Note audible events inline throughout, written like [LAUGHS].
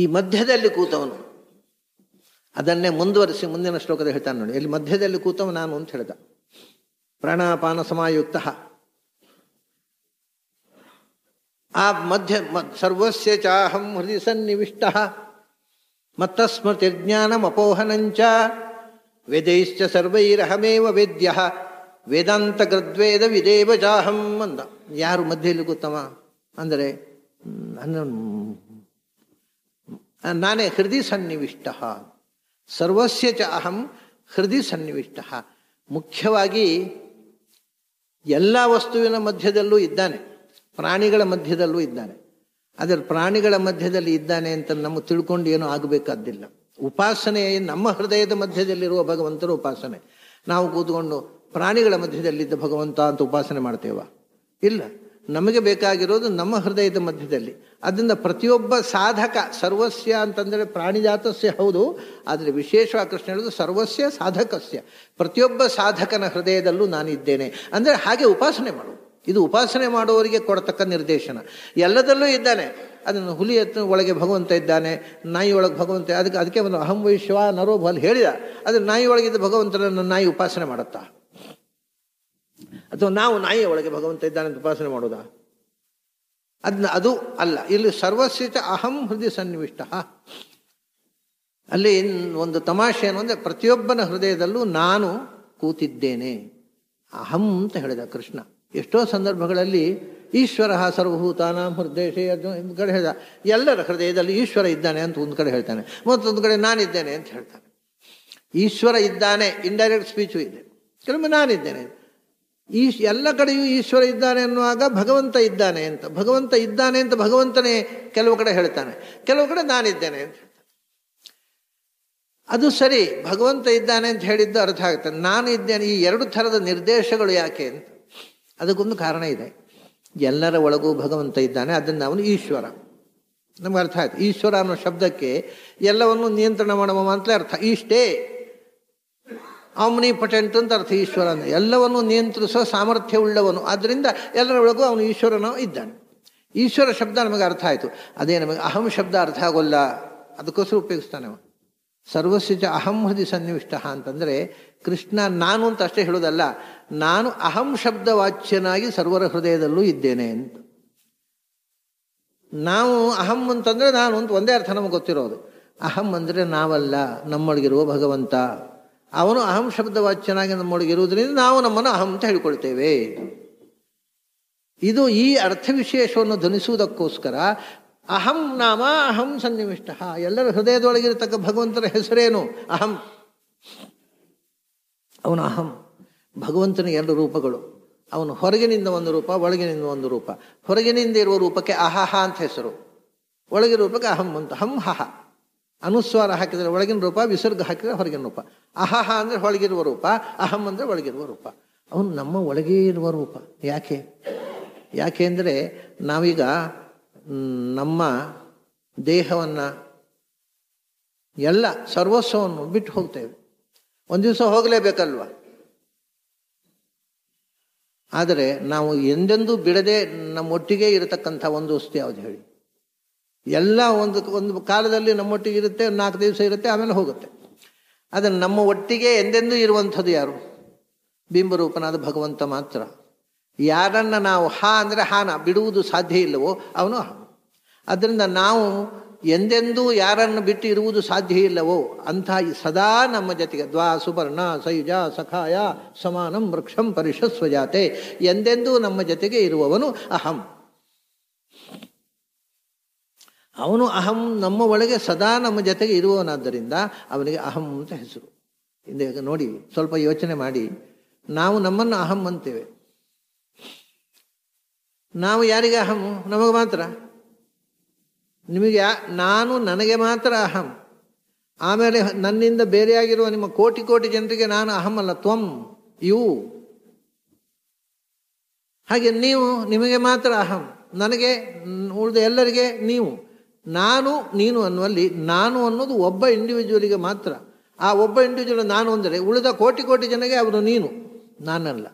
ಈ ಮಧ್ಯದಲ್ಲಿ ಕೂತವನು ಅದನ್ನೇ ಮುಂದುವರಿಸಿ ಮುಂದಿನ ಶ್ಲೋಕದ ಹೇಳ್ತಾನೆ ನೋಡಿ ಇಲ್ಲಿ ಮಧ್ಯದಲ್ಲಿ ಕೂತವ ನಾನು ಅಂತ ಹೇಳ್ದ ಪ್ರಾಣಾಪಾನ ಸಮಾಯುಕ್ತ ಆ ಮಧ್ಯ ಸರ್ವಸ್ಯ ಚಾಹಂ ಹೃದಯ ಸನ್ನಿವಿಷ್ಟ ಅಪೋಹನಂಚ ವೇದೈಶ್ಚ ಸರ್ವೈರಹಮೇವ ವೇದ್ಯ ವೇದಾಂತ ಗೃದ್ವೇದ ವಿದೇವ ಚಾಹಂ ಅಂದ ಯಾರು ಮಧ್ಯೆಯಲ್ಲಿ ಕೂತವ ಅಂದರೆ ನಾನೇ ಹೃದಯ ಸನ್ನಿವಿಷ್ಟ ಸರ್ವಸ್ಯ ಚ ಅಹಂ ಹೃದಯ ಸನ್ನಿವಿಷ್ಟ ಮುಖ್ಯವಾಗಿ ಎಲ್ಲ ವಸ್ತುವಿನ ಮಧ್ಯದಲ್ಲೂ ಇದ್ದಾನೆ ಪ್ರಾಣಿಗಳ ಮಧ್ಯದಲ್ಲೂ ಇದ್ದಾನೆ ಆದರೆ ಪ್ರಾಣಿಗಳ ಮಧ್ಯದಲ್ಲಿ ಇದ್ದಾನೆ ಅಂತ ನಮ್ಮ ತಿಳ್ಕೊಂಡು ಏನೂ ಆಗಬೇಕಾದ್ದಿಲ್ಲ ಉಪಾಸನೆ ನಮ್ಮ ಹೃದಯದ ಮಧ್ಯದಲ್ಲಿರುವ ಭಗವಂತನ ಉಪಾಸನೆ ನಾವು ಕೂತ್ಕೊಂಡು ಪ್ರಾಣಿಗಳ ಮಧ್ಯದಲ್ಲಿದ್ದ ಭಗವಂತ ಅಂತ ಉಪಾಸನೆ ಮಾಡ್ತೇವಾ ಇಲ್ಲ ನಮಗೆ ಬೇಕಾಗಿರೋದು ನಮ್ಮ ಹೃದಯದ ಮಧ್ಯದಲ್ಲಿ ಅದರಿಂದ ಪ್ರತಿಯೊಬ್ಬ ಸಾಧಕ ಸರ್ವಸ್ಯ ಅಂತಂದರೆ ಪ್ರಾಣಿಜಾತಸ್ಯ ಹೌದು ಆದರೆ ವಿಶೇಷವಾಗಿ ಕೃಷ್ಣ ಹೇಳೋದು ಸರ್ವಸ್ಯ ಸಾಧಕಸ್ಯ ಪ್ರತಿಯೊಬ್ಬ ಸಾಧಕನ ಹೃದಯದಲ್ಲೂ ನಾನಿದ್ದೇನೆ ಅಂದರೆ ಹಾಗೆ ಉಪಾಸನೆ ಮಾಡು ಇದು ಉಪಾಸನೆ ಮಾಡುವವರಿಗೆ ಕೊಡತಕ್ಕ ನಿರ್ದೇಶನ ಎಲ್ಲದಲ್ಲೂ ಇದ್ದಾನೆ ಅದನ್ನು ಹುಲಿ ಎತ್ತ ಒಳಗೆ ಭಗವಂತ ಇದ್ದಾನೆ ನಾಯಿ ಒಳಗೆ ಭಗವಂತ ಅದಕ್ಕೆ ಅದಕ್ಕೆ ಒಂದು ಅಹಂ ವಿಶ್ವ ನರೋ ಹೇಳಿದ ಆದರೆ ನಾಯಿ ಒಳಗಿದ್ದ ಭಗವಂತನನ್ನು ನಾಯಿ ಉಪಾಸನೆ ಮಾಡುತ್ತಾ ಅಥವಾ ನಾವು ನಾಯಿಯ ಒಳಗೆ ಭಗವಂತ ಇದ್ದಾನೆ ಅಂತ ಉಪಾಸನೆ ಮಾಡೋದಾ ಅದನ್ನ ಅದು ಅಲ್ಲ ಇಲ್ಲಿ ಸರ್ವಸ್ಯಚ ಅಹಂ ಹೃದಯ ಸನ್ನಿವಿಷ್ಟ ಅಲ್ಲಿ ಒಂದು ತಮಾಷೆ ಏನು ಅಂದರೆ ಪ್ರತಿಯೊಬ್ಬನ ಹೃದಯದಲ್ಲೂ ನಾನು ಕೂತಿದ್ದೇನೆ ಅಹಂ ಅಂತ ಹೇಳಿದ ಕೃಷ್ಣ ಎಷ್ಟೋ ಸಂದರ್ಭಗಳಲ್ಲಿ ಈಶ್ವರ ಸರ್ವಭೂತಾನ ಹೃದಯ ಒಂದು ಕಡೆ ಹೇಳಿದ ಎಲ್ಲರ ಹೃದಯದಲ್ಲಿ ಈಶ್ವರ ಇದ್ದಾನೆ ಅಂತ ಒಂದು ಕಡೆ ಹೇಳ್ತಾನೆ ಮತ್ತೊಂದು ಕಡೆ ನಾನಿದ್ದೇನೆ ಅಂತ ಹೇಳ್ತಾನೆ ಈಶ್ವರ ಇದ್ದಾನೆ ಇಂಡೈರೆಕ್ಟ್ ಸ್ಪೀಚು ಇದೆ ಕೆಲವೊಮ್ಮೆ ನಾನಿದ್ದೇನೆ ಈ ಎಲ್ಲ ಕಡೆಯೂ ಈಶ್ವರ ಇದ್ದಾನೆ ಅನ್ನುವಾಗ ಭಗವಂತ ಇದ್ದಾನೆ ಅಂತ ಭಗವಂತ ಇದ್ದಾನೆ ಅಂತ ಭಗವಂತನೇ ಕೆಲವು ಕಡೆ ಹೇಳ್ತಾನೆ ಕೆಲವು ಕಡೆ ನಾನಿದ್ದೇನೆ ಅಂತ ಅದು ಸರಿ ಭಗವಂತ ಇದ್ದಾನೆ ಅಂತ ಹೇಳಿದ್ದು ಅರ್ಥ ಆಗುತ್ತೆ ನಾನು ಇದ್ದೇನೆ ಈ ಎರಡು ಥರದ ನಿರ್ದೇಶಗಳು ಯಾಕೆ ಅಂತ ಅದಕ್ಕೊಂದು ಕಾರಣ ಇದೆ ಎಲ್ಲರ ಒಳಗೂ ಭಗವಂತ ಇದ್ದಾನೆ ಅದನ್ನು ಅವನು ಈಶ್ವರ ನಮ್ಗೆ ಅರ್ಥ ಆಯ್ತು ಈಶ್ವರ ಅನ್ನೋ ಶಬ್ದಕ್ಕೆ ಎಲ್ಲವನ್ನು ನಿಯಂತ್ರಣ ಮಾಡುವ ಅಂತಲೇ ಅರ್ಥ ಇಷ್ಟೇ ಪಟೆಂಟ್ ಅಂತ ಅರ್ಥ ಈಶ್ವರನ ಎಲ್ಲವನ್ನು ನಿಯಂತ್ರಿಸುವ ಸಾಮರ್ಥ್ಯವುಳ್ಳವನು ಆದ್ದರಿಂದ ಒಳಗೂ ಅವನು ಈಶ್ವರನ ಇದ್ದಾನೆ ಈಶ್ವರ ಶಬ್ದ ನಮಗೆ ಅರ್ಥ ಆಯಿತು ಅದೇ ನಮಗೆ ಅಹಂ ಶಬ್ದ ಅರ್ಥ ಆಗೋಲ್ಲ ಅದಕ್ಕೋಸ್ಕರ ಉಪಯೋಗಿಸ್ತಾನೆ ಅವನು ಸರ್ವಸ್ವಿಚ ಅಹಂ ಹೃದಯ ಸನ್ನಿವಿಷ್ಟ ಅಂತಂದರೆ ಕೃಷ್ಣ ನಾನು ಅಂತ ಅಷ್ಟೇ ಹೇಳೋದಲ್ಲ ನಾನು ಅಹಂ ಶಬ್ದ ವಾಚ್ಯನಾಗಿ ಸರ್ವರ ಹೃದಯದಲ್ಲೂ ಇದ್ದೇನೆ ಅಂತ ನಾವು ಅಹಂ ಅಂತಂದರೆ ನಾನು ಅಂತ ಒಂದೇ ಅರ್ಥ ನಮಗೆ ಗೊತ್ತಿರೋದು ಅಹಂ ಅಂದರೆ ನಾವಲ್ಲ ನಮ್ಮೊಳಗಿರುವ ಭಗವಂತ ಅವನು ಅಹಂ ಶಬ್ದ ವಾಚ್ಯನಾಗಿ ನಮ್ಮೊಳಗೆ ಇರುವುದರಿಂದ ನಾವು ನಮ್ಮನ್ನು ಅಹಂ ಅಂತ ಹೇಳಿಕೊಳ್ತೇವೆ ಇದು ಈ ಅರ್ಥ ವಿಶೇಷವನ್ನು ಧ್ವನಿಸುವುದಕ್ಕೋಸ್ಕರ ಅಹಂ ನಾಮ ಅಹಂ ಸನ್ನಿವಿಷ್ಟ ಎಲ್ಲರ ಹೃದಯದೊಳಗಿರತಕ್ಕ ಭಗವಂತನ ಹೆಸರೇನು ಅಹಂ ಅವನು ಅಹಂ ಭಗವಂತನ ಎರಡು ರೂಪಗಳು ಅವನು ಹೊರಗಿನಿಂದ ಒಂದು ರೂಪ ಒಳಗಿನಿಂದ ಒಂದು ರೂಪ ಹೊರಗಿನಿಂದ ಇರುವ ರೂಪಕ್ಕೆ ಅಹಹ ಅಂತ ಹೆಸರು ಒಳಗಿನ ರೂಪಕ್ಕೆ ಅಹಂ ಅಂತ ಹಂ ಹಹ ಅನುಸ್ವಾರ ಹಾಕಿದರೆ ಒಳಗಿನ ರೂಪ ವಿಸರ್ಗ ಹಾಕಿದರೆ ಹೊರಗಿನ ರೂಪ ಅಹಹ ಅಂದರೆ ಒಳಗಿರುವ ರೂಪ ಅಹಂ ಅಂದರೆ ಒಳಗಿರುವ ರೂಪ ಅವನು ನಮ್ಮ ಒಳಗೇ ಇರುವ ರೂಪ ಯಾಕೆ ಯಾಕೆ ಅಂದರೆ ನಾವೀಗ ನಮ್ಮ ದೇಹವನ್ನು ಎಲ್ಲ ಸರ್ವಸ್ವವನ್ನು ಬಿಟ್ಟು ಹೋಗ್ತೇವೆ ಒಂದು ದಿವಸ ಹೋಗಲೇಬೇಕಲ್ವ ಆದರೆ ನಾವು ಎಂದೆಂದೂ ಬಿಡದೆ ನಮ್ಮೊಟ್ಟಿಗೆ ಇರತಕ್ಕಂಥ ಒಂದು ವಸ್ತು ಯಾವುದು ಹೇಳಿ ಎಲ್ಲ ಒಂದು ಒಂದು ಕಾಲದಲ್ಲಿ ನಮ್ಮೊಟ್ಟಿಗೆ ಇರುತ್ತೆ ನಾಲ್ಕು ದಿವಸ ಇರುತ್ತೆ ಆಮೇಲೆ ಹೋಗುತ್ತೆ ಅದನ್ನು ನಮ್ಮ ಒಟ್ಟಿಗೆ ಎಂದೆಂದೂ ಇರುವಂಥದ್ದು ಯಾರು ಬಿಂಬರೂಪನಾದ ಭಗವಂತ ಮಾತ್ರ ಯಾರನ್ನು ನಾವು ಹಾ ಅಂದರೆ ಹಾನ ಬಿಡುವುದು ಸಾಧ್ಯ ಇಲ್ಲವೋ ಅವನು ಅದರಿಂದ ನಾವು ಎಂದೆಂದೂ ಯಾರನ್ನು ಬಿಟ್ಟು ಇರುವುದು ಸಾಧ್ಯ ಇಲ್ಲವೋ ಅಂಥ ಸದಾ ನಮ್ಮ ಜೊತೆಗೆ ದ್ವಾ ಸುಬರ್ಣ ಸೈಜ ಸಖಾಯ ಸಮಾನಂ ವೃಕ್ಷಂ ಪರಿಷಸ್ವಜಾತೆ ಎಂದೆಂದೂ ನಮ್ಮ ಜೊತೆಗೆ ಇರುವವನು ಅಹಂ ಅವನು ಅಹಂ ನಮ್ಮ ಒಳಗೆ ಸದಾ ನಮ್ಮ ಜೊತೆಗೆ ಇರುವವನಾದ್ದರಿಂದ ಅವನಿಗೆ ಅಹಂ ಅಂತ ಹೆಸರು ಹಿಂದೆ ನೋಡಿ ಸ್ವಲ್ಪ ಯೋಚನೆ ಮಾಡಿ ನಾವು ನಮ್ಮನ್ನು ಅಹಂ ಅಂತೇವೆ ನಾವು ಯಾರಿಗೆ ಅಹಂ ನಮಗೆ ಮಾತ್ರ ನಿಮಗೆ ಯಾ ನಾನು ನನಗೆ ಮಾತ್ರ ಅಹಂ ಆಮೇಲೆ ನನ್ನಿಂದ ಬೇರೆಯಾಗಿರುವ ನಿಮ್ಮ ಕೋಟಿ ಕೋಟಿ ಜನರಿಗೆ ನಾನು ಅಹಂ ಅಲ್ಲ ತ್ವಂ ಇವು ಹಾಗೆ ನೀವು ನಿಮಗೆ ಮಾತ್ರ ಅಹಂ ನನಗೆ ಉಳಿದ ಎಲ್ಲರಿಗೆ ನೀವು ನಾನು ನೀನು ಅನ್ನುವಲ್ಲಿ ನಾನು ಅನ್ನೋದು ಒಬ್ಬ ಇಂಡಿವಿಜುವಲಿಗೆ ಮಾತ್ರ ಆ ಒಬ್ಬ ಇಂಡಿವಿಜುವಲ್ ನಾನು ಅಂದರೆ ಉಳಿದ ಕೋಟಿ ಕೋಟಿ ಜನಗೆ ಅವನು ನೀನು ನಾನಲ್ಲ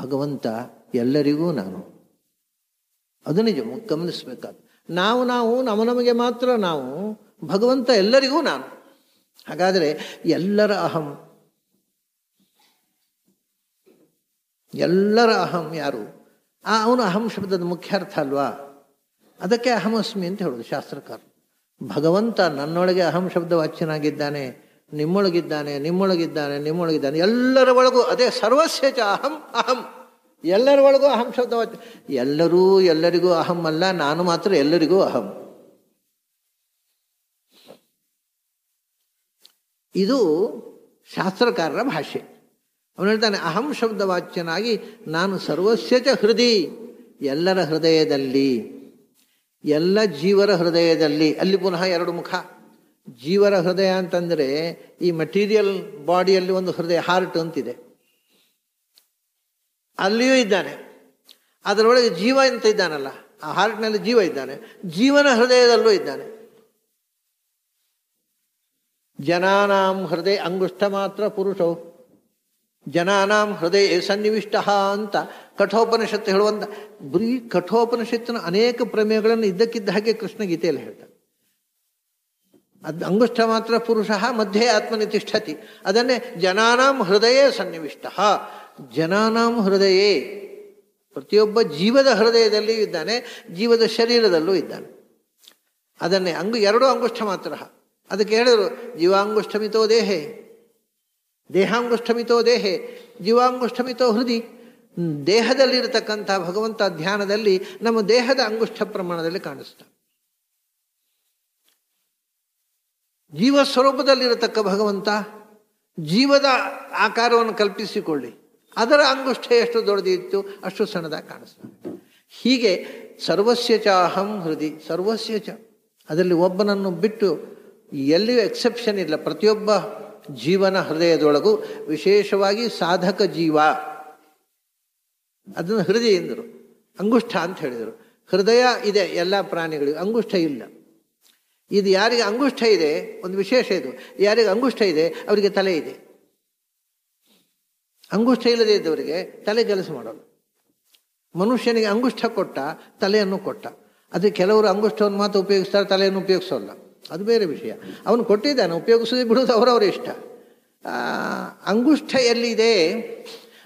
ಭಗವಂತ ಎಲ್ಲರಿಗೂ ನಾನು ಅದು ನಿಜ ಗಮನಿಸಬೇಕಾದ ನಾವು ನಾವು ನಮ ನಮಗೆ ಮಾತ್ರ ನಾವು ಭಗವಂತ ಎಲ್ಲರಿಗೂ ನಾನು ಹಾಗಾದರೆ ಎಲ್ಲರ ಅಹಂ ಎಲ್ಲರ ಅಹಂ ಯಾರು ಆ ಅವನು ಅಹಂ ಶಬ್ದದ ಮುಖ್ಯ ಅರ್ಥ ಅಲ್ವಾ ಅದಕ್ಕೆ ಅಹಮಸ್ಮಿ ಅಂತ ಹೇಳೋದು ಶಾಸ್ತ್ರಕಾರ ಭಗವಂತ ನನ್ನೊಳಗೆ ಅಹಂ ಶಬ್ದ ವಾಚ್ಯನಾಗಿದ್ದಾನೆ ನಿಮ್ಮೊಳಗಿದ್ದಾನೆ ನಿಮ್ಮೊಳಗಿದ್ದಾನೆ ನಿಮ್ಮೊಳಗಿದ್ದಾನೆ ಎಲ್ಲರ ಒಳಗೂ ಅದೇ ಸರ್ವಸ್ಯ ಚ ಅಹಂ ಅಹಂ ಎಲ್ಲರ ಒಳಗೂ ಅಹಂ ಶಬ್ದ ವಾಚ್ಯ ಎಲ್ಲರೂ ಎಲ್ಲರಿಗೂ ಅಹಂ ಅಲ್ಲ ನಾನು ಮಾತ್ರ ಎಲ್ಲರಿಗೂ ಅಹಂ ಇದು ಶಾಸ್ತ್ರಕಾರರ ಭಾಷೆ ಅವನು ಹೇಳ್ತಾನೆ ಅಹಂ ಶಬ್ದ ವಾಚ್ಯನಾಗಿ ನಾನು ಸರ್ವಸ್ಯ ಚ ಹೃದಯ ಎಲ್ಲರ ಹೃದಯದಲ್ಲಿ ಎಲ್ಲ ಜೀವರ ಹೃದಯದಲ್ಲಿ ಅಲ್ಲಿ ಪುನಃ ಎರಡು ಮುಖ ಜೀವರ ಹೃದಯ ಅಂತಂದರೆ ಈ ಮಟೀರಿಯಲ್ ಬಾಡಿಯಲ್ಲಿ ಒಂದು ಹೃದಯ ಹಾರ್ಟ್ ಅಂತಿದೆ ಅಲ್ಲಿಯೂ ಇದ್ದಾನೆ ಅದರೊಳಗೆ ಜೀವ ಅಂತ ಇದ್ದಾನಲ್ಲ ಆ ಹಾರ್ಟ್ನಲ್ಲಿ ಜೀವ ಇದ್ದಾನೆ ಜೀವನ ಹೃದಯದಲ್ಲೂ ಇದ್ದಾನೆ ಜನಾನಾಂ ಹೃದಯ ಅಂಗುಷ್ಠ ಮಾತ್ರ ಪುರುಷವು ಜನಾನಾಂ ಹೃದಯ ಸನ್ನಿವಿಷ್ಟ ಅಂತ ಕಠೋಪನಿಷತ್ತು ಹೇಳುವಂಥ ಬರೀ ಕಠೋಪನಿಷತ್ತಿನ ಅನೇಕ ಪ್ರಮೇಯಗಳನ್ನು ಇದ್ದಕ್ಕಿದ್ದ ಹಾಗೆ ಕೃಷ್ಣ ಗೀತೆಯಲ್ಲಿ ಹೇಳ್ತಾರೆ ಅದು ಅಂಗುಷ್ಠ ಮಾತ್ರ ಪುರುಷ ಮಧ್ಯೆ ಆತ್ಮನಿ ತಿಷ್ಠತಿ ಅದನ್ನೇ ಜನಾನಾಂ ಹೃದಯ ಸನ್ನಿವಿಷ್ಟ ಜನಾನಾಂ ಹೃದಯೇ ಪ್ರತಿಯೊಬ್ಬ ಜೀವದ ಹೃದಯದಲ್ಲಿಯೂ ಇದ್ದಾನೆ ಜೀವದ ಶರೀರದಲ್ಲೂ ಇದ್ದಾನೆ ಅದನ್ನೇ ಅಂಗು ಎರಡು ಅಂಗುಷ್ಠ ಮಾತ್ರ ಅದಕ್ಕೆ ಹೇಳಿದರು ಜೀವಾಂಗುಷ್ಠಮಿತೋ ದೇಹೆ ದೇಹಾಂಗುಷ್ಠಮಿತೋ ದೇಹೆ ಜೀವಾಂಗುಷ್ಠಮಿತೋ ಹೃದಯ ದೇಹದಲ್ಲಿರತಕ್ಕಂಥ ಭಗವಂತ ಧ್ಯಾನದಲ್ಲಿ ನಮ್ಮ ದೇಹದ ಅಂಗುಷ್ಠ ಪ್ರಮಾಣದಲ್ಲಿ ಕಾಣಿಸ್ತ ಜೀವ ಸ್ವರೂಪದಲ್ಲಿರತಕ್ಕ ಭಗವಂತ ಜೀವದ ಆಕಾರವನ್ನು ಕಲ್ಪಿಸಿಕೊಳ್ಳಿ ಅದರ ಅಂಗುಷ್ಠ ಎಷ್ಟು ದೊಡ್ಡದಿತ್ತು ಅಷ್ಟು ಸಣ್ಣದಾಗಿ ಕಾಣಿಸ್ತ ಹೀಗೆ ಸರ್ವಸ್ಯ ಅಹಂ ಹೃದಯ ಸರ್ವಸ್ಯ ಚ ಅದರಲ್ಲಿ ಒಬ್ಬನನ್ನು ಬಿಟ್ಟು ಎಲ್ಲಿಯೂ ಎಕ್ಸೆಪ್ಷನ್ ಇಲ್ಲ ಪ್ರತಿಯೊಬ್ಬ ಜೀವನ ಹೃದಯದೊಳಗೂ ವಿಶೇಷವಾಗಿ ಸಾಧಕ ಜೀವ ಅದನ್ನು ಹೃದಯ ಎಂದರು ಅಂಗುಷ್ಠ ಅಂತ ಹೇಳಿದರು ಹೃದಯ ಇದೆ ಎಲ್ಲ ಪ್ರಾಣಿಗಳಿಗೆ ಅಂಗುಷ್ಠ ಇಲ್ಲ ಇದು ಯಾರಿಗೆ ಅಂಗುಷ್ಠ ಇದೆ ಒಂದು ವಿಶೇಷ ಇದು ಯಾರಿಗೆ ಅಂಗುಷ್ಠ ಇದೆ ಅವರಿಗೆ ತಲೆ ಇದೆ ಅಂಗುಷ್ಠ ಇಲ್ಲದೇ ಇದ್ದವರಿಗೆ ತಲೆ ಕೆಲಸ ಮಾಡೋದು ಮನುಷ್ಯನಿಗೆ ಅಂಗುಷ್ಠ ಕೊಟ್ಟ ತಲೆಯನ್ನು ಕೊಟ್ಟ ಅದು ಕೆಲವರು ಅಂಗುಷ್ಠವನ್ನು ಮಾತ್ರ ಉಪಯೋಗಿಸ್ತಾರೆ ತಲೆಯನ್ನು ಉಪಯೋಗಿಸೋಲ್ಲ ಅದು ಬೇರೆ ವಿಷಯ ಅವನು ಕೊಟ್ಟಿದ್ದಾನೆ ಉಪಯೋಗಿಸೋದೇ ಬಿಡೋದು ಅವರವರ ಇಷ್ಟ ಅಂಗುಷ್ಠ ಎಲ್ಲಿದೆ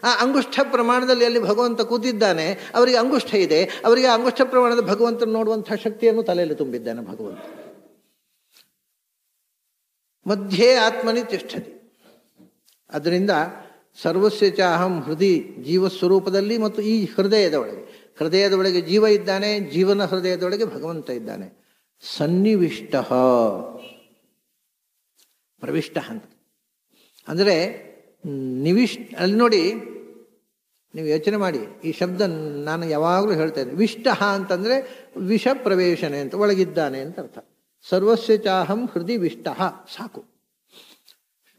ಆ ಅಂಗುಷ್ಠ ಪ್ರಮಾಣದಲ್ಲಿ ಅಲ್ಲಿ ಭಗವಂತ ಕೂತಿದ್ದಾನೆ ಅವರಿಗೆ ಅಂಗುಷ್ಠ ಇದೆ ಅವರಿಗೆ ಅಂಗುಷ್ಠ ಪ್ರಮಾಣದ ಭಗವಂತನ ನೋಡುವಂಥ ಶಕ್ತಿಯನ್ನು ತಲೆಯಲ್ಲಿ ತುಂಬಿದ್ದಾನೆ ಭಗವಂತ ಮಧ್ಯೆ ಆತ್ಮನಿ ತಿಷ್ಠತಿ ಅದರಿಂದ ಸರ್ವಸ್ಯ ಚಾಹಂ ಹೃದಯ ಜೀವಸ್ವರೂಪದಲ್ಲಿ ಮತ್ತು ಈ ಹೃದಯದ ಒಳಗೆ ಹೃದಯದ ಒಳಗೆ ಜೀವ ಇದ್ದಾನೆ ಜೀವನ ಹೃದಯದೊಳಗೆ ಭಗವಂತ ಇದ್ದಾನೆ ಸನ್ನಿವಿಷ್ಟ ಪ್ರವಿಷ್ಟ ಅಂತ ಅಂದರೆ ನಿವಿಷ್ಟ ಅಲ್ಲಿ ನೋಡಿ ನೀವು ಯೋಚನೆ ಮಾಡಿ ಈ ಶಬ್ದ ನಾನು ಯಾವಾಗಲೂ ಹೇಳ್ತಾ ಇದ್ದೆ ವಿಷ್ಟ ಅಂತಂದರೆ ವಿಷ ಪ್ರವೇಶನೆ ಅಂತ ಒಳಗಿದ್ದಾನೆ ಅಂತ ಅರ್ಥ ಸರ್ವಸ್ಯ ಚಾಹಂ ಹೃದಯ ವಿಷ್ಟ ಸಾಕು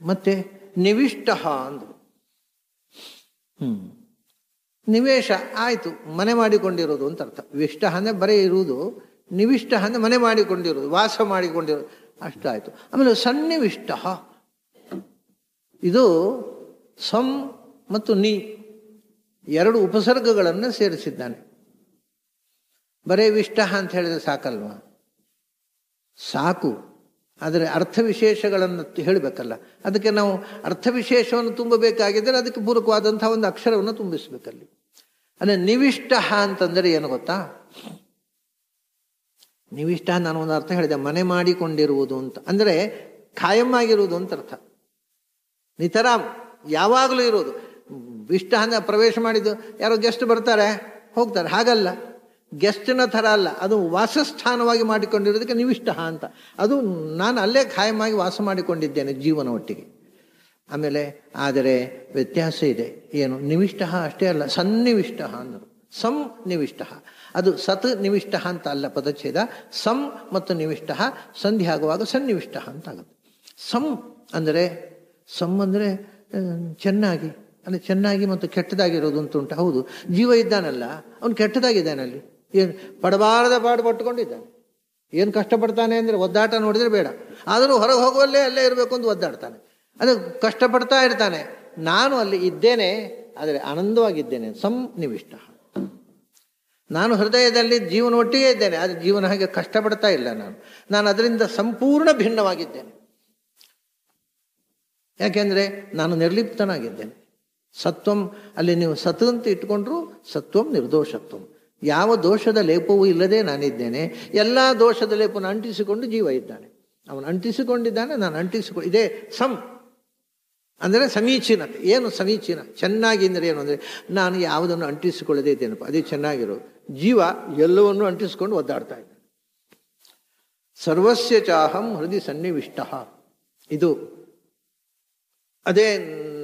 ಮತ್ತೆ ನಿವಿಷ್ಟ ಅಂದರು ನಿವೇಶ ಆಯಿತು ಮನೆ ಮಾಡಿಕೊಂಡಿರೋದು ಅಂತ ಅರ್ಥ ವಿಷ್ಟ ಅಂದರೆ ಬರೇ ಇರುವುದು ನಿವಿಷ್ಟ ಅಂದರೆ ಮನೆ ಮಾಡಿಕೊಂಡಿರೋದು ವಾಸ ಮಾಡಿಕೊಂಡಿರೋದು ಅಷ್ಟಾಯಿತು ಆಮೇಲೆ ಸನ್ನಿವಿಷ್ಟ ಇದು ಸಂ ಮತ್ತು ನೀ ಎರಡು ಉಪಸರ್ಗಗಳನ್ನು ಸೇರಿಸಿದ್ದಾನೆ ಬರೇ ವಿಷ್ಟ ಅಂತ ಹೇಳಿದ್ರೆ ಸಾಕಲ್ವ ಸಾಕು ಆದರೆ ಅರ್ಥ ವಿಶೇಷಗಳನ್ನು ಹೇಳಬೇಕಲ್ಲ ಅದಕ್ಕೆ ನಾವು ಅರ್ಥ ವಿಶೇಷವನ್ನು ತುಂಬಬೇಕಾಗಿದ್ದರೆ ಅದಕ್ಕೆ ಪೂರಕವಾದಂಥ ಒಂದು ಅಕ್ಷರವನ್ನು ತುಂಬಿಸಬೇಕಲ್ಲಿ ಅಂದರೆ ನಿವಿಷ್ಟ ಅಂತಂದರೆ ಏನು ಗೊತ್ತಾ ನಿವಿಷ್ಟ ನಾನು ಒಂದು ಅರ್ಥ ಹೇಳಿದೆ ಮನೆ ಮಾಡಿಕೊಂಡಿರುವುದು ಅಂತ ಅಂದರೆ ಖಾಯಂ ಆಗಿರುವುದು ಅಂತ ಅರ್ಥ ನಿತರ ಯಾವಾಗಲೂ ಇರೋದು ಇಷ್ಟಹನ ಪ್ರವೇಶ ಮಾಡಿದ್ದು ಯಾರೋ ಗೆಸ್ಟ್ ಬರ್ತಾರೆ ಹೋಗ್ತಾರೆ ಹಾಗಲ್ಲ ಗೆಸ್ಟ್ನ ಥರ ಅಲ್ಲ ಅದು ವಾಸಸ್ಥಾನವಾಗಿ ಮಾಡಿಕೊಂಡಿರೋದಕ್ಕೆ ನೀವು ಅಂತ ಅದು ನಾನು ಅಲ್ಲೇ ಖಾಯಮಾಗಿ ವಾಸ ಮಾಡಿಕೊಂಡಿದ್ದೇನೆ ಜೀವನ ಒಟ್ಟಿಗೆ ಆಮೇಲೆ ಆದರೆ ವ್ಯತ್ಯಾಸ ಇದೆ ಏನು ನಿವಿಷ್ಟ ಅಷ್ಟೇ ಅಲ್ಲ ಸನ್ನಿವಿಷ್ಟ ಅಂದರು ಸಂ ನಿವಿಷ್ಟ ಅದು ಸತ್ ನಿವಿಷ್ಟ ಅಂತ ಅಲ್ಲ ಪದಚ್ಛೇದ ಸಂ ಮತ್ತು ನಿವಿಷ್ಟ ಸಂಧಿ ಆಗುವಾಗ ಸನ್ನಿವಿಷ್ಟ ಅಂತ ಆಗುತ್ತೆ ಸಂ ಅಂದರೆ ಸಂ ಅಂದರೆ ಚೆನ್ನಾಗಿ ಅಂದರೆ ಚೆನ್ನಾಗಿ ಮತ್ತು ಕೆಟ್ಟದಾಗಿರೋದು ಅಂತ ಉಂಟು ಹೌದು ಜೀವ ಇದ್ದಾನಲ್ಲ ಅವನು ಕೆಟ್ಟದಾಗಿದ್ದಾನೆ ಅಲ್ಲಿ ಏನು ಪಡಬಾರದ ಪಾಡು ಪಟ್ಟುಕೊಂಡಿದ್ದಾನೆ ಏನು ಕಷ್ಟಪಡ್ತಾನೆ ಅಂದರೆ ಒದ್ದಾಟ ನೋಡಿದರೆ ಬೇಡ ಆದರೂ ಹೊರಗೆ ಹೋಗುವಲ್ಲೇ ಅಲ್ಲೇ ಇರಬೇಕು ಅಂತ ಒದ್ದಾಡ್ತಾನೆ ಅದು ಕಷ್ಟಪಡ್ತಾ ಇರ್ತಾನೆ ನಾನು ಅಲ್ಲಿ ಇದ್ದೇನೆ ಆದರೆ ಆನಂದವಾಗಿದ್ದೇನೆ ಸಂನಿವಿಷ್ಟ ನಾನು ಹೃದಯದಲ್ಲಿ ಜೀವನ ಒಟ್ಟಿಗೆ ಇದ್ದೇನೆ ಆದರೆ ಜೀವನ ಹಾಗೆ ಕಷ್ಟಪಡ್ತಾ ಇಲ್ಲ ನಾನು ನಾನು ಅದರಿಂದ ಸಂಪೂರ್ಣ ಭಿನ್ನವಾಗಿದ್ದೇನೆ ಯಾಕೆಂದರೆ ನಾನು ನಿರ್ಲಿಪ್ತನಾಗಿದ್ದೇನೆ ಸತ್ವಂ ಅಲ್ಲಿ ನೀವು ಸತ್ವಂತ ಇಟ್ಕೊಂಡ್ರು ಸತ್ವಂ ನಿರ್ದೋಷತ್ವಂ ಯಾವ ದೋಷದ ಲೇಪವೂ ಇಲ್ಲದೆ ನಾನಿದ್ದೇನೆ ಎಲ್ಲ ದೋಷದ ಲೇಪನ ಅಂಟಿಸಿಕೊಂಡು ಜೀವ ಇದ್ದಾನೆ ಅವನು ಅಂಟಿಸಿಕೊಂಡಿದ್ದಾನೆ ನಾನು ಅಂಟಿಸಿಕೊ ಇದೇ ಸಂ ಅಂದರೆ ಸಮೀಚೀನತೆ ಏನು ಸಮೀಚೀನ ಚೆನ್ನಾಗಿ ಅಂದರೆ ಏನು ಅಂದರೆ ನಾನು ಯಾವುದನ್ನು ಅಂಟಿಸಿಕೊಳ್ಳದೇ ಇದ್ದೇನಪ್ಪ ಅದೇ ಚೆನ್ನಾಗಿರೋ ಜೀವ ಎಲ್ಲವನ್ನೂ ಅಂಟಿಸಿಕೊಂಡು ಒದ್ದಾಡ್ತಾ ಇದ್ದಾನೆ ಸರ್ವಸ್ಯ ಚಾಹಂ ಹೃದಯ ಸನ್ನಿವಿಷ್ಟ ಇದು ಅದೇ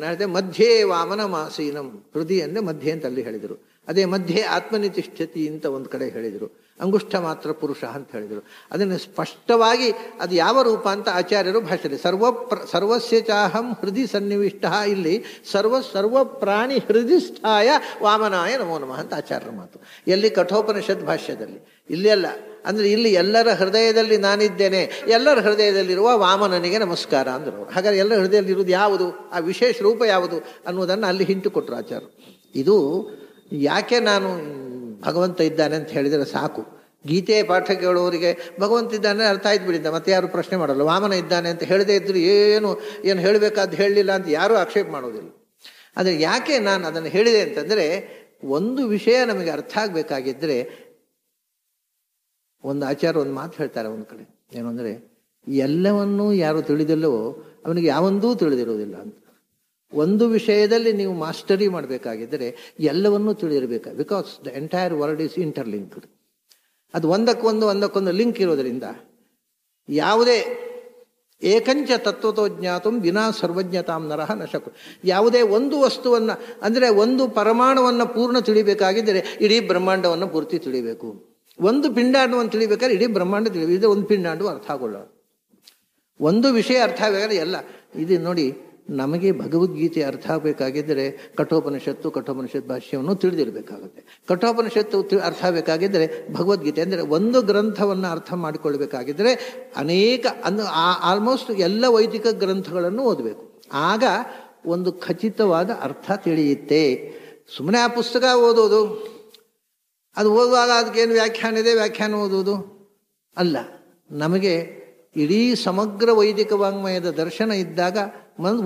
ನಡೆದ ಮಧ್ಯೆ ವಾಮನ ಮಾಸೀನಂ ಹೃದಯ ಅಂದರೆ ಮಧ್ಯೆ ಅಂತ ಅಲ್ಲಿ ಹೇಳಿದರು ಅದೇ ಮಧ್ಯೆ ಆತ್ಮನಿತಿಷ್ಠತಿ ಅಂತ ಒಂದು ಕಡೆ ಹೇಳಿದರು ಅಂಗುಷ್ಠ ಮಾತ್ರ ಪುರುಷ ಅಂತ ಹೇಳಿದರು ಅದನ್ನು ಸ್ಪಷ್ಟವಾಗಿ ಅದು ಯಾವ ರೂಪ ಅಂತ ಆಚಾರ್ಯರು ಭಾಷೆ ಸರ್ವ ಪ್ರ ಸರ್ವಸ್ಯ ಚಾಹಂ ಹೃದಯ ಸನ್ನಿವಿಷ್ಟ ಇಲ್ಲಿ ಸರ್ವ ಸರ್ವ ಪ್ರಾಣಿ ಹೃದಯಸ್ಥಾಯ ವಾಮನಾಯ ನಮೋ ನಮಃ ಅಂತ ಆಚಾರ್ಯರ ಮಾತು ಎಲ್ಲಿ ಕಠೋಪನಿಷತ್ ಭಾಷ್ಯದಲ್ಲಿ ಇಲ್ಲಿ ಅಲ್ಲ ಅಂದರೆ ಇಲ್ಲಿ ಎಲ್ಲರ ಹೃದಯದಲ್ಲಿ ನಾನಿದ್ದೇನೆ ಎಲ್ಲರ ಹೃದಯದಲ್ಲಿರುವ ವಾಮನನಿಗೆ ನಮಸ್ಕಾರ ಅಂದರು ಹಾಗಾದರೆ ಎಲ್ಲರ ಹೃದಯದಲ್ಲಿ ಇರುವುದು ಯಾವುದು ಆ ವಿಶೇಷ ರೂಪ ಯಾವುದು ಅನ್ನೋದನ್ನು ಅಲ್ಲಿ ಹಿಂಟು ಕೊಟ್ಟರು ಆಚಾರ್ಯರು ಇದು ಯಾಕೆ ನಾನು ಭಗವಂತ ಇದ್ದಾನೆ ಅಂತ ಹೇಳಿದರೆ ಸಾಕು ಗೀತೆ ಪಾಠ ಕೇಳೋರಿಗೆ ಭಗವಂತ ಇದ್ದಾನೆ ಅರ್ಥ ಆಯ್ತು ಬಿಡಿದ್ದ ಮತ್ತೆ ಯಾರು ಪ್ರಶ್ನೆ ಮಾಡಲ್ಲ ವಾಮನ ಇದ್ದಾನೆ ಅಂತ ಹೇಳದೇ ಇದ್ದರೂ ಏನು ಏನು ಹೇಳಬೇಕಾದ್ದು ಹೇಳಲಿಲ್ಲ ಅಂತ ಯಾರೂ ಆಕ್ಷೇಪ ಮಾಡೋದಿಲ್ಲ ಆದರೆ ಯಾಕೆ ನಾನು ಅದನ್ನು ಹೇಳಿದೆ ಅಂತಂದರೆ ಒಂದು ವಿಷಯ ನಮಗೆ ಅರ್ಥ ಆಗಬೇಕಾಗಿದ್ದರೆ ಒಂದು ಆಚಾರ ಒಂದು ಮಾತು ಹೇಳ್ತಾರೆ ಒಂದು ಕಡೆ ಏನು ಅಂದರೆ ಎಲ್ಲವನ್ನೂ ಯಾರು ತಿಳಿದಿಲ್ಲವೋ ಅವನಿಗೆ ಯಾವೊಂದೂ ತಿಳಿದಿರುವುದಿಲ್ಲ ಅಂತ ಒಂದು ವಿಷಯದಲ್ಲಿ ನೀವು ಮಾಸ್ಟರಿ ಮಾಡಬೇಕಾಗಿದ್ದರೆ ಎಲ್ಲವನ್ನೂ ತಿಳಿದಿರಬೇಕು because the entire world is interlinked ಅದು ಒಂದಕ್ಕೊಂದು ಒಂದಕ್ಕೊಂದು ಲಿಂಕ್ ಇರೋದರಿಂದ ಯಾವುದೇ ಏಕಂಚ ತತ್ವತೋ ವಿನಾ ಸರ್ವಜ್ಞತಾಂ ನರಹ ನಶಕು ಯಾವುದೇ ಒಂದು ವಸ್ತುವನ್ನು ಅಂದರೆ ಒಂದು ಪರಮಾಣುವನ್ನು ಪೂರ್ಣ ತಿಳಿಬೇಕಾಗಿದ್ದರೆ ಇಡೀ ಬ್ರಹ್ಮಾಂಡವನ್ನು ಪೂರ್ತಿ ತಿಳಿಬೇಕು ಒಂದು ಪಿಂಡಾಂಡು ಅಂತ ತಿಳಿಬೇಕಾದ್ರೆ ಇಡೀ ಬ್ರಹ್ಮಾಂಡ ತಿಳಿ ಇದು ಒಂದು ಪಿಂಡಾಂಡು ಅರ್ಥ ಆಗೊಳ್ಳೋದು ಒಂದು ವಿಷಯ ಅರ್ಥ ಆಗಬೇಕಾದ್ರೆ ಎಲ್ಲ ಇದು ನೋಡಿ ನಮಗೆ ಭಗವದ್ಗೀತೆ ಅರ್ಥ ಆಗಬೇಕಾಗಿದ್ದರೆ ಕಠೋಪನಿಷತ್ತು ಕಠೋಪನಿಷತ್ ಭಾಷ್ಯವನ್ನು ತಿಳಿದಿರಬೇಕಾಗುತ್ತೆ ಕಠೋಪನಿಷತ್ತು ಅರ್ಥ ಆಗಬೇಕಾಗಿದ್ದರೆ ಭಗವದ್ಗೀತೆ ಅಂದರೆ ಒಂದು ಗ್ರಂಥವನ್ನು ಅರ್ಥ ಮಾಡಿಕೊಳ್ಬೇಕಾಗಿದ್ದರೆ ಅನೇಕ ಅಂದು ಆಲ್ಮೋಸ್ಟ್ ಎಲ್ಲ ವೈದಿಕ ಗ್ರಂಥಗಳನ್ನು ಓದಬೇಕು ಆಗ ಒಂದು ಖಚಿತವಾದ ಅರ್ಥ ತಿಳಿಯುತ್ತೆ ಸುಮ್ಮನೆ ಆ ಪುಸ್ತಕ ಓದೋದು ಅದು ಓದುವಾಗ ಅದಕ್ಕೇನು ವ್ಯಾಖ್ಯಾನ ಇದೆ ವ್ಯಾಖ್ಯಾನ ಓದುವುದು ಅಲ್ಲ ನಮಗೆ ಇಡೀ ಸಮಗ್ರ ವೈದಿಕ ವಾಂಗ್ಮಯದ ದರ್ಶನ ಇದ್ದಾಗ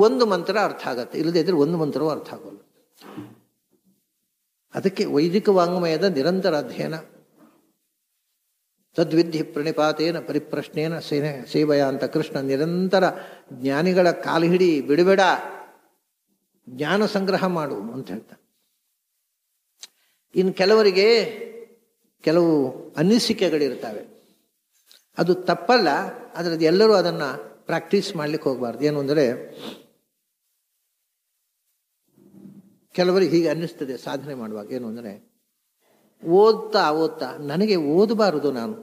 ಒಂದು ಮಂತ್ರ ಅರ್ಥ ಆಗತ್ತೆ ಇಲ್ಲದೇ ಇದ್ರೆ ಒಂದು ಮಂತ್ರವೂ ಅರ್ಥ ಆಗೋಲ್ಲ ಅದಕ್ಕೆ ವೈದಿಕ ವಾಂಗ್ಮಯದ ನಿರಂತರ ಅಧ್ಯಯನ ತದ್ವಿಧಿ ಪ್ರಣಿಪಾತೇನ ಪರಿಪ್ರಶ್ನೇನ ಸೇನೆ ಸೇವೆಯ ಅಂತ ಕೃಷ್ಣ ನಿರಂತರ ಜ್ಞಾನಿಗಳ ಕಾಲು ಹಿಡಿ ಬಿಡಬೇಡ ಜ್ಞಾನ ಸಂಗ್ರಹ ಮಾಡು ಅಂತ ಹೇಳ್ತಾರೆ ಇನ್ನು ಕೆಲವರಿಗೆ ಕೆಲವು ಅನಿಸಿಕೆಗಳಿರ್ತವೆ ಅದು ತಪ್ಪಲ್ಲ ಆದರೆ ಎಲ್ಲರೂ ಅದನ್ನು ಪ್ರಾಕ್ಟೀಸ್ ಮಾಡ್ಲಿಕ್ಕೆ ಹೋಗಬಾರ್ದು ಏನು ಅಂದರೆ ಕೆಲವರಿಗೆ ಹೀಗೆ ಅನ್ನಿಸ್ತದೆ ಸಾಧನೆ ಮಾಡುವಾಗ ಏನು ಅಂದರೆ ಓದ್ತಾ ಓದ್ತಾ ನನಗೆ ಓದಬಾರದು ನಾನು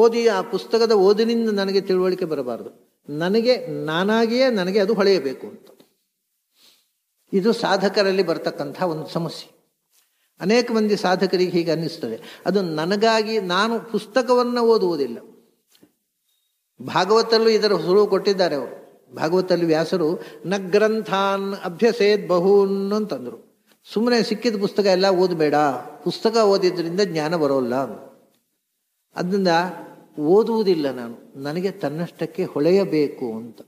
ಓದಿ ಆ ಪುಸ್ತಕದ ಓದಿನಿಂದ ನನಗೆ ತಿಳುವಳಿಕೆ ಬರಬಾರದು ನನಗೆ ನಾನಾಗಿಯೇ ನನಗೆ ಅದು ಹೊಳೆಯಬೇಕು ಅಂತ ಇದು ಸಾಧಕರಲ್ಲಿ ಬರ್ತಕ್ಕಂಥ ಒಂದು ಸಮಸ್ಯೆ ಅನೇಕ ಮಂದಿ ಸಾಧಕರಿಗೆ ಹೀಗೆ ಅನ್ನಿಸ್ತದೆ ಅದು ನನಗಾಗಿ ನಾನು ಪುಸ್ತಕವನ್ನು ಓದುವುದಿಲ್ಲ ಭಾಗವತಲ್ಲೂ ಇದರ ಸುರುವು ಕೊಟ್ಟಿದ್ದಾರೆ ಅವರು ಭಾಗವತಲ್ಲಿ ವ್ಯಾಸರು ನ ಗ್ರಂಥಾನ್ ಅಭ್ಯಸೇದ್ ಬಹುನ್ ಅಂತಂದರು ಸುಮ್ಮನೆ ಸಿಕ್ಕಿದ ಪುಸ್ತಕ ಎಲ್ಲ ಓದಬೇಡ ಪುಸ್ತಕ ಓದಿದ್ದರಿಂದ ಜ್ಞಾನ ಬರೋಲ್ಲ ಅದರಿಂದ ಓದುವುದಿಲ್ಲ ನಾನು ನನಗೆ ತನ್ನಷ್ಟಕ್ಕೆ ಹೊಳೆಯಬೇಕು ಅಂತ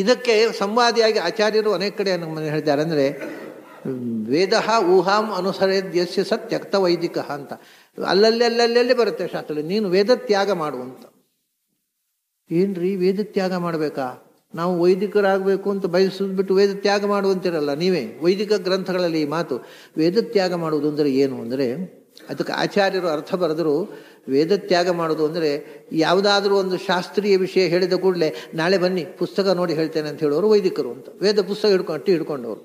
ಇದಕ್ಕೆ ಸಂವಾದಿಯಾಗಿ ಆಚಾರ್ಯರು ಅನೇಕ ಕಡೆ ನಮ್ಮನ್ನು ಹೇಳಿದ್ದಾರೆ ಅಂದರೆ ವೇದ ಊಹಾಂ ಅನುಸರೇದ್ಯಸ್ಯ ಸತ್ಯಕ್ತ ವೈದಿಕ ಅಂತ ಅಲ್ಲಲ್ಲಿ ಅಲ್ಲಲ್ಲಿ ಬರುತ್ತೆ ಶಾಸ್ತ್ರ ನೀನು ವೇದ ತ್ಯಾಗ ಮಾಡುವಂತ ಏನ್ರಿ ವೇದ ತ್ಯಾಗ ಮಾಡಬೇಕಾ ನಾವು ವೈದಿಕರಾಗಬೇಕು ಅಂತ ಬಯಸಿದ್ಬಿಟ್ಟು ವೇದ ತ್ಯಾಗ ಮಾಡುವಂತಿರಲ್ಲ ನೀವೇ ವೈದಿಕ ಗ್ರಂಥಗಳಲ್ಲಿ ಈ ಮಾತು ವೇದ ತ್ಯಾಗ ಮಾಡುವುದು ಅಂದರೆ ಏನು ಅಂದರೆ ಅದಕ್ಕೆ ಆಚಾರ್ಯರು ಅರ್ಥ ಬರೆದರು ವೇದ ತ್ಯಾಗ ಮಾಡೋದು ಅಂದರೆ ಯಾವುದಾದ್ರೂ ಒಂದು ಶಾಸ್ತ್ರೀಯ ವಿಷಯ ಹೇಳಿದ ಕೂಡಲೇ ನಾಳೆ ಬನ್ನಿ ಪುಸ್ತಕ ನೋಡಿ ಹೇಳ್ತೇನೆ ಅಂತ ಹೇಳೋರು ವೈದಿಕರು ಅಂತ ವೇದ ಪುಸ್ತಕ ಹಿಡ್ಕೊಂಡು ಹಿಡ್ಕೊಂಡವರು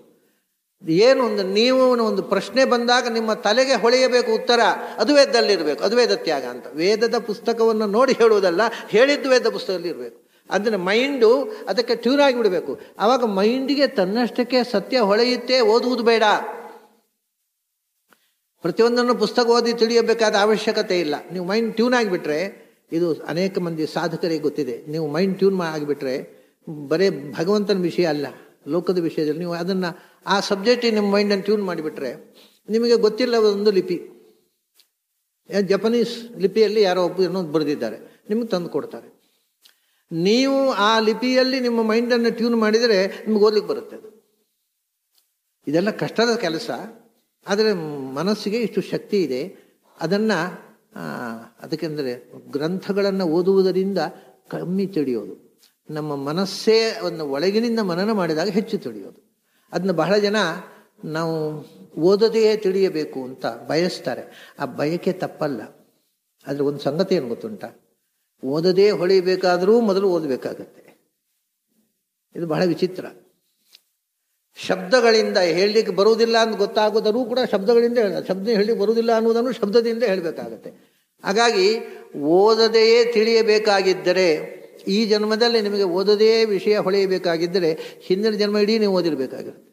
ಏನು ಒಂದು ನೀವು ಒಂದು ಪ್ರಶ್ನೆ ಬಂದಾಗ ನಿಮ್ಮ ತಲೆಗೆ ಹೊಳೆಯಬೇಕು ಉತ್ತರ ಅದು ವೇದದಲ್ಲಿರಬೇಕು ಅದು ವೇದ ತ್ಯಾಗ ಅಂತ ವೇದದ ಪುಸ್ತಕವನ್ನು ನೋಡಿ ಹೇಳುವುದಲ್ಲ ಹೇಳಿದ್ದು ವೇದ ಪುಸ್ತಕದಲ್ಲಿ ಇರಬೇಕು ಅಂದರೆ ಮೈಂಡು ಅದಕ್ಕೆ ಟ್ಯೂನ್ ಆಗಿಬಿಡಬೇಕು ಆವಾಗ ಮೈಂಡಿಗೆ ತನ್ನಷ್ಟಕ್ಕೆ ಸತ್ಯ ಹೊಳೆಯುತ್ತೆ ಓದುವುದು ಬೇಡ ಪ್ರತಿಯೊಂದನ್ನು ಪುಸ್ತಕ ಓದಿ ತಿಳಿಯಬೇಕಾದ ಅವಶ್ಯಕತೆ ಇಲ್ಲ ನೀವು ಮೈಂಡ್ ಟ್ಯೂನ್ ಆಗಿಬಿಟ್ರೆ ಇದು ಅನೇಕ ಮಂದಿ ಸಾಧಕರಿಗೆ ಗೊತ್ತಿದೆ ನೀವು ಮೈಂಡ್ ಟ್ಯೂನ್ ಆಗಿಬಿಟ್ರೆ ಬರೀ ಭಗವಂತನ ವಿಷಯ ಅಲ್ಲ ಲೋಕದ ವಿಷಯದಲ್ಲಿ ನೀವು ಅದನ್ನು ಆ ಸಬ್ಜೆಕ್ಟಿಗೆ ನಿಮ್ಮ ಮೈಂಡನ್ನು ಟ್ಯೂನ್ ಮಾಡಿಬಿಟ್ರೆ ನಿಮಗೆ ಗೊತ್ತಿಲ್ಲ ಒಂದು ಲಿಪಿ ಜಪನೀಸ್ ಲಿಪಿಯಲ್ಲಿ ಯಾರೋ ಒಬ್ಬ ಇನ್ನೊಂದು ಬರೆದಿದ್ದಾರೆ ನಿಮಗೆ ತಂದು ಕೊಡ್ತಾರೆ ನೀವು ಆ ಲಿಪಿಯಲ್ಲಿ ನಿಮ್ಮ ಮೈಂಡನ್ನು ಟ್ಯೂನ್ ಮಾಡಿದರೆ ನಿಮ್ಗೆ ಓದ್ಲಿಕ್ಕೆ ಬರುತ್ತೆ ಅದು ಇದೆಲ್ಲ ಕಷ್ಟದ ಕೆಲಸ ಆದರೆ ಮನಸ್ಸಿಗೆ ಇಷ್ಟು ಶಕ್ತಿ ಇದೆ ಅದನ್ನು ಅದಕ್ಕೆಂದರೆ ಗ್ರಂಥಗಳನ್ನು ಓದುವುದರಿಂದ ಕಮ್ಮಿ ತಿಳಿಯೋದು ನಮ್ಮ ಮನಸ್ಸೇ ಒಂದು ಒಳಗಿನಿಂದ ಮನನ ಮಾಡಿದಾಗ ಹೆಚ್ಚು ತಿಳಿಯೋದು ಅದನ್ನ ಬಹಳ ಜನ ನಾವು ಓದೋದೆಯೇ ತಿಳಿಯಬೇಕು ಅಂತ ಬಯಸ್ತಾರೆ ಆ ಬಯಕೆ ತಪ್ಪಲ್ಲ ಆದರೆ ಒಂದು ಸಂಗತಿ ಏನು ಗೊತ್ತುಂಟ ಓದದೇ ಹೊಳಿಬೇಕಾದರೂ ಮೊದಲು ಓದಬೇಕಾಗತ್ತೆ ಇದು ಬಹಳ ವಿಚಿತ್ರ ಶಬ್ದಗಳಿಂದ ಹೇಳಲಿಕ್ಕೆ ಬರುವುದಿಲ್ಲ ಅಂತ ಗೊತ್ತಾಗೋದರೂ ಕೂಡ ಶಬ್ದಗಳಿಂದ ಹೇಳ ಶಬ್ದ ಹೇಳಿ ಬರುವುದಿಲ್ಲ ಅನ್ನೋದನ್ನು ಶಬ್ದದಿಂದ ಹೇಳಬೇಕಾಗತ್ತೆ ಹಾಗಾಗಿ ಓದದೆಯೇ ತಿಳಿಯಬೇಕಾಗಿದ್ದರೆ ಈ ಜನ್ಮದಲ್ಲಿ ನಿಮಗೆ ಓದೋದೇ ವಿಷಯ ಹೊಳೆಯಬೇಕಾಗಿದ್ದರೆ ಹಿಂದಿನ ಜನ್ಮ ಇಡೀ ನೀವು ಓದಿರಬೇಕಾಗಿರುತ್ತೆ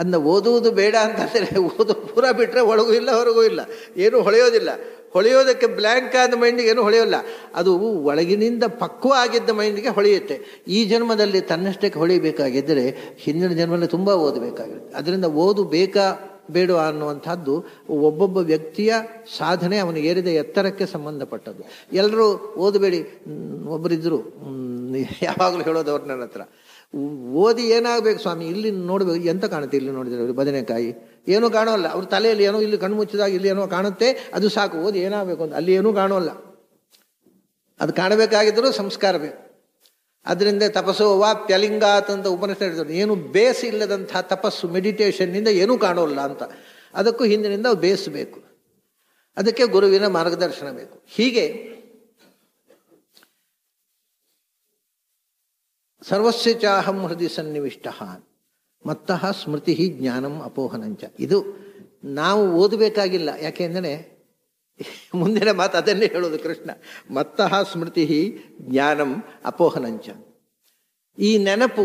ಅದನ್ನ ಓದುವುದು ಬೇಡ ಅಂತಂದರೆ ಓದು ಪೂರ ಬಿಟ್ಟರೆ ಒಳಗೂ ಇಲ್ಲ ಹೊರಗೂ ಇಲ್ಲ ಏನೂ ಹೊಳೆಯೋದಿಲ್ಲ ಹೊಳೆಯೋದಕ್ಕೆ ಬ್ಲ್ಯಾಂಕ್ ಆದ ಮೈಂಡಿಗೆ ಏನೂ ಹೊಳೆಯೋಲ್ಲ ಅದು ಒಳಗಿನಿಂದ ಪಕ್ವ ಆಗಿದ್ದ ಮೈಂಡಿಗೆ ಹೊಳೆಯುತ್ತೆ ಈ ಜನ್ಮದಲ್ಲಿ ತನ್ನಷ್ಟಕ್ಕೆ ಹೊಳಿಬೇಕಾಗಿದ್ದರೆ ಹಿಂದಿನ ಜನ್ಮದಲ್ಲಿ ತುಂಬ ಓದಬೇಕಾಗಿರುತ್ತೆ ಅದರಿಂದ ಓದು ಬೇಕಾ ಬೇಡವಾ ಅನ್ನುವಂಥದ್ದು ಒಬ್ಬೊಬ್ಬ ವ್ಯಕ್ತಿಯ ಸಾಧನೆ ಅವನು ಏರಿದ ಎತ್ತರಕ್ಕೆ ಸಂಬಂಧಪಟ್ಟದ್ದು ಎಲ್ಲರೂ ಓದಬೇಡಿ ಒಬ್ಬರಿದ್ದರು ಯಾವಾಗಲೂ ಹೇಳೋದು ಅವ್ರ ನನ್ನ ಹತ್ರ ಓದಿ ಏನಾಗಬೇಕು ಸ್ವಾಮಿ ಇಲ್ಲಿ ನೋಡಬೇಕು ಎಂತ ಕಾಣುತ್ತೆ ಇಲ್ಲಿ ನೋಡಿದ್ರೆ ಬದನೆಕಾಯಿ ಏನೂ ಕಾಣೋಲ್ಲ ಅವ್ರ ತಲೆಯಲ್ಲಿ ಏನೋ ಇಲ್ಲಿ ಕಣ್ಣು ಮುಚ್ಚಿದಾಗ ಇಲ್ಲಿ ಏನೋ ಕಾಣುತ್ತೆ ಅದು ಸಾಕು ಓದಿ ಏನಾಗಬೇಕು ಅಂತ ಅಲ್ಲಿ ಏನೂ ಕಾಣೋಲ್ಲ ಅದು ಕಾಣಬೇಕಾಗಿದ್ದರೂ ಸಂಸ್ಕಾರ ಬೇಕು ಅದರಿಂದ ತಪಸ್ಸೋ ವಾಪ್ಯಲಿಂಗಾತ್ ಅಂತ ಉಪನಿಷತ್ ಏನು ಬೇಸ್ ಇಲ್ಲದಂತಹ ತಪಸ್ಸು ಮೆಡಿಟೇಷನ್ನಿಂದ ಏನೂ ಕಾಣೋಲ್ಲ ಅಂತ ಅದಕ್ಕೂ ಹಿಂದಿನಿಂದ ಬೇಸ್ ಬೇಕು ಅದಕ್ಕೆ ಗುರುವಿನ ಮಾರ್ಗದರ್ಶನ ಬೇಕು ಹೀಗೆ ಸರ್ವಸ್ಯ ಚಾಹಂ ಹೃದಯ ಸನ್ನಿವಿಷ್ಟ ಮತ್ತಃ ಸ್ಮೃತಿ ಜ್ಞಾನಂ ಅಪೋಹನಂಚ ಇದು ನಾವು ಓದಬೇಕಾಗಿಲ್ಲ ಯಾಕೆಂದರೆ [LAUGHS] ಮುಂದಿನ ಮಾತು ಅದನ್ನೇ ಹೇಳೋದು ಕೃಷ್ಣ ಮತ್ತ ಸ್ಮೃತಿ ಜ್ಞಾನಂ ಅಪೋಹನಂಚ ಈ ನೆನಪು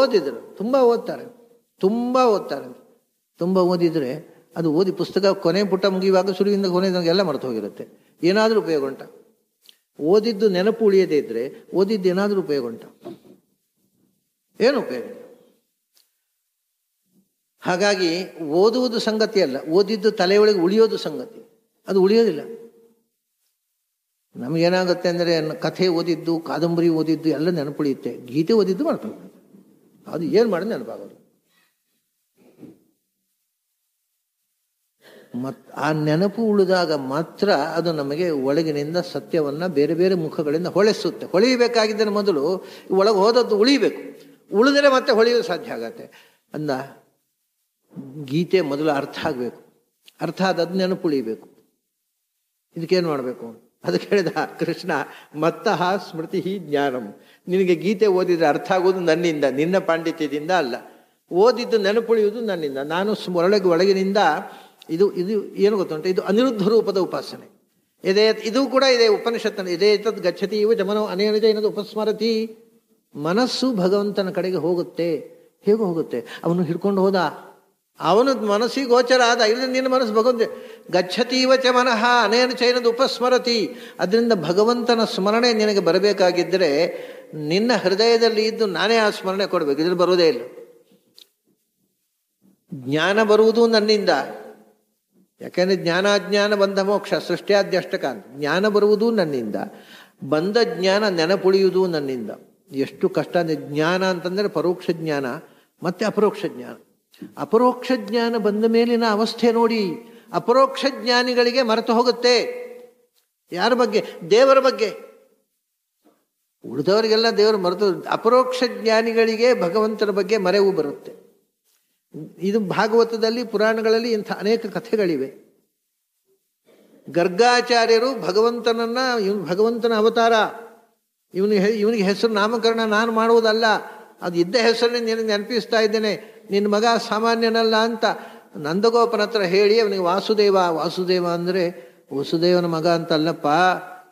ಓದಿದರು ತುಂಬ ಓದ್ತಾರೆ ತುಂಬ ಓದ್ತಾರೆ ತುಂಬ ಓದಿದ್ರೆ ಅದು ಓದಿ ಪುಸ್ತಕ ಕೊನೆ ಪುಟ್ಟ ಮುಗಿಯುವಾಗ ಸುರಿಯಿಂದ ಕೊನೆ ಎಲ್ಲ ಮರೆತು ಹೋಗಿರುತ್ತೆ ಏನಾದರೂ ಉಪಯೋಗ ಉಂಟ ಓದಿದ್ದು ನೆನಪು ಉಳಿಯದೇ ಇದ್ರೆ ಓದಿದ್ದು ಏನಾದರೂ ಉಪಯೋಗ ಉಂಟ ಏನು ಉಪಯೋಗ ಹಾಗಾಗಿ ಓದುವುದು ಸಂಗತಿ ಅಲ್ಲ ಓದಿದ್ದು ತಲೆಯೊಳಗೆ ಉಳಿಯೋದು ಸಂಗತಿ ಅದು ಉಳಿಯೋದಿಲ್ಲ ನಮಗೇನಾಗುತ್ತೆ ಅಂದರೆ ಕಥೆ ಓದಿದ್ದು ಕಾದಂಬರಿ ಓದಿದ್ದು ಎಲ್ಲ ನೆನಪುಳಿಯುತ್ತೆ ಗೀತೆ ಓದಿದ್ದು ಮಾಡ್ತಾರೆ ಅದು ಏನು ಮಾಡಿದ್ರೆ ನೆನಪಾಗೋದು ಮತ್ ಆ ನೆನಪು ಉಳಿದಾಗ ಮಾತ್ರ ಅದು ನಮಗೆ ಒಳಗಿನಿಂದ ಸತ್ಯವನ್ನು ಬೇರೆ ಬೇರೆ ಮುಖಗಳಿಂದ ಹೊಳೆಸುತ್ತೆ ಹೊಳೆಯಬೇಕಾಗಿದ್ದರೆ ಮೊದಲು ಒಳಗೆ ಹೋದದ್ದು ಉಳಿಬೇಕು ಉಳಿದರೆ ಮತ್ತೆ ಹೊಳೆಯಲು ಸಾಧ್ಯ ಆಗತ್ತೆ ಅಂದ ಗೀತೆ ಮೊದಲು ಅರ್ಥ ಆಗಬೇಕು ಅರ್ಥ ಆದದ್ದು ನೆನಪು ಉಳಿಬೇಕು ಇದಕ್ಕೇನು ಮಾಡಬೇಕು ಅದಕ್ಕೆ ಹೇಳಿದ ಕೃಷ್ಣ ಮತ್ತಃ ಸ್ಮೃತಿ ಜ್ಞಾನಂ ನಿನಗೆ ಗೀತೆ ಓದಿದರೆ ಅರ್ಥ ಆಗೋದು ನನ್ನಿಂದ ನಿನ್ನ ಪಾಂಡಿತ್ಯದಿಂದ ಅಲ್ಲ ಓದಿದ್ದು ನೆನಪುಳಿಯುವುದು ನನ್ನಿಂದ ನಾನು ಒಳಗೆ ಒಳಗಿನಿಂದ ಇದು ಇದು ಏನು ಗೊತ್ತುಂಟು ಇದು ಅನಿರುದ್ಧ ರೂಪದ ಉಪಾಸನೆ ಇದೇ ಇದು ಕೂಡ ಇದೆ ಉಪನಿಷತ್ನ ಇದೇ ತದ್ ಗಚ್ಚತಿ ಇವು ಜಮನೋ ಅನೇನಜ ಏನದು ಉಪಸ್ಮರತಿ ಮನಸ್ಸು ಭಗವಂತನ ಕಡೆಗೆ ಹೋಗುತ್ತೆ ಹೇಗೆ ಹೋಗುತ್ತೆ ಅವನು ಹಿಡ್ಕೊಂಡು ಹೋದ ಅವನ ಮನಸ್ಸಿಗೆ ಗೋಚರ ಆದ ಇಲ್ಲಿಂದ ನಿನ್ನ ಮನಸ್ಸು ಭಗವಂತ ಗಚ್ಚತೀವಚ ಮನಃ ಅನೇನ ಚೈನದ ಉಪಸ್ಮರತಿ ಅದರಿಂದ ಭಗವಂತನ ಸ್ಮರಣೆ ನಿನಗೆ ಬರಬೇಕಾಗಿದ್ದರೆ ನಿನ್ನ ಹೃದಯದಲ್ಲಿ ಇದ್ದು ನಾನೇ ಆ ಸ್ಮರಣೆ ಕೊಡಬೇಕು ಇದ್ರಲ್ಲಿ ಬರೋದೇ ಇಲ್ಲ ಜ್ಞಾನ ಬರುವುದು ನನ್ನಿಂದ ಯಾಕೆಂದರೆ ಜ್ಞಾನಾಜ್ಞಾನ ಬಂದ ಮೋಕ್ಷ ಸೃಷ್ಟಿಯಾದ್ಯಷ್ಟಕಾಂತ ಜ್ಞಾನ ಬರುವುದು ನನ್ನಿಂದ ಬಂದ ಜ್ಞಾನ ನೆನಪುಳಿಯುವುದು ನನ್ನಿಂದ ಎಷ್ಟು ಕಷ್ಟ ಜ್ಞಾನ ಅಂತಂದರೆ ಪರೋಕ್ಷ ಜ್ಞಾನ ಮತ್ತು ಅಪರೋಕ್ಷ ಜ್ಞಾನ ಅಪರೋಕ್ಷ ಜ್ಞಾನ ಬಂದ ಮೇಲಿನ ಅವಸ್ಥೆ ನೋಡಿ ಅಪರೋಕ್ಷ ಜ್ಞಾನಿಗಳಿಗೆ ಮರೆತು ಹೋಗುತ್ತೆ ಯಾರ ಬಗ್ಗೆ ದೇವರ ಬಗ್ಗೆ ಉಳಿದವರಿಗೆಲ್ಲ ದೇವರು ಮರೆತು ಅಪರೋಕ್ಷ ಜ್ಞಾನಿಗಳಿಗೆ ಭಗವಂತನ ಬಗ್ಗೆ ಮರೆವು ಬರುತ್ತೆ ಇದು ಭಾಗವತದಲ್ಲಿ ಪುರಾಣಗಳಲ್ಲಿ ಇಂಥ ಅನೇಕ ಕಥೆಗಳಿವೆ ಗರ್ಗಾಚಾರ್ಯರು ಭಗವಂತನನ್ನ ಇವನು ಭಗವಂತನ ಅವತಾರ ಇವನು ಇವನಿಗೆ ಹೆಸರು ನಾಮಕರಣ ನಾನು ಮಾಡುವುದಲ್ಲ ಅದು ಇದ್ದ ಹೆಸರನ್ನೇ ನಿನಗೆ ನೆನಪಿಸ್ತಾ ಇದ್ದೇನೆ ನಿನ್ನ ಮಗ ಸಾಮಾನ್ಯನಲ್ಲ ಅಂತ ನಂದಗೋಪನ ಹತ್ರ ಹೇಳಿ ಅವನಿಗೆ ವಾಸುದೇವ ವಾಸುದೇವ ಅಂದರೆ ವಸುದೇವನ ಮಗ ಅಂತಲ್ಲಪ್ಪ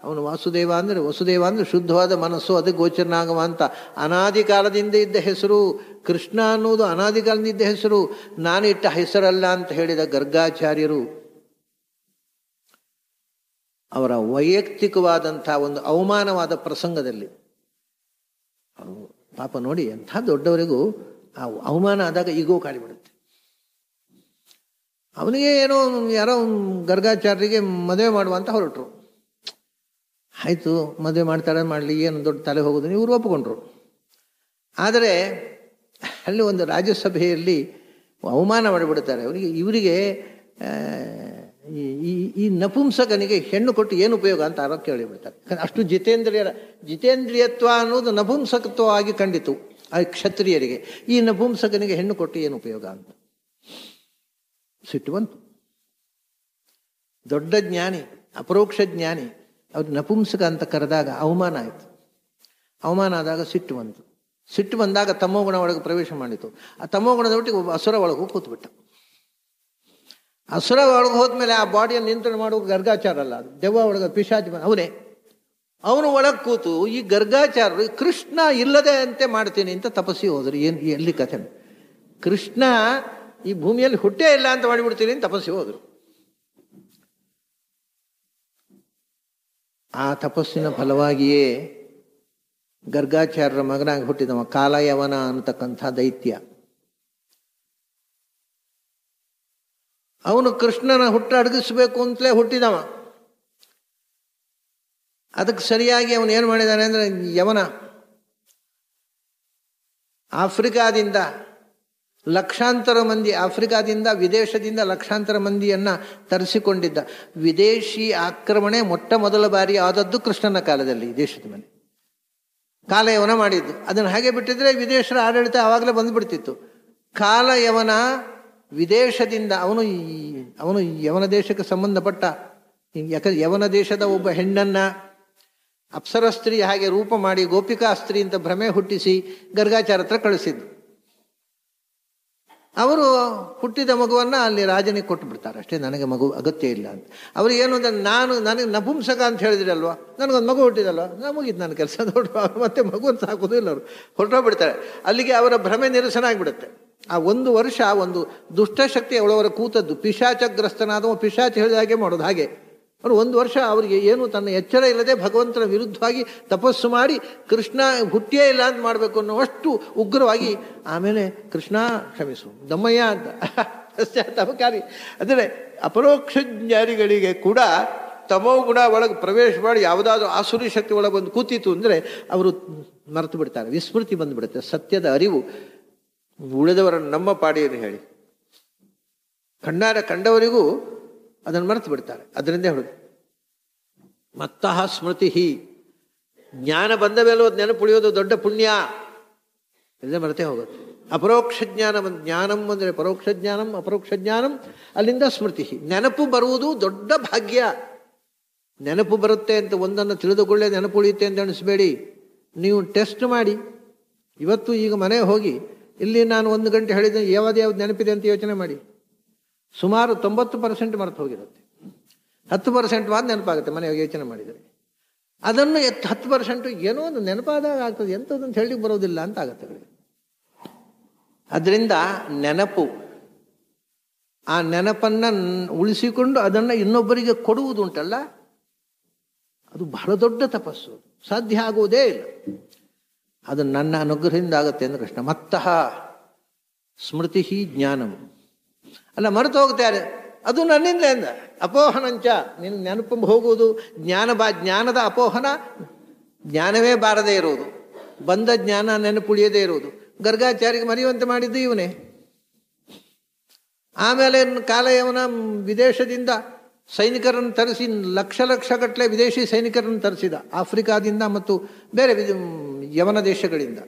ಅವನು ವಾಸುದೇವ ಅಂದರೆ ವಸುದೇವ ಅಂದರೆ ಶುದ್ಧವಾದ ಮನಸ್ಸು ಅದು ಗೋಚರನಾಗವ ಅಂತ ಅನಾದಿ ಕಾಲದಿಂದ ಇದ್ದ ಹೆಸರು ಕೃಷ್ಣ ಅನ್ನೋದು ಅನಾದಿ ಕಾಲದಿಂದ ಇದ್ದ ಹೆಸರು ನಾನಿಟ್ಟ ಹೆಸರಲ್ಲ ಅಂತ ಹೇಳಿದ ಗರ್ಗಾಚಾರ್ಯರು ಅವರ ವೈಯಕ್ತಿಕವಾದಂಥ ಒಂದು ಅವಮಾನವಾದ ಪ್ರಸಂಗದಲ್ಲಿ ಪಾಪ ನೋಡಿ ಎಂಥ ದೊಡ್ಡವರಿಗೂ ಆ ಅವಮಾನ ಆದಾಗ ಈಗೋ ಕಾಲಿಬಿಡುತ್ತೆ ಅವನಿಗೆ ಏನೋ ಯಾರೋ ಗರ್ಗಾಚಾರ್ಯರಿಗೆ ಮದುವೆ ಮಾಡುವ ಅಂತ ಹೊರಟರು ಆಯಿತು ಮದುವೆ ಮಾಡ್ತಾರೆ ಮಾಡಲಿ ಏನು ದೊಡ್ಡ ತಲೆ ಹೋಗೋದು ಇವರು ಒಪ್ಪಿಕೊಂಡ್ರು ಆದರೆ ಅಲ್ಲಿ ಒಂದು ರಾಜ್ಯಸಭೆಯಲ್ಲಿ ಅವಮಾನ ಮಾಡಿಬಿಡ್ತಾರೆ ಅವರಿಗೆ ಇವರಿಗೆ ಈ ಈ ನಪುಂಸಕನಿಗೆ ಹೆಣ್ಣು ಕೊಟ್ಟು ಏನು ಉಪಯೋಗ ಅಂತ ಆರೋಗ್ಯ ಹೇಳಿಬಿಡ್ತಾರೆ ಅಷ್ಟು ಜಿತೇಂದ್ರಿಯರ ಜಿತೇಂದ್ರಿಯತ್ವ ಅನ್ನೋದು ನಪುಂಸಕತ್ವವಾಗಿ ಕಂಡಿತು ಆ ಕ್ಷತ್ರಿಯರಿಗೆ ಈ ನಪುಂಸಕನಿಗೆ ಹೆಣ್ಣು ಕೊಟ್ಟು ಏನು ಉಪಯೋಗ ಅಂತ ಸಿಟ್ಟು ಬಂತು ದೊಡ್ಡ ಜ್ಞಾನಿ ಅಪರೋಕ್ಷ ಜ್ಞಾನಿ ಅವ್ರು ನಪುಂಸಕ ಅಂತ ಕರೆದಾಗ ಅವಮಾನ ಆಯಿತು ಅವಮಾನ ಆದಾಗ ಸಿಟ್ಟು ಬಂತು ಸಿಟ್ಟು ಬಂದಾಗ ತಮ್ಮೋಗುಣ ಒಳಗೆ ಪ್ರವೇಶ ಮಾಡಿತು ಆ ತಮ್ಮೋಗುಣದ ಒಟ್ಟಿಗೆ ಒಬ್ಬ ಅಸುರ ಒಳಗೆ ಕೂತ್ಬಿಟ್ಟ ಅಸುರ ಒಳಗೆ ಹೋದ್ಮೇಲೆ ಆ ಬಾಡಿಯನ್ನು ನಿಯಂತ್ರಣ ಮಾಡುವ ಗರ್ಗಾಚಾರ ಅಲ್ಲ ದೆವ್ವ ಒಳಗೆ ಪಿಶಾಚಿ ಅವನೇ ಅವನು ಒಳಗೆ ಕೂತು ಈ ಗರ್ಗಾಚಾರ್ಯರು ಕೃಷ್ಣ ಇಲ್ಲದೆ ಅಂತೆ ಮಾಡ್ತೀನಿ ಅಂತ ತಪಸ್ಸಿ ಹೋದರು ಏನು ಎಲ್ಲಿ ಕಥೆ ಕೃಷ್ಣ ಈ ಭೂಮಿಯಲ್ಲಿ ಹುಟ್ಟೇ ಇಲ್ಲ ಅಂತ ಮಾಡಿಬಿಡ್ತೀನಿ ಅಂತ ತಪಸ್ಸಿ ಹೋದರು ಆ ತಪಸ್ಸಿನ ಫಲವಾಗಿಯೇ ಗರ್ಗಾಚಾರ್ಯರ ಮಗನಾಗಿ ಹುಟ್ಟಿದವ ಕಾಲಯವನ ಅನ್ನತಕ್ಕಂಥ ದೈತ್ಯ ಅವನು ಕೃಷ್ಣನ ಹುಟ್ಟ ಅಡಗಿಸ್ಬೇಕು ಅಂತಲೇ ಹುಟ್ಟಿದವ ಅದಕ್ಕೆ ಸರಿಯಾಗಿ ಅವನು ಏನು ಮಾಡಿದ್ದಾನೆ ಅಂದರೆ ಯವನ ಆಫ್ರಿಕಾದಿಂದ ಲಕ್ಷಾಂತರ ಮಂದಿ ಆಫ್ರಿಕಾದಿಂದ ವಿದೇಶದಿಂದ ಲಕ್ಷಾಂತರ ಮಂದಿಯನ್ನು ತರಿಸಿಕೊಂಡಿದ್ದ ವಿದೇಶಿ ಆಕ್ರಮಣೆ ಮೊಟ್ಟ ಮೊದಲ ಬಾರಿ ಆದದ್ದು ಕೃಷ್ಣನ ಕಾಲದಲ್ಲಿ ದೇಶದ ಮೇಲೆ ಕಾಲಯವನ ಮಾಡಿದ್ದು ಅದನ್ನು ಹಾಗೆ ಬಿಟ್ಟಿದ್ರೆ ವಿದೇಶರ ಆಡಳಿತ ಆವಾಗಲೇ ಬಂದುಬಿಡ್ತಿತ್ತು ಕಾಲಯವನ ವಿದೇಶದಿಂದ ಅವನು ಅವನು ಯವನ ದೇಶಕ್ಕೆ ಸಂಬಂಧಪಟ್ಟ ಯಾಕಂದ್ರೆ ಯವನ ದೇಶದ ಒಬ್ಬ ಹೆಣ್ಣನ್ನು ಅಪ್ಸರ ಹಾಗೆ ರೂಪ ಮಾಡಿ ಗೋಪಿಕಾ ಅಂತ ಭ್ರಮೆ ಹುಟ್ಟಿಸಿ ಗರ್ಗಾಚಾರ ಹತ್ರ ಕಳಿಸಿದ್ರು ಅವರು ಹುಟ್ಟಿದ ಮಗುವನ್ನು ಅಲ್ಲಿ ರಾಜನಿಗೆ ಕೊಟ್ಟು ಬಿಡ್ತಾರೆ ಅಷ್ಟೇ ನನಗೆ ಮಗು ಅಗತ್ಯ ಇಲ್ಲ ಅಂತ ಅವರು ಏನು ಅಂದರೆ ನಾನು ನನಗೆ ನಪುಂಸಕ ಅಂತ ಅಲ್ವಾ ನನಗೊಂದು ಮಗು ಹುಟ್ಟಿದಲ್ವ ನಮಗಿದ್ದು ನನ್ನ ಕೆಲಸ ದೊಡ್ಡ ಮತ್ತೆ ಮತ್ತೆ ಮಗುವನ್ನು ಹಾಕೋದು ಇಲ್ಲ ಅವರು ಬಿಡ್ತಾರೆ ಅಲ್ಲಿಗೆ ಅವರ ಭ್ರಮೆ ನಿರಸನ ಆಗಿಬಿಡುತ್ತೆ ಆ ಒಂದು ವರ್ಷ ಒಂದು ದುಷ್ಟಶಕ್ತಿ ಅವಳವರ ಕೂತದ್ದು ಪಿಶಾಚಗ್ರಸ್ತನಾದವ ಪಿಶಾಚ ಹೇಳಿದ ಹಾಗೆ ಮಾಡೋದು ಹಾಗೆ ಅವರು ಒಂದು ವರ್ಷ ಅವರಿಗೆ ಏನು ತನ್ನ ಎಚ್ಚರ ಇಲ್ಲದೆ ಭಗವಂತನ ವಿರುದ್ಧವಾಗಿ ತಪಸ್ಸು ಮಾಡಿ ಕೃಷ್ಣ ಹುಟ್ಟಿಯೇ ಇಲ್ಲ ಅಂತ ಮಾಡಬೇಕು ಅನ್ನೋಷ್ಟು ಉಗ್ರವಾಗಿ ಆಮೇಲೆ ಕೃಷ್ಣ ಕ್ಷಮಿಸು ದಮ್ಮಯ್ಯ ಅಂತ ತಪಕಾರಿ ಅಂದರೆ ಅಪರೋಕ್ಷಜ್ಞಾನಿಗಳಿಗೆ ಕೂಡ ತಮೋ ಗುಣ ಒಳಗೆ ಪ್ರವೇಶ ಮಾಡಿ ಯಾವುದಾದ್ರೂ ಆಸುರಿ ಶಕ್ತಿ ಒಳಗೆ ಬಂದು ಕೂತಿತ್ತು ಅಂದರೆ ಅವರು ಮರೆತು ಬಿಡ್ತಾರೆ ವಿಸ್ಮೃತಿ ಬಂದುಬಿಡುತ್ತೆ ಸತ್ಯದ ಅರಿವು ಉಳಿದವರನ್ನು ನಮ್ಮ ಪಾಡಿಯನ್ನು ಹೇಳಿ ಕಣ್ಣಾರ ಕಂಡವರಿಗೂ ಅದನ್ನು ಮರೆತು ಬಿಡ್ತಾರೆ ಅದರಿಂದ ಹೊಡೆದು ಮತ್ತ ಸ್ಮೃತಿ ಜ್ಞಾನ ಬಂದ ಮೇಲೂ ಅದು ನೆನಪುಳಿಯೋದು ದೊಡ್ಡ ಪುಣ್ಯ ಇಲ್ಲದೆ ಮರೆತೇ ಹೋಗೋದು ಅಪರೋಕ್ಷ ಜ್ಞಾನ ಜ್ಞಾನಂ ಅಂದರೆ ಪರೋಕ್ಷ ಜ್ಞಾನಂ ಅಪರೋಕ್ಷ ಜ್ಞಾನಂ ಅಲ್ಲಿಂದ ಸ್ಮೃತಿ ನೆನಪು ಬರುವುದು ದೊಡ್ಡ ಭಾಗ್ಯ ನೆನಪು ಬರುತ್ತೆ ಅಂತ ಒಂದನ್ನು ತಿಳಿದುಕೊಳ್ಳೆ ನೆನಪು ಉಳಿಯುತ್ತೆ ಅಂತ ಅನಿಸ್ಬೇಡಿ ನೀವು ಟೆಸ್ಟ್ ಮಾಡಿ ಇವತ್ತು ಈಗ ಮನೆ ಹೋಗಿ ಇಲ್ಲಿ ನಾನು ಒಂದು ಗಂಟೆ ಹೇಳಿದ್ದೆ ಯಾವ್ದು ಯಾವ್ದು ನೆನಪಿದೆ ಅಂತ ಯೋಚನೆ ಮಾಡಿ ಸುಮಾರು ತೊಂಬತ್ತು ಪರ್ಸೆಂಟ್ ಮರೆತು ಹೋಗಿರುತ್ತೆ ಹತ್ತು ಪರ್ಸೆಂಟ್ ಮಾತ್ರ ನೆನಪಾಗುತ್ತೆ ಮನೆಯಾಗ ಯೋಚನೆ ಮಾಡಿದರೆ ಅದನ್ನು ಎತ್ತು ಹತ್ತು ಪರ್ಸೆಂಟ್ ಏನೋ ಒಂದು ನೆನಪಾದಾಗ ಆಗ್ತದೆ ಎಂತದಂತ ಹೇಳಿ ಬರೋದಿಲ್ಲ ಅಂತ ಆಗುತ್ತೆ ಅದರಿಂದ ನೆನಪು ಆ ನೆನಪನ್ನು ಉಳಿಸಿಕೊಂಡು ಅದನ್ನು ಇನ್ನೊಬ್ಬರಿಗೆ ಕೊಡುವುದುಂಟಲ್ಲ ಅದು ಬಹಳ ದೊಡ್ಡ ತಪಸ್ಸು ಸಾಧ್ಯ ಆಗುವುದೇ ಇಲ್ಲ ಅದು ನನ್ನ ಅನುಗ್ರಹದಿಂದ ಆಗುತ್ತೆ ಅಂದ್ರೆ ಕೃಷ್ಣ ಮತ್ತಹ ಸ್ಮೃತಿ ಜ್ಞಾನಂ ಅಲ್ಲ ಮರೆತು ಹೋಗ್ತಾರೆ ಅದು ನನ್ನಿಂದಲೇ ಅಂದ ಅಪೋಹನಂಚ ನಿನ್ನ ನೆನಪು ಹೋಗುವುದು ಜ್ಞಾನ ಬಾ ಜ್ಞಾನದ ಅಪೋಹನ ಜ್ಞಾನವೇ ಬಾರದೇ ಇರುವುದು ಬಂದ ಜ್ಞಾನ ನೆನಪುಳಿಯದೇ ಇರುವುದು ಗರ್ಗಾಚಾರ್ಯ ಮರೆಯುವಂತೆ ಮಾಡಿದ್ದು ಇವನೇ ಆಮೇಲೆ ಕಾಲ ಇವನ ವಿದೇಶದಿಂದ ಸೈನಿಕರನ್ನು ತರಿಸಿ ಲಕ್ಷ ಲಕ್ಷ ಗಟ್ಟಲೆ ವಿದೇಶಿ ಸೈನಿಕರನ್ನು ತರಿಸಿದ ಆಫ್ರಿಕಾದಿಂದ ಮತ್ತು ಬೇರೆ ಯವನ ದೇಶಗಳಿಂದ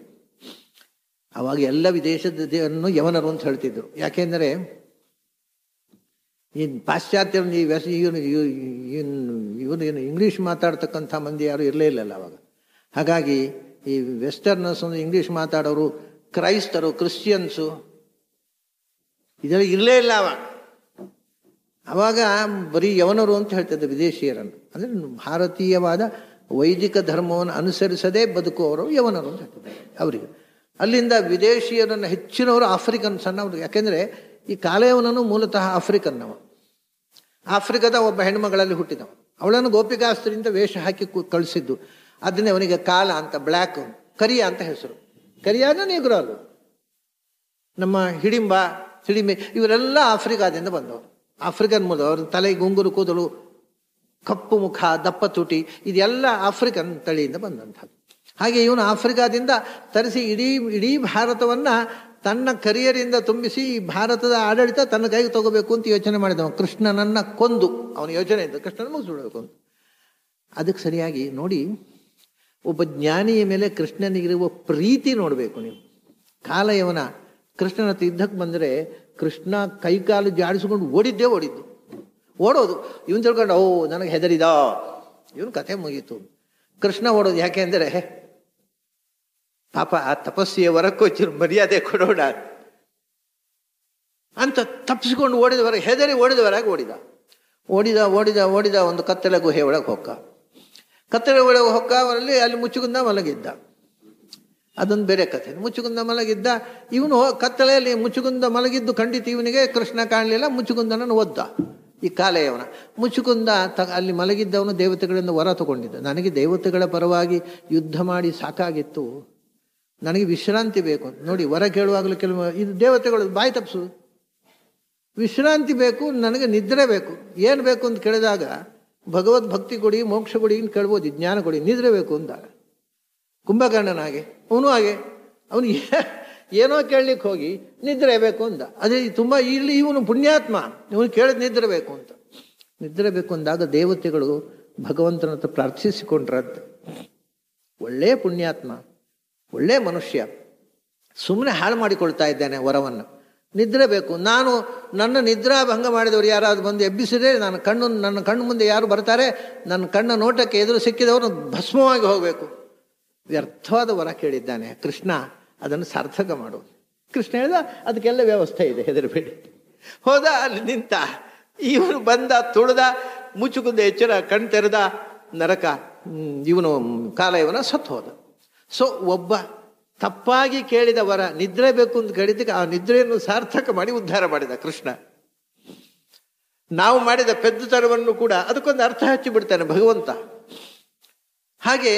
ಅವಾಗ ಎಲ್ಲ ವಿದೇಶದ ಯವನರು ಅಂತ ಹೇಳ್ತಿದ್ರು ಯಾಕೆಂದರೆ ಇನ್ನು ಪಾಶ್ಚಾತ್ಯ ಇವನು ಇವನು ಏನು ಇಂಗ್ಲೀಷ್ ಮಾತಾಡ್ತಕ್ಕಂಥ ಮಂದಿ ಯಾರು ಇರಲೇ ಇಲ್ಲಲ್ಲ ಅವಾಗ ಹಾಗಾಗಿ ಈ ವೆಸ್ಟರ್ನರ್ಸ್ ಒಂದು ಇಂಗ್ಲೀಷ್ ಮಾತಾಡೋರು ಕ್ರೈಸ್ತರು ಕ್ರಿಶ್ಚಿಯನ್ಸು ಇದೆಲ್ಲ ಇರಲೇ ಇಲ್ಲ ಅವಾಗ ಅವಾಗ ಬರೀ ಯವನರು ಅಂತ ಹೇಳ್ತಿದ್ದೆ ವಿದೇಶಿಯರನ್ನು ಅಂದರೆ ಭಾರತೀಯವಾದ ವೈದಿಕ ಧರ್ಮವನ್ನು ಅನುಸರಿಸದೇ ಬದುಕುವವರು ಯವನರು ಅಂತ ಹೇಳ್ತಿದ್ದಾರೆ ಅವರಿಗೆ ಅಲ್ಲಿಂದ ವಿದೇಶಿಯರನ್ನು ಹೆಚ್ಚಿನವರು ಆಫ್ರಿಕನ್ಸನ್ನು ಅವ್ರಿಗೆ ಯಾಕೆಂದರೆ ಈ ಕಾಲೇವನನು ಮೂಲತಃ ಆಫ್ರಿಕನ್ನವ ಆಫ್ರಿಕಾದ ಒಬ್ಬ ಹೆಣ್ಮಗಳಲ್ಲಿ ಹುಟ್ಟಿದವ ಅವಳನ್ನು ಗೋಪಿಕಾಸ್ತ್ರಿಯಿಂದ ವೇಷ ಹಾಕಿ ಕಳಿಸಿದ್ದು ಅದನ್ನೇ ಅವನಿಗೆ ಕಾಲ ಅಂತ ಬ್ಲ್ಯಾಕ್ ಕರಿಯ ಅಂತ ಹೆಸರು ಕರಿಯಾದ ನೀಗ್ರಲ್ಲು ನಮ್ಮ ಹಿಡಿಂಬ ಹಿಡಿಮೆ ಇವರೆಲ್ಲ ಆಫ್ರಿಕಾದಿಂದ ಬಂದವರು ಆಫ್ರಿಕನ್ ಮೂಲ ಅವ್ರ ತಲೆ ಗುಂಗುರು ಕೂದಲು ಕಪ್ಪು ಮುಖ ದಪ್ಪ ತುಟಿ ಇದೆಲ್ಲ ಆಫ್ರಿಕನ್ ತಳಿಯಿಂದ ಬಂದಂಥದ್ದು ಹಾಗೆ ಇವನು ಆಫ್ರಿಕಾದಿಂದ ತರಿಸಿ ಇಡೀ ಇಡೀ ಭಾರತವನ್ನು ತನ್ನ ಕರಿಯರಿಂದ ತುಂಬಿಸಿ ಭಾರತದ ಆಡಳಿತ ತನ್ನ ಕೈಗೆ ತಗೋಬೇಕು ಅಂತ ಯೋಚನೆ ಮಾಡಿದವ ಕೃಷ್ಣನನ್ನ ಕೊಂದು ಅವನ ಯೋಚನೆ ಇದ್ದ ಕೃಷ್ಣನ ಮುಗಿಸ್ಬಿಡ್ಬೇಕು ಅಂತ ಅದಕ್ಕೆ ಸರಿಯಾಗಿ ನೋಡಿ ಒಬ್ಬ ಜ್ಞಾನಿಯ ಮೇಲೆ ಕೃಷ್ಣನಿಗಿರುವ ಪ್ರೀತಿ ನೋಡಬೇಕು ನೀವು ಕಾಲ ಇವನ ಕೃಷ್ಣನ ಯುದ್ಧಕ್ಕೆ ಬಂದರೆ ಕೃಷ್ಣ ಕೈಕಾಲು ಜಾಡಿಸಿಕೊಂಡು ಓಡಿದ್ದೇ ಓಡಿದ್ದು ಓಡೋದು ಇವನು ತಿಳ್ಕೊಂಡು ಓ ನನಗೆ ಹೆದರಿದ ಇವನು ಕತೆ ಮುಗೀತು ಕೃಷ್ಣ ಓಡೋದು ಯಾಕೆ ಅಂದರೆ ಪಾಪ ಆ ತಪಸ್ಸಿಯ ವರಕ್ಕೂ ಮರ್ಯಾದೆ ಕೊಡೋಣ ಅಂತ ತಪ್ಪಿಸ್ಕೊಂಡು ಓಡಿದವರ ಹೆದರಿ ಓಡಿದವರಾಗಿ ಓಡಿದ ಓಡಿದ ಓಡಿದ ಓಡಿದ ಒಂದು ಕತ್ತಲೆ ಗುಹೆ ಒಳಗೆ ಹೊಕ್ಕ ಕತ್ತಲೆ ಒಳಗೆ ಹೊಕ್ಕ ಅವರಲ್ಲಿ ಅಲ್ಲಿ ಮುಚ್ಚುಗುಂದ ಮಲಗಿದ್ದ ಅದೊಂದು ಬೇರೆ ಕಥೆ ಮುಚ್ಚುಗುಂದ ಮಲಗಿದ್ದ ಇವನು ಕತ್ತಲೆಯಲ್ಲಿ ಮುಚ್ಚುಗುಂದ ಮಲಗಿದ್ದು ಖಂಡಿತ ಇವನಿಗೆ ಕೃಷ್ಣ ಕಾಣಲಿಲ್ಲ ಮುಚ್ಚುಗುಂದನನ್ನು ಒದ್ದ ಈ ಕಾಲೆಯವನ ಮುಚ್ಚುಕುಂದ ತ ಅಲ್ಲಿ ಮಲಗಿದ್ದವನು ದೇವತೆಗಳಿಂದ ವರ ತಗೊಂಡಿದ್ದ ನನಗೆ ದೇವತೆಗಳ ಪರವಾಗಿ ಯುದ್ಧ ಮಾಡಿ ಸಾಕಾಗಿತ್ತು ನನಗೆ ವಿಶ್ರಾಂತಿ ಬೇಕು ನೋಡಿ ವರ ಕೇಳುವಾಗಲೂ ಕೆಲವು ಇದು ದೇವತೆಗಳು ಬಾಯಿ ತಪ್ಸು ವಿಶ್ರಾಂತಿ ಬೇಕು ನನಗೆ ನಿದ್ರೆ ಬೇಕು ಏನು ಬೇಕು ಅಂತ ಕೇಳಿದಾಗ ಭಗವದ್ ಭಕ್ತಿ ಕೊಡಿ ಮೋಕ್ಷ ಕೊಡಿ ಅಂತ ಕೇಳ್ಬೋದು ಜ್ಞಾನ ಕೊಡಿ ನಿದ್ರೆ ಬೇಕು ಅಂದಾಗ ಕುಂಭಕರ್ಣನ ಹಾಗೆ ಅವನು ಹಾಗೆ ಅವನು [LAUGHS] ಏನೋ ಕೇಳಲಿಕ್ಕೆ ಹೋಗಿ ನಿದ್ರೆ ಬೇಕು ಅಂದ ಅದೇ ತುಂಬ ಇಲ್ಲಿ ಇವನು ಪುಣ್ಯಾತ್ಮ ಇವನು ಕೇಳಿದ ನಿದ್ರೆ ಬೇಕು ಅಂತ ನಿದ್ರೆ ಬೇಕು ಅಂದಾಗ ದೇವತೆಗಳು ಭಗವಂತನ ಹತ್ರ ಪ್ರಾರ್ಥಿಸಿಕೊಂಡ್ರದ್ದು ಒಳ್ಳೆಯ ಪುಣ್ಯಾತ್ಮ ಒಳ್ಳೆ ಮನುಷ್ಯ ಸುಮ್ಮನೆ ಹಾಳು ಮಾಡಿಕೊಳ್ತಾ ಇದ್ದಾನೆ ವರವನ್ನು ನಿದ್ರೆ ಬೇಕು ನಾನು ನನ್ನ ನಿದ್ರಾ ಭಂಗ ಮಾಡಿದವರು ಯಾರಾದರೂ ಬಂದು ಎಬ್ಬಿಸಿದ್ರೆ ನನ್ನ ಕಣ್ಣು ನನ್ನ ಕಣ್ಣು ಮುಂದೆ ಯಾರು ಬರ್ತಾರೆ ನನ್ನ ಕಣ್ಣ ನೋಟಕ್ಕೆ ಎದುರು ಸಿಕ್ಕಿದವರು ಭಸ್ಮವಾಗಿ ಹೋಗಬೇಕು ವ್ಯರ್ಥವಾದ ವರ ಕೇಳಿದ್ದಾನೆ ಕೃಷ್ಣ ಅದನ್ನು ಸಾರ್ಥಕ ಮಾಡು ಕೃಷ್ಣ ಹೇಳಿದ ಅದಕ್ಕೆಲ್ಲ ವ್ಯವಸ್ಥೆ ಇದೆ ಹೆದರಬೇಡಿ ಹೋದ ಅಲ್ಲಿ ನಿಂತ ಇವನು ಬಂದ ತುಳಿದ ಮುಚ್ಚುಕುಂದ ಎಚ್ಚರ ಕಣ್ ತೆರೆದ ನರಕ ಇವನು ಕಾಲ ಇವನ ಸತ್ತು ಹೋದ ಸೊ ಒಬ್ಬ ತಪ್ಪಾಗಿ ವರ ನಿದ್ರೆ ಬೇಕು ಅಂತ ಕೇಳಿದ್ದಕ್ಕೆ ಆ ನಿದ್ರೆಯನ್ನು ಸಾರ್ಥಕ ಮಾಡಿ ಉದ್ಧಾರ ಮಾಡಿದ ಕೃಷ್ಣ ನಾವು ಮಾಡಿದ ಪೆದ್ದುತನವನ್ನು ಕೂಡ ಅದಕ್ಕೊಂದು ಅರ್ಥ ಹಚ್ಚಿ ಬಿಡ್ತಾನೆ ಭಗವಂತ ಹಾಗೆ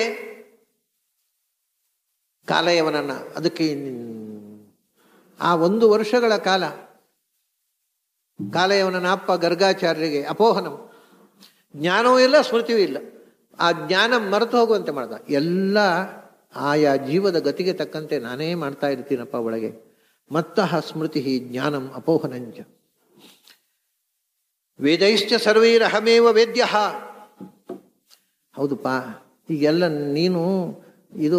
ಕಾಲಯವನನ್ನು ಅದಕ್ಕೆ ಆ ಒಂದು ವರ್ಷಗಳ ಕಾಲ ಕಾಲಯವನ ಅಪ್ಪ ಗರ್ಗಾಚಾರ್ಯರಿಗೆ ಅಪೋಹನಂ ಜ್ಞಾನವೂ ಇಲ್ಲ ಸ್ಮೃತಿಯೂ ಇಲ್ಲ ಆ ಜ್ಞಾನ ಮರೆತು ಹೋಗುವಂತೆ ಮಾಡ್ದ ಎಲ್ಲ ಆಯಾ ಜೀವದ ಗತಿಗೆ ತಕ್ಕಂತೆ ನಾನೇ ಮಾಡ್ತಾ ಇರ್ತೀನಪ್ಪ ಒಳಗೆ ಮತ್ತಃ ಸ್ಮೃತಿ ಜ್ಞಾನಂ ಅಪೋಹನಂಜ ವೇದೈಶ್ಚ ಸರ್ವೈರಹಮೇವ ವೇದ್ಯ ಹೌದಪ್ಪ ಈಗೆಲ್ಲ ನೀನು ಇದು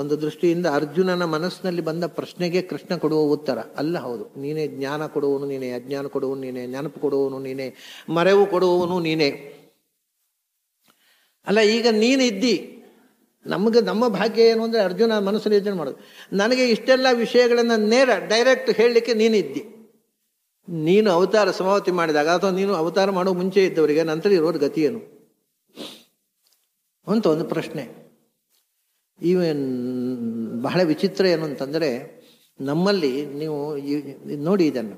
ಒಂದು ದೃಷ್ಟಿಯಿಂದ ಅರ್ಜುನನ ಮನಸ್ಸಿನಲ್ಲಿ ಬಂದ ಪ್ರಶ್ನೆಗೆ ಕೃಷ್ಣ ಕೊಡುವ ಉತ್ತರ ಅಲ್ಲ ಹೌದು ನೀನೇ ಜ್ಞಾನ ಕೊಡುವನು ನೀನೇ ಅಜ್ಞಾನ ಕೊಡುವನು ನೀನೇ ನೆನಪು ಕೊಡುವನು ನೀನೇ ಮರೆವು ಕೊಡುವವನು ನೀನೇ ಅಲ್ಲ ಈಗ ನೀನಿದ್ದಿ ನಮಗೆ ನಮ್ಮ ಭಾಗ್ಯ ಏನು ಅಂದರೆ ಅರ್ಜುನ ಮನಸ್ಸು ಯೋಚನೆ ಮಾಡೋದು ನನಗೆ ಇಷ್ಟೆಲ್ಲ ವಿಷಯಗಳನ್ನು ನೇರ ಡೈರೆಕ್ಟ್ ಹೇಳಲಿಕ್ಕೆ ಇದ್ದಿ ನೀನು ಅವತಾರ ಸಮಾವತಿ ಮಾಡಿದಾಗ ಅಥವಾ ನೀನು ಅವತಾರ ಮಾಡೋ ಮುಂಚೆ ಇದ್ದವರಿಗೆ ನಂತರ ಗತಿ ಗತಿಯೇನು ಅಂತ ಒಂದು ಪ್ರಶ್ನೆ ಈ ಬಹಳ ವಿಚಿತ್ರ ಏನು ಅಂತಂದರೆ ನಮ್ಮಲ್ಲಿ ನೀವು ನೋಡಿ ಇದನ್ನು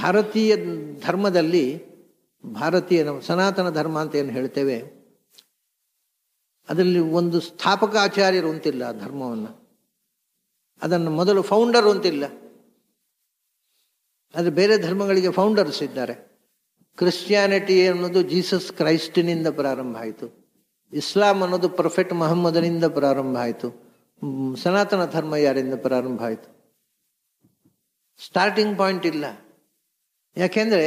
ಭಾರತೀಯ ಧರ್ಮದಲ್ಲಿ ಭಾರತೀಯ ಸನಾತನ ಧರ್ಮ ಅಂತ ಏನು ಹೇಳ್ತೇವೆ ಅದರಲ್ಲಿ ಒಂದು ಸ್ಥಾಪಕ ಆಚಾರ್ಯರು ಅಂತಿಲ್ಲ ಆ ಧರ್ಮವನ್ನು ಅದನ್ನು ಮೊದಲು ಫೌಂಡರ್ ಅಂತಿಲ್ಲ ಆದರೆ ಬೇರೆ ಧರ್ಮಗಳಿಗೆ ಫೌಂಡರ್ಸ್ ಇದ್ದಾರೆ ಕ್ರಿಶ್ಚಿಯಾನಿಟಿ ಅನ್ನೋದು ಜೀಸಸ್ ಕ್ರೈಸ್ಟಿನಿಂದ ಪ್ರಾರಂಭ ಆಯಿತು ಇಸ್ಲಾಂ ಅನ್ನೋದು ಪ್ರೊಫೆಟ್ ಮೊಹಮ್ಮದನಿಂದ ಪ್ರಾರಂಭ ಆಯಿತು ಸನಾತನ ಧರ್ಮ ಯಾರಿಂದ ಪ್ರಾರಂಭ ಆಯಿತು ಸ್ಟಾರ್ಟಿಂಗ್ ಪಾಯಿಂಟ್ ಇಲ್ಲ ಯಾಕೆಂದರೆ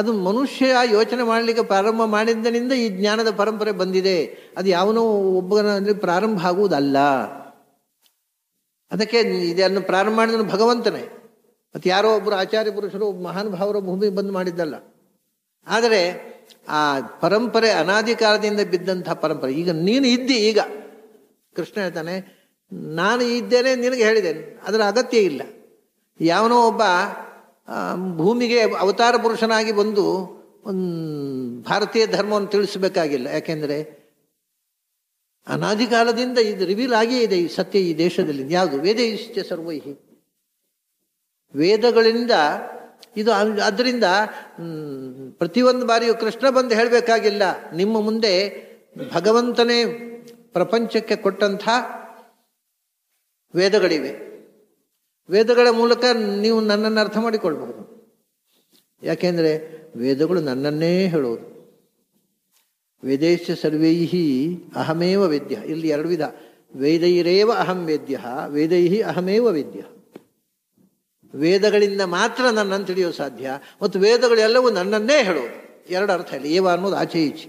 ಅದು ಮನುಷ್ಯ ಯೋಚನೆ ಮಾಡಲಿಕ್ಕೆ ಪ್ರಾರಂಭ ಮಾಡಿದ್ದನಿಂದ ಈ ಜ್ಞಾನದ ಪರಂಪರೆ ಬಂದಿದೆ ಅದು ಯಾವನೋ ಒಬ್ಬನಲ್ಲಿ ಪ್ರಾರಂಭ ಆಗುವುದಲ್ಲ ಅದಕ್ಕೆ ಇದನ್ನು ಪ್ರಾರಂಭ ಮಾಡಿದನು ಭಗವಂತನೇ ಮತ್ತು ಯಾರೋ ಒಬ್ಬರು ಆಚಾರ್ಯ ಪುರುಷರು ಒಬ್ಬ ಮಹಾನುಭಾವರು ಭೂಮಿ ಬಂದು ಮಾಡಿದ್ದಲ್ಲ ಆದರೆ ಆ ಪರಂಪರೆ ಅನಾದಿ ಕಾಲದಿಂದ ಬಿದ್ದಂಥ ಪರಂಪರೆ ಈಗ ನೀನು ಇದ್ದಿ ಈಗ ಕೃಷ್ಣ ಹೇಳ್ತಾನೆ ನಾನು ಇದ್ದೇನೆ ನಿನಗೆ ಹೇಳಿದ್ದೇನೆ ಅದರ ಅಗತ್ಯ ಇಲ್ಲ ಯಾವನೋ ಒಬ್ಬ ಭೂಮಿಗೆ ಅವತಾರ ಪುರುಷನಾಗಿ ಬಂದು ಒಂದು ಭಾರತೀಯ ಧರ್ಮವನ್ನು ತಿಳಿಸಬೇಕಾಗಿಲ್ಲ ಯಾಕೆಂದರೆ ಅನಾದಿ ಕಾಲದಿಂದ ಇದು ರಿವೀಲ್ ಆಗಿಯೇ ಇದೆ ಈ ಸತ್ಯ ಈ ದೇಶದಲ್ಲಿ ಯಾವುದು ವೇದ ಇಷ್ಟ ಸರ್ವೈಹಿ ವೇದಗಳಿಂದ ಇದು ಅದರಿಂದ ಪ್ರತಿಯೊಂದು ಬಾರಿಯೂ ಕೃಷ್ಣ ಬಂದು ಹೇಳಬೇಕಾಗಿಲ್ಲ ನಿಮ್ಮ ಮುಂದೆ ಭಗವಂತನೇ ಪ್ರಪಂಚಕ್ಕೆ ಕೊಟ್ಟಂಥ ವೇದಗಳಿವೆ ವೇದಗಳ ಮೂಲಕ ನೀವು ನನ್ನನ್ನು ಅರ್ಥ ಮಾಡಿಕೊಳ್ಬಹುದು ಯಾಕೆಂದರೆ ವೇದಗಳು ನನ್ನನ್ನೇ ಹೇಳೋದು ವೇದೇಶ ಸರ್ವೈಹಿ ಅಹಮೇವ ವೇದ್ಯ ಇಲ್ಲಿ ಎರಡು ವಿಧ ವೇದೈರೇವ ಅಹಂ ವೇದ್ಯ ವೇದೈಹಿ ಅಹಮೇವ ವೇದ್ಯ ವೇದಗಳಿಂದ ಮಾತ್ರ ನನ್ನನ್ನು ತಿಳಿಯೋ ಸಾಧ್ಯ ಮತ್ತು ವೇದಗಳೆಲ್ಲವೂ ನನ್ನನ್ನೇ ಹೇಳೋದು ಎರಡು ಅರ್ಥ ಇಲ್ಲಿ ಏವ ಅನ್ನೋದು ಆಚೆ ಈಚೆ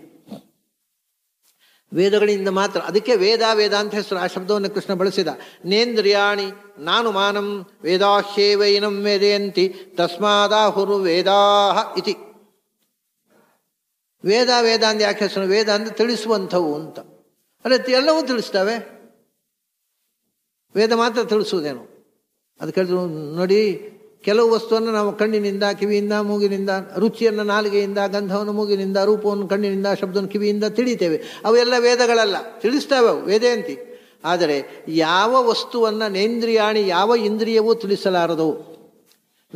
ವೇದಗಳಿಂದ ಮಾತ್ರ ಅದಕ್ಕೆ ವೇದ ವೇದಾಂತ ಹೆಸರು ಆ ಶಬ್ದವನ್ನು ಕೃಷ್ಣ ಬಳಸಿದ ನೇಂದ್ರಿಯಾಣಿ ನಾನು ಮಾನಂ ವೇದಾಹ್ಯೇವೈನಂ ವೇದಯಂತಿ ತಸ್ಮಾದಾಹುರು ವೇದಾಹ ಇತಿ ವೇದ ವೇದಾಂತ ಯಾಕೆ ಹೆಸರು ವೇದ ಅಂದರೆ ತಿಳಿಸುವಂಥವು ಅಂತ ಅಲ್ಲ ಎಲ್ಲವೂ ತಿಳಿಸ್ತವೆ ವೇದ ಮಾತ್ರ ತಿಳಿಸುವುದೇನು ಅದಕ್ಕೆ ನೋಡಿ ಕೆಲವು ವಸ್ತುವನ್ನು ನಾವು ಕಣ್ಣಿನಿಂದ ಕಿವಿಯಿಂದ ಮೂಗಿನಿಂದ ರುಚಿಯನ್ನು ನಾಲಿಗೆಯಿಂದ ಗಂಧವನ್ನು ಮೂಗಿನಿಂದ ರೂಪವನ್ನು ಕಣ್ಣಿನಿಂದ ಶಬ್ದವನ್ನು ಕಿವಿಯಿಂದ ತಿಳಿತೇವೆ ಅವೆಲ್ಲ ವೇದಗಳಲ್ಲ ತಿಳಿಸ್ತವೆ ಅವು ವೇದೇಂತಿ ಆದರೆ ಯಾವ ವಸ್ತುವನ್ನು ನೇಂದ್ರಿಯಾಣಿ ಯಾವ ಇಂದ್ರಿಯವೂ ತಿಳಿಸಲಾರದು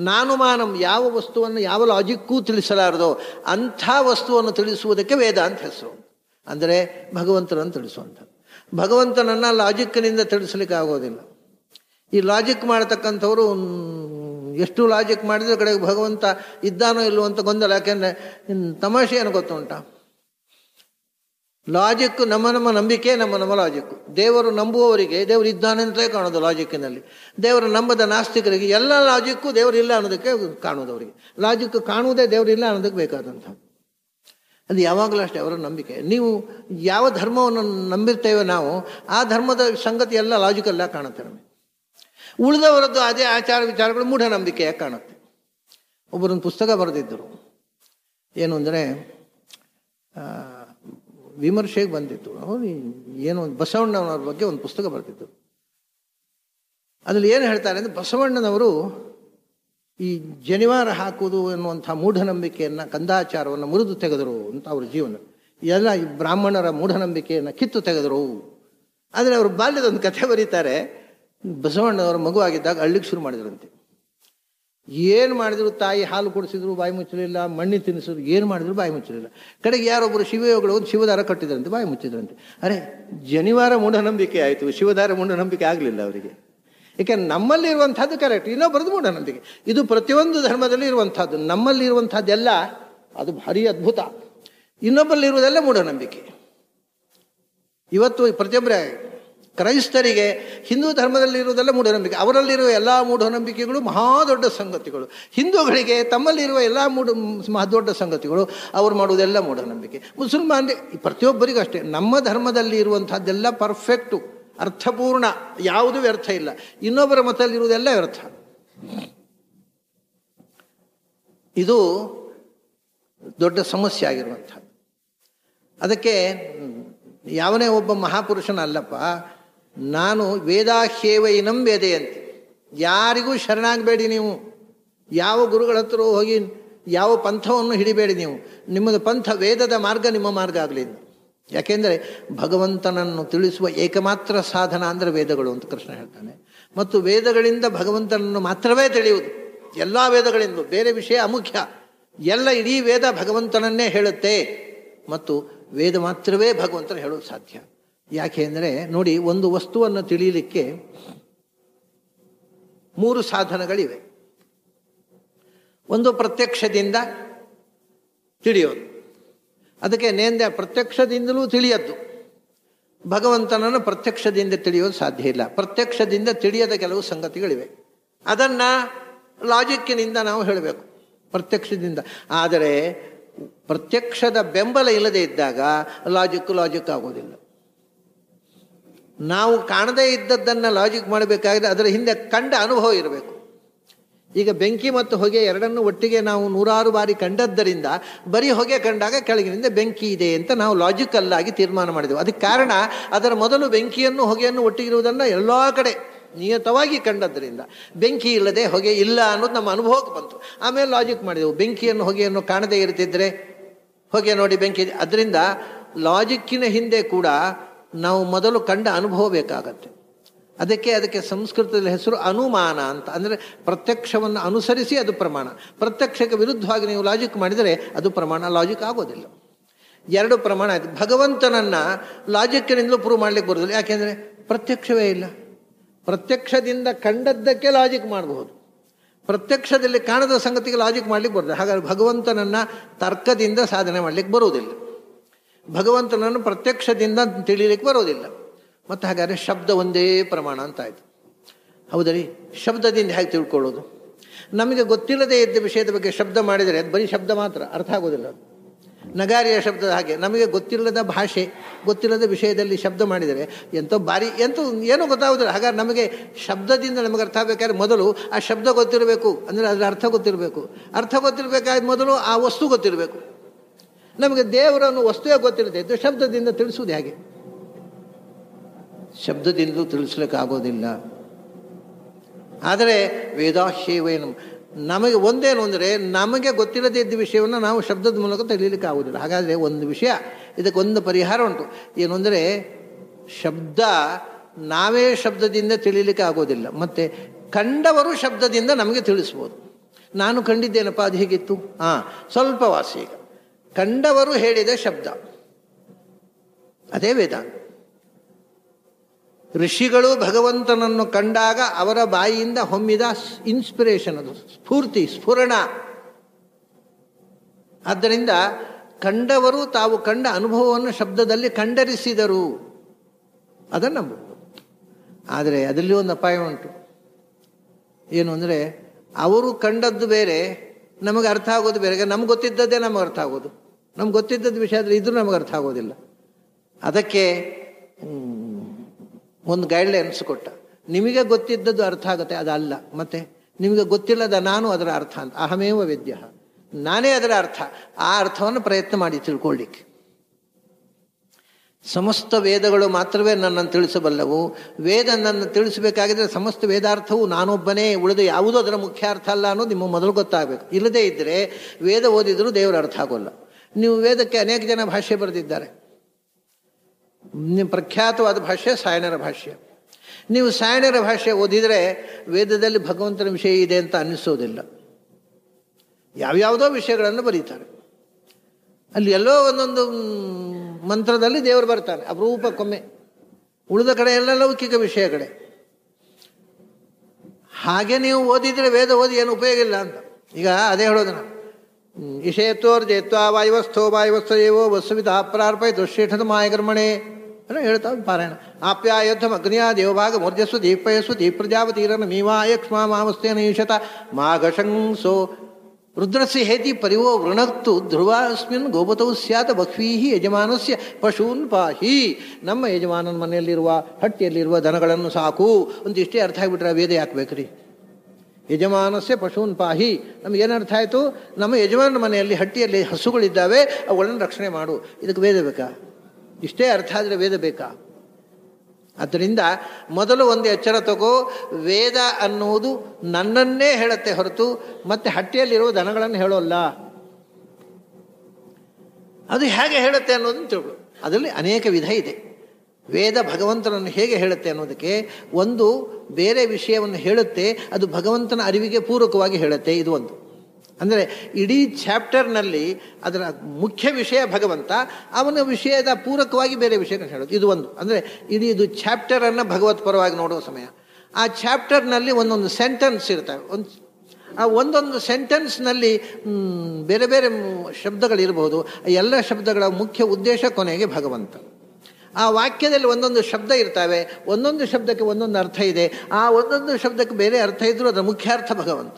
ನಾನುಮಾನಂ ಯಾವ ವಸ್ತುವನ್ನು ಯಾವ ಲಾಜಿಕ್ಕೂ ತಿಳಿಸಲಾರದು ಅಂಥ ವಸ್ತುವನ್ನು ತಿಳಿಸುವುದಕ್ಕೆ ವೇದ ಅಂತ ಹೆಸರು ಅಂದರೆ ಭಗವಂತನನ್ನು ತಿಳಿಸುವಂಥ ಭಗವಂತನನ್ನು ಲಾಜಿಕ್ನಿಂದ ತಿಳಿಸಲಿಕ್ಕೆ ಆಗೋದಿಲ್ಲ ಈ ಲಾಜಿಕ್ ಮಾಡತಕ್ಕಂಥವರು ಎಷ್ಟು ಲಾಜಿಕ್ ಮಾಡಿದ್ರೆ ಕಡೆ ಭಗವಂತ ಇದ್ದಾನೋ ಇಲ್ಲೋ ಅಂತ ಗೊಂದಲ ಯಾಕೆಂದರೆ ತಮಾಷೆ ಏನು ಗೊತ್ತುಂಟ ಲಾಜಿಕ್ ನಮ್ಮ ನಮ್ಮ ನಂಬಿಕೆ ನಮ್ಮ ನಮ್ಮ ಲಾಜಿಕ್ಕು ದೇವರು ನಂಬುವವರಿಗೆ ದೇವರು ಇದ್ದಾನೆ ಅಂತಲೇ ಕಾಣೋದು ಲಾಜಿಕ್ಕಿನಲ್ಲಿ ದೇವರು ನಂಬದ ನಾಸ್ತಿಕರಿಗೆ ಎಲ್ಲ ಲಾಜಿಕ್ಕು ದೇವರಿಲ್ಲ ಅನ್ನೋದಕ್ಕೆ ಕಾಣೋದು ಅವರಿಗೆ ಲಾಜಿಕ್ ಕಾಣುವುದೇ ಇಲ್ಲ ಅನ್ನೋದಕ್ಕೆ ಬೇಕಾದಂಥ ಅದು ಯಾವಾಗಲೂ ಅಷ್ಟೇ ಅವರ ನಂಬಿಕೆ ನೀವು ಯಾವ ಧರ್ಮವನ್ನು ನಂಬಿರ್ತೇವೆ ನಾವು ಆ ಧರ್ಮದ ಸಂಗತಿ ಎಲ್ಲ ಲಾಜಿಕಲ್ಲ ಕಾಣುತ್ತೆ ನಮಗೆ ಉಳಿದವರದ್ದು ಅದೇ ಆಚಾರ ವಿಚಾರಗಳು ಮೂಢನಂಬಿಕೆಯ ಕಾಣುತ್ತೆ ಒಬ್ಬರೊಂದು ಪುಸ್ತಕ ಬರೆದಿದ್ದರು ಏನು ಅಂದರೆ ವಿಮರ್ಶೆಗೆ ಬಂದಿತ್ತು ಅವರು ಏನೋ ಒಂದು ಬಸವಣ್ಣನವ್ರ ಬಗ್ಗೆ ಒಂದು ಪುಸ್ತಕ ಬರೆದಿದ್ದರು ಅದರಲ್ಲಿ ಏನು ಹೇಳ್ತಾರೆ ಅಂದರೆ ಬಸವಣ್ಣನವರು ಈ ಜನಿವಾರ ಹಾಕುವುದು ಎನ್ನುವಂಥ ಮೂಢನಂಬಿಕೆಯನ್ನು ಕಂದಾಚಾರವನ್ನು ಮುರಿದು ತೆಗೆದರು ಅಂತ ಅವ್ರ ಜೀವನ ಎಲ್ಲ ಈ ಬ್ರಾಹ್ಮಣರ ಮೂಢನಂಬಿಕೆಯನ್ನು ಕಿತ್ತು ತೆಗೆದರು ಆದರೆ ಅವರು ಬಾಲ್ಯದ ಒಂದು ಕಥೆ ಬರೀತಾರೆ ಬಸವಣ್ಣನವರ ಮಗು ಆಗಿದ್ದಾಗ ಹಳ್ಳಿಗೆ ಶುರು ಮಾಡಿದ್ರಂತೆ ಏನು ಮಾಡಿದ್ರು ತಾಯಿ ಹಾಲು ಕೊಡಿಸಿದ್ರು ಬಾಯಿ ಮುಚ್ಚಲಿಲ್ಲ ಮಣ್ಣಿ ತಿನ್ನಿಸಿದ್ರು ಏನು ಮಾಡಿದ್ರು ಬಾಯಿ ಮುಚ್ಚಲಿಲ್ಲ ಕಡೆಗೆ ಯಾರೊಬ್ಬರು ಶಿವಯೋಗಳು ಒಂದು ಶಿವದಾರ ಕಟ್ಟಿದ್ರಂತೆ ಬಾಯಿ ಮುಚ್ಚಿದ್ರಂತೆ ಅರೆ ಜನಿವಾರ ಮೂಢನಂಬಿಕೆ ಆಯಿತು ಶಿವದಾರ ಮೂಢನಂಬಿಕೆ ಆಗಲಿಲ್ಲ ಅವರಿಗೆ ಯಾಕೆಂದ್ರೆ ನಮ್ಮಲ್ಲಿ ಇರುವಂಥದ್ದು ಕರೆಕ್ಟ್ ಇನ್ನೊಬ್ಬರದ್ದು ಮೂಢನಂಬಿಕೆ ಇದು ಪ್ರತಿಯೊಂದು ಧರ್ಮದಲ್ಲಿ ಇರುವಂಥದ್ದು ನಮ್ಮಲ್ಲಿ ಇರುವಂಥದ್ದೆಲ್ಲ ಅದು ಭಾರಿ ಅದ್ಭುತ ಇನ್ನೊಬ್ಬರಲ್ಲಿರುವುದೆಲ್ಲ ಮೂಢನಂಬಿಕೆ ಇವತ್ತು ಪ್ರತಿಯೊಬ್ಬರೇ ಕ್ರೈಸ್ತರಿಗೆ ಹಿಂದೂ ಧರ್ಮದಲ್ಲಿರುವುದೆಲ್ಲ ಮೂಢನಂಬಿಕೆ ಅವರಲ್ಲಿರುವ ಎಲ್ಲ ಮೂಢನಂಬಿಕೆಗಳು ಮಹಾ ದೊಡ್ಡ ಸಂಗತಿಗಳು ಹಿಂದೂಗಳಿಗೆ ತಮ್ಮಲ್ಲಿರುವ ಎಲ್ಲ ಮೂಢ ಮಹಾ ದೊಡ್ಡ ಸಂಗತಿಗಳು ಅವರು ಮಾಡುವುದೆಲ್ಲ ಮೂಢನಂಬಿಕೆ ಮುಸಲ್ಮಾನ್ ಪ್ರತಿಯೊಬ್ಬರಿಗೂ ಅಷ್ಟೇ ನಮ್ಮ ಧರ್ಮದಲ್ಲಿ ಇರುವಂಥದ್ದೆಲ್ಲ ಪರ್ಫೆಕ್ಟು ಅರ್ಥಪೂರ್ಣ ಯಾವುದೂ ವ್ಯರ್ಥ ಇಲ್ಲ ಇನ್ನೊಬ್ಬರ ಮತದಲ್ಲಿರುವುದೆಲ್ಲ ವ್ಯರ್ಥ ಇದು ದೊಡ್ಡ ಸಮಸ್ಯೆ ಆಗಿರುವಂಥದ್ದು ಅದಕ್ಕೆ ಯಾವನೇ ಒಬ್ಬ ಮಹಾಪುರುಷನ ಅಲ್ಲಪ್ಪ ನಾನು ವೇದಾಹ್ಯೇವೈನಂ ವೇದೆಯಂತೆ ಯಾರಿಗೂ ಶರಣಾಗಬೇಡಿ ನೀವು ಯಾವ ಗುರುಗಳ ಹತ್ರ ಹೋಗಿ ಯಾವ ಪಂಥವನ್ನು ಹಿಡಿಬೇಡಿ ನೀವು ನಿಮ್ಮದು ಪಂಥ ವೇದದ ಮಾರ್ಗ ನಿಮ್ಮ ಮಾರ್ಗ ಆಗಲಿ ಯಾಕೆಂದರೆ ಭಗವಂತನನ್ನು ತಿಳಿಸುವ ಏಕಮಾತ್ರ ಸಾಧನ ಅಂದರೆ ವೇದಗಳು ಅಂತ ಕೃಷ್ಣ ಹೇಳ್ತಾನೆ ಮತ್ತು ವೇದಗಳಿಂದ ಭಗವಂತನನ್ನು ಮಾತ್ರವೇ ತಿಳಿಯುವುದು ಎಲ್ಲ ವೇದಗಳಿಂದ ಬೇರೆ ವಿಷಯ ಅಮುಖ್ಯ ಎಲ್ಲ ಇಡೀ ವೇದ ಭಗವಂತನನ್ನೇ ಹೇಳುತ್ತೆ ಮತ್ತು ವೇದ ಮಾತ್ರವೇ ಭಗವಂತನ ಹೇಳೋದು ಸಾಧ್ಯ ಯಾಕೆ ಅಂದರೆ ನೋಡಿ ಒಂದು ವಸ್ತುವನ್ನು ತಿಳಿಯಲಿಕ್ಕೆ ಮೂರು ಸಾಧನಗಳಿವೆ ಒಂದು ಪ್ರತ್ಯಕ್ಷದಿಂದ ತಿಳಿಯೋದು ಅದಕ್ಕೆ ನೇಂದೆ ಪ್ರತ್ಯಕ್ಷದಿಂದಲೂ ತಿಳಿಯದ್ದು ಭಗವಂತನನ್ನು ಪ್ರತ್ಯಕ್ಷದಿಂದ ತಿಳಿಯೋದು ಸಾಧ್ಯ ಇಲ್ಲ ಪ್ರತ್ಯಕ್ಷದಿಂದ ತಿಳಿಯದ ಕೆಲವು ಸಂಗತಿಗಳಿವೆ ಅದನ್ನು ಲಾಜಿಕ್ಕಿನಿಂದ ನಾವು ಹೇಳಬೇಕು ಪ್ರತ್ಯಕ್ಷದಿಂದ ಆದರೆ ಪ್ರತ್ಯಕ್ಷದ ಬೆಂಬಲ ಇಲ್ಲದೆ ಇದ್ದಾಗ ಲಾಜಿಕ್ ಲಾಜಿಕ್ ಆಗೋದಿಲ್ಲ ನಾವು ಕಾಣದೇ ಇದ್ದದ್ದನ್ನು ಲಾಜಿಕ್ ಮಾಡಬೇಕಾಗಿದೆ ಅದರ ಹಿಂದೆ ಕಂಡ ಅನುಭವ ಇರಬೇಕು ಈಗ ಬೆಂಕಿ ಮತ್ತು ಹೊಗೆ ಎರಡನ್ನು ಒಟ್ಟಿಗೆ ನಾವು ನೂರಾರು ಬಾರಿ ಕಂಡದ್ದರಿಂದ ಬರೀ ಹೊಗೆ ಕಂಡಾಗ ಕೆಳಗಿನಿಂದ ಬೆಂಕಿ ಇದೆ ಅಂತ ನಾವು ಲಾಜಿಕಲ್ಲಾಗಿ ತೀರ್ಮಾನ ಮಾಡಿದೆವು ಅದಕ್ಕೆ ಕಾರಣ ಅದರ ಮೊದಲು ಬೆಂಕಿಯನ್ನು ಹೊಗೆಯನ್ನು ಒಟ್ಟಿಗಿರುವುದನ್ನು ಎಲ್ಲ ಕಡೆ ನಿಯತವಾಗಿ ಕಂಡದ್ದರಿಂದ ಬೆಂಕಿ ಇಲ್ಲದೆ ಹೊಗೆ ಇಲ್ಲ ಅನ್ನೋದು ನಮ್ಮ ಅನುಭವಕ್ಕೆ ಬಂತು ಆಮೇಲೆ ಲಾಜಿಕ್ ಮಾಡಿದೆವು ಬೆಂಕಿಯನ್ನು ಹೊಗೆಯನ್ನು ಕಾಣದೇ ಇರ್ತಿದ್ರೆ ಹೊಗೆ ನೋಡಿ ಬೆಂಕಿ ಅದರಿಂದ ಲಾಜಿಕ್ಕಿನ ಹಿಂದೆ ಕೂಡ ನಾವು ಮೊದಲು ಕಂಡ ಅನುಭವ ಬೇಕಾಗತ್ತೆ ಅದಕ್ಕೆ ಅದಕ್ಕೆ ಸಂಸ್ಕೃತದಲ್ಲಿ ಹೆಸರು ಅನುಮಾನ ಅಂತ ಅಂದರೆ ಪ್ರತ್ಯಕ್ಷವನ್ನು ಅನುಸರಿಸಿ ಅದು ಪ್ರಮಾಣ ಪ್ರತ್ಯಕ್ಷಕ್ಕೆ ವಿರುದ್ಧವಾಗಿ ನೀವು ಲಾಜಿಕ್ ಮಾಡಿದರೆ ಅದು ಪ್ರಮಾಣ ಲಾಜಿಕ್ ಆಗೋದಿಲ್ಲ ಎರಡು ಪ್ರಮಾಣ ಆಯಿತು ಭಗವಂತನನ್ನು ಲಾಜಿಕ್ಕಿನಿಂದಲೂ ಪ್ರೂವ್ ಮಾಡಲಿಕ್ಕೆ ಬರೋದಿಲ್ಲ ಯಾಕೆಂದರೆ ಪ್ರತ್ಯಕ್ಷವೇ ಇಲ್ಲ ಪ್ರತ್ಯಕ್ಷದಿಂದ ಕಂಡದ್ದಕ್ಕೆ ಲಾಜಿಕ್ ಮಾಡಬಹುದು ಪ್ರತ್ಯಕ್ಷದಲ್ಲಿ ಕಾಣದ ಸಂಗತಿಗೆ ಲಾಜಿಕ್ ಮಾಡಲಿಕ್ಕೆ ಬರೋದಿಲ್ಲ ಹಾಗಾಗಿ ಭಗವಂತನನ್ನು ತರ್ಕದಿಂದ ಸಾಧನೆ ಮಾಡಲಿಕ್ಕೆ ಬರುವುದಿಲ್ಲ ಭಗವಂತನನ್ನು ಪ್ರತ್ಯಕ್ಷದಿಂದ ತಿಳಿಲಿಕ್ಕೆ ಬರೋದಿಲ್ಲ ಮತ್ತು ಹಾಗಾದರೆ ಶಬ್ದ ಒಂದೇ ಪ್ರಮಾಣ ಅಂತಾಯಿತು ಹೌದರಿ ಶಬ್ದದಿಂದ ಹೇಗೆ ತಿಳ್ಕೊಳ್ಳೋದು ನಮಗೆ ಗೊತ್ತಿಲ್ಲದೆ ಇದ್ದ ವಿಷಯದ ಬಗ್ಗೆ ಶಬ್ದ ಮಾಡಿದರೆ ಅದು ಬರೀ ಶಬ್ದ ಮಾತ್ರ ಅರ್ಥ ಆಗೋದಿಲ್ಲ ನಗಾರಿಯ ಶಬ್ದದ ಹಾಗೆ ನಮಗೆ ಗೊತ್ತಿಲ್ಲದ ಭಾಷೆ ಗೊತ್ತಿಲ್ಲದ ವಿಷಯದಲ್ಲಿ ಶಬ್ದ ಮಾಡಿದರೆ ಎಂತೋ ಬಾರಿ ಎಂತೂ ಏನೂ ಗೊತ್ತಾಗೋದಿಲ್ಲ ಹಾಗಾದ್ರೆ ನಮಗೆ ಶಬ್ದದಿಂದ ನಮಗೆ ಅರ್ಥ ಆಗಬೇಕಾದ್ರೆ ಮೊದಲು ಆ ಶಬ್ದ ಗೊತ್ತಿರಬೇಕು ಅಂದರೆ ಅದರ ಅರ್ಥ ಗೊತ್ತಿರಬೇಕು ಅರ್ಥ ಗೊತ್ತಿರಬೇಕಾದ ಮೊದಲು ಆ ವಸ್ತು ಗೊತ್ತಿರಬೇಕು ನಮಗೆ ದೇವರನ್ನು ವಸ್ತುವೇ ಗೊತ್ತಿರುತ್ತೆ ಶಬ್ದದಿಂದ ತಿಳಿಸುವುದು ಹೇಗೆ ಶಬ್ದದಿಂದಲೂ ತಿಳಿಸ್ಲಿಕ್ಕಾಗೋದಿಲ್ಲ ಆದರೆ ವೇದಾಶಯವೇನು ನಮಗೆ ಒಂದೇನು ಅಂದರೆ ನಮಗೆ ಇದ್ದ ವಿಷಯವನ್ನು ನಾವು ಶಬ್ದದ ಮೂಲಕ ತಿಳಿಯಲಿಕ್ಕೆ ಆಗೋದಿಲ್ಲ ಹಾಗಾದರೆ ಒಂದು ವಿಷಯ ಇದಕ್ಕೊಂದು ಪರಿಹಾರ ಉಂಟು ಏನು ಅಂದರೆ ಶಬ್ದ ನಾವೇ ಶಬ್ದದಿಂದ ತಿಳಿಯಲಿಕ್ಕೆ ಆಗೋದಿಲ್ಲ ಮತ್ತು ಕಂಡವರು ಶಬ್ದದಿಂದ ನಮಗೆ ತಿಳಿಸ್ಬೋದು ನಾನು ಕಂಡಿದ್ದೇನಪ್ಪ ಅದು ಹೇಗಿತ್ತು ಹಾಂ ಸ್ವಲ್ಪ ವಾಸಿ ಈಗ ಕಂಡವರು ಹೇಳಿದ ಶಬ್ದ ಅದೇ ವೇದಾಂತ ಋಷಿಗಳು ಭಗವಂತನನ್ನು ಕಂಡಾಗ ಅವರ ಬಾಯಿಯಿಂದ ಹೊಮ್ಮಿದ ಇನ್ಸ್ಪಿರೇಷನ್ ಅದು ಸ್ಫೂರ್ತಿ ಸ್ಫುರಣ ಆದ್ದರಿಂದ ಕಂಡವರು ತಾವು ಕಂಡ ಅನುಭವವನ್ನು ಶಬ್ದದಲ್ಲಿ ಕಂಡರಿಸಿದರು ಅದನ್ನು ಆದರೆ ಅದರಲ್ಲಿ ಒಂದು ಅಪಾಯ ಉಂಟು ಏನು ಅಂದರೆ ಅವರು ಕಂಡದ್ದು ಬೇರೆ ನಮಗೆ ಅರ್ಥ ಆಗೋದು ಬೇರೆ ನಮ್ಗೆ ಗೊತ್ತಿದ್ದದ್ದೇ ನಮಗೆ ಅರ್ಥ ಆಗೋದು ನಮ್ಗೆ ಗೊತ್ತಿದ್ದದ ವಿಷಯ ಆದರೆ ಇದ್ರೂ ನಮಗೆ ಅರ್ಥ ಆಗೋದಿಲ್ಲ ಅದಕ್ಕೆ ಒಂದು ಗೈಡ್ಲೈನ್ಸ್ ಕೊಟ್ಟ ನಿಮಗೆ ಗೊತ್ತಿದ್ದದ್ದು ಅರ್ಥ ಆಗುತ್ತೆ ಅದಲ್ಲ ಮತ್ತೆ ನಿಮಗೆ ಗೊತ್ತಿಲ್ಲದ ನಾನು ಅದರ ಅರ್ಥ ಅಂತ ಅಹಮೇವ ವಿದ್ಯ ನಾನೇ ಅದರ ಅರ್ಥ ಆ ಅರ್ಥವನ್ನು ಪ್ರಯತ್ನ ಮಾಡಿ ತಿಳ್ಕೊಳ್ಳಿಕ್ಕೆ ಸಮಸ್ತ ವೇದಗಳು ಮಾತ್ರವೇ ನನ್ನನ್ನು ತಿಳಿಸಬಲ್ಲವು ವೇದ ನನ್ನ ತಿಳಿಸಬೇಕಾಗಿದ್ರೆ ಸಮಸ್ತ ವೇದಾರ್ಥವು ನಾನೊಬ್ಬನೇ ಉಳಿದು ಯಾವುದೂ ಅದರ ಮುಖ್ಯ ಅರ್ಥ ಅಲ್ಲ ಅನ್ನೋದು ನಿಮ್ಮ ಮೊದಲು ಗೊತ್ತಾಗಬೇಕು ಇಲ್ಲದೇ ಇದ್ದರೆ ವೇದ ಓದಿದರೂ ದೇವರ ಅರ್ಥ ಆಗೋಲ್ಲ ನೀವು ವೇದಕ್ಕೆ ಅನೇಕ ಜನ ಭಾಷೆ ಬರೆದಿದ್ದಾರೆ ನಿಮ್ಮ ಪ್ರಖ್ಯಾತವಾದ ಭಾಷೆ ಸಾಯಣರ ಭಾಷೆ ನೀವು ಸಾಯಣರ ಭಾಷೆ ಓದಿದರೆ ವೇದದಲ್ಲಿ ಭಗವಂತನ ವಿಷಯ ಇದೆ ಅಂತ ಅನ್ನಿಸೋದಿಲ್ಲ ಯಾವ್ಯಾವುದೋ ವಿಷಯಗಳನ್ನು ಬರೀತಾರೆ ಅಲ್ಲಿ ಎಲ್ಲೋ ಒಂದೊಂದು ಮಂತ್ರದಲ್ಲಿ ದೇವರು ಬರ್ತಾನೆ ಅಪರೂಪಕ್ಕೊಮ್ಮೆ ಉಳಿದ ಕಡೆ ಎಲ್ಲ ಲೌಕಿಕ ವಿಷಯ ಕಡೆ ಹಾಗೆ ನೀವು ಓದಿದ್ರೆ ವೇದ ಓದಿ ಏನು ಉಪಯೋಗ ಇಲ್ಲ ಅಂತ ಈಗ ಅದೇ ಹೇಳೋದು ನಾನು ಇಷೇತ್ವರ್ಜೇತ್ವಾ ವಾಯುವಸ್ಥೋ ವಾಯುವಸ್ಥೋ ಏವೋ ವಸ್ಸುವಿತ ಅಪ್ರಾರ್ಪೈ ದುಶ್ರೇಷ್ಠದ ಮಾಯಕರ್ಮಣೆ ಅನ್ನೋ ಹೇಳ್ತಾ ಪಾರಾಯಣ ಆಪ್ಯಾಯುದ್ಧಮ ಅಗ್ನಿಯ ದೇವಭಾಗ ಮೂರ್ಜಸ್ಸು ದೀಪಯಸ್ಸು ದೀಪ್ರಜಾವತೀರನ ಮೀವಾಯ ಕ್ಷಮಾ ಮಾಮಸ್ತೇನ ಈಶತ ಮಾಘಶಂಸೋ ರುದ್ರಸ್ಯ ಹೇತಿ ಪರಿವೋ ವೃಣತ್ತು ಧ್ರುವಾಸ್ಮಿನ್ ಗೋಪತೌ ಸ್ಯಾತ ಬಕ್ವೀಹಿ ಯಜಮಾನಸ್ಯ ಪಶೂನ್ ಪಾಹಿ ನಮ್ಮ ಯಜಮಾನನ ಮನೆಯಲ್ಲಿರುವ ಹಟ್ಟಿಯಲ್ಲಿರುವ ದನಗಳನ್ನು ಸಾಕು ಅಂತ ಇಷ್ಟೇ ಅರ್ಥ ಆಗಿಬಿಟ್ರೆ ವೇದ ಯಾಕಬೇಕ್ರಿ ಯಜಮಾನಸ್ಯ ಪಶುನ್ ಪಾಹಿ ನಮ್ಗೆ ಅರ್ಥ ಆಯಿತು ನಮ್ಮ ಯಜಮಾನನ ಮನೆಯಲ್ಲಿ ಹಟ್ಟಿಯಲ್ಲಿ ಹಸುಗಳಿದ್ದಾವೆ ಅವುಗಳನ್ನು ರಕ್ಷಣೆ ಮಾಡು ಇದಕ್ಕೆ ವೇದ ಬೇಕಾ ಇಷ್ಟೇ ಅರ್ಥ ಆದರೆ ವೇದ ಬೇಕಾ ಆದ್ದರಿಂದ ಮೊದಲು ಒಂದು ಎಚ್ಚರ ತಗೋ ವೇದ ಅನ್ನುವುದು ನನ್ನನ್ನೇ ಹೇಳುತ್ತೆ ಹೊರತು ಮತ್ತೆ ಹಟ್ಟಿಯಲ್ಲಿರುವ ದನಗಳನ್ನು ಹೇಳೋಲ್ಲ ಅದು ಹೇಗೆ ಹೇಳುತ್ತೆ ಅನ್ನೋದನ್ನು ತಿಳ್ಕೊಳ್ಳು ಅದರಲ್ಲಿ ಅನೇಕ ವಿಧ ಇದೆ ವೇದ ಭಗವಂತನನ್ನು ಹೇಗೆ ಹೇಳುತ್ತೆ ಅನ್ನೋದಕ್ಕೆ ಒಂದು ಬೇರೆ ವಿಷಯವನ್ನು ಹೇಳುತ್ತೆ ಅದು ಭಗವಂತನ ಅರಿವಿಗೆ ಪೂರಕವಾಗಿ ಹೇಳುತ್ತೆ ಇದು ಒಂದು ಅಂದರೆ ಇಡೀ ಚಾಪ್ಟರ್ನಲ್ಲಿ ಅದರ ಮುಖ್ಯ ವಿಷಯ ಭಗವಂತ ಅವನ ವಿಷಯದ ಪೂರಕವಾಗಿ ಬೇರೆ ವಿಷಯಗಳನ್ನು ಹೇಳೋದು ಇದು ಒಂದು ಅಂದರೆ ಇಡೀ ಇದು ಚಾಪ್ಟರನ್ನು ಭಗವತ್ ಪರವಾಗಿ ನೋಡುವ ಸಮಯ ಆ ಚಾಪ್ಟರ್ನಲ್ಲಿ ಒಂದೊಂದು ಸೆಂಟೆನ್ಸ್ ಇರ್ತವೆ ಒಂದು ಆ ಒಂದೊಂದು ಸೆಂಟೆನ್ಸ್ನಲ್ಲಿ ಬೇರೆ ಬೇರೆ ಶಬ್ದಗಳಿರಬಹುದು ಎಲ್ಲ ಶಬ್ದಗಳ ಮುಖ್ಯ ಉದ್ದೇಶ ಕೊನೆಗೆ ಭಗವಂತ ಆ ವಾಕ್ಯದಲ್ಲಿ ಒಂದೊಂದು ಶಬ್ದ ಇರ್ತವೆ ಒಂದೊಂದು ಶಬ್ದಕ್ಕೆ ಒಂದೊಂದು ಅರ್ಥ ಇದೆ ಆ ಒಂದೊಂದು ಶಬ್ದಕ್ಕೆ ಬೇರೆ ಅರ್ಥ ಇದ್ದರೂ ಅದರ ಮುಖ್ಯಾರ್ಥ ಭಗವಂತ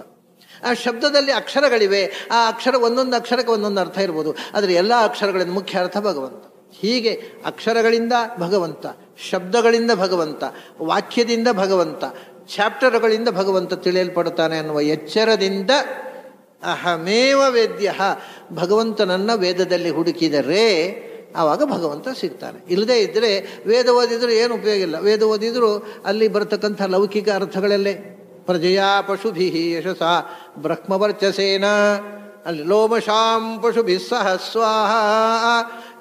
ಆ ಶಬ್ದದಲ್ಲಿ ಅಕ್ಷರಗಳಿವೆ ಆ ಅಕ್ಷರ ಒಂದೊಂದು ಅಕ್ಷರಕ್ಕೆ ಒಂದೊಂದು ಅರ್ಥ ಇರ್ಬೋದು ಆದರೆ ಎಲ್ಲ ಅಕ್ಷರಗಳಿಂದ ಮುಖ್ಯ ಅರ್ಥ ಭಗವಂತ ಹೀಗೆ ಅಕ್ಷರಗಳಿಂದ ಭಗವಂತ ಶಬ್ದಗಳಿಂದ ಭಗವಂತ ವಾಕ್ಯದಿಂದ ಭಗವಂತ ಚಾಪ್ಟರ್ಗಳಿಂದ ಭಗವಂತ ತಿಳಿಯಲ್ಪಡುತ್ತಾನೆ ಅನ್ನುವ ಎಚ್ಚರದಿಂದ ಅಹಮೇವ ವೇದ್ಯ ಭಗವಂತನನ್ನು ವೇದದಲ್ಲಿ ಹುಡುಕಿದರೆ ಆವಾಗ ಭಗವಂತ ಸಿಗ್ತಾನೆ ಇಲ್ಲದೇ ಇದ್ದರೆ ವೇದ ಓದಿದರೂ ಏನು ಉಪಯೋಗ ಇಲ್ಲ ವೇದ ಓದಿದರೂ ಅಲ್ಲಿ ಬರತಕ್ಕಂಥ ಲೌಕಿಕ ಅರ್ಥಗಳಲ್ಲೇ ಪ್ರಜಯಾ ಪಶುಭಿ ಯಶಸ ಬ್ರಹ್ಮವರ್ಚಸೇನ ಅಲ್ಲಿ ಲೋಮಶಾಂ ಪಶು ಸಹ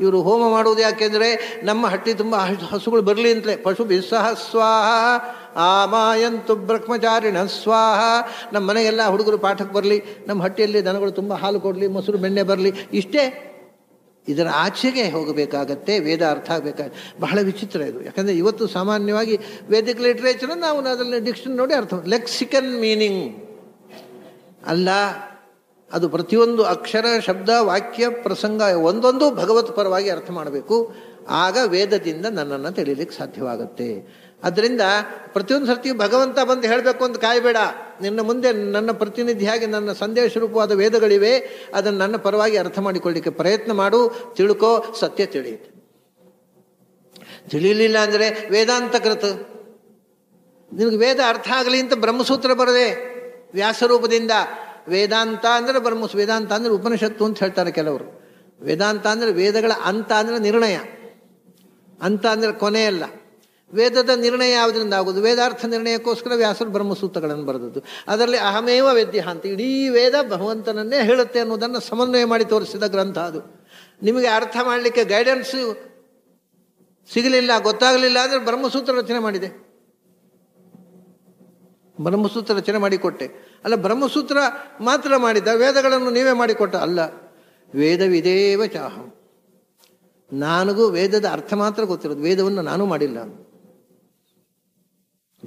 ಇವರು ಹೋಮ ಮಾಡುವುದು ಯಾಕೆಂದರೆ ನಮ್ಮ ಹಟ್ಟಿ ತುಂಬ ಹಸುಗಳು ಬರಲಿ ಅಂತಲೇ ಪಶುಭಿ ಸಹ ಆಮಾಯಂತು ಬ್ರಹ್ಮಚಾರಿಣ ಸ್ವಾಹ ನಮ್ಮ ಮನೆಗೆಲ್ಲ ಹುಡುಗರು ಪಾಠಕ್ಕೆ ಬರಲಿ ನಮ್ಮ ಹಟ್ಟಿಯಲ್ಲಿ ದನಗಳು ತುಂಬ ಹಾಲು ಕೊಡಲಿ ಮೊಸರು ಬೆಣ್ಣೆ ಬರಲಿ ಇಷ್ಟೇ ಇದರ ಆಚೆಗೆ ಹೋಗಬೇಕಾಗತ್ತೆ ವೇದ ಅರ್ಥ ಆಗಬೇಕಾಗ ಬಹಳ ವಿಚಿತ್ರ ಇದು ಯಾಕಂದರೆ ಇವತ್ತು ಸಾಮಾನ್ಯವಾಗಿ ವೇದಿಕ್ ಲಿಟ್ರೇಚರ್ ನಾವು ಅದರಲ್ಲಿ ಡಿಕ್ಷನ್ ನೋಡಿ ಅರ್ಥ ಲೆಕ್ಸಿಕನ್ ಮೀನಿಂಗ್ ಅಲ್ಲ ಅದು ಪ್ರತಿಯೊಂದು ಅಕ್ಷರ ಶಬ್ದ ವಾಕ್ಯ ಪ್ರಸಂಗ ಒಂದೊಂದು ಭಗವತ್ ಪರವಾಗಿ ಅರ್ಥ ಮಾಡಬೇಕು ಆಗ ವೇದದಿಂದ ನನ್ನನ್ನು ತಿಳಿಯಲಿಕ್ಕೆ ಸಾಧ್ಯವಾಗುತ್ತೆ ಅದರಿಂದ ಪ್ರತಿಯೊಂದು ಸರ್ತಿಯು ಭಗವಂತ ಬಂದು ಹೇಳಬೇಕು ಅಂತ ಕಾಯಬೇಡ ನಿನ್ನ ಮುಂದೆ ನನ್ನ ಪ್ರತಿನಿಧಿಯಾಗಿ ನನ್ನ ಸಂದೇಶ ರೂಪವಾದ ವೇದಗಳಿವೆ ಅದನ್ನು ನನ್ನ ಪರವಾಗಿ ಅರ್ಥ ಮಾಡಿಕೊಳ್ಳಿಕ್ಕೆ ಪ್ರಯತ್ನ ಮಾಡು ತಿಳ್ಕೋ ಸತ್ಯ ತಿಳಿಯುತ್ತೆ ತಿಳಿಯಲಿಲ್ಲ ಅಂದರೆ ವೇದಾಂತ ಕೃತ ನಿನಗೆ ವೇದ ಅರ್ಥ ಆಗಲಿ ಅಂತ ಬ್ರಹ್ಮಸೂತ್ರ ಬರದೆ ವ್ಯಾಸರೂಪದಿಂದ ವೇದಾಂತ ಅಂದರೆ ಬ್ರಹ್ಮ ವೇದಾಂತ ಅಂದರೆ ಉಪನಿಷತ್ತು ಅಂತ ಹೇಳ್ತಾರೆ ಕೆಲವರು ವೇದಾಂತ ಅಂದರೆ ವೇದಗಳ ಅಂತ ಅಂದರೆ ನಿರ್ಣಯ ಅಂತ ಅಂದರೆ ಕೊನೆಯಲ್ಲ ವೇದದ ನಿರ್ಣಯ ಯಾವುದರಿಂದ ಆಗೋದು ವೇದಾರ್ಥ ನಿರ್ಣಯಕ್ಕೋಸ್ಕರ ವ್ಯಾಸರು ಬ್ರಹ್ಮಸೂತ್ರಗಳನ್ನು ಬರೆದದ್ದು ಅದರಲ್ಲಿ ಅಹಮೇವ ವೇದ್ಯ ಅಂತ ಇಡೀ ವೇದ ಭಗವಂತನನ್ನೇ ಹೇಳುತ್ತೆ ಅನ್ನೋದನ್ನು ಸಮನ್ವಯ ಮಾಡಿ ತೋರಿಸಿದ ಗ್ರಂಥ ಅದು ನಿಮಗೆ ಅರ್ಥ ಮಾಡಲಿಕ್ಕೆ ಗೈಡೆನ್ಸ್ ಸಿಗಲಿಲ್ಲ ಗೊತ್ತಾಗಲಿಲ್ಲ ಆದರೆ ಬ್ರಹ್ಮಸೂತ್ರ ರಚನೆ ಮಾಡಿದೆ ಬ್ರಹ್ಮಸೂತ್ರ ರಚನೆ ಮಾಡಿಕೊಟ್ಟೆ ಅಲ್ಲ ಬ್ರಹ್ಮಸೂತ್ರ ಮಾತ್ರ ಮಾಡಿದ ವೇದಗಳನ್ನು ನೀವೇ ಮಾಡಿಕೊಟ್ಟ ಅಲ್ಲ ವೇದವಿದೇವ ಚಾಹಂ ನನಗೂ ವೇದದ ಅರ್ಥ ಮಾತ್ರ ಗೊತ್ತಿರೋದು ವೇದವನ್ನು ನಾನು ಮಾಡಿಲ್ಲ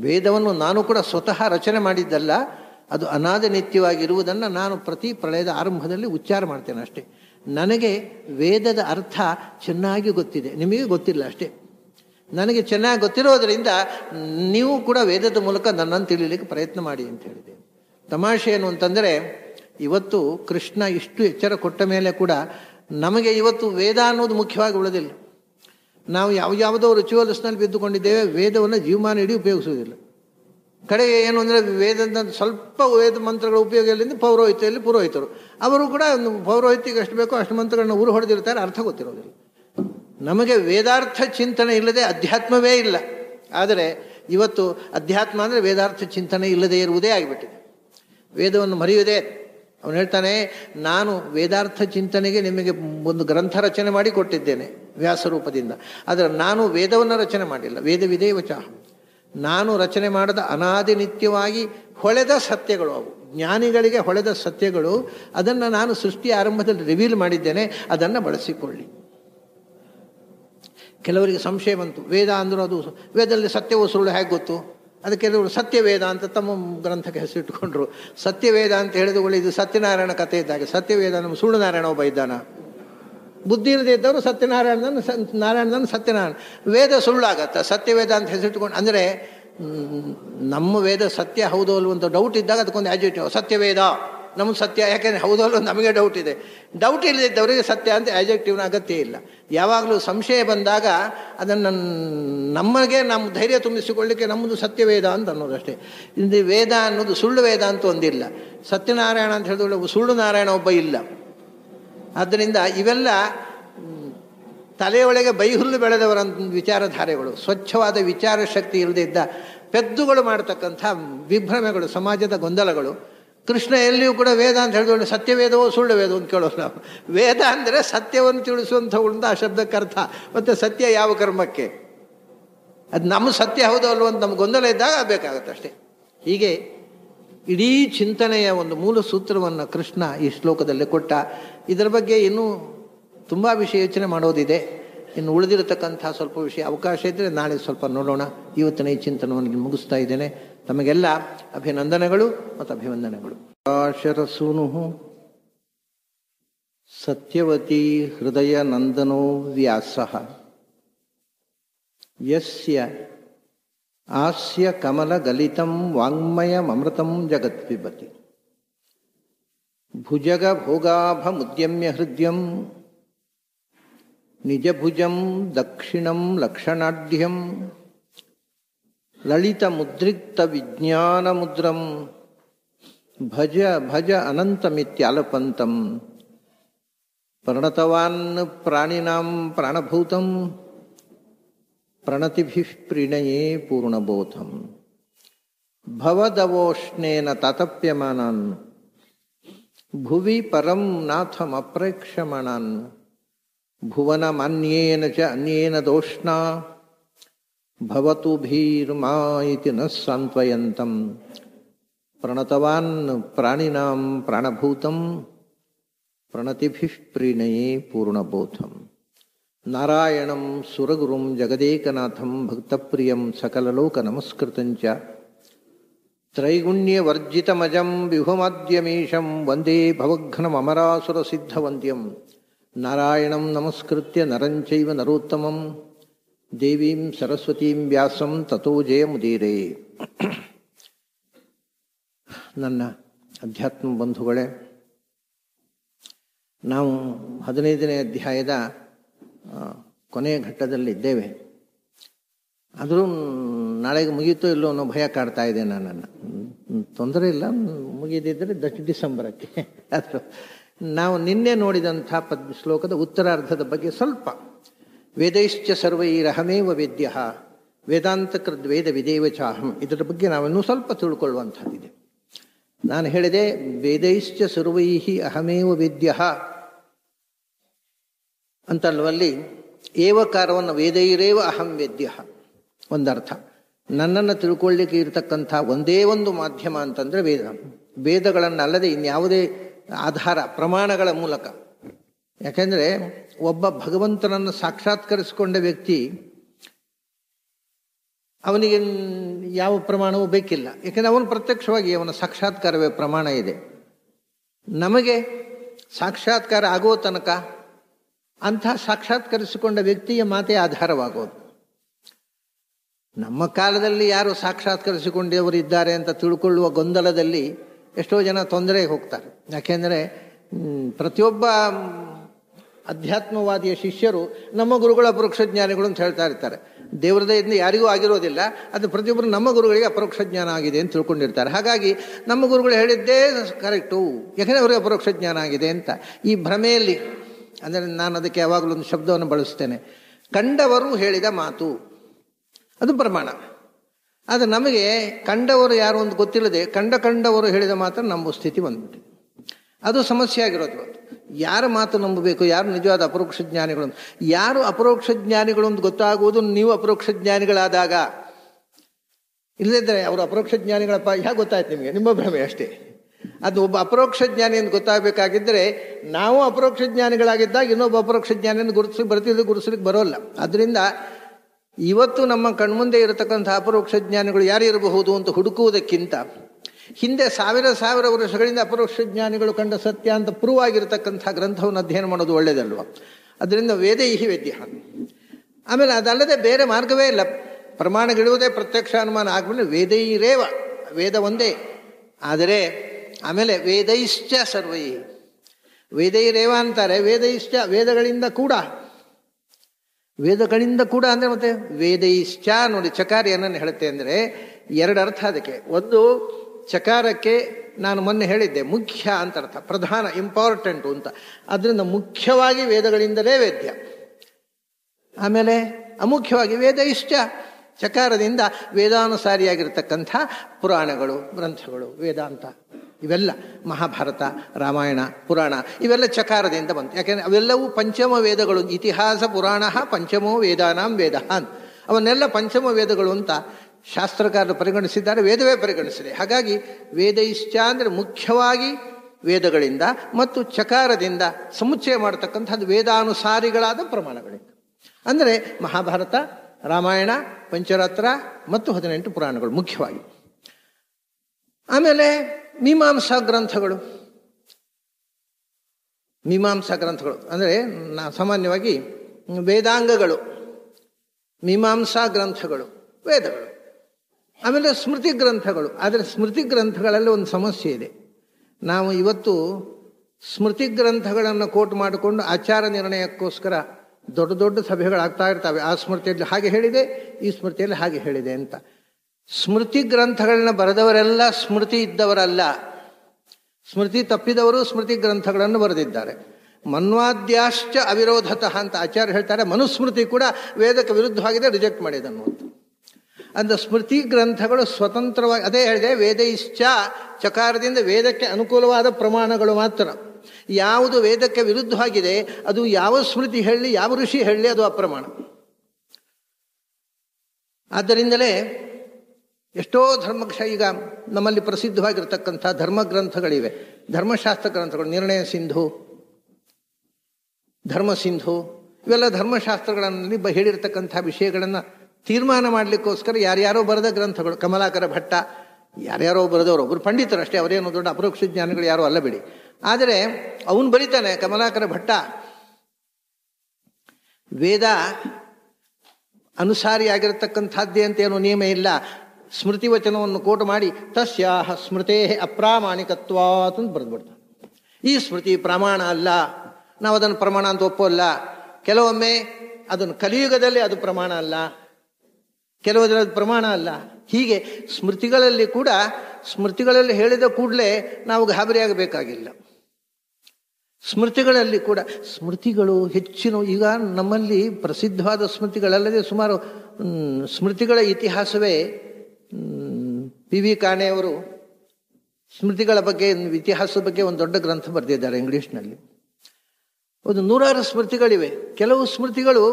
ವೇದವನ್ನು ನಾನು ಕೂಡ ಸ್ವತಃ ರಚನೆ ಮಾಡಿದ್ದಲ್ಲ ಅದು ಅನಾದ ನಿತ್ಯವಾಗಿರುವುದನ್ನು ನಾನು ಪ್ರತಿ ಪ್ರಳಯದ ಆರಂಭದಲ್ಲಿ ಉಚ್ಚಾರ ಮಾಡ್ತೇನೆ ಅಷ್ಟೇ ನನಗೆ ವೇದದ ಅರ್ಥ ಚೆನ್ನಾಗಿ ಗೊತ್ತಿದೆ ನಿಮಗೆ ಗೊತ್ತಿಲ್ಲ ಅಷ್ಟೇ ನನಗೆ ಚೆನ್ನಾಗಿ ಗೊತ್ತಿರೋದರಿಂದ ನೀವು ಕೂಡ ವೇದದ ಮೂಲಕ ನನ್ನನ್ನು ತಿಳಿಲಿಕ್ಕೆ ಪ್ರಯತ್ನ ಮಾಡಿ ಅಂತ ಹೇಳಿದೆ ತಮಾಷೆ ಏನು ಅಂತಂದರೆ ಇವತ್ತು ಕೃಷ್ಣ ಇಷ್ಟು ಎಚ್ಚರ ಕೊಟ್ಟ ಮೇಲೆ ಕೂಡ ನಮಗೆ ಇವತ್ತು ವೇದ ಅನ್ನೋದು ಮುಖ್ಯವಾಗಿ ಉಳಿದಿಲ್ಲ ನಾವು ಯಾವ ಯಾವುದೋ ರಿಚುವಲ್ಸ್ನಲ್ಲಿ ಬಿದ್ದುಕೊಂಡಿದ್ದೇವೆ ವೇದವನ್ನು ಜೀವಮಾನ ಇಡೀ ಉಪಯೋಗಿಸುವುದಿಲ್ಲ ಕಡೆಗೆ ಏನು ಅಂದರೆ ವೇದದ ಸ್ವಲ್ಪ ವೇದ ಮಂತ್ರಗಳ ಉಪಯೋಗ ಎಲ್ಲಿಂದ ಪೌರೋಹಿತೆಯಲ್ಲಿ ಪುರೋಹಿತರು ಅವರು ಕೂಡ ಒಂದು ಪೌರೋಹಿತಿಗೆ ಎಷ್ಟು ಬೇಕೋ ಅಷ್ಟು ಮಂತ್ರಗಳನ್ನ ಊರು ಹೊಡೆದಿರ್ತಾರೆ ಅರ್ಥ ಗೊತ್ತಿರೋದಿಲ್ಲ ನಮಗೆ ವೇದಾರ್ಥ ಚಿಂತನೆ ಇಲ್ಲದೆ ಅಧ್ಯಾತ್ಮವೇ ಇಲ್ಲ ಆದರೆ ಇವತ್ತು ಅಧ್ಯಾತ್ಮ ಅಂದರೆ ವೇದಾರ್ಥ ಚಿಂತನೆ ಇಲ್ಲದೆ ಇರುವುದೇ ಆಗಿಬಿಟ್ಟಿದೆ ವೇದವನ್ನು ಮರೆಯುವುದೇ ಅವನು ಹೇಳ್ತಾನೆ ನಾನು ವೇದಾರ್ಥ ಚಿಂತನೆಗೆ ನಿಮಗೆ ಒಂದು ಗ್ರಂಥ ರಚನೆ ಮಾಡಿ ಕೊಟ್ಟಿದ್ದೇನೆ ವ್ಯಾಸರೂಪದಿಂದ ಆದರೆ ನಾನು ವೇದವನ್ನು ರಚನೆ ಮಾಡಿಲ್ಲ ವೇದವಿದೇ ವಚಾಹ ನಾನು ರಚನೆ ಮಾಡದ ಅನಾದಿ ನಿತ್ಯವಾಗಿ ಹೊಳೆದ ಸತ್ಯಗಳು ಅವು ಜ್ಞಾನಿಗಳಿಗೆ ಹೊಳೆದ ಸತ್ಯಗಳು ಅದನ್ನು ನಾನು ಸೃಷ್ಟಿ ಆರಂಭದಲ್ಲಿ ರಿವೀಲ್ ಮಾಡಿದ್ದೇನೆ ಅದನ್ನು ಬಳಸಿಕೊಳ್ಳಿ ಕೆಲವರಿಗೆ ಸಂಶಯ ಬಂತು ವೇದ ಅಂದರೂ ಅದು ವೇದದಲ್ಲಿ ಸತ್ಯವೋ ಸುಳ್ಳು ಹೇಗೆ ಗೊತ್ತು ಅದಕ್ಕೆ ಸತ್ಯವೇದ ಅಂತ ತಮ್ಮ ಗ್ರಂಥಕ್ಕೆ ಇಟ್ಕೊಂಡ್ರು ಸತ್ಯವೇದ ಅಂತ ಹೇಳಿದಗಳು ಇದು ಸತ್ಯನಾರಾಯಣ ಕಥೆ ಇದ್ದಾಗ ಸತ್ಯವೇದ ನಮ್ಮ ನಾರಾಯಣ ಒಬ್ಬ ಇದ್ದಾನ ಬುದ್ಧಿ ಇಲ್ಲದೆ ಇದ್ದವರು ಸತ್ಯನಾರಾಯಣದನ್ನು ನಾರಾಯಣನ ಸತ್ಯನಾರಾಯಣ ವೇದ ಸುಳ್ಳಾಗತ್ತೆ ಸತ್ಯವೇದ ಅಂತ ಹೆಸರಿಟ್ಕೊಂಡು ಅಂದರೆ ನಮ್ಮ ವೇದ ಸತ್ಯ ಹೌದು ಅಲ್ವಂತ ಡೌಟ್ ಇದ್ದಾಗ ಅದಕ್ಕೊಂದು ಆಜಿಟಿವ್ ಸತ್ಯವೇದ ನಮ್ಮ ಸತ್ಯ ಯಾಕೆಂದರೆ ಹೌದಲ್ಲೋ ನಮಗೆ ಡೌಟ್ ಇದೆ ಡೌಟ್ ಇಲ್ಲದಿದ್ದವರಿಗೆ ಸತ್ಯ ಅಂತ ಆ್ಯಜೆಕ್ಟಿವ್ನ ಅಗತ್ಯ ಇಲ್ಲ ಯಾವಾಗಲೂ ಸಂಶಯ ಬಂದಾಗ ಅದನ್ನು ನಮಗೆ ನಮ್ಮ ಧೈರ್ಯ ತುಂಬಿಸಿಕೊಳ್ಳಿಕ್ಕೆ ನಮ್ಮದು ಸತ್ಯವೇದ ಅಂತ ಅನ್ನೋದಷ್ಟೇ ಇಲ್ಲಿ ವೇದ ಅನ್ನೋದು ಸುಳ್ಳು ವೇದ ಅಂತ ಒಂದಿಲ್ಲ ಸತ್ಯನಾರಾಯಣ ಅಂತ ಹೇಳಿದ್ರೆ ಸುಳ್ಳು ನಾರಾಯಣ ಒಬ್ಬ ಇಲ್ಲ ಆದ್ದರಿಂದ ಇವೆಲ್ಲ ತಲೆಯೊಳಗೆ ಬೈಹುಲ್ಲು ಬೆಳೆದವರ ವಿಚಾರಧಾರೆಗಳು ಸ್ವಚ್ಛವಾದ ವಿಚಾರ ಶಕ್ತಿ ಇಲ್ಲದಿದ್ದ ಪೆದ್ದುಗಳು ಮಾಡತಕ್ಕಂಥ ವಿಭ್ರಮೆಗಳು ಸಮಾಜದ ಗೊಂದಲಗಳು ಕೃಷ್ಣ ಎಲ್ಲಿಯೂ ಕೂಡ ವೇದ ಅಂತ ಹೇಳಿದ್ರು ಸತ್ಯವೇದವೋ ಸುಳ್ಳು ವೇದವೋ ಅಂತ ಕೇಳೋದು ನಾವು ವೇದ ಅಂದರೆ ಸತ್ಯವನ್ನು ತಿಳಿಸುವಂಥ ಆ ಶಬ್ದಕ್ಕೆ ಅರ್ಥ ಮತ್ತು ಸತ್ಯ ಯಾವ ಕರ್ಮಕ್ಕೆ ಅದು ನಮ್ಮ ಸತ್ಯ ಹೌದು ಅಲ್ವ ಅಂತ ನಮ್ಗೆ ಗೊಂದಲ ಇದ್ದಾಗ ಬೇಕಾಗುತ್ತೆ ಅಷ್ಟೇ ಹೀಗೆ ಇಡೀ ಚಿಂತನೆಯ ಒಂದು ಮೂಲ ಸೂತ್ರವನ್ನು ಕೃಷ್ಣ ಈ ಶ್ಲೋಕದಲ್ಲಿ ಕೊಟ್ಟ ಇದರ ಬಗ್ಗೆ ಇನ್ನೂ ತುಂಬ ವಿಷಯ ಯೋಚನೆ ಮಾಡೋದಿದೆ ಇನ್ನು ಉಳಿದಿರತಕ್ಕಂಥ ಸ್ವಲ್ಪ ವಿಷಯ ಅವಕಾಶ ಇದ್ದರೆ ನಾಳೆ ಸ್ವಲ್ಪ ನೋಡೋಣ ಇವತ್ತಿನ ಈ ಚಿಂತನವನ್ನು ಮುಗಿಸ್ತಾ ಇದ್ದೇನೆ ತಮಗೆಲ್ಲ ಅಭಿನಂದನೆಗಳು ಮತ್ತು ಅಭಿವಂದನೆಗಳು ಆಶರಸೂನು ಸತ್ಯವತಿ ಹೃದಯ ನಂದನೋ ವ್ಯಾಸ ಯಸ್ಯ ಆಸ್ಯ ಕಮಲಗಲಿತಂ ವಾಂಗ್ಮಯಮೃತಂ ಜಗತ್ಪಿಬತಿ ಭುಜಗ ಭೋಗಾಭಮುದ್ಯಮ್ಯ ಹೃದಯಂ ನಿಜಭುಜಂ ದಕ್ಷಿಣಂ ಲಕ್ಷಣಾಢ್ಯಂ ललित मुद्रित विज्ञान मुद्रम भज भज अनंतमित्यालपंतम प्रणतवान प्राणिनाम प्राणभूतम प्रणति प्रीणये पूर्णबोधम् भवदवोष्णेन ततप्यमानान् भुवि परं नाथमप्रेक्षमाणान् भुवनमन्येन च अन्येन दोष्णा भवतु भीर्मा इति न सान्त्वयन्तं प्रणतवान् प्राणिनां प्राणभूतं प्रणतिभिः प्रीणये पूर्णबोधम् नारायणं सुरगुरुं जगदेकनाथं भक्तप्रियं सकललोकनमस्कृतञ्च त्रैगुण्यवर्जितमजं विभुमद्यमीशं वन्दे भवघ्नमरासुरसिद्धवन्द्यं नारायणं नमस्कृत्य नरं चैव नरोत्तमम् ದೇವೀಂ ಸರಸ್ವತೀಂ ವ್ಯಾಸಂ ತಥೋ ಜಯಮುದೀರೇ ನನ್ನ ಅಧ್ಯಾತ್ಮ ಬಂಧುಗಳೇ ನಾವು ಹದಿನೈದನೇ ಅಧ್ಯಾಯದ ಕೊನೆಯ ಘಟ್ಟದಲ್ಲಿದ್ದೇವೆ ಆದರೂ ನಾಳೆಗೆ ಮುಗಿಯುತ್ತೋ ಇಲ್ಲೋ ಅನ್ನೋ ಭಯ ಕಾಡ್ತಾ ಇದೆ ನನ್ನನ್ನು ತೊಂದರೆ ಇಲ್ಲ ಮುಗಿದಿದ್ದರೆ ದಟ್ ಡಿಸೆಂಬರಕ್ಕೆ ಅದು ನಾವು ನಿನ್ನೆ ನೋಡಿದಂಥ ಪದ್ಮ ಶ್ಲೋಕದ ಉತ್ತರಾರ್ಧದ ಬಗ್ಗೆ ಸ್ವಲ್ಪ ವೇದೈಶ್ಚ ಸರ್ವೈರಹಮೇವ ವೇದ್ಯ ವೇದಾಂತಕೃದ್ ವೇದ ವಿದೇವಚಾಹಂ ಇದರ ಬಗ್ಗೆ ನಾವನ್ನು ಸ್ವಲ್ಪ ತಿಳ್ಕೊಳ್ಳುವಂಥದ್ದಿದೆ ನಾನು ಹೇಳಿದೆ ವೇದೈಶ್ಚ ಸರ್ವೈಹಿ ಅಹಮೇವ ವೇದ್ಯ ಅಂತಲ್ವಲ್ಲಿ ಏವಕಾರವನ್ನು ವೇದೈರೇವ ಅಹಂ ವೇದ್ಯ ಒಂದರ್ಥ ನನ್ನನ್ನು ತಿಳ್ಕೊಳ್ಳಿಕ್ಕೆ ಇರತಕ್ಕಂಥ ಒಂದೇ ಒಂದು ಮಾಧ್ಯಮ ಅಂತಂದರೆ ವೇದ ಅಲ್ಲದೆ ಇನ್ಯಾವುದೇ ಆಧಾರ ಪ್ರಮಾಣಗಳ ಮೂಲಕ ಯಾಕೆಂದರೆ ಒಬ್ಬ ಭಗವಂತನನ್ನು ಸಾಕ್ಷಾತ್ಕರಿಸಿಕೊಂಡ ವ್ಯಕ್ತಿ ಅವನಿಗೆ ಯಾವ ಪ್ರಮಾಣವೂ ಬೇಕಿಲ್ಲ ಯಾಕೆಂದರೆ ಅವನು ಪ್ರತ್ಯಕ್ಷವಾಗಿ ಅವನ ಸಾಕ್ಷಾತ್ಕಾರವೇ ಪ್ರಮಾಣ ಇದೆ ನಮಗೆ ಸಾಕ್ಷಾತ್ಕಾರ ಆಗೋ ತನಕ ಅಂಥ ಸಾಕ್ಷಾತ್ಕರಿಸಿಕೊಂಡ ವ್ಯಕ್ತಿಯ ಮಾತೇ ಆಧಾರವಾಗೋದು ನಮ್ಮ ಕಾಲದಲ್ಲಿ ಯಾರು ಸಾಕ್ಷಾತ್ಕರಿಸಿಕೊಂಡವರು ಇದ್ದಾರೆ ಅಂತ ತಿಳ್ಕೊಳ್ಳುವ ಗೊಂದಲದಲ್ಲಿ ಎಷ್ಟೋ ಜನ ತೊಂದರೆಗೆ ಹೋಗ್ತಾರೆ ಯಾಕೆಂದರೆ ಪ್ರತಿಯೊಬ್ಬ ಅಧ್ಯಾತ್ಮವಾದಿಯ ಶಿಷ್ಯರು ನಮ್ಮ ಗುರುಗಳ ಅಪರೋಕ್ಷ ಜ್ಞಾನಿಗಳು ಅಂತ ಹೇಳ್ತಾ ಇರ್ತಾರೆ ದೇವ್ರದಯದಿಂದ ಯಾರಿಗೂ ಆಗಿರೋದಿಲ್ಲ ಅದು ಪ್ರತಿಯೊಬ್ಬರು ನಮ್ಮ ಗುರುಗಳಿಗೆ ಅಪರೋಕ್ಷ ಜ್ಞಾನ ಆಗಿದೆ ಅಂತ ತಿಳ್ಕೊಂಡಿರ್ತಾರೆ ಹಾಗಾಗಿ ನಮ್ಮ ಗುರುಗಳು ಹೇಳಿದ್ದೇ ಕರೆಕ್ಟು ಯಾಕೆಂದರೆ ಅವರಿಗೆ ಅಪರೋಕ್ಷ ಜ್ಞಾನ ಆಗಿದೆ ಅಂತ ಈ ಭ್ರಮೆಯಲ್ಲಿ ಅಂದರೆ ನಾನು ಅದಕ್ಕೆ ಯಾವಾಗಲೂ ಒಂದು ಶಬ್ದವನ್ನು ಬಳಸ್ತೇನೆ ಕಂಡವರು ಹೇಳಿದ ಮಾತು ಅದು ಪ್ರಮಾಣ ಆದರೆ ನಮಗೆ ಕಂಡವರು ಯಾರು ಅಂತ ಗೊತ್ತಿಲ್ಲದೆ ಕಂಡ ಕಂಡವರು ಹೇಳಿದ ಮಾತ್ರ ನಮ್ಮ ಸ್ಥಿತಿ ಬಂದ್ಬಿಟ್ಟಿದೆ ಅದು ಸಮಸ್ಯೆ ಆಗಿರೋದು ಯಾರ ಮಾತು ನಂಬಬೇಕು ಯಾರು ನಿಜವಾದ ಅಪರೋಕ್ಷ ಜ್ಞಾನಿಗಳು ಯಾರು ಅಪರೋಕ್ಷ ಜ್ಞಾನಿಗಳು ಅಂತ ಗೊತ್ತಾಗುವುದು ನೀವು ಅಪರೋಕ್ಷ ಜ್ಞಾನಿಗಳಾದಾಗ ಇಲ್ಲದಿದ್ದರೆ ಅವರು ಅಪರೋಕ್ಷ ಜ್ಞಾನಿಗಳಪ್ಪ ಯಾಕೆ ಗೊತ್ತಾಯ್ತು ನಿಮಗೆ ನಿಮ್ಮ ಭ್ರಮೆ ಅಷ್ಟೇ ಅದು ಒಬ್ಬ ಅಪರೋಕ್ಷ ಜ್ಞಾನಿ ಅಂತ ಗೊತ್ತಾಗಬೇಕಾಗಿದ್ದರೆ ನಾವು ಅಪರೋಕ್ಷ ಜ್ಞಾನಿಗಳಾಗಿದ್ದಾಗ ಇನ್ನೊಬ್ಬ ಅಪರೋಕ್ಷ ಜ್ಞಾನಿಯನ್ನು ಗುರುತಿಸಿ ಬರ್ತಿದ್ದು ಗುರುಸಲಿಕ್ಕೆ ಬರೋಲ್ಲ ಅದರಿಂದ ಇವತ್ತು ನಮ್ಮ ಕಣ್ಮುಂದೆ ಇರತಕ್ಕಂಥ ಅಪರೋಕ್ಷ ಜ್ಞಾನಿಗಳು ಯಾರು ಇರಬಹುದು ಅಂತ ಹುಡುಕುವುದಕ್ಕಿಂತ ಹಿಂದೆ ಸಾವಿರ ಸಾವಿರ ವರ್ಷಗಳಿಂದ ಅಪರೋಕ್ಷ ಜ್ಞಾನಿಗಳು ಕಂಡ ಸತ್ಯ ಅಂತ ಪ್ರೂವ್ ಆಗಿರತಕ್ಕಂಥ ಗ್ರಂಥವನ್ನು ಅಧ್ಯಯನ ಮಾಡೋದು ಒಳ್ಳೆಯದಲ್ವ ಅದರಿಂದ ವೇದೈಹಿ ವೇದ್ಯ ಆಮೇಲೆ ಅದಲ್ಲದೆ ಬೇರೆ ಮಾರ್ಗವೇ ಇಲ್ಲ ಪ್ರಮಾಣಗಳಿರುವುದೇ ಪ್ರತ್ಯಕ್ಷ ಅನುಮಾನ ಆಗಬೇಕು ವೇದೈರೇವ ವೇದ ಒಂದೇ ಆದರೆ ಆಮೇಲೆ ವೇದೈಶ್ಚ ಸರ್ವೈ ವೇದೈರೇವ ಅಂತಾರೆ ವೇದೈಶ್ಚ ವೇದಗಳಿಂದ ಕೂಡ ವೇದಗಳಿಂದ ಕೂಡ ಅಂದರೆ ಮತ್ತೆ ವೇದೈಶ್ಚ ನೋಡಿ ಏನನ್ನು ಹೇಳುತ್ತೆ ಅಂದರೆ ಎರಡು ಅರ್ಥ ಅದಕ್ಕೆ ಒಂದು ಚಕಾರಕ್ಕೆ ನಾನು ಮೊನ್ನೆ ಹೇಳಿದ್ದೆ ಮುಖ್ಯ ಅಂತ ಅರ್ಥ ಪ್ರಧಾನ ಇಂಪಾರ್ಟೆಂಟು ಅಂತ ಅದರಿಂದ ಮುಖ್ಯವಾಗಿ ವೇದಗಳಿಂದಲೇ ವೇದ್ಯ ಆಮೇಲೆ ಅಮುಖ್ಯವಾಗಿ ವೇದ ಇಷ್ಟ ಚಕಾರದಿಂದ ವೇದಾನುಸಾರಿಯಾಗಿರ್ತಕ್ಕಂಥ ಪುರಾಣಗಳು ಗ್ರಂಥಗಳು ವೇದಾಂತ ಇವೆಲ್ಲ ಮಹಾಭಾರತ ರಾಮಾಯಣ ಪುರಾಣ ಇವೆಲ್ಲ ಚಕಾರದಿಂದ ಬಂತು ಯಾಕೆಂದರೆ ಅವೆಲ್ಲವೂ ಪಂಚಮ ವೇದಗಳು ಇತಿಹಾಸ ಪುರಾಣ ಪಂಚಮೋ ವೇದಾನಾಂ ವೇದ ಅವನ್ನೆಲ್ಲ ಪಂಚಮ ವೇದಗಳು ಅಂತ ಶಾಸ್ತ್ರಕಾರರು ಪರಿಗಣಿಸಿದ್ದಾರೆ ವೇದವೇ ಪರಿಗಣಿಸಿದೆ ಹಾಗಾಗಿ ಇಷ್ಟ ಅಂದರೆ ಮುಖ್ಯವಾಗಿ ವೇದಗಳಿಂದ ಮತ್ತು ಚಕಾರದಿಂದ ಸಮುಚ್ಚಯ ಮಾಡತಕ್ಕಂಥದ್ದು ವೇದಾನುಸಾರಿಗಳಾದ ಪ್ರಮಾಣಗಳಿಂದ ಅಂದರೆ ಮಹಾಭಾರತ ರಾಮಾಯಣ ಪಂಚರಾತ್ರ ಮತ್ತು ಹದಿನೆಂಟು ಪುರಾಣಗಳು ಮುಖ್ಯವಾಗಿ ಆಮೇಲೆ ಮೀಮಾಂಸಾ ಗ್ರಂಥಗಳು ಮೀಮಾಂಸಾ ಗ್ರಂಥಗಳು ಅಂದರೆ ನಾ ಸಾಮಾನ್ಯವಾಗಿ ವೇದಾಂಗಗಳು ಮೀಮಾಂಸಾ ಗ್ರಂಥಗಳು ವೇದಗಳು ಆಮೇಲೆ ಸ್ಮೃತಿ ಗ್ರಂಥಗಳು ಆದರೆ ಸ್ಮೃತಿ ಗ್ರಂಥಗಳಲ್ಲಿ ಒಂದು ಸಮಸ್ಯೆ ಇದೆ ನಾವು ಇವತ್ತು ಸ್ಮೃತಿ ಗ್ರಂಥಗಳನ್ನು ಕೋಟ್ ಮಾಡಿಕೊಂಡು ಆಚಾರ ನಿರ್ಣಯಕ್ಕೋಸ್ಕರ ದೊಡ್ಡ ದೊಡ್ಡ ಸಭೆಗಳಾಗ್ತಾ ಇರ್ತವೆ ಆ ಸ್ಮೃತಿಯಲ್ಲಿ ಹಾಗೆ ಹೇಳಿದೆ ಈ ಸ್ಮೃತಿಯಲ್ಲಿ ಹಾಗೆ ಹೇಳಿದೆ ಅಂತ ಸ್ಮೃತಿ ಗ್ರಂಥಗಳನ್ನ ಬರೆದವರೆಲ್ಲ ಸ್ಮೃತಿ ಇದ್ದವರಲ್ಲ ಸ್ಮೃತಿ ತಪ್ಪಿದವರು ಸ್ಮೃತಿ ಗ್ರಂಥಗಳನ್ನು ಬರೆದಿದ್ದಾರೆ ಮನ್ವಾದ್ಯಾಶ್ಚ ಅವಿರೋಧತಃ ಅಂತ ಆಚಾರ್ಯ ಹೇಳ್ತಾರೆ ಮನುಸ್ಮೃತಿ ಕೂಡ ವೇದಕ್ಕೆ ವಿರುದ್ಧವಾಗಿದೆ ರಿಜೆಕ್ಟ್ ಮಾಡಿದೆ ಅನ್ನುವಂತ ಅಂದ ಸ್ಮೃತಿ ಗ್ರಂಥಗಳು ಸ್ವತಂತ್ರವಾಗಿ ಅದೇ ಹೇಳಿದೆ ವೇದ ಇಷ್ಟ ಚಕಾರದಿಂದ ವೇದಕ್ಕೆ ಅನುಕೂಲವಾದ ಪ್ರಮಾಣಗಳು ಮಾತ್ರ ಯಾವುದು ವೇದಕ್ಕೆ ವಿರುದ್ಧವಾಗಿದೆ ಅದು ಯಾವ ಸ್ಮೃತಿ ಹೇಳಿ ಯಾವ ಋಷಿ ಹೇಳಲಿ ಅದು ಅಪ್ರಮಾಣ ಆದ್ದರಿಂದಲೇ ಎಷ್ಟೋ ಧರ್ಮ ಈಗ ನಮ್ಮಲ್ಲಿ ಪ್ರಸಿದ್ಧವಾಗಿರ್ತಕ್ಕಂಥ ಧರ್ಮ ಗ್ರಂಥಗಳಿವೆ ಧರ್ಮಶಾಸ್ತ್ರ ಗ್ರಂಥಗಳು ನಿರ್ಣಯ ಸಿಂಧು ಧರ್ಮ ಸಿಂಧು ಇವೆಲ್ಲ ಧರ್ಮಶಾಸ್ತ್ರಗಳಲ್ಲಿ ಬ ಹೇಳಿರ್ತಕ್ಕಂಥ ವಿಷಯಗಳನ್ನು ತೀರ್ಮಾನ ಮಾಡಲಿಕ್ಕೋಸ್ಕರ ಯಾರ್ಯಾರೋ ಬರೆದ ಗ್ರಂಥಗಳು ಕಮಲಾಕರ ಭಟ್ಟ ಯಾರ್ಯಾರೋ ಬರೆದವರು ಒಬ್ಬರು ಪಂಡಿತರು ಅಷ್ಟೇ ಅವರೇನು ದೊಡ್ಡ ಅಪರೋಕ್ಷ ಜ್ಞಾನಿಗಳು ಯಾರೋ ಅಲ್ಲ ಬಿಡಿ ಆದರೆ ಅವನು ಬರೀತಾನೆ ಕಮಲಾಕರ ಭಟ್ಟ ವೇದ ಅನುಸಾರಿಯಾಗಿರತಕ್ಕಂಥದ್ದೇ ಅಂತ ಏನು ನಿಯಮ ಇಲ್ಲ ಸ್ಮೃತಿ ವಚನವನ್ನು ಕೋಟ್ ಮಾಡಿ ತಸ್ಯಾಹ ಸ್ಮೃತೇ ಅಪ್ರಾಮಾಣಿಕತ್ವ ಅಂತ ಬರೆದ್ಬಿಡ್ತಾನೆ ಈ ಸ್ಮೃತಿ ಪ್ರಮಾಣ ಅಲ್ಲ ನಾವು ಅದನ್ನು ಪ್ರಮಾಣ ಅಂತ ಒಪ್ಪೋಲ್ಲ ಕೆಲವೊಮ್ಮೆ ಅದನ್ನು ಕಲಿಯುಗದಲ್ಲಿ ಅದು ಪ್ರಮಾಣ ಅಲ್ಲ ಕೆಲವುದರದ್ದು ಪ್ರಮಾಣ ಅಲ್ಲ ಹೀಗೆ ಸ್ಮೃತಿಗಳಲ್ಲಿ ಕೂಡ ಸ್ಮೃತಿಗಳಲ್ಲಿ ಹೇಳಿದ ಕೂಡಲೇ ನಾವು ಗಾಬರಿಯಾಗಬೇಕಾಗಿಲ್ಲ ಸ್ಮೃತಿಗಳಲ್ಲಿ ಕೂಡ ಸ್ಮೃತಿಗಳು ಹೆಚ್ಚಿನ ಈಗ ನಮ್ಮಲ್ಲಿ ಪ್ರಸಿದ್ಧವಾದ ಸ್ಮೃತಿಗಳಲ್ಲದೆ ಸುಮಾರು ಸ್ಮೃತಿಗಳ ಇತಿಹಾಸವೇ ಪಿ ವಿ ಕಾಣೆಯವರು ಸ್ಮೃತಿಗಳ ಬಗ್ಗೆ ಇತಿಹಾಸದ ಬಗ್ಗೆ ಒಂದು ದೊಡ್ಡ ಗ್ರಂಥ ಬರೆದಿದ್ದಾರೆ ಇಂಗ್ಲೀಷ್ನಲ್ಲಿ ಒಂದು ನೂರಾರು ಸ್ಮೃತಿಗಳಿವೆ ಕೆಲವು ಸ್ಮೃತಿಗಳು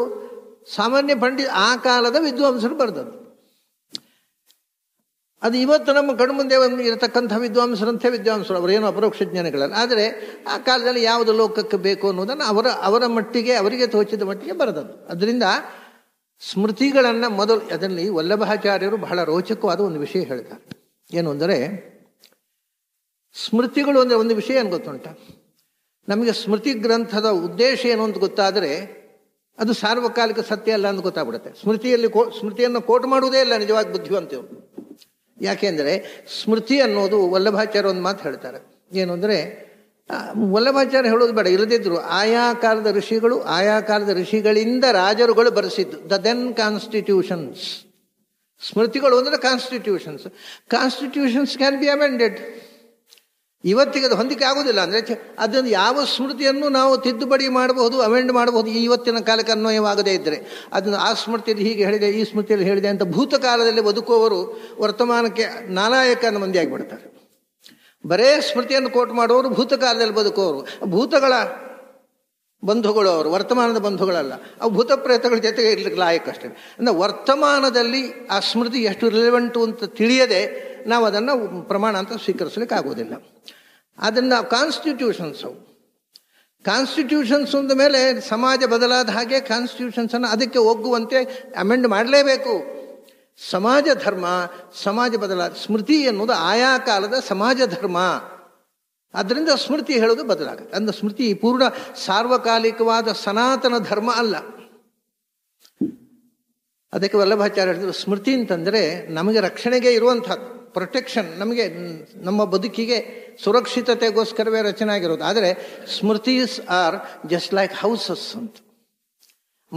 ಸಾಮಾನ್ಯ ಪಂಡಿತ ಆ ಕಾಲದ ವಿದ್ವಾಂಸರು ಬರೆದದ್ದು ಅದು ಇವತ್ತು ನಮ್ಮ ಮುಂದೆ ಒಂದು ಇರತಕ್ಕಂಥ ವಿದ್ವಾಂಸರಂತೆ ವಿದ್ವಾಂಸರು ಅವರೇನು ಅಪರೋಕ್ಷ ಜ್ಞಾನಗಳಲ್ಲ ಆದರೆ ಆ ಕಾಲದಲ್ಲಿ ಯಾವುದು ಲೋಕಕ್ಕೆ ಬೇಕು ಅನ್ನೋದನ್ನು ಅವರ ಅವರ ಮಟ್ಟಿಗೆ ಅವರಿಗೆ ತೋಚಿದ ಮಟ್ಟಿಗೆ ಬರೆದದ್ದು ಅದರಿಂದ ಸ್ಮೃತಿಗಳನ್ನು ಮೊದಲು ಅದರಲ್ಲಿ ವಲ್ಲಭಾಚಾರ್ಯರು ಬಹಳ ರೋಚಕವಾದ ಒಂದು ವಿಷಯ ಹೇಳ್ತಾರೆ ಏನು ಅಂದರೆ ಸ್ಮೃತಿಗಳು ಅಂದರೆ ಒಂದು ವಿಷಯ ಏನು ಗೊತ್ತುಂಟ ನಮಗೆ ಸ್ಮೃತಿ ಗ್ರಂಥದ ಉದ್ದೇಶ ಏನು ಅಂತ ಗೊತ್ತಾದರೆ ಅದು ಸಾರ್ವಕಾಲಿಕ ಸತ್ಯ ಅಲ್ಲ ಅಂತ ಗೊತ್ತಾಗ್ಬಿಡುತ್ತೆ ಸ್ಮೃತಿಯಲ್ಲಿ ಕೋ ಸ್ಮೃತಿಯನ್ನು ಕೋಟ್ ಮಾಡುವುದೇ ಇಲ್ಲ ನಿಜವಾಗಿ ಬುದ್ಧಿವಂತರು ಯಾಕೆಂದರೆ ಸ್ಮೃತಿ ಅನ್ನೋದು ವಲ್ಲಭಾಚಾರ್ಯ ಒಂದು ಮಾತು ಹೇಳ್ತಾರೆ ಏನು ಅಂದರೆ ವಲ್ಲಭಾಚಾರ್ಯ ಹೇಳೋದು ಬೇಡ ಇಲ್ಲದಿದ್ದರು ಆಯಾ ಕಾಲದ ಋಷಿಗಳು ಆಯಾ ಕಾಲದ ಋಷಿಗಳಿಂದ ರಾಜರುಗಳು ಬರೆಸಿದ್ದು ದ ದೆನ್ ಕಾನ್ಸ್ಟಿಟ್ಯೂಷನ್ಸ್ ಸ್ಮೃತಿಗಳು ಅಂದರೆ constitutions constitutions can be amended ಇವತ್ತಿಗೆ ಅದು ಹೊಂದಿಕೆ ಆಗೋದಿಲ್ಲ ಅಂದರೆ ಅದನ್ನು ಯಾವ ಸ್ಮೃತಿಯನ್ನು ನಾವು ತಿದ್ದುಪಡಿ ಮಾಡಬಹುದು ಅಮೆಂಡ್ ಮಾಡಬಹುದು ಇವತ್ತಿನ ಕಾಲಕ್ಕೆ ಅನ್ವಯವಾಗದೇ ಇದ್ದರೆ ಅದನ್ನು ಆ ಸ್ಮೃತಿಯಲ್ಲಿ ಹೀಗೆ ಹೇಳಿದೆ ಈ ಸ್ಮೃತಿಯಲ್ಲಿ ಹೇಳಿದೆ ಅಂತ ಭೂತಕಾಲದಲ್ಲಿ ಬದುಕುವವರು ವರ್ತಮಾನಕ್ಕೆ ನಾಲಾಯಕ ಮಂದಿ ಆಗಿಬಿಡ್ತಾರೆ ಬರೇ ಸ್ಮೃತಿಯನ್ನು ಕೋಟ್ ಮಾಡುವವರು ಭೂತಕಾಲದಲ್ಲಿ ಬದುಕುವವರು ಭೂತಗಳ ಬಂಧುಗಳು ಅವರು ವರ್ತಮಾನದ ಬಂಧುಗಳಲ್ಲ ಅವು ಭೂತ ಪ್ರೇತಗಳ ಜೊತೆಗೆ ಇರ್ಲಿಕ್ಕೆ ಲಾಯಕ ಅಷ್ಟೇ ಅಂದರೆ ವರ್ತಮಾನದಲ್ಲಿ ಆ ಸ್ಮೃತಿ ಎಷ್ಟು ರಿಲೆವೆಂಟು ಅಂತ ತಿಳಿಯದೆ ನಾವು ಅದನ್ನು ಪ್ರಮಾಣ ಅಂತ ಸ್ವೀಕರಿಸಲಿಕ್ಕೆ ಆಗೋದಿಲ್ಲ ಆದ್ದರಿಂದ ಕಾನ್ಸ್ಟಿಟ್ಯೂಷನ್ಸು ಕಾನ್ಸ್ಟಿಟ್ಯೂಷನ್ಸ್ ಅಂದ ಮೇಲೆ ಸಮಾಜ ಬದಲಾದ ಹಾಗೆ ಕಾನ್ಸ್ಟಿಟ್ಯೂಷನ್ಸನ್ನು ಅದಕ್ಕೆ ಒಗ್ಗುವಂತೆ ಅಮೆಂಡ್ ಮಾಡಲೇಬೇಕು ಸಮಾಜ ಧರ್ಮ ಸಮಾಜ ಬದಲಾದ ಸ್ಮೃತಿ ಎನ್ನುವುದು ಆಯಾ ಕಾಲದ ಸಮಾಜ ಧರ್ಮ ಅದರಿಂದ ಸ್ಮೃತಿ ಹೇಳೋದು ಬದಲಾಗುತ್ತೆ ಅಂದ್ರೆ ಸ್ಮೃತಿ ಪೂರ್ಣ ಸಾರ್ವಕಾಲಿಕವಾದ ಸನಾತನ ಧರ್ಮ ಅಲ್ಲ ಅದಕ್ಕೆ ವಲ್ಲಭಾಚಾರ್ಯ ಹೇಳಿದ್ರು ಸ್ಮೃತಿ ಅಂತಂದರೆ ನಮಗೆ ರಕ್ಷಣೆಗೆ ಇರುವಂಥದ್ದು ಪ್ರೊಟೆಕ್ಷನ್ ನಮಗೆ ನಮ್ಮ ಬದುಕಿಗೆ ಸುರಕ್ಷಿತತೆಗೋಸ್ಕರವೇ ರಚನೆ ಆಗಿರೋದು ಆದರೆ smritis are just like houses ಅಂತ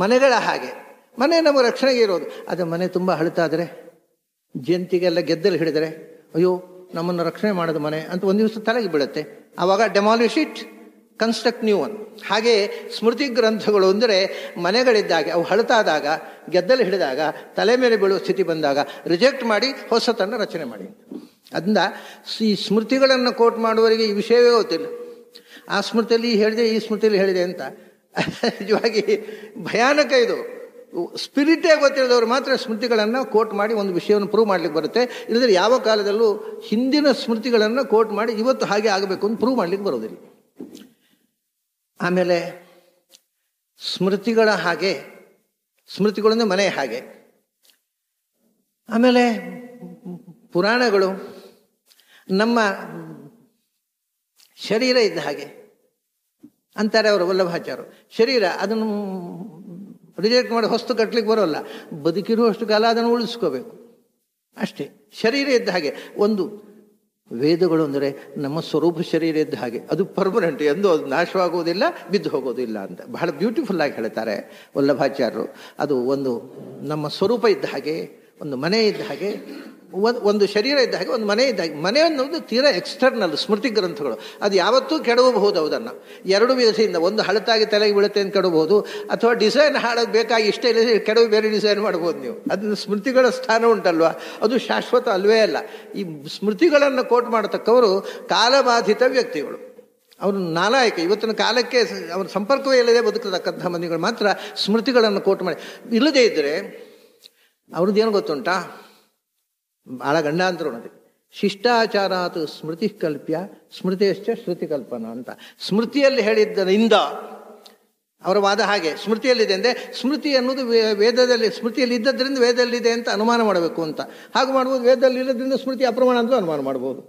ಮನೆಗಳ ಹಾಗೆ ಮನೆ ನಮ್ಮ ರಕ್ಷಣೆಗೆ ಇರೋದು ಅದು ಮನೆ ತುಂಬ ಹಳಿತಾದರೆ ಜಂತಿಗೆಲ್ಲ ಗೆದ್ದಲು ಹಿಡಿದರೆ ಅಯ್ಯೋ ನಮ್ಮನ್ನು ರಕ್ಷಣೆ ಮಾಡೋದು ಮನೆ ಅಂತ ಒಂದು ದಿವಸ ತಲೆಗೆ ಬೀಳುತ್ತೆ ಆವಾಗ demolish it construct new one ಹಾಗೆ ಸ್ಮೃತಿ ಗ್ರಂಥಗಳು ಅಂದರೆ ಮನೆಗಳಿದ್ದಾಗ ಅವು ಹಳತಾದಾಗ ಗೆದ್ದಲು ಹಿಡಿದಾಗ ತಲೆ ಮೇಲೆ ಬೀಳುವ ಸ್ಥಿತಿ ಬಂದಾಗ ರಿಜೆಕ್ಟ್ ಮಾಡಿ ಹೊಸತನ್ನು ರಚನೆ ಮಾಡಿ ಅದರಿಂದ ಈ ಸ್ಮೃತಿಗಳನ್ನು ಕೋಟ್ ಮಾಡುವವರಿಗೆ ಈ ವಿಷಯವೇ ಗೊತ್ತಿಲ್ಲ ಆ ಸ್ಮೃತಿಯಲ್ಲಿ ಹೇಳಿದೆ ಈ ಸ್ಮೃತಿಯಲ್ಲಿ ಹೇಳಿದೆ ಅಂತ ನಿಜವಾಗಿ ಭಯಾನಕ ಇದು ಸ್ಪಿರಿಟೇ ಗೊತ್ತಿರದವರು ಮಾತ್ರ ಸ್ಮೃತಿಗಳನ್ನು ಕೋಟ್ ಮಾಡಿ ಒಂದು ವಿಷಯವನ್ನು ಪ್ರೂವ್ ಮಾಡಲಿಕ್ಕೆ ಬರುತ್ತೆ ಇಲ್ಲದ್ರೆ ಯಾವ ಕಾಲದಲ್ಲೂ ಹಿಂದಿನ ಸ್ಮೃತಿಗಳನ್ನು ಕೋಟ್ ಮಾಡಿ ಇವತ್ತು ಹಾಗೆ ಆಗಬೇಕು ಅಂತ ಪ್ರೂವ್ ಮಾಡಲಿಕ್ಕೆ ಬರೋದಿಲ್ಲ ಆಮೇಲೆ ಸ್ಮೃತಿಗಳ ಹಾಗೆ ಸ್ಮೃತಿಗಳಂದ್ರೆ ಮನೆ ಹಾಗೆ ಆಮೇಲೆ ಪುರಾಣಗಳು ನಮ್ಮ ಶರೀರ ಇದ್ದ ಹಾಗೆ ಅಂತಾರೆ ಅವರು ವಲ್ಲಭಾಚಾರ್ಯರು ಶರೀರ ಅದನ್ನು ರಿಜೆಕ್ಟ್ ಮಾಡಿ ಹೊಸ್ತು ಕಟ್ಟಲಿಕ್ಕೆ ಬರೋಲ್ಲ ಬದುಕಿರುವಷ್ಟು ಕಾಲ ಅದನ್ನು ಉಳಿಸ್ಕೋಬೇಕು ಅಷ್ಟೇ ಶರೀರ ಇದ್ದ ಹಾಗೆ ಒಂದು ವೇದಗಳು ಅಂದರೆ ನಮ್ಮ ಸ್ವರೂಪ ಶರೀರ ಇದ್ದ ಹಾಗೆ ಅದು ಪರ್ಮನೆಂಟ್ ಎಂದು ಅದು ನಾಶವಾಗುವುದಿಲ್ಲ ಬಿದ್ದು ಹೋಗೋದಿಲ್ಲ ಅಂತ ಬಹಳ ಬ್ಯೂಟಿಫುಲ್ ಆಗಿ ಹೇಳ್ತಾರೆ ವಲ್ಲಭಾಚಾರ್ಯರು ಅದು ಒಂದು ನಮ್ಮ ಸ್ವರೂಪ ಇದ್ದ ಹಾಗೆ ಒಂದು ಮನೆ ಇದ್ದ ಹಾಗೆ ಒಂದು ಶರೀರ ಇದ್ದ ಹಾಗೆ ಒಂದು ಮನೆ ಇದ್ದ ಹಾಗೆ ಮನೆ ಅನ್ನೋದು ತೀರಾ ಎಕ್ಸ್ಟರ್ನಲ್ ಸ್ಮೃತಿ ಗ್ರಂಥಗಳು ಅದು ಯಾವತ್ತೂ ಕೆಡವಬಹುದು ಅದನ್ನು ಎರಡು ವಿಧದಿಂದ ಒಂದು ಹಳತಾಗಿ ತಲೆಗೆ ಬೀಳುತ್ತೆ ಅಂತ ಕೆಡಬಹುದು ಅಥವಾ ಡಿಸೈನ್ ಹಾಡೋದು ಬೇಕಾಗಿ ಇಷ್ಟೇ ಇಲ್ಲದೆ ಕೆಡವು ಬೇರೆ ಡಿಸೈನ್ ಮಾಡ್ಬೋದು ನೀವು ಅದನ್ನು ಸ್ಮೃತಿಗಳ ಸ್ಥಾನ ಉಂಟಲ್ವ ಅದು ಶಾಶ್ವತ ಅಲ್ವೇ ಅಲ್ಲ ಈ ಸ್ಮೃತಿಗಳನ್ನು ಕೋಟ್ ಮಾಡತಕ್ಕವರು ಕಾಲಬಾಧಿತ ವ್ಯಕ್ತಿಗಳು ಅವರು ನಾಲಾಯಕ ಇವತ್ತಿನ ಕಾಲಕ್ಕೆ ಅವ್ರ ಸಂಪರ್ಕವೇ ಇಲ್ಲದೆ ಬದುಕತಕ್ಕಂಥ ಮಂದಿಗಳು ಮಾತ್ರ ಸ್ಮೃತಿಗಳನ್ನು ಕೋಟ್ ಮಾಡಿ ಇಲ್ಲದೇ ಇದ್ದರೆ ಅವ್ರದ್ದು ಏನು ಗೊತ್ತುಂಟಾ ಭಾಳ ಗಂಡಾಂತರ ಅದಕ್ಕೆ ಶಿಷ್ಟಾಚಾರಾತ್ ಸ್ಮೃತಿ ಕಲ್ಪ್ಯ ಸ್ಮೃತಿಯಷ್ಟೇ ಕಲ್ಪನ ಅಂತ ಸ್ಮೃತಿಯಲ್ಲಿ ಹೇಳಿದ್ದರಿಂದ ಅವರ ವಾದ ಹಾಗೆ ಸ್ಮೃತಿಯಲ್ಲಿದೆ ಅಂದರೆ ಸ್ಮೃತಿ ಅನ್ನೋದು ವೇದದಲ್ಲಿ ಸ್ಮೃತಿಯಲ್ಲಿ ಇದ್ದದ್ರಿಂದ ವೇದದಲ್ಲಿದೆ ಅಂತ ಅನುಮಾನ ಮಾಡಬೇಕು ಅಂತ ಹಾಗೆ ಮಾಡ್ಬೋದು ವೇದದಲ್ಲಿ ಇಲ್ಲದ್ರಿಂದ ಸ್ಮೃತಿ ಅಪ್ರಮಾಣ ಅಂತಲೂ ಅನುಮಾನ ಮಾಡ್ಬೋದು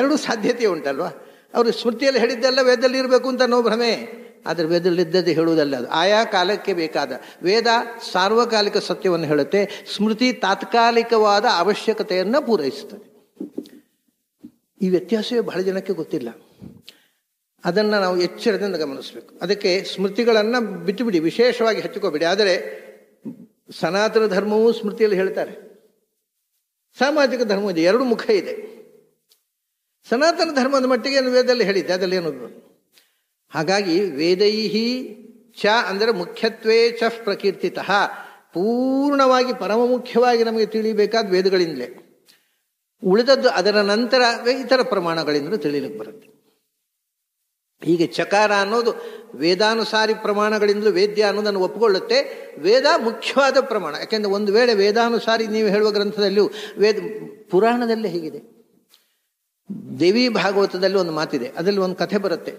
ಎರಡು ಸಾಧ್ಯತೆ ಉಂಟಲ್ವಾ ಅವರು ಸ್ಮೃತಿಯಲ್ಲಿ ಹೇಳಿದ್ದೆಲ್ಲ ವೇದದಲ್ಲಿ ಇರಬೇಕು ಅಂತ ಅನ್ನೋ ಭ್ರಮೆ ಆದರೆ ವೇದದಲ್ಲಿದ್ದದ್ದು ಹೇಳುವುದಲ್ಲ ಅದು ಆಯಾ ಕಾಲಕ್ಕೆ ಬೇಕಾದ ವೇದ ಸಾರ್ವಕಾಲಿಕ ಸತ್ಯವನ್ನು ಹೇಳುತ್ತೆ ಸ್ಮೃತಿ ತಾತ್ಕಾಲಿಕವಾದ ಅವಶ್ಯಕತೆಯನ್ನು ಪೂರೈಸುತ್ತದೆ ಈ ವ್ಯತ್ಯಾಸವೇ ಬಹಳ ಜನಕ್ಕೆ ಗೊತ್ತಿಲ್ಲ ಅದನ್ನು ನಾವು ಎಚ್ಚರದಿಂದ ಗಮನಿಸಬೇಕು ಅದಕ್ಕೆ ಸ್ಮೃತಿಗಳನ್ನು ಬಿಟ್ಟುಬಿಡಿ ವಿಶೇಷವಾಗಿ ಹೆಚ್ಚಿಕೋಬಿಡಿ ಆದರೆ ಸನಾತನ ಧರ್ಮವೂ ಸ್ಮೃತಿಯಲ್ಲಿ ಹೇಳ್ತಾರೆ ಸಾಮಾಜಿಕ ಧರ್ಮವಿದೆ ಎರಡು ಮುಖ ಇದೆ ಸನಾತನ ಧರ್ಮದ ಮಟ್ಟಿಗೆ ವೇದದಲ್ಲಿ ಹೇಳಿದ್ದೆ ಅದರಲ್ಲಿ ಏನು ಹಾಗಾಗಿ ವೇದೈಹಿ ಚ ಅಂದರೆ ಮುಖ್ಯತ್ವೇ ಚ ಪ್ರಕೀರ್ತಿತ ಪೂರ್ಣವಾಗಿ ಪರಮ ಮುಖ್ಯವಾಗಿ ನಮಗೆ ತಿಳಿಬೇಕಾದ ವೇದಗಳಿಂದಲೇ ಉಳಿದದ್ದು ಅದರ ನಂತರ ಇತರ ಪ್ರಮಾಣಗಳಿಂದಲೂ ತಿಳಿಲಿಕ್ಕೆ ಬರುತ್ತೆ ಹೀಗೆ ಚಕಾರ ಅನ್ನೋದು ವೇದಾನುಸಾರಿ ಪ್ರಮಾಣಗಳಿಂದಲೂ ವೇದ್ಯ ಅನ್ನೋದನ್ನು ಒಪ್ಪಿಕೊಳ್ಳುತ್ತೆ ವೇದ ಮುಖ್ಯವಾದ ಪ್ರಮಾಣ ಯಾಕೆಂದರೆ ಒಂದು ವೇಳೆ ವೇದಾನುಸಾರಿ ನೀವು ಹೇಳುವ ಗ್ರಂಥದಲ್ಲಿಯೂ ವೇದ ಪುರಾಣದಲ್ಲೇ ಹೇಗಿದೆ ದೇವಿ ಭಾಗವತದಲ್ಲಿ ಒಂದು ಮಾತಿದೆ ಅದರಲ್ಲಿ ಒಂದು ಕಥೆ ಬರುತ್ತೆ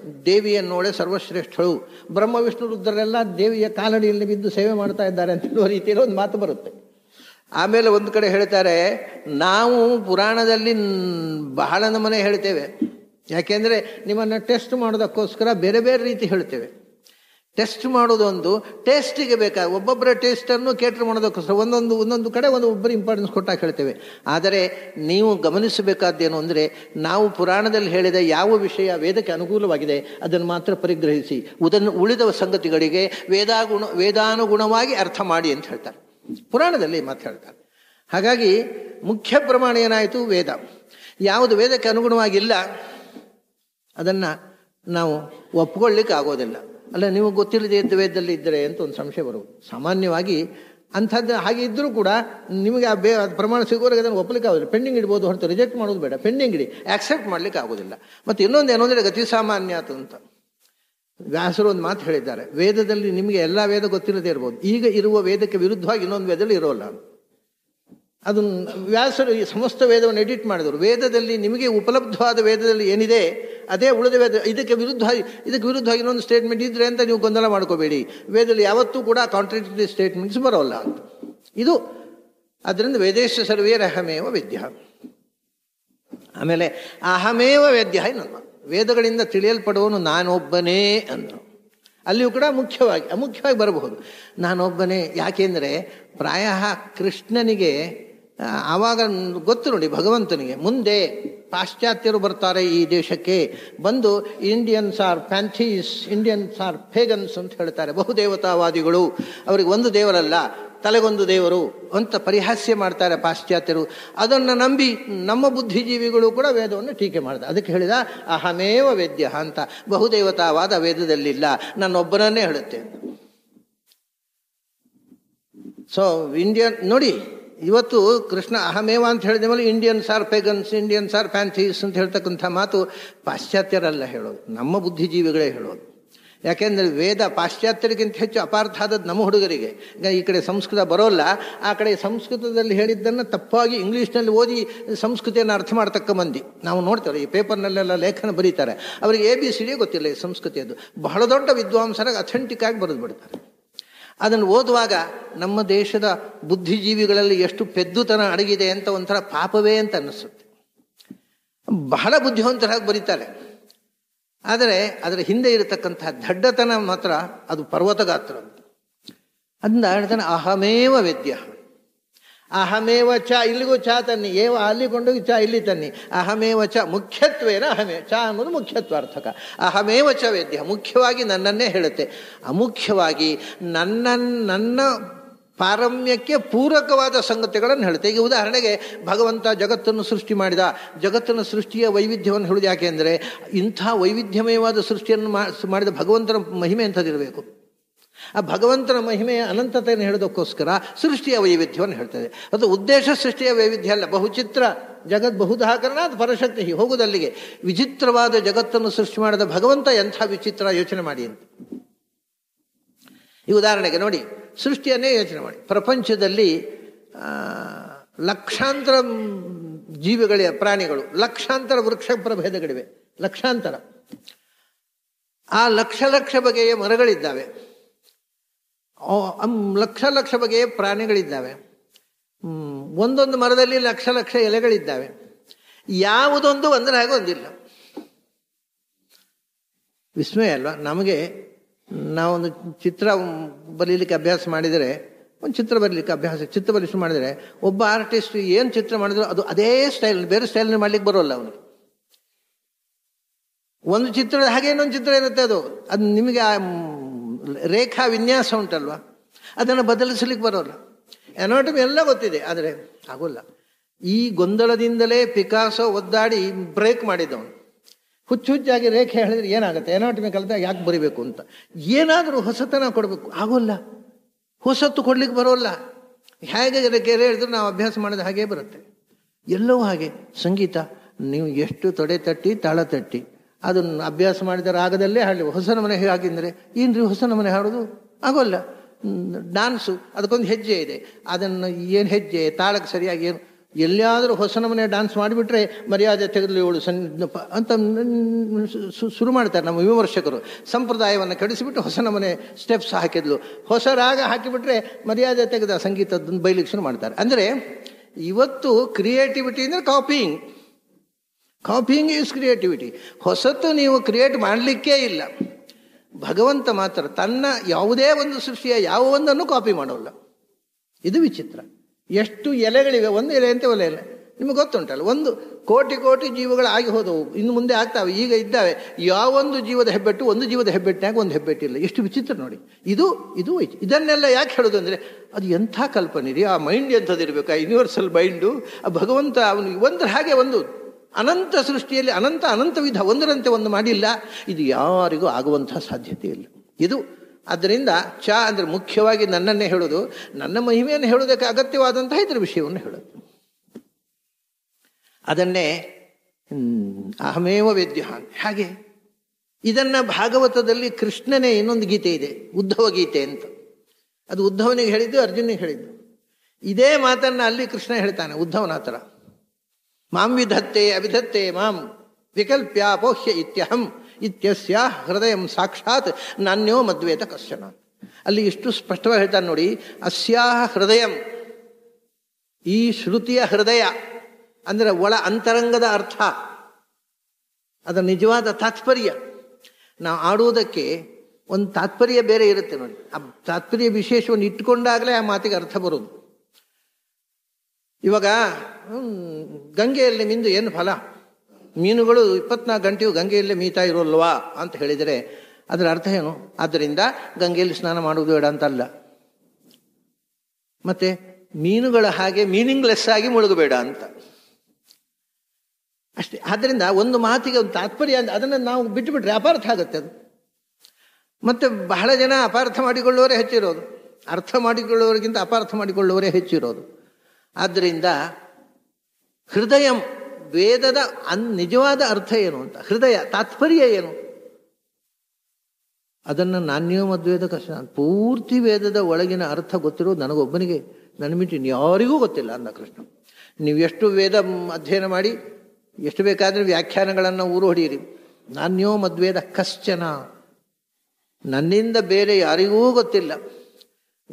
ನೋಡೆ ಸರ್ವಶ್ರೇಷ್ಠಳು ಬ್ರಹ್ಮ ವಿಷ್ಣು ರುದ್ರರೆಲ್ಲ ದೇವಿಯ ಕಾಲಡಿಯಲ್ಲಿ ಬಿದ್ದು ಸೇವೆ ಮಾಡ್ತಾ ಇದ್ದಾರೆ ಅಂತ ರೀತಿಯಲ್ಲಿ ಒಂದು ಮಾತು ಬರುತ್ತೆ ಆಮೇಲೆ ಒಂದು ಕಡೆ ಹೇಳ್ತಾರೆ ನಾವು ಪುರಾಣದಲ್ಲಿ ಬಹಳ ನಮ್ಮನೆ ಹೇಳ್ತೇವೆ ಯಾಕೆಂದರೆ ನಿಮ್ಮನ್ನು ಟೆಸ್ಟ್ ಮಾಡೋದಕ್ಕೋಸ್ಕರ ಬೇರೆ ಬೇರೆ ರೀತಿ ಹೇಳ್ತೇವೆ ಟೆಸ್ಟ್ ಮಾಡೋದೊಂದು ಟೇಸ್ಟಿಗೆ ಬೇಕಾದ ಒಬ್ಬೊಬ್ಬರ ಟೇಸ್ಟನ್ನು ಕೇಟ್ರ್ ಮಾಡೋದಕ್ಕೋಸ್ಕರ ಒಂದೊಂದು ಒಂದೊಂದು ಕಡೆ ಒಂದು ಒಬ್ಬರು ಇಂಪಾರ್ಟೆನ್ಸ್ ಕೊಟ್ಟಾಗ ಹೇಳ್ತೇವೆ ಆದರೆ ನೀವು ಗಮನಿಸಬೇಕಾದ್ದೇನು ಅಂದರೆ ನಾವು ಪುರಾಣದಲ್ಲಿ ಹೇಳಿದ ಯಾವ ವಿಷಯ ವೇದಕ್ಕೆ ಅನುಕೂಲವಾಗಿದೆ ಅದನ್ನು ಮಾತ್ರ ಪರಿಗ್ರಹಿಸಿ ಉದನ್ನು ಉಳಿದ ಸಂಗತಿಗಳಿಗೆ ವೇದಾಗುಣ ವೇದಾನುಗುಣವಾಗಿ ಅರ್ಥ ಮಾಡಿ ಅಂತ ಹೇಳ್ತಾರೆ ಪುರಾಣದಲ್ಲಿ ಹೇಳ್ತಾರೆ ಹಾಗಾಗಿ ಮುಖ್ಯ ಪ್ರಮಾಣ ಏನಾಯಿತು ವೇದ ಯಾವುದು ವೇದಕ್ಕೆ ಅನುಗುಣವಾಗಿಲ್ಲ ಅದನ್ನು ನಾವು ಒಪ್ಕೊಳ್ಳಿಕ್ಕೆ ಆಗೋದಿಲ್ಲ ಅಲ್ಲ ನೀವು ಗೊತ್ತಿಲ್ಲದೆ ವೇದದಲ್ಲಿ ಇದ್ದರೆ ಅಂತ ಒಂದು ಸಂಶಯ ಬರುವುದು ಸಾಮಾನ್ಯವಾಗಿ ಅಂಥದ್ದು ಹಾಗೆ ಇದ್ದರೂ ಕೂಡ ನಿಮಗೆ ಆ ಬೇ ಪ್ರಮಾಣ ಸಿಗೋರಿಗೆ ಅದನ್ನು ಒಪ್ಪಲಿಕ್ಕೆ ಆಗೋದಿಲ್ಲ ಪೆಂಡಿಂಗ್ ಇಡ್ಬೋದು ಹೊರತು ರಿಜೆಕ್ಟ್ ಮಾಡೋದು ಬೇಡ ಪೆಂಡಿಂಗ್ ಇಡಿ ಆಕ್ಸೆಪ್ಟ್ ಮಾಡಲಿಕ್ಕೆ ಆಗೋದಿಲ್ಲ ಮತ್ತು ಇನ್ನೊಂದು ಏನೋ ಅಂದರೆ ಗತಿ ಸಾಮಾನ್ಯ ಅಂತ ವ್ಯಾಸರು ಒಂದು ಮಾತು ಹೇಳಿದ್ದಾರೆ ವೇದದಲ್ಲಿ ನಿಮಗೆ ಎಲ್ಲ ವೇದ ಗೊತ್ತಿಲ್ಲದೆ ಇರ್ಬೋದು ಈಗ ಇರುವ ವೇದಕ್ಕೆ ವಿರುದ್ಧವಾಗಿ ಇನ್ನೊಂದು ವೇದದಲ್ಲಿ ಇರೋಲ್ಲ ಅದನ್ನು ವ್ಯಾಸರು ಸಮಸ್ತ ವೇದವನ್ನು ಎಡಿಟ್ ಮಾಡಿದರು ವೇದದಲ್ಲಿ ನಿಮಗೆ ಉಪಲಬ್ಧವಾದ ವೇದದಲ್ಲಿ ಏನಿದೆ ಅದೇ ಉಳಿದ ವೇದ ಇದಕ್ಕೆ ವಿರುದ್ಧವಾಗಿ ಇದಕ್ಕೆ ವಿರುದ್ಧವಾಗಿ ಇನ್ನೊಂದು ಸ್ಟೇಟ್ಮೆಂಟ್ ಇದ್ದರೆ ಅಂತ ನೀವು ಗೊಂದಲ ಮಾಡ್ಕೋಬೇಡಿ ವೇದದಲ್ಲಿ ಯಾವತ್ತೂ ಕೂಡ ಕಾಂಟ್ರಡಿಕ್ಟರಿ ಸ್ಟೇಟ್ಮೆಂಟ್ಸ್ ಬರೋಲ್ಲ ಅಂತ ಇದು ಅದರಿಂದ ವೇದೇಶ ಸರ್ವೇ ರಹಮೇವ ವೇದ್ಯ ಆಮೇಲೆ ಅಹಮೇವ ವೇದ್ಯ ಇನ್ನೊಂದು ವೇದಗಳಿಂದ ತಿಳಿಯಲ್ಪಡುವನು ನಾನೊಬ್ಬನೇ ಅಂದರು ಅಲ್ಲಿಯೂ ಕೂಡ ಮುಖ್ಯವಾಗಿ ಅಮುಖ್ಯವಾಗಿ ಬರಬಹುದು ನಾನೊಬ್ಬನೇ ಯಾಕೆಂದರೆ ಪ್ರಾಯ ಕೃಷ್ಣನಿಗೆ ಆವಾಗ ಗೊತ್ತು ನೋಡಿ ಭಗವಂತನಿಗೆ ಮುಂದೆ ಪಾಶ್ಚಾತ್ಯರು ಬರ್ತಾರೆ ಈ ದೇಶಕ್ಕೆ ಬಂದು Indians are pantheists Indians are pagans ಅಂತ ಹೇಳ್ತಾರೆ ಬಹುದೇವತಾವಾದಿಗಳು ಅವರಿಗೆ ಒಂದು ದೇವರಲ್ಲ ತಲೆಗೊಂದು ದೇವರು ಅಂತ ಪರಿಹಾಸ್ಯ ಮಾಡ್ತಾರೆ ಪಾಶ್ಚಾತ್ಯರು ಅದನ್ನು ನಂಬಿ ನಮ್ಮ ಬುದ್ಧಿಜೀವಿಗಳು ಕೂಡ ವೇದವನ್ನು ಟೀಕೆ ಮಾಡಿದೆ ಅದಕ್ಕೆ ಹೇಳಿದ ಅಹಮೇವ ವೇದ್ಯ ಅಂತ ಬಹುದೇವತಾವಾದ ವೇದದಲ್ಲಿಲ್ಲ ನಾನೊಬ್ಬನನ್ನೇ ಹೇಳುತ್ತೆ ಸೊ ಇಂಡಿಯನ್ ನೋಡಿ ಇವತ್ತು ಕೃಷ್ಣ ಅಹಮೇವ ಅಂತ ಹೇಳಿದ ಮೇಲೆ Indian are pagans Indian are pantheists ಅಂತ ಹೇಳ್ತಕ್ಕಂಥ ಮಾತು ಪಾಶ್ಚಾತ್ಯರಲ್ಲ ಹೇಳೋದು ನಮ್ಮ ಬುದ್ಧಿಜೀವಿಗಳೇ ಹೇಳೋದು ಯಾಕೆಂದರೆ ವೇದ ಪಾಶ್ಚಾತ್ಯರಿಗಿಂತ ಹೆಚ್ಚು ಅಪಾರ್ಥ ಆದದ್ದು ನಮ್ಮ ಹುಡುಗರಿಗೆ ಈ ಕಡೆ ಸಂಸ್ಕೃತ ಬರೋಲ್ಲ ಆ ಕಡೆ ಸಂಸ್ಕೃತದಲ್ಲಿ ಹೇಳಿದ್ದನ್ನು ತಪ್ಪಾಗಿ ಇಂಗ್ಲೀಷ್ನಲ್ಲಿ ಓದಿ ಸಂಸ್ಕೃತಿಯನ್ನು ಅರ್ಥ ಮಾಡ್ತಕ್ಕ ಮಂದಿ ನಾವು ನೋಡ್ತೇವೆ ಈ ಪೇಪರ್ನಲ್ಲೆಲ್ಲ ಲೇಖನ ಬರೀತಾರೆ ಅವರಿಗೆ ಎ ಬಿ ಸಿ ಡಿ ಗೊತ್ತಿಲ್ಲ ಈ ಸಂಸ್ಕೃತಿಯದು ಬಹಳ ದೊಡ್ಡ ವಿದ್ವಾಂಸರಾಗಿ ಅಥೆಂಟಿಕ್ ಆಗಿ ಬರೆದು ಬಿಡ್ತಾರೆ ಅದನ್ನು ಓದುವಾಗ ನಮ್ಮ ದೇಶದ ಬುದ್ಧಿಜೀವಿಗಳಲ್ಲಿ ಎಷ್ಟು ಪೆದ್ದುತನ ಅಡಗಿದೆ ಅಂತ ಒಂಥರ ಪಾಪವೇ ಅಂತ ಅನ್ನಿಸುತ್ತೆ ಬಹಳ ಬುದ್ಧಿವಂತರಾಗಿ ಬರೀತಾರೆ ಆದರೆ ಅದರ ಹಿಂದೆ ಇರತಕ್ಕಂತಹ ದಡ್ಡತನ ಮಾತ್ರ ಅದು ಪರ್ವತಗಾತ್ರ ಅಂತ ಅದನ್ನ ಹೇಳ್ತಾನೆ ಅಹಮೇವ ವೇದ್ಯ ಅಹಮೇವ ಚ ಇಲ್ಲಿಗೂ ಚಾ ತನ್ನಿ ಏವ ಅಲ್ಲಿ ಕೊಂಡೋಗಿ ಚಾ ಇಲ್ಲಿ ತನ್ನಿ ಅಹಮೇವ ಚ ಮುಖ್ಯತ್ವೇನ ಅಹಮೇ ಚ ಅನ್ನೋದು ಮುಖ್ಯತ್ವಾರ್ಥಕ ಅಹಮೇವ ಚ ವೇದ್ಯ ಮುಖ್ಯವಾಗಿ ನನ್ನನ್ನೇ ಹೇಳುತ್ತೆ ಅಮುಖ್ಯವಾಗಿ ನನ್ನ ನನ್ನ ಪಾರಮ್ಯಕ್ಕೆ ಪೂರಕವಾದ ಸಂಗತಿಗಳನ್ನು ಹೇಳುತ್ತೆ ಈಗ ಉದಾಹರಣೆಗೆ ಭಗವಂತ ಜಗತ್ತನ್ನು ಸೃಷ್ಟಿ ಮಾಡಿದ ಜಗತ್ತನ್ನು ಸೃಷ್ಟಿಯ ವೈವಿಧ್ಯವನ್ನು ಯಾಕೆ ಯಾಕೆಂದರೆ ಇಂಥ ವೈವಿಧ್ಯಮಯವಾದ ಸೃಷ್ಟಿಯನ್ನು ಮಾಡಿದ ಭಗವಂತನ ಮಹಿಮೆ ಅಂಥದ್ದಿರಬೇಕು ಆ ಭಗವಂತನ ಮಹಿಮೆಯ ಅನಂತತೆಯನ್ನು ಹೇಳೋದಕ್ಕೋಸ್ಕರ ಸೃಷ್ಟಿಯ ವೈವಿಧ್ಯವನ್ನು ಹೇಳ್ತದೆ ಅದು ಉದ್ದೇಶ ಸೃಷ್ಟಿಯ ವೈವಿಧ್ಯ ಅಲ್ಲ ಬಹುಚಿತ್ರ ಜಗತ್ ಬಹುದಾಕರಣ ಅದು ಪರಶಕ್ತಿ ಹೋಗುದಲ್ಲಿಗೆ ವಿಚಿತ್ರವಾದ ಜಗತ್ತನ್ನು ಸೃಷ್ಟಿ ಮಾಡಿದ ಭಗವಂತ ಎಂಥ ವಿಚಿತ್ರ ಯೋಚನೆ ಮಾಡಿ ಅಂತ ಈ ಉದಾಹರಣೆಗೆ ನೋಡಿ ಸೃಷ್ಟಿಯನ್ನೇ ಯೋಚನೆ ಮಾಡಿ ಪ್ರಪಂಚದಲ್ಲಿ ಲಕ್ಷಾಂತರ ಜೀವಿಗಳ ಪ್ರಾಣಿಗಳು ಲಕ್ಷಾಂತರ ವೃಕ್ಷ ಪ್ರಭೇದಗಳಿವೆ ಲಕ್ಷಾಂತರ ಆ ಲಕ್ಷ ಲಕ್ಷ ಬಗೆಯ ಮರಗಳಿದ್ದಾವೆ ಲಕ್ಷ ಲಕ್ಷ ಬಗೆಯ ಪ್ರಾಣಿಗಳಿದ್ದಾವೆ ಒಂದೊಂದು ಮರದಲ್ಲಿ ಲಕ್ಷ ಲಕ್ಷ ಎಲೆಗಳಿದ್ದಾವೆ ಯಾವುದೊಂದು ಒಂದರ ಹಾಗೆ ಒಂದಿಲ್ಲ ವಿಸ್ಮಯ ಅಲ್ವಾ ನಮಗೆ ನಾವೊಂದು ಚಿತ್ರ ಬರೀಲಿಕ್ಕೆ ಅಭ್ಯಾಸ ಮಾಡಿದರೆ ಒಂದು ಚಿತ್ರ ಬರಲಿಕ್ಕೆ ಅಭ್ಯಾಸ ಚಿತ್ರ ಶುರು ಮಾಡಿದರೆ ಒಬ್ಬ ಆರ್ಟಿಸ್ಟ್ ಏನು ಚಿತ್ರ ಮಾಡಿದ್ರು ಅದು ಅದೇ ಸ್ಟೈಲ್ ಬೇರೆ ಸ್ಟೈಲ್ನಲ್ಲಿ ಮಾಡಲಿಕ್ಕೆ ಬರೋಲ್ಲ ಅವನು ಒಂದು ಚಿತ್ರದ ಹಾಗೆ ಇನ್ನೊಂದು ಚಿತ್ರ ಇರುತ್ತೆ ಅದು ಅದು ನಿಮಗೆ ರೇಖಾ ವಿನ್ಯಾಸ ಉಂಟಲ್ವ ಅದನ್ನು ಬದಲಿಸಲಿಕ್ಕೆ ಬರೋಲ್ಲ ಎನೋಟಮಿ ಎಲ್ಲ ಗೊತ್ತಿದೆ ಆದರೆ ಆಗೋಲ್ಲ ಈ ಗೊಂದಲದಿಂದಲೇ ಪಿಕಾಸೋ ಒದ್ದಾಡಿ ಬ್ರೇಕ್ ಮಾಡಿದ್ದವನು ಹುಚ್ಚು ಹುಚ್ಚಾಗಿ ರೇಖೆ ಹೇಳಿದ್ರೆ ಏನಾಗುತ್ತೆ ಎನೋಟಮಿ ಕಲಿತಾಗ ಯಾಕೆ ಬರಿಬೇಕು ಅಂತ ಏನಾದರೂ ಹೊಸತನ ಕೊಡಬೇಕು ಆಗೋಲ್ಲ ಹೊಸತ್ತು ಕೊಡ್ಲಿಕ್ಕೆ ಬರೋಲ್ಲ ಹೇಗೆ ರೇಖೆ ಹೇಳಿದ್ರು ನಾವು ಅಭ್ಯಾಸ ಮಾಡಿದ ಹಾಗೇ ಬರುತ್ತೆ ಎಲ್ಲವೂ ಹಾಗೆ ಸಂಗೀತ ನೀವು ಎಷ್ಟು ತೊಡೆ ತಟ್ಟಿ ತಾಳ ತಟ್ಟಿ ಅದನ್ನು ಅಭ್ಯಾಸ ಮಾಡಿದ ರಾಗದಲ್ಲೇ ಹಾಡಲಿ ಹೊಸ ನಮನೆ ಏನು ರೀ ಹೊಸ ನಮನೆ ಹಾಡೋದು ಆಗೋಲ್ಲ ಡಾನ್ಸು ಅದಕ್ಕೊಂದು ಹೆಜ್ಜೆ ಇದೆ ಅದನ್ನು ಏನು ಹೆಜ್ಜೆ ತಾಳಕ್ಕೆ ಸರಿಯಾಗಿ ಏನು ಎಲ್ಲಿಯಾದರೂ ಹೊಸ ನಮನೆ ಡಾನ್ಸ್ ಮಾಡಿಬಿಟ್ರೆ ಮರ್ಯಾದೆ ತೆಗೆದಲು ಇವಳು ಸಣ್ಣ ಅಂತ ಶುರು ಮಾಡ್ತಾರೆ ನಮ್ಮ ವಿಮರ್ಶಕರು ಸಂಪ್ರದಾಯವನ್ನು ಕಡಿಸಿಬಿಟ್ಟು ಹೊಸ ನಮನೆ ಸ್ಟೆಪ್ಸ್ ಹಾಕಿದ್ಲು ಹೊಸ ರಾಗ ಹಾಕಿಬಿಟ್ರೆ ಮರ್ಯಾದೆ ತೆಗೆದ ಸಂಗೀತದ ಬೈಲಿಗೆ ಶುರು ಮಾಡ್ತಾರೆ ಅಂದರೆ ಇವತ್ತು ಕ್ರಿಯೇಟಿವಿಟಿ ಅಂದರೆ ಕಾಪಿಂಗ್ ಕಾಪಿಂಗ್ ಈಸ್ ಕ್ರಿಯೇಟಿವಿಟಿ ಹೊಸತು ನೀವು ಕ್ರಿಯೇಟ್ ಮಾಡಲಿಕ್ಕೇ ಇಲ್ಲ ಭಗವಂತ ಮಾತ್ರ ತನ್ನ ಯಾವುದೇ ಒಂದು ಸೃಷ್ಟಿಯ ಯಾವ ಒಂದನ್ನು ಕಾಪಿ ಮಾಡೋಲ್ಲ ಇದು ವಿಚಿತ್ರ ಎಷ್ಟು ಎಲೆಗಳಿವೆ ಒಂದು ಎಲೆ ಅಂತ ಒಲೆ ಎಲೆ ನಿಮಗೆ ಗೊತ್ತುಂಟಲ್ಲ ಒಂದು ಕೋಟಿ ಕೋಟಿ ಜೀವಗಳು ಆಗಿ ಹೋದವು ಇನ್ನು ಮುಂದೆ ಆಗ್ತಾವೆ ಈಗ ಇದ್ದಾವೆ ಯಾವೊಂದು ಜೀವದ ಹೆಬ್ಬೆಟ್ಟು ಒಂದು ಜೀವದ ಹೆಬ್ಬೆಟ್ಟಿನಾಗ ಒಂದು ಹೆಬ್ಬೆಟ್ಟಿಲ್ಲ ಎಷ್ಟು ವಿಚಿತ್ರ ನೋಡಿ ಇದು ಇದು ಇದನ್ನೆಲ್ಲ ಯಾಕೆ ಹೇಳೋದು ಅಂದರೆ ಅದು ಎಂಥ ಕಲ್ಪನೆ ರೀ ಆ ಮೈಂಡ್ ಎಂಥದ್ದು ಆ ಯೂನಿವರ್ಸಲ್ ಮೈಂಡು ಆ ಭಗವಂತ ಅವನು ಒಂದು ಹಾಗೆ ಒಂದು ಅನಂತ ಸೃಷ್ಟಿಯಲ್ಲಿ ಅನಂತ ಅನಂತ ವಿಧ ಒಂದರಂತೆ ಒಂದು ಮಾಡಿಲ್ಲ ಇದು ಯಾರಿಗೂ ಆಗುವಂತಹ ಸಾಧ್ಯತೆ ಇಲ್ಲ ಇದು ಆದ್ದರಿಂದ ಚ ಅಂದರೆ ಮುಖ್ಯವಾಗಿ ನನ್ನನ್ನೇ ಹೇಳೋದು ನನ್ನ ಮಹಿಮೆಯನ್ನು ಹೇಳೋದಕ್ಕೆ ಅಗತ್ಯವಾದಂತಹ ಇದರ ವಿಷಯವನ್ನು ಹೇಳೋದು ಅದನ್ನೇ ಅಹಮೇವ ವೇದ್ಯ ಹಾಗೆ ಇದನ್ನು ಭಾಗವತದಲ್ಲಿ ಕೃಷ್ಣನೇ ಇನ್ನೊಂದು ಗೀತೆ ಇದೆ ಉದ್ಧವ ಗೀತೆ ಅಂತ ಅದು ಉದ್ಧವನಿಗೆ ಹೇಳಿದ್ದು ಅರ್ಜುನಿಗೆ ಹೇಳಿದ್ದು ಇದೇ ಮಾತನ್ನು ಅಲ್ಲಿ ಕೃಷ್ಣ ಹೇಳ್ತಾನೆ ಉದ್ಧವನ ಹತ್ರ ಮಾಂ ವಿಧತ್ತೆ ಅವಿಧತ್ತೆ ಮಾಂ ವಿಕಲ್ಪ್ಯ ಅಪೋಹ್ಯ ಇತ್ಯಹಂ ಇತ್ಯಸ್ಯ ಹೃದಯ ಸಾಕ್ಷಾತ್ ನಾನ್ಯೋ ಮದ್ವೇತ ಕಶ್ಚನ ಅಲ್ಲಿ ಇಷ್ಟು ಸ್ಪಷ್ಟವಾಗಿ ಹೇಳ್ತಾನೆ ನೋಡಿ ಅಸ್ಯಾ ಹೃದಯ ಈ ಶ್ರುತಿಯ ಹೃದಯ ಅಂದರೆ ಒಳ ಅಂತರಂಗದ ಅರ್ಥ ಅದರ ನಿಜವಾದ ತಾತ್ಪರ್ಯ ನಾವು ಆಡುವುದಕ್ಕೆ ಒಂದು ತಾತ್ಪರ್ಯ ಬೇರೆ ಇರುತ್ತೆ ನೋಡಿ ಆ ತಾತ್ಪರ್ಯ ವಿಶೇಷವನ್ನು ಇಟ್ಟುಕೊಂಡಾಗಲೇ ಆ ಮಾತಿಗೆ ಅರ್ಥ ಬರೋದು ಇವಾಗ ಗಂಗೆಯಲ್ಲಿ ಮಿಂದು ಏನು ಫಲ ಮೀನುಗಳು ಇಪ್ಪತ್ನಾಲ್ಕು ಗಂಟೆಯು ಗಂಗೆಯಲ್ಲಿ ಮೀತಾ ಇರೋಲ್ವಾ ಅಂತ ಹೇಳಿದರೆ ಅದರ ಅರ್ಥ ಏನು ಆದ್ದರಿಂದ ಗಂಗೆಯಲ್ಲಿ ಸ್ನಾನ ಮಾಡುವುದು ಬೇಡ ಅಂತಲ್ಲ ಮತ್ತೆ ಮೀನುಗಳ ಹಾಗೆ ಮೀನಿಂಗ್ಲೆಸ್ ಆಗಿ ಮುಳುಗಬೇಡ ಅಂತ ಅಷ್ಟೇ ಆದ್ದರಿಂದ ಒಂದು ಮಾತಿಗೆ ಒಂದು ತಾತ್ಪರ್ಯ ಅದನ್ನು ನಾವು ಬಿಟ್ಟುಬಿಟ್ರೆ ಅಪಾರ್ಥ ಆಗುತ್ತೆ ಅದು ಮತ್ತೆ ಬಹಳ ಜನ ಅಪಾರ್ಥ ಮಾಡಿಕೊಳ್ಳುವವರೇ ಹೆಚ್ಚಿರೋದು ಅರ್ಥ ಮಾಡಿಕೊಳ್ಳುವವರಿಗಿಂತ ಅಪಾರ್ಥ ಮಾಡಿಕೊಳ್ಳುವವರೇ ಹೆಚ್ಚಿರೋದು ಆದ್ದರಿಂದ ಹೃದಯ ವೇದದ ಅನ್ ನಿಜವಾದ ಅರ್ಥ ಏನು ಅಂತ ಹೃದಯ ತಾತ್ಪರ್ಯ ಏನು ಅದನ್ನು ನಾನ್ಯೋ ಮದ್ವೇದ ಕಷ್ಟ ಪೂರ್ತಿ ವೇದದ ಒಳಗಿನ ಅರ್ಥ ಗೊತ್ತಿರೋದು ನನಗೊಬ್ಬನಿಗೆ ನನ್ನ ಮಿಂಚು ಯಾರಿಗೂ ಗೊತ್ತಿಲ್ಲ ಅಂದ ಕೃಷ್ಣ ನೀವು ಎಷ್ಟು ವೇದ ಅಧ್ಯಯನ ಮಾಡಿ ಎಷ್ಟು ಬೇಕಾದರೆ ವ್ಯಾಖ್ಯಾನಗಳನ್ನು ಊರು ಹೊಡೆಯಿರಿ ನಾನ್ಯೋ ಮದ್ವೇದ ಕಶ್ಚನ ನನ್ನಿಂದ ಬೇರೆ ಯಾರಿಗೂ ಗೊತ್ತಿಲ್ಲ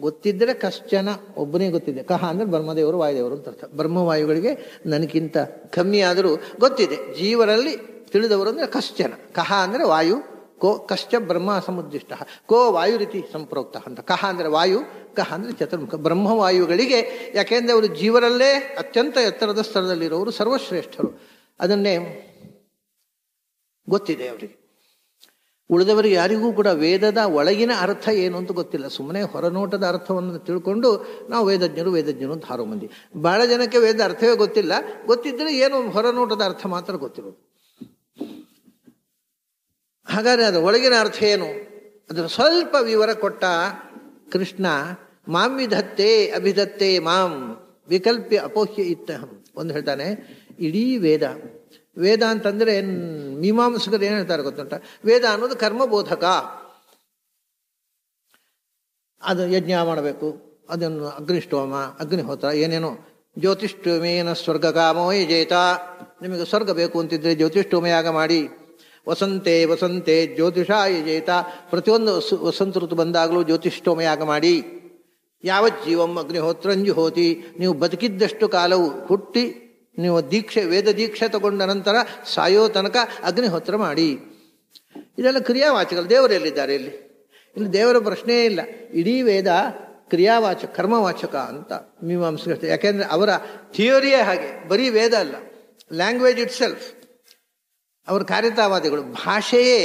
ಗೊತ್ತಿದ್ದರೆ ಕಶ್ಚನ ಒಬ್ಬನೇ ಗೊತ್ತಿದೆ ಕಹ ಅಂದರೆ ಬ್ರಹ್ಮದೇವರು ವಾಯುದೇವರು ಅಂತ ಅರ್ಥ ಬ್ರಹ್ಮವಾಯುಗಳಿಗೆ ನನಗಿಂತ ಕಮ್ಮಿ ಆದರೂ ಗೊತ್ತಿದೆ ಜೀವರಲ್ಲಿ ತಿಳಿದವರು ಅಂದರೆ ಕಶ್ಚನ ಕಹ ಅಂದರೆ ವಾಯು ಕೋ ಕಶ್ಚ ಬ್ರಹ್ಮ ಸಮುದ್ದಿಷ್ಟ ಕೋ ವಾಯು ರೀತಿ ಸಂಪ್ರೋಕ್ತ ಅಂತ ಕಹ ಅಂದರೆ ವಾಯು ಕಹ ಅಂದರೆ ಚತುರ್ಮುಖ ಬ್ರಹ್ಮವಾಯುಗಳಿಗೆ ಯಾಕೆಂದರೆ ಅವರು ಜೀವರಲ್ಲೇ ಅತ್ಯಂತ ಎತ್ತರದ ಸ್ಥಳದಲ್ಲಿರೋರು ಸರ್ವಶ್ರೇಷ್ಠರು ಅದನ್ನೇ ಗೊತ್ತಿದೆ ಅವರಿಗೆ ಉಳಿದವರು ಯಾರಿಗೂ ಕೂಡ ವೇದದ ಒಳಗಿನ ಅರ್ಥ ಏನು ಅಂತ ಗೊತ್ತಿಲ್ಲ ಸುಮ್ಮನೆ ಹೊರನೋಟದ ಅರ್ಥವನ್ನು ತಿಳ್ಕೊಂಡು ನಾವು ವೇದಜ್ಞರು ವೇದಜ್ಞರು ಅಂತ ಹಾರು ಮಂದಿ ಬಹಳ ಜನಕ್ಕೆ ವೇದ ಅರ್ಥವೇ ಗೊತ್ತಿಲ್ಲ ಗೊತ್ತಿದ್ದರೆ ಏನು ಹೊರನೋಟದ ಅರ್ಥ ಮಾತ್ರ ಗೊತ್ತಿರೋದು ಹಾಗಾದ್ರೆ ಅದರ ಒಳಗಿನ ಅರ್ಥ ಏನು ಅದರ ಸ್ವಲ್ಪ ವಿವರ ಕೊಟ್ಟ ಕೃಷ್ಣ ವಿಧತ್ತೇ ಅಭಿಧತ್ತೆ ಮಾಂ ವಿಕಲ್ಪ್ಯ ಅಪೋಹ್ಯ ಇತ್ತ ಒಂದು ಹೇಳ್ತಾನೆ ಇಡೀ ವೇದ ವೇದ ಅಂತಂದರೆ ಮೀಮಾಂಸಕರು ಏನು ಹೇಳ್ತಾರೆ ಗೊತ್ತುಂಟ ವೇದ ಅನ್ನೋದು ಕರ್ಮಬೋಧಕ ಅದು ಯಜ್ಞ ಮಾಡಬೇಕು ಅದನ್ನು ಅಗ್ನಿಷ್ಟೋಮ ಅಗ್ನಿಹೋತ್ರ ಏನೇನೋ ಜ್ಯೋತಿಷ್ಠೋಮೇನ ಸ್ವರ್ಗ ಕಾಮೋ ನಿಮಗೆ ಸ್ವರ್ಗ ಬೇಕು ಅಂತಿದ್ರೆ ಜ್ಯೋತಿಷ್ಠೋಮಯಾಗ ಮಾಡಿ ವಸಂತೆ ವಸಂತೆ ಜ್ಯೋತಿಷಾಯ ಯಜೇತ ಪ್ರತಿಯೊಂದು ವಸಂತ ಋತು ಬಂದಾಗಲೂ ಜ್ಯೋತಿಷ್ಠೋಮಯಾಗ ಮಾಡಿ ಯಾವ ಜೀವಂ ಅಗ್ನಿಹೋತ್ರಂಜು ಹೋತಿ ನೀವು ಬದುಕಿದ್ದಷ್ಟು ಕಾಲವು ಹುಟ್ಟಿ ನೀವು ದೀಕ್ಷೆ ವೇದ ದೀಕ್ಷೆ ತಗೊಂಡ ನಂತರ ಸಾಯೋ ತನಕ ಅಗ್ನಿಹೋತ್ರ ಮಾಡಿ ಇದೆಲ್ಲ ಕ್ರಿಯಾವಾಚಕಗಳು ದೇವರು ಎಲ್ಲಿದ್ದಾರೆ ಇಲ್ಲಿ ಇಲ್ಲಿ ದೇವರ ಪ್ರಶ್ನೆಯೇ ಇಲ್ಲ ಇಡೀ ವೇದ ಕ್ರಿಯಾವಾಚಕ ಕರ್ಮವಾಚಕ ಅಂತ ಮೀಮಾಂಸೆ ಯಾಕೆಂದರೆ ಅವರ ಥಿಯೋರಿಯೇ ಹಾಗೆ ಬರೀ ವೇದ ಅಲ್ಲ ಲ್ಯಾಂಗ್ವೇಜ್ ಇಟ್ ಸೆಲ್ಫ್ ಅವರ ಕಾರ್ಯತಾವಾದಿಗಳು ಭಾಷೆಯೇ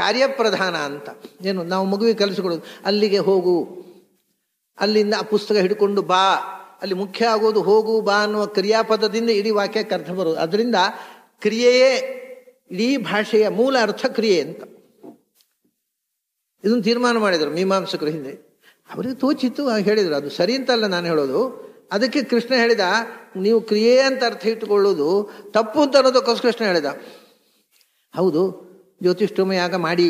ಕಾರ್ಯಪ್ರಧಾನ ಅಂತ ಏನು ನಾವು ಮಗುವಿಗೆ ಕಲಿಸಿಕೊಡೋದು ಅಲ್ಲಿಗೆ ಹೋಗು ಅಲ್ಲಿಂದ ಆ ಪುಸ್ತಕ ಹಿಡ್ಕೊಂಡು ಬಾ ಅಲ್ಲಿ ಮುಖ್ಯ ಆಗೋದು ಹೋಗು ಬಾ ಅನ್ನುವ ಕ್ರಿಯಾಪದದಿಂದ ಇಡೀ ವಾಕ್ಯಕ್ಕೆ ಅರ್ಥ ಬರೋದು ಅದರಿಂದ ಕ್ರಿಯೆಯೇ ಇಡೀ ಭಾಷೆಯ ಮೂಲ ಅರ್ಥ ಕ್ರಿಯೆ ಅಂತ ಇದನ್ನು ತೀರ್ಮಾನ ಮಾಡಿದರು ಮೀಮಾಂಸಕರು ಹಿಂದೆ ಅವರಿಗೆ ತೋಚಿತ್ತು ಹೇಳಿದರು ಅದು ಸರಿ ಅಂತಲ್ಲ ನಾನು ಹೇಳೋದು ಅದಕ್ಕೆ ಕೃಷ್ಣ ಹೇಳಿದ ನೀವು ಕ್ರಿಯೆ ಅಂತ ಅರ್ಥ ಇಟ್ಟುಕೊಳ್ಳೋದು ತಪ್ಪು ಅಂತ ಅನ್ನೋದಕ್ಕೋಸ್ಕರ ಕೃಷ್ಣ ಹೇಳಿದ ಹೌದು ಜ್ಯೋತಿಷ್ಠೋಮಯಾಗ ಮಾಡಿ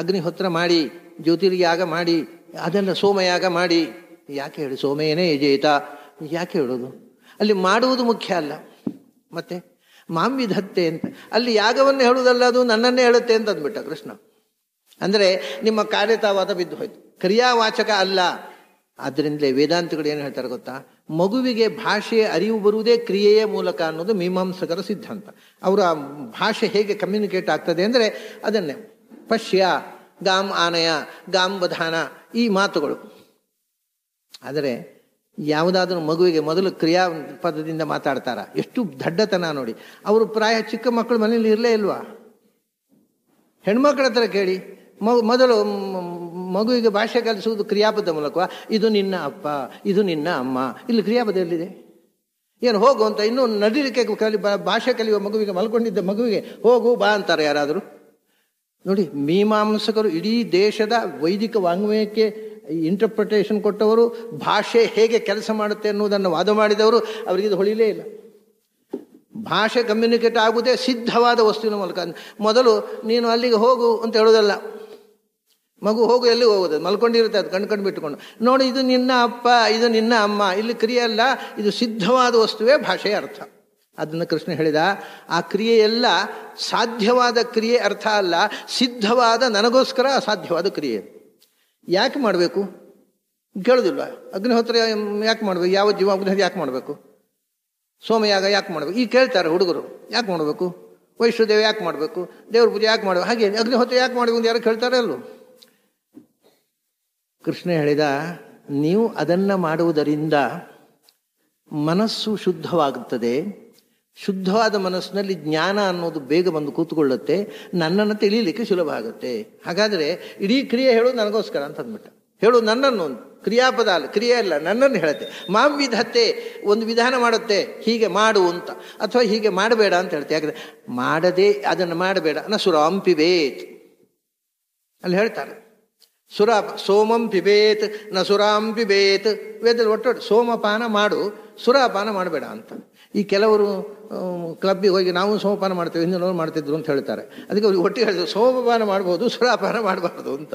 ಅಗ್ನಿಹೋತ್ರ ಮಾಡಿ ಜ್ಯೋತಿರ್ಯಾಗ ಮಾಡಿ ಅದನ್ನು ಸೋಮಯಾಗ ಮಾಡಿ ಯಾಕೆ ಹೇಳಿ ಸೋಮೇನೇ ಯಜೇತ ಯಾಕೆ ಹೇಳೋದು ಅಲ್ಲಿ ಮಾಡುವುದು ಮುಖ್ಯ ಅಲ್ಲ ಮತ್ತೆ ಮಾಂವಿಧತ್ತೆ ಅಂತ ಅಲ್ಲಿ ಯಾಗವನ್ನು ಹೇಳುವುದಲ್ಲ ಅದು ನನ್ನನ್ನೇ ಹೇಳುತ್ತೆ ಅಂತ ಅಂದ್ಬಿಟ್ಟ ಕೃಷ್ಣ ಅಂದರೆ ನಿಮ್ಮ ಕಾರ್ಯತಾವಾದ ಬಿದ್ದು ಹೋಯ್ತು ಕ್ರಿಯಾವಾಚಕ ಅಲ್ಲ ಆದ್ದರಿಂದಲೇ ವೇದಾಂತಗಳು ಏನು ಹೇಳ್ತಾರೆ ಗೊತ್ತಾ ಮಗುವಿಗೆ ಭಾಷೆಯ ಅರಿವು ಬರುವುದೇ ಕ್ರಿಯೆಯ ಮೂಲಕ ಅನ್ನೋದು ಮೀಮಾಂಸಕರ ಸಿದ್ಧಾಂತ ಅವರ ಭಾಷೆ ಹೇಗೆ ಕಮ್ಯುನಿಕೇಟ್ ಆಗ್ತದೆ ಅಂದರೆ ಅದನ್ನೇ ಪಶ್ಯ ಗಾಮ್ ಆನಯ ಗಾಮ್ ಬಧಾನ ಈ ಮಾತುಗಳು ಆದರೆ ಯಾವುದಾದ್ರೂ ಮಗುವಿಗೆ ಮೊದಲು ಕ್ರಿಯಾ ಪದದಿಂದ ಮಾತಾಡ್ತಾರ ಎಷ್ಟು ದಡ್ಡತನ ನೋಡಿ ಅವರು ಪ್ರಾಯ ಚಿಕ್ಕ ಮಕ್ಕಳು ಮನೇಲಿ ಇರಲೇ ಇಲ್ವಾ ಹೆಣ್ಮಕ್ಳ ಹತ್ರ ಕೇಳಿ ಮೊದಲು ಮಗುವಿಗೆ ಭಾಷೆ ಕಲಿಸುವುದು ಕ್ರಿಯಾಪದ ಮೂಲಕ ಇದು ನಿನ್ನ ಅಪ್ಪ ಇದು ನಿನ್ನ ಅಮ್ಮ ಇಲ್ಲಿ ಕ್ರಿಯಾಪದ ಎಲ್ಲಿದೆ ಏನು ಹೋಗು ಅಂತ ಇನ್ನೂ ನಡಿಲಿಕ್ಕೆ ಕಲಿ ಭಾಷೆ ಕಲಿಯುವ ಮಗುವಿಗೆ ಮಲ್ಕೊಂಡಿದ್ದ ಮಗುವಿಗೆ ಹೋಗು ಬಾ ಅಂತಾರೆ ಯಾರಾದರೂ ನೋಡಿ ಮೀಮಾಂಸಕರು ಇಡೀ ದೇಶದ ವೈದಿಕ ವಾಂಗ್ಮಯಕ್ಕೆ ಇಂಟರ್ಪ್ರಿಟೇಷನ್ ಕೊಟ್ಟವರು ಭಾಷೆ ಹೇಗೆ ಕೆಲಸ ಮಾಡುತ್ತೆ ಅನ್ನೋದನ್ನು ವಾದ ಮಾಡಿದವರು ಅವರಿಗೆ ಹೊಳಿಲೇ ಇಲ್ಲ ಭಾಷೆ ಕಮ್ಯುನಿಕೇಟ್ ಆಗುವುದೇ ಸಿದ್ಧವಾದ ವಸ್ತುವಿನ ಮೂಲಕ ಮೊದಲು ನೀನು ಅಲ್ಲಿಗೆ ಹೋಗು ಅಂತ ಹೇಳೋದಲ್ಲ ಮಗು ಹೋಗು ಎಲ್ಲಿ ಹೋಗೋದು ಮಲ್ಕೊಂಡಿರುತ್ತೆ ಅದು ಕಣ್ ಕಂಡು ಬಿಟ್ಟುಕೊಂಡು ನೋಡಿ ಇದು ನಿನ್ನ ಅಪ್ಪ ಇದು ನಿನ್ನ ಅಮ್ಮ ಇಲ್ಲಿ ಕ್ರಿಯೆ ಅಲ್ಲ ಇದು ಸಿದ್ಧವಾದ ವಸ್ತುವೇ ಭಾಷೆಯ ಅರ್ಥ ಅದನ್ನು ಕೃಷ್ಣ ಹೇಳಿದ ಆ ಕ್ರಿಯೆ ಎಲ್ಲ ಸಾಧ್ಯವಾದ ಕ್ರಿಯೆ ಅರ್ಥ ಅಲ್ಲ ಸಿದ್ಧವಾದ ನನಗೋಸ್ಕರ ಅಸಾಧ್ಯವಾದ ಕ್ರಿಯೆ ಯಾಕೆ ಮಾಡಬೇಕು ಕೇಳೋದಿಲ್ಲ ಅಗ್ನಿಹೋತ್ರ ಯಾಕೆ ಮಾಡಬೇಕು ಯಾವ ಜೀವ ಅಗ್ನಿಹೋತ್ರ ಯಾಕೆ ಮಾಡಬೇಕು ಸೋಮಯಾಗ ಯಾಕೆ ಮಾಡಬೇಕು ಈಗ ಕೇಳ್ತಾರೆ ಹುಡುಗರು ಯಾಕೆ ಮಾಡಬೇಕು ವೈಷ್ಣುದೇವ ಯಾಕೆ ಮಾಡಬೇಕು ದೇವ್ರ ಪೂಜೆ ಯಾಕೆ ಮಾಡಬೇಕು ಹಾಗೆ ಅಗ್ನಿಹೋತ್ರ ಯಾಕೆ ಮಾಡಬೇಕು ಅಂತ ಯಾರು ಕೇಳ್ತಾರೆ ಅಲ್ಲೋ ಕೃಷ್ಣ ಹೇಳಿದ ನೀವು ಅದನ್ನು ಮಾಡುವುದರಿಂದ ಮನಸ್ಸು ಶುದ್ಧವಾಗುತ್ತದೆ ಶುದ್ಧವಾದ ಮನಸ್ಸಿನಲ್ಲಿ ಜ್ಞಾನ ಅನ್ನೋದು ಬೇಗ ಬಂದು ಕೂತ್ಕೊಳ್ಳುತ್ತೆ ನನ್ನನ್ನು ತಿಳಿಯಲಿಕ್ಕೆ ಸುಲಭ ಆಗುತ್ತೆ ಹಾಗಾದರೆ ಇಡೀ ಕ್ರಿಯೆ ಹೇಳು ನನಗೋಸ್ಕರ ಅಂತ ಅಂದ್ಬಿಟ್ಟ ಹೇಳು ನನ್ನನ್ನು ಕ್ರಿಯಾಪದ ಅಲ್ಲ ಕ್ರಿಯೆ ಅಲ್ಲ ನನ್ನನ್ನು ಹೇಳುತ್ತೆ ಮಾಂ ವಿಧತ್ತೆ ಒಂದು ವಿಧಾನ ಮಾಡುತ್ತೆ ಹೀಗೆ ಮಾಡು ಅಂತ ಅಥವಾ ಹೀಗೆ ಮಾಡಬೇಡ ಅಂತ ಹೇಳ್ತೆ ಯಾಕಂದರೆ ಮಾಡದೆ ಅದನ್ನು ಮಾಡಬೇಡ ನ ಸುರಾಂ ಬೇತ್ ಅಲ್ಲಿ ಹೇಳ್ತಾರೆ ಸುರ ಸೋಮಂ ಪಿಬೇತ್ ನ ಸುರಾಂ ಪಿಬೇತ್ ವೇದ ಒಟ್ಟೊಟ್ಟು ಸೋಮಪಾನ ಮಾಡು ಸುರಾಪಾನ ಮಾಡಬೇಡ ಅಂತ ಈ ಕೆಲವರು ಕ್ಲಬ್ಬಿಗೆ ಹೋಗಿ ನಾವು ಸೋಮಪಾನ ಮಾಡ್ತೇವೆ ಹಿಂದಿನವರು ಮಾಡ್ತಿದ್ರು ಅಂತ ಹೇಳ್ತಾರೆ ಅದಕ್ಕೆ ಅವ್ರಿಗೆ ಒಟ್ಟಿಗೆ ಹೇಳಿದ್ರು ಸೋಮಪಾನ ಮಾಡ್ಬೋದು ಸುರಾಪಾನ ಮಾಡಬಾರ್ದು ಅಂತ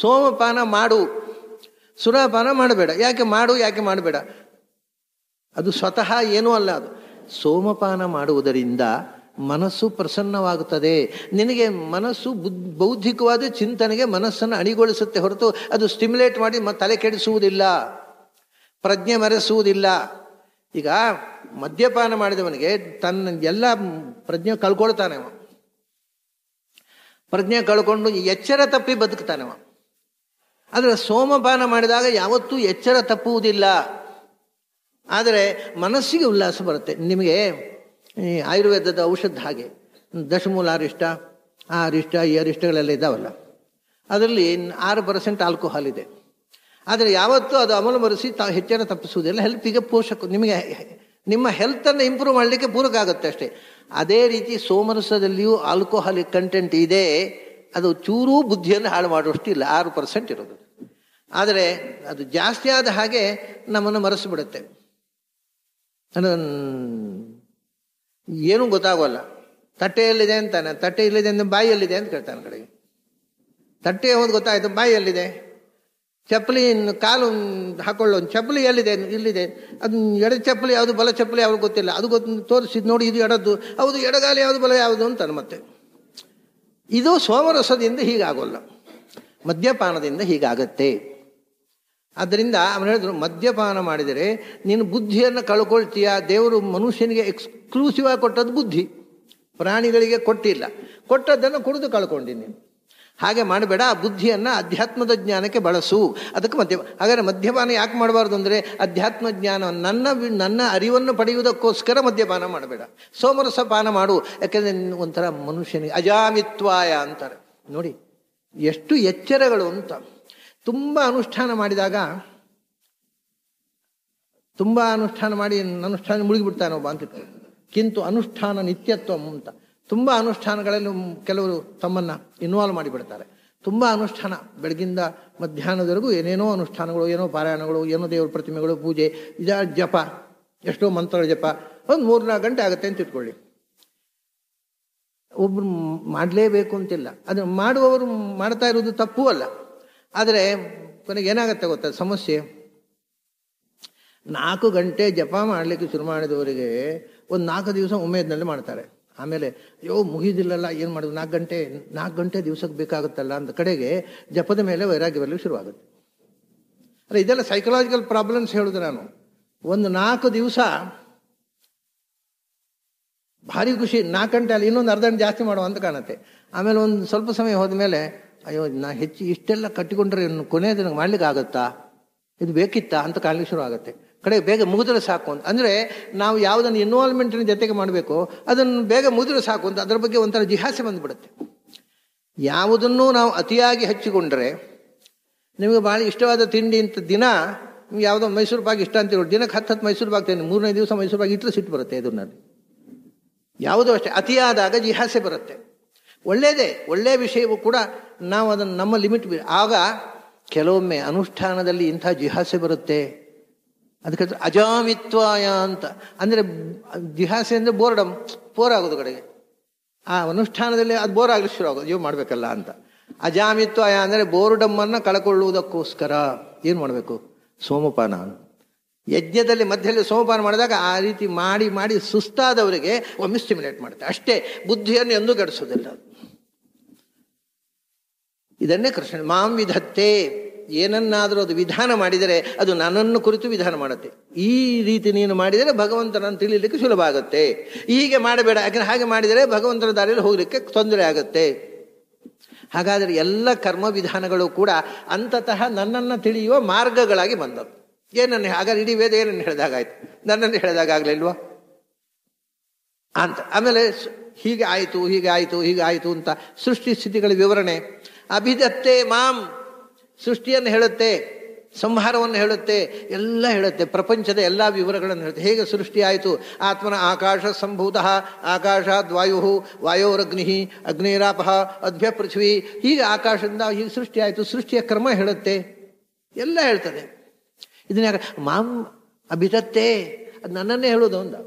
ಸೋಮಪಾನ ಮಾಡು ಸುರಾಪಾನ ಮಾಡಬೇಡ ಯಾಕೆ ಮಾಡು ಯಾಕೆ ಮಾಡಬೇಡ ಅದು ಸ್ವತಃ ಏನೂ ಅಲ್ಲ ಅದು ಸೋಮಪಾನ ಮಾಡುವುದರಿಂದ ಮನಸ್ಸು ಪ್ರಸನ್ನವಾಗುತ್ತದೆ ನಿನಗೆ ಮನಸ್ಸು ಬುದ್ಧ ಬೌದ್ಧಿಕವಾದ ಚಿಂತನೆಗೆ ಮನಸ್ಸನ್ನು ಅಣಿಗೊಳಿಸುತ್ತೆ ಹೊರತು ಅದು ಸ್ಟಿಮ್ಯುಲೇಟ್ ಮಾಡಿ ತಲೆ ಕೆಡಿಸುವುದಿಲ್ಲ ಪ್ರಜ್ಞೆ ಮರೆಸುವುದಿಲ್ಲ ಈಗ ಮದ್ಯಪಾನ ಮಾಡಿದವನಿಗೆ ತನ್ನ ಎಲ್ಲ ಪ್ರಜ್ಞೆ ಕಳ್ಕೊಳ್ತಾನೆ ಅವ ಪ್ರಜ್ಞೆ ಕಳ್ಕೊಂಡು ಎಚ್ಚರ ತಪ್ಪಿ ಅವ ಆದರೆ ಸೋಮಪಾನ ಮಾಡಿದಾಗ ಯಾವತ್ತೂ ಎಚ್ಚರ ತಪ್ಪುವುದಿಲ್ಲ ಆದರೆ ಮನಸ್ಸಿಗೆ ಉಲ್ಲಾಸ ಬರುತ್ತೆ ನಿಮಗೆ ಆಯುರ್ವೇದದ ಔಷಧ ಹಾಗೆ ದಶಮೂಲ ಅರಿಷ್ಟ ಆ ಅರಿಷ್ಟ ಈ ಅರಿಷ್ಟಗಳೆಲ್ಲ ಇದ್ದಾವಲ್ಲ ಅದರಲ್ಲಿ ಆರು ಪರ್ಸೆಂಟ್ ಆಲ್ಕೋಹಾಲ್ ಇದೆ ಆದರೆ ಯಾವತ್ತೂ ಅದು ಅಮಲು ಮರೆಸಿ ತಾವು ಹೆಚ್ಚರ ತಪ್ಪಿಸುವುದಿಲ್ಲ ಹೆಲ್ಪಿಗೆ ಪೋಷಕ ನಿಮಗೆ ನಿಮ್ಮ ಹೆಲ್ತನ್ನು ಇಂಪ್ರೂವ್ ಮಾಡಲಿಕ್ಕೆ ಪೂರಕ ಆಗುತ್ತೆ ಅಷ್ಟೇ ಅದೇ ರೀತಿ ಸೋಮರಸದಲ್ಲಿಯೂ ಆಲ್ಕೋಹಾಲಿಕ್ ಕಂಟೆಂಟ್ ಇದೆ ಅದು ಚೂರೂ ಬುದ್ಧಿಯನ್ನು ಹಾಳು ಮಾಡುವಷ್ಟು ಇಲ್ಲ ಆರು ಪರ್ಸೆಂಟ್ ಇರೋದು ಆದರೆ ಅದು ಜಾಸ್ತಿ ಆದ ಹಾಗೆ ನಮ್ಮನ್ನು ಮರೆಸಿಬಿಡುತ್ತೆ ಏನೂ ಗೊತ್ತಾಗೋಲ್ಲ ತಟ್ಟೆಯಲ್ಲಿದೆ ಅಂತಾನೆ ತಟ್ಟೆ ಇಲ್ಲಿದೆ ಅಂದರೆ ಬಾಯಿಯಲ್ಲಿದೆ ಅಂತ ಕೇಳ್ತಾನೆ ಕಡೆಗೆ ತಟ್ಟೆ ಹೋದ್ ಗೊತ್ತಾಯಿತು ಬಾಯಿಯಲ್ಲಿದೆ ಚಪ್ಪಲಿಯನ್ನು ಕಾಲು ಹಾಕೊಳ್ಳೋ ಚಪ್ಪಲಿ ಎಲ್ಲಿದೆ ಇಲ್ಲಿದೆ ಅದು ಎಡ ಚಪ್ಪಲಿ ಯಾವುದು ಬಲ ಚಪ್ಪಲಿ ಯಾವುದು ಗೊತ್ತಿಲ್ಲ ಅದು ಗೊತ್ತ ತೋರಿಸಿದ್ದು ನೋಡಿ ಇದು ಎಡದ್ದು ಹೌದು ಎಡಗಾಲ ಯಾವುದು ಬಲ ಯಾವುದು ಅಂತ ಮತ್ತೆ ಇದು ಸೋಮರಸದಿಂದ ಹೀಗಾಗೋಲ್ಲ ಮದ್ಯಪಾನದಿಂದ ಹೀಗಾಗತ್ತೆ ಆದ್ದರಿಂದ ಅವನು ಹೇಳಿದ್ರು ಮದ್ಯಪಾನ ಮಾಡಿದರೆ ನೀನು ಬುದ್ಧಿಯನ್ನು ಕಳ್ಕೊಳ್ತೀಯ ದೇವರು ಮನುಷ್ಯನಿಗೆ ಎಕ್ಸ್ಕ್ಲೂಸಿವ್ ಆಗಿ ಕೊಟ್ಟದ್ದು ಬುದ್ಧಿ ಪ್ರಾಣಿಗಳಿಗೆ ಕೊಟ್ಟಿಲ್ಲ ಕೊಟ್ಟದ್ದನ್ನು ಕುಡಿದು ಕಳ್ಕೊಂಡಿ ನೀನು ಹಾಗೆ ಮಾಡಬೇಡ ಆ ಬುದ್ಧಿಯನ್ನು ಅಧ್ಯಾತ್ಮದ ಜ್ಞಾನಕ್ಕೆ ಬಳಸು ಅದಕ್ಕೆ ಮಧ್ಯ ಹಾಗಾದರೆ ಮದ್ಯಪಾನ ಯಾಕೆ ಮಾಡಬಾರ್ದು ಅಂದರೆ ಅಧ್ಯಾತ್ಮ ಜ್ಞಾನ ನನ್ನ ನನ್ನ ಅರಿವನ್ನು ಪಡೆಯುವುದಕ್ಕೋಸ್ಕರ ಮದ್ಯಪಾನ ಮಾಡಬೇಡ ಸೋಮರಸ ಪಾನ ಮಾಡು ಯಾಕೆಂದರೆ ಒಂಥರ ಮನುಷ್ಯನಿಗೆ ಅಜಾಮಿತ್ವಾಯ ಅಂತಾರೆ ನೋಡಿ ಎಷ್ಟು ಎಚ್ಚರಗಳು ಅಂತ ತುಂಬ ಅನುಷ್ಠಾನ ಮಾಡಿದಾಗ ತುಂಬ ಅನುಷ್ಠಾನ ಮಾಡಿ ಅನುಷ್ಠಾನ ಮುಳುಗಿಬಿಡ್ತಾನೆ ಒಬ್ಬ ಅಂತ ಕಿಂತು ಅನುಷ್ಠಾನ ನಿತ್ಯತ್ವ ಅಂತ ತುಂಬ ಅನುಷ್ಠಾನಗಳಲ್ಲಿ ಕೆಲವರು ತಮ್ಮನ್ನು ಇನ್ವಾಲ್ವ್ ಮಾಡಿಬಿಡ್ತಾರೆ ತುಂಬ ಅನುಷ್ಠಾನ ಬೆಳಗಿಂದ ಮಧ್ಯಾಹ್ನದವರೆಗೂ ಏನೇನೋ ಅನುಷ್ಠಾನಗಳು ಏನೋ ಪಾರಾಯಣಗಳು ಏನೋ ದೇವರ ಪ್ರತಿಮೆಗಳು ಪೂಜೆ ಇದ ಜಪ ಎಷ್ಟೋ ಮಂತ್ರಗಳ ಜಪ ಒಂದು ಮೂರ್ನಾಲ್ಕು ಗಂಟೆ ಆಗುತ್ತೆ ಅಂತ ಇಟ್ಕೊಳ್ಳಿ ಒಬ್ರು ಮಾಡಲೇಬೇಕು ಅಂತಿಲ್ಲ ಅದು ಮಾಡುವವರು ಮಾಡ್ತಾ ಇರೋದು ತಪ್ಪು ಅಲ್ಲ ಆದರೆ ಕೊನೆಗೆ ಏನಾಗುತ್ತೆ ಗೊತ್ತಾ ಸಮಸ್ಯೆ ನಾಲ್ಕು ಗಂಟೆ ಜಪ ಮಾಡಲಿಕ್ಕೆ ಶುರು ಮಾಡಿದವರಿಗೆ ಒಂದು ನಾಲ್ಕು ದಿವಸ ಉಮೇದ್ನಲ್ಲಿ ಮಾಡ್ತಾರೆ ಆಮೇಲೆ ಅಯ್ಯೋ ಮುಗಿದಿಲ್ಲಲ್ಲ ಏನು ಮಾಡೋದು ನಾಲ್ಕು ಗಂಟೆ ನಾಲ್ಕು ಗಂಟೆ ದಿವಸಕ್ಕೆ ಬೇಕಾಗುತ್ತಲ್ಲ ಅಂದ ಕಡೆಗೆ ಜಪದ ಮೇಲೆ ವೈರಾಗ್ಯ ಬರಲು ಶುರುವಾಗುತ್ತೆ ಅಲ್ಲ ಇದೆಲ್ಲ ಸೈಕಲಾಜಿಕಲ್ ಪ್ರಾಬ್ಲಮ್ಸ್ ಹೇಳಿದ್ರೆ ನಾನು ಒಂದು ನಾಲ್ಕು ದಿವಸ ಭಾರಿ ಖುಷಿ ನಾಲ್ಕು ಗಂಟೆ ಅಲ್ಲಿ ಇನ್ನೊಂದು ಅರ್ಧ ಗಂಟೆ ಜಾಸ್ತಿ ಮಾಡುವ ಅಂತ ಕಾಣುತ್ತೆ ಆಮೇಲೆ ಒಂದು ಸ್ವಲ್ಪ ಸಮಯ ಹೋದ ಮೇಲೆ ಅಯ್ಯೋ ನಾ ಹೆಚ್ಚು ಇಷ್ಟೆಲ್ಲ ಕಟ್ಟಿಕೊಂಡ್ರೆ ಇನ್ನು ಕೊನೆಯ ದಿನ ಮಾಡ್ಲಿಕ್ಕೆ ಆಗುತ್ತಾ ಇದು ಬೇಕಿತ್ತಾ ಅಂತ ಕಾಣಲಿಕ್ಕೆ ಶುರು ಆಗುತ್ತೆ ಕಡೆ ಬೇಗ ಮುಗಿದ್ರೆ ಸಾಕು ಅಂತ ಅಂದರೆ ನಾವು ಯಾವುದನ್ನು ಇನ್ವಾಲ್ವ್ಮೆಂಟಿನ ಜೊತೆಗೆ ಮಾಡಬೇಕು ಅದನ್ನು ಬೇಗ ಮುಗಿದ್ರೆ ಸಾಕು ಅಂತ ಅದರ ಬಗ್ಗೆ ಒಂಥರ ಜಿಹಾಸೆ ಬಂದುಬಿಡುತ್ತೆ ಯಾವುದನ್ನು ನಾವು ಅತಿಯಾಗಿ ಹಚ್ಚಿಕೊಂಡ್ರೆ ನಿಮಗೆ ಭಾಳ ಇಷ್ಟವಾದ ತಿಂಡಿ ಅಂತ ದಿನ ನಿಮ್ಗೆ ಯಾವುದೋ ಮೈಸೂರು ಭಾಗ ಇಷ್ಟ ಅಂತ ಹೇಳಿ ದಿನಕ್ಕೆ ಹತ್ತು ಹತ್ತು ಮೈಸೂರು ಭಾಗ ತಿನ್ನಿ ಮೂರನೇ ದಿವಸ ಮೈಸೂರು ಭಾಗ ಇಟ್ಟರೆ ಸಿಟ್ಟು ಬರುತ್ತೆ ಇದನ್ನ ಯಾವುದೋ ಅಷ್ಟೇ ಅತಿಯಾದಾಗ ಜಿಹಾಸೆ ಬರುತ್ತೆ ಒಳ್ಳೆಯದೇ ಒಳ್ಳೆಯ ವಿಷಯವೂ ಕೂಡ ನಾವು ಅದನ್ನು ನಮ್ಮ ಲಿಮಿಟ್ ಆಗ ಕೆಲವೊಮ್ಮೆ ಅನುಷ್ಠಾನದಲ್ಲಿ ಇಂಥ ಜಿಹಾಸೆ ಬರುತ್ತೆ ಅದಕ್ಕೆ ಅಜಾಮಿತ್ವಾಯ ಅಂತ ಅಂದರೆ ದಿಹಾಸೆ ಅಂದರೆ ಬೋರ್ಡಮ್ ಬೋರ್ ಆಗೋದು ಕಡೆಗೆ ಆ ಅನುಷ್ಠಾನದಲ್ಲಿ ಅದು ಬೋರ್ ಆಗಲಿ ಶುರು ಆಗೋದು ಇವು ಮಾಡಬೇಕಲ್ಲ ಅಂತ ಅಜಾಮಿತ್ವಾಯ ಅಂದರೆ ಬೋರ್ಡಮ್ಮನ್ನು ಕಳ್ಕೊಳ್ಳುವುದಕ್ಕೋಸ್ಕರ ಏನು ಮಾಡಬೇಕು ಸೋಮಪಾನ ಯಜ್ಞದಲ್ಲಿ ಮಧ್ಯದಲ್ಲಿ ಸೋಮಪಾನ ಮಾಡಿದಾಗ ಆ ರೀತಿ ಮಾಡಿ ಮಾಡಿ ಸುಸ್ತಾದವರಿಗೆ ಒಮ್ಮೆ ಸ್ಟಿಮ್ಯುಲೇಟ್ ಮಾಡುತ್ತೆ ಅಷ್ಟೇ ಬುದ್ಧಿಯನ್ನು ಎಂದೂ ಗಡಿಸೋದಿಲ್ಲ ಇದನ್ನೇ ಕೃಷ್ಣ ಮಾಂ ವಿಧತ್ತೇ ಏನನ್ನಾದರೂ ಅದು ವಿಧಾನ ಮಾಡಿದರೆ ಅದು ನನ್ನನ್ನು ಕುರಿತು ವಿಧಾನ ಮಾಡುತ್ತೆ ಈ ರೀತಿ ನೀನು ಮಾಡಿದರೆ ಭಗವಂತನನ್ನು ತಿಳಿಯಲಿಕ್ಕೆ ಸುಲಭ ಆಗುತ್ತೆ ಹೀಗೆ ಮಾಡಬೇಡ ಯಾಕಂದರೆ ಹಾಗೆ ಮಾಡಿದರೆ ಭಗವಂತನ ದಾರಿಯಲ್ಲಿ ಹೋಗಲಿಕ್ಕೆ ತೊಂದರೆ ಆಗುತ್ತೆ ಹಾಗಾದರೆ ಎಲ್ಲ ಕರ್ಮ ವಿಧಾನಗಳು ಕೂಡ ಅಂತತಃ ನನ್ನನ್ನು ತಿಳಿಯುವ ಮಾರ್ಗಗಳಾಗಿ ಬಂದವು ಏನನ್ನು ಹಾಗಾದ್ರೆ ಇಡೀ ವೇದ ಏನನ್ನು ಹೇಳಿದಾಗಾಯ್ತು ನನ್ನನ್ನು ಆಗಲಿಲ್ವ ಅಂತ ಆಮೇಲೆ ಹೀಗೆ ಆಯಿತು ಹೀಗೆ ಆಯಿತು ಹೀಗೆ ಆಯಿತು ಅಂತ ಸೃಷ್ಟಿ ಸ್ಥಿತಿಗಳ ವಿವರಣೆ ಅಭಿದತ್ತೆ ಮಾಂ ಸೃಷ್ಟಿಯನ್ನು ಹೇಳುತ್ತೆ ಸಂಹಾರವನ್ನು ಹೇಳುತ್ತೆ ಎಲ್ಲ ಹೇಳುತ್ತೆ ಪ್ರಪಂಚದ ಎಲ್ಲ ವಿವರಗಳನ್ನು ಹೇಳುತ್ತೆ ಹೇಗೆ ಸೃಷ್ಟಿಯಾಯಿತು ಆತ್ಮನ ಆಕಾಶ ಸಂಭೂತ ಆಕಾಶ ವಾಯು ವಾಯೋರಗ್ನಿ ಅಗ್ನಿರಾಪ ಅಧ್ಯ ಪೃಥ್ವಿ ಹೀಗೆ ಆಕಾಶದಿಂದ ಹೀಗೆ ಸೃಷ್ಟಿಯಾಯಿತು ಸೃಷ್ಟಿಯ ಕ್ರಮ ಹೇಳುತ್ತೆ ಎಲ್ಲ ಹೇಳ್ತದೆ ಇದನ್ನ ಮಾಂ ಅಭಿತತ್ತೆ ಅದು ನನ್ನನ್ನೇ ಹೇಳೋದು ಒಂದು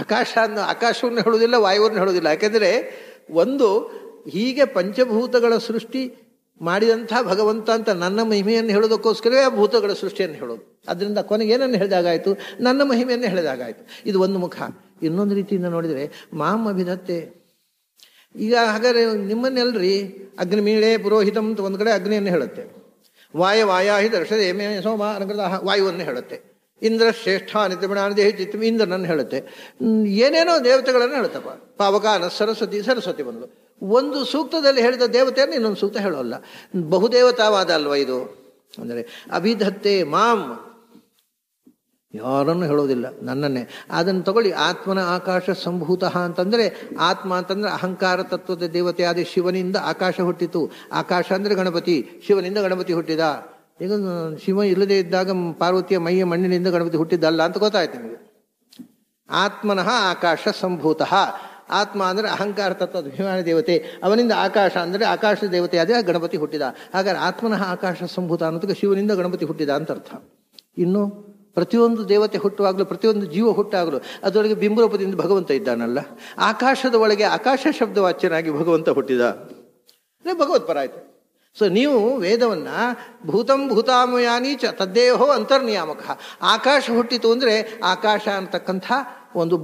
ಆಕಾಶ ಅನ್ನೋ ಆಕಾಶವನ್ನು ಹೇಳುವುದಿಲ್ಲ ವಾಯುವನ್ನು ಹೇಳೋದಿಲ್ಲ ಯಾಕೆಂದರೆ ಒಂದು ಹೀಗೆ ಪಂಚಭೂತಗಳ ಸೃಷ್ಟಿ ಮಾಡಿದಂಥ ಭಗವಂತ ಅಂತ ನನ್ನ ಮಹಿಮೆಯನ್ನು ಹೇಳೋದಕ್ಕೋಸ್ಕರವೇ ಆ ಭೂತಗಳ ಸೃಷ್ಟಿಯನ್ನು ಹೇಳೋದು ಅದರಿಂದ ಕೊನೆಗೆ ಏನನ್ನು ಹೇಳಿದಾಗಾಯಿತು ನನ್ನ ಮಹಿಮೆಯನ್ನು ಹೇಳಿದಾಗಾಯಿತು ಇದು ಒಂದು ಮುಖ ಇನ್ನೊಂದು ರೀತಿಯಿಂದ ನೋಡಿದರೆ ಮಾಮ ಅಭಿಧತ್ತೆ ಈಗ ಹಾಗಾದರೆ ನಿಮ್ಮನ್ನೆಲ್ರಿ ಅಗ್ನಿಮೀಳೆ ಪುರೋಹಿತಂ ಅಂತ ಒಂದು ಕಡೆ ಅಗ್ನಿಯನ್ನು ಹೇಳುತ್ತೆ ವಾಯ ವಾಯಾಹಿ ದರ್ಶದೆ ಮೇ ಸೋಮ ಅನುಗ್ರಹ ವಾಯುವನ್ನು ಹೇಳುತ್ತೆ ಇಂದ್ರ ಶ್ರೇಷ್ಠ ದೇಹಿ ಚಿತ್ತ ಇಂದ್ರನನ್ನು ಹೇಳುತ್ತೆ ಏನೇನೋ ದೇವತೆಗಳನ್ನು ಹೇಳುತ್ತಪ್ಪ ಪಾವಕ ಸರಸ್ವತಿ ಸರಸ್ವತಿ ಬಂದು ಒಂದು ಸೂಕ್ತದಲ್ಲಿ ಹೇಳಿದ ದೇವತೆಯನ್ನು ಇನ್ನೊಂದು ಸೂಕ್ತ ಹೇಳೋಲ್ಲ ಬಹುದೇವತಾವಾದ ಅಲ್ವಾ ಇದು ಅಂದರೆ ಅಭಿಧತ್ತೆ ಮಾಂ ಯಾರನ್ನು ಹೇಳೋದಿಲ್ಲ ನನ್ನನ್ನೇ ಅದನ್ನು ತಗೊಳ್ಳಿ ಆತ್ಮನ ಆಕಾಶ ಸಂಭೂತ ಅಂತಂದರೆ ಆತ್ಮ ಅಂತಂದರೆ ಅಹಂಕಾರ ತತ್ವದ ದೇವತೆ ದೇವತೆಯಾದ ಶಿವನಿಂದ ಆಕಾಶ ಹುಟ್ಟಿತು ಆಕಾಶ ಅಂದರೆ ಗಣಪತಿ ಶಿವನಿಂದ ಗಣಪತಿ ಹುಟ್ಟಿದ ಈಗ ಶಿವ ಇಲ್ಲದೆ ಇದ್ದಾಗ ಪಾರ್ವತಿಯ ಮೈಯ ಮಣ್ಣಿನಿಂದ ಗಣಪತಿ ಹುಟ್ಟಿದ್ದಲ್ಲ ಅಂತ ಗೊತ್ತಾಯ್ತು ನಿಮಗೆ ಆತ್ಮನಃ ಆಕಾಶ ಸಂಭೂತ ಆತ್ಮ ಅಂದರೆ ಅಹಂಕಾರ ತತ್ವ ಅಭಿಮಾನಿ ದೇವತೆ ಅವನಿಂದ ಆಕಾಶ ಅಂದರೆ ಆಕಾಶ ದೇವತೆ ಅದೇ ಗಣಪತಿ ಹುಟ್ಟಿದ ಹಾಗಾದ್ರೆ ಆತ್ಮನಃ ಆಕಾಶ ಸಂಭೂತ ಅನ್ನೋದಕ್ಕೆ ಶಿವನಿಂದ ಗಣಪತಿ ಹುಟ್ಟಿದ ಅಂತ ಅರ್ಥ ಇನ್ನು ಪ್ರತಿಯೊಂದು ದೇವತೆ ಹುಟ್ಟುವಾಗಲೂ ಪ್ರತಿಯೊಂದು ಜೀವ ಹುಟ್ಟಾಗಲೂ ಅದರೊಳಗೆ ಬಿಂಬರೂಪದಿಂದ ಭಗವಂತ ಇದ್ದಾನಲ್ಲ ಆಕಾಶದ ಒಳಗೆ ಆಕಾಶ ವಾಚ್ಯನಾಗಿ ಭಗವಂತ ಹುಟ್ಟಿದ ಅಂದರೆ ಭಗವತ್ಪರ ಆಯಿತು ಸೊ ನೀವು ವೇದವನ್ನು ಭೂತಂ ಭೂತಾಮಯಾನಿ ಚ ತದ್ದೇಹೋ ಅಂತರ್ನಿಯಾಮಕ ಆಕಾಶ ಹುಟ್ಟಿತು ಅಂದರೆ ಆಕಾಶ ಅಂತಕ್ಕಂಥ ಒಂದು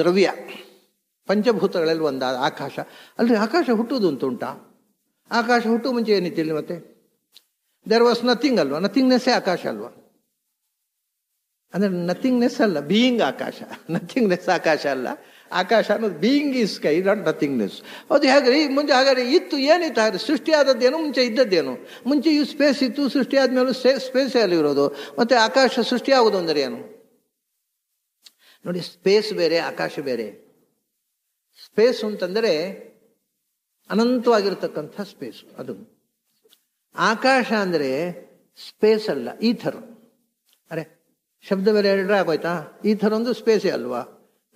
ದ್ರವ್ಯ ಪಂಚಭೂತಗಳಲ್ಲಿ ಒಂದಾದ ಆಕಾಶ ಅಲ್ಲಿ ಆಕಾಶ ಹುಟ್ಟುವುದು ಉಂಟಾ ಆಕಾಶ ಹುಟ್ಟು ಮುಂಚೆ ಇಲ್ಲಿ ಮತ್ತೆ ದೆರ್ ವಾಸ್ ನಥಿಂಗ್ ಅಲ್ವಾ ನಥಿಂಗ್ನೆಸ್ಸೇ ಆಕಾಶ ಅಲ್ವಾ ಅಂದರೆ ನಥಿಂಗ್ನೆಸ್ ಅಲ್ಲ ಬೀಯಿಂಗ್ ಆಕಾಶ ನಥಿಂಗ್ನೆಸ್ [LAUGHS] ಆಕಾಶ ಅಲ್ಲ ಆಕಾಶ ಅನ್ನೋದು ಬೀಯಿಂಗ್ ಈಸ್ ಕೈ ನಾಟ್ ನಥಿಂಗ್ನೆಸ್ ಅದು ಹೇಗ್ರಿ ಮುಂಚೆ ಹಾಗಾದ್ರೆ ಇತ್ತು ಏನಿತ್ತು ಹಾಗೆ ಸೃಷ್ಟಿ ಆದದ್ದೇನು ಮುಂಚೆ ಇದ್ದದ್ದೇನು ಮುಂಚೆ ಈ ಸ್ಪೇಸ್ ಇತ್ತು ಸೃಷ್ಟಿ ಮೇಲೆ ಸ್ಪೇಸೇ ಅಲ್ಲಿರೋದು ಮತ್ತೆ ಮತ್ತು ಆಕಾಶ ಸೃಷ್ಟಿ ಆಗೋದು ಅಂದರೆ ಏನು ನೋಡಿ ಸ್ಪೇಸ್ ಬೇರೆ ಆಕಾಶ ಬೇರೆ ಸ್ಪೇಸ್ ಅಂತಂದರೆ ಅನಂತವಾಗಿರತಕ್ಕಂಥ ಸ್ಪೇಸ್ ಅದು ಆಕಾಶ ಅಂದರೆ ಸ್ಪೇಸ್ ಅಲ್ಲ ಈ ಥರ ಅರೆ ಶಬ್ದ ಬೇರೆ ಹೇಳಿದ್ರೆ ಆಗೋಯ್ತಾ ಈ ಥರ ಒಂದು ಸ್ಪೇಸೇ ಅಲ್ವಾ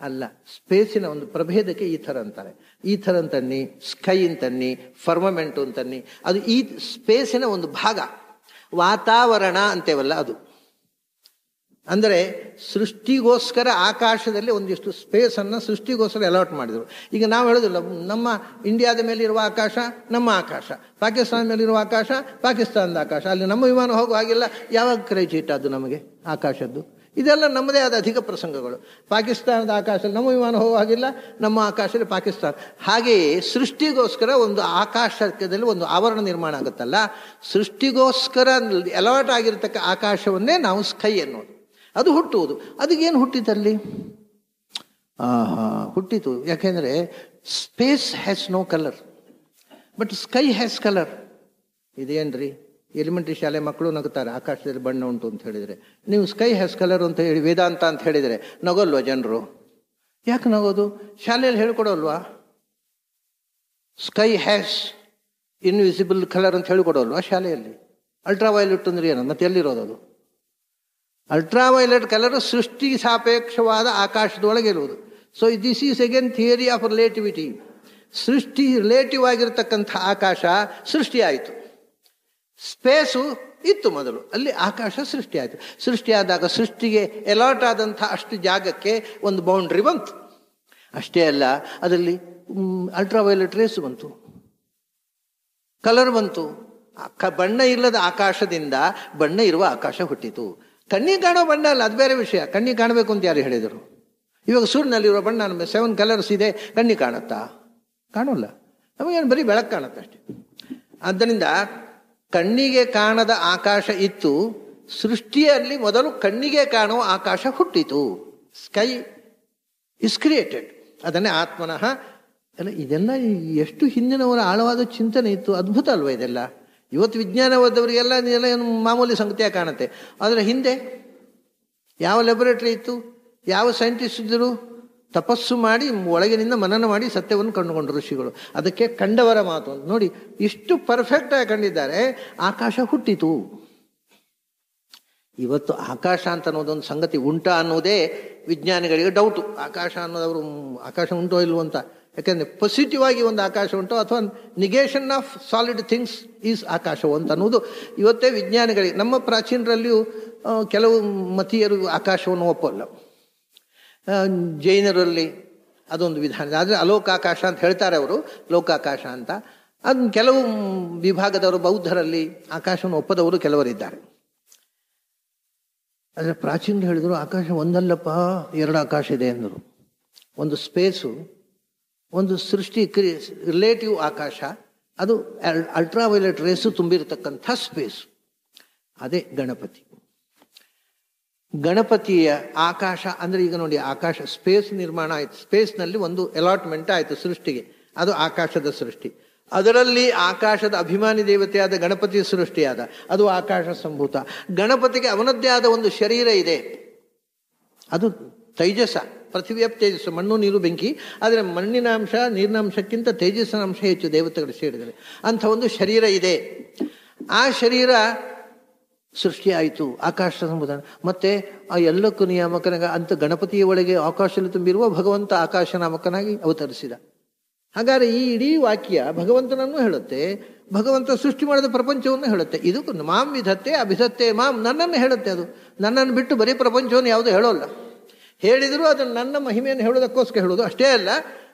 ಅಲ್ಲ ಸ್ಪೇಸಿನ ಒಂದು ಪ್ರಭೇದಕ್ಕೆ ಈ ಥರ ಅಂತಾರೆ ಈ ಥರ ಅಂತನ್ನಿ ಸ್ಕೈ ಅಂತನ್ನಿ ಫರ್ಮಮೆಂಟು ಅಂತನ್ನಿ ಅದು ಈ ಸ್ಪೇಸಿನ ಒಂದು ಭಾಗ ವಾತಾವರಣ ಅಂತೇವಲ್ಲ ಅದು ಅಂದರೆ ಸೃಷ್ಟಿಗೋಸ್ಕರ ಆಕಾಶದಲ್ಲಿ ಒಂದಿಷ್ಟು ಸ್ಪೇಸನ್ನು ಸೃಷ್ಟಿಗೋಸ್ಕರ ಅಲಾಟ್ ಮಾಡಿದರು ಈಗ ನಾವು ಹೇಳೋದಿಲ್ಲ ನಮ್ಮ ಇಂಡಿಯಾದ ಮೇಲಿರುವ ಆಕಾಶ ನಮ್ಮ ಆಕಾಶ ಪಾಕಿಸ್ತಾನದ ಮೇಲಿರುವ ಆಕಾಶ ಪಾಕಿಸ್ತಾನದ ಆಕಾಶ ಅಲ್ಲಿ ನಮ್ಮ ವಿಮಾನ ಹೋಗುವ ಹಾಗಿಲ್ಲ ಯಾವಾಗ ಕ್ರೈಚ್ ಅದು ನಮಗೆ ಆಕಾಶದ್ದು ಇದೆಲ್ಲ ನಮ್ಮದೇ ಆದ ಅಧಿಕ ಪ್ರಸಂಗಗಳು ಪಾಕಿಸ್ತಾನದ ಆಕಾಶದಲ್ಲಿ ನಮ್ಮ ವಿಮಾನ ಹೋಗುವ ಹಾಗಿಲ್ಲ ನಮ್ಮ ಆಕಾಶದಲ್ಲಿ ಪಾಕಿಸ್ತಾನ ಹಾಗೆಯೇ ಸೃಷ್ಟಿಗೋಸ್ಕರ ಒಂದು ಆಕಾಶದಲ್ಲಿ ಒಂದು ಆವರಣ ನಿರ್ಮಾಣ ಆಗುತ್ತಲ್ಲ ಸೃಷ್ಟಿಗೋಸ್ಕರ ಅಲಾಟ್ ಆಗಿರತಕ್ಕ ಆಕಾಶವನ್ನೇ ನಾವು ಸ್ಕೈ ಎನ್ನುವುದು ಅದು ಹುಟ್ಟುವುದು ಅದಕ್ಕೇನು ಹುಟ್ಟಿತಲ್ಲಿ ಆಹಾ ಹುಟ್ಟಿತು ಯಾಕೆಂದರೆ space has no colour but sky has colour ಇದೇನ್ರಿ ಎಲಿಮೆಂಟ್ರಿ ಶಾಲೆ ಮಕ್ಕಳು ನಗುತ್ತಾರೆ ಆಕಾಶದಲ್ಲಿ ಬಣ್ಣ ಉಂಟು ಅಂತ ಹೇಳಿದರೆ ನೀವು ಸ್ಕೈ ಹ್ಯಾಸ್ ಕಲರ್ ಅಂತ ಹೇಳಿ ವೇದಾಂತ ಅಂತ ಹೇಳಿದರೆ ನಗೋಲ್ವಾ ಜನರು ಯಾಕೆ ನಗೋದು ಶಾಲೆಯಲ್ಲಿ ಹೇಳ್ಕೊಡೋಲ್ವಾ ಸ್ಕೈ ಹ್ಯಾಸ್ ಇನ್ವಿಸಿಬಲ್ ಕಲರ್ ಅಂತ ಹೇಳಿಕೊಡೋಲ್ವಾ ಶಾಲೆಯಲ್ಲಿ ಅಲ್ಟ್ರಾ ವೈಲೆಟ್ ಅಂದರೆ ಏನು ಮತ್ತೆ ಎಲ್ಲಿರೋದು ಅದು ಅಲ್ಟ್ರಾವೈಲೆಟ್ ಕಲರ್ ಸೃಷ್ಟಿ ಸಾಪೇಕ್ಷವಾದ ಆಕಾಶದೊಳಗೆ ಇರುವುದು so this is again theory of relativity ಸೃಷ್ಟಿ ರಿಲೇಟಿವ್ ಆಗಿರತಕ್ಕಂಥ ಆಕಾಶ ಸೃಷ್ಟಿಯಾಯಿತು ಸ್ಪೇಸು ಇತ್ತು ಮೊದಲು ಅಲ್ಲಿ ಆಕಾಶ ಸೃಷ್ಟಿಯಾಯಿತು ಸೃಷ್ಟಿಯಾದಾಗ ಸೃಷ್ಟಿಗೆ ಎಲಾಟ್ ಆದಂಥ ಅಷ್ಟು ಜಾಗಕ್ಕೆ ಒಂದು ಬೌಂಡ್ರಿ ಬಂತು ಅಷ್ಟೇ ಅಲ್ಲ ಅದರಲ್ಲಿ ಅಲ್ಟ್ರಾವೈಲೆಟ್ ರೇಸ್ ಬಂತು ಕಲರ್ ಬಂತು ಬಣ್ಣ ಇಲ್ಲದ ಆಕಾಶದಿಂದ ಬಣ್ಣ ಇರುವ ಆಕಾಶ ಹುಟ್ಟಿತು ಕಣ್ಣಿಗೆ ಕಾಣೋ ಬಣ್ಣ ಅಲ್ಲ ಅದು ಬೇರೆ ವಿಷಯ ಕಣ್ಣಿಗೆ ಕಾಣಬೇಕು ಅಂತ ಯಾರು ಹೇಳಿದರು ಇವಾಗ ಸೂರ್ಯನಲ್ಲಿರೋ ಬಣ್ಣ ನಮ್ಮ ಸೆವೆನ್ ಕಲರ್ಸ್ ಇದೆ ಕಣ್ಣಿಗೆ ಕಾಣುತ್ತಾ ಕಾಣೋಲ್ಲ ನಮಗೇನು ಬರೀ ಬೆಳಕು ಕಾಣುತ್ತೆ ಅಷ್ಟೇ ಆದ್ದರಿಂದ ಕಣ್ಣಿಗೆ ಕಾಣದ ಆಕಾಶ ಇತ್ತು ಸೃಷ್ಟಿಯಲ್ಲಿ ಮೊದಲು ಕಣ್ಣಿಗೆ ಕಾಣುವ ಆಕಾಶ ಹುಟ್ಟಿತು ಸ್ಕೈ ಇಸ್ ಕ್ರಿಯೇಟೆಡ್ ಅದನ್ನೇ ಆತ್ಮನಃ ಅಲ್ಲ ಇದೆಲ್ಲ ಎಷ್ಟು ಹಿಂದಿನವರ ಆಳವಾದ ಚಿಂತನೆ ಇತ್ತು ಅದ್ಭುತ ಅಲ್ವಾ ಇದೆಲ್ಲ ಇವತ್ತು ವಿಜ್ಞಾನ ಓದವರಿಗೆಲ್ಲ ಎಲ್ಲ ಏನು ಮಾಮೂಲಿ ಸಂಗತಿಯಾಗಿ ಕಾಣುತ್ತೆ ಆದರೆ ಹಿಂದೆ ಯಾವ ಲೆಬೊರೇಟ್ರಿ ಇತ್ತು ಯಾವ ಸೈಂಟಿಸ್ಟ್ ಇದ್ದರು ತಪಸ್ಸು ಮಾಡಿ ಒಳಗಿನಿಂದ ಮನನ ಮಾಡಿ ಸತ್ಯವನ್ನು ಕಂಡುಕೊಂಡರು ಋಷಿಗಳು ಅದಕ್ಕೆ ಕಂಡವರ ಮಾತು ಅಂತ ನೋಡಿ ಇಷ್ಟು ಪರ್ಫೆಕ್ಟಾಗಿ ಕಂಡಿದ್ದಾರೆ ಆಕಾಶ ಹುಟ್ಟಿತು ಇವತ್ತು ಆಕಾಶ ಅಂತ ಅನ್ನೋದೊಂದು ಸಂಗತಿ ಉಂಟಾ ಅನ್ನೋದೇ ವಿಜ್ಞಾನಿಗಳಿಗೆ ಡೌಟು ಆಕಾಶ ಅನ್ನೋದವರು ಆಕಾಶ ಉಂಟೋ ಇಲ್ವಂತ ಯಾಕೆಂದರೆ ಪಾಸಿಟಿವ್ ಆಗಿ ಒಂದು ಆಕಾಶ ಉಂಟು ಅಥವಾ negation of solid things is ಆಕಾಶವು ಅಂತ ಅನ್ನೋದು ಇವತ್ತೇ ವಿಜ್ಞಾನಿಗಳಿಗೆ ನಮ್ಮ ಪ್ರಾಚೀನರಲ್ಲಿಯೂ ಕೆಲವು ಮತೀಯರು ಆಕಾಶವನ್ನು ಒಪ್ಪಲ್ಲ ಜೈನರಲ್ಲಿ ಅದೊಂದು ವಿಧಾನ ಆದರೆ ಅಲೋಕಾಕಾಶ ಅಂತ ಹೇಳ್ತಾರೆ ಅವರು ಲೋಕಾಕಾಶ ಅಂತ ಅದು ಕೆಲವು ವಿಭಾಗದವರು ಬೌದ್ಧರಲ್ಲಿ ಆಕಾಶವನ್ನು ಒಪ್ಪದವರು ಕೆಲವರಿದ್ದಾರೆ ಆದರೆ ಪ್ರಾಚೀನರು ಹೇಳಿದರು ಆಕಾಶ ಒಂದಲ್ಲಪ್ಪ ಎರಡು ಆಕಾಶ ಇದೆ ಅಂದರು ಒಂದು ಸ್ಪೇಸು ಒಂದು ಸೃಷ್ಟಿ ಕ್ರಿ ರಿಲೇಟಿವ್ ಆಕಾಶ ಅದು ಅಲ್ಟ್ರಾ ವೈಲೆಟ್ ರೇಸು ತುಂಬಿರತಕ್ಕಂಥ ಸ್ಪೇಸ್ ಅದೇ ಗಣಪತಿ ಗಣಪತಿಯ ಆಕಾಶ ಅಂದರೆ ಈಗ ನೋಡಿ ಆಕಾಶ ಸ್ಪೇಸ್ ನಿರ್ಮಾಣ ಆಯಿತು ಸ್ಪೇಸ್ನಲ್ಲಿ ಒಂದು ಅಲಾಟ್ಮೆಂಟ್ ಆಯಿತು ಸೃಷ್ಟಿಗೆ ಅದು ಆಕಾಶದ ಸೃಷ್ಟಿ ಅದರಲ್ಲಿ ಆಕಾಶದ ಅಭಿಮಾನಿ ದೇವತೆಯಾದ ಗಣಪತಿ ಸೃಷ್ಟಿಯಾದ ಅದು ಆಕಾಶ ಸಂಭೂತ ಗಣಪತಿಗೆ ಅವನದ್ದೇ ಆದ ಒಂದು ಶರೀರ ಇದೆ ಅದು ತೈಜಸ ಪೃಥ್ವಿಯಪ್ ತೇಜಸ್ಸು ಮಣ್ಣು ನೀರು ಬೆಂಕಿ ಆದರೆ ಮಣ್ಣಿನ ಅಂಶ ಅಂಶಕ್ಕಿಂತ ತೇಜಸ್ಸಿನ ಅಂಶ ಹೆಚ್ಚು ದೇವತೆಗಳು ಸೇರಿದರೆ ಅಂಥ ಒಂದು ಶರೀರ ಇದೆ ಆ ಶರೀರ ಸೃಷ್ಟಿಯಾಯಿತು ಆಕಾಶ ಸಮುದಾಯ ಮತ್ತೆ ಆ ಎಲ್ಲಕ್ಕೂ ನಿಯಾಮಕನಾಗ ಅಂತ ಗಣಪತಿಯ ಒಳಗೆ ಆಕಾಶದಲ್ಲಿ ತುಂಬಿರುವ ಭಗವಂತ ಆಕಾಶ ನಾಮಕನಾಗಿ ಅವತರಿಸಿದ ಹಾಗಾದ್ರೆ ಈ ಇಡೀ ವಾಕ್ಯ ಭಗವಂತನನ್ನು ಹೇಳುತ್ತೆ ಭಗವಂತ ಸೃಷ್ಟಿ ಮಾಡಿದ ಪ್ರಪಂಚವನ್ನು ಹೇಳುತ್ತೆ ಇದಕ್ಕೂ ಮಾಂ ವಿಧತ್ತೆ ಅಭಿಧತ್ತೆ ಮಾಂ ನನ್ನನ್ನು ಹೇಳುತ್ತೆ ಅದು ನನ್ನನ್ನು ಬಿಟ್ಟು ಬರೀ ಪ್ರಪಂಚವನ್ನು ಯಾವುದು ಹೇಳೋಲ್ಲ ಹೇಳಿದರೂ ಅದನ್ನು ನನ್ನ ಮಹಿಮೆಯನ್ನು ಹೇಳೋದಕ್ಕೋಸ್ಕರ ಹೇಳೋದು ಅಷ್ಟೇ ಅಲ್ಲ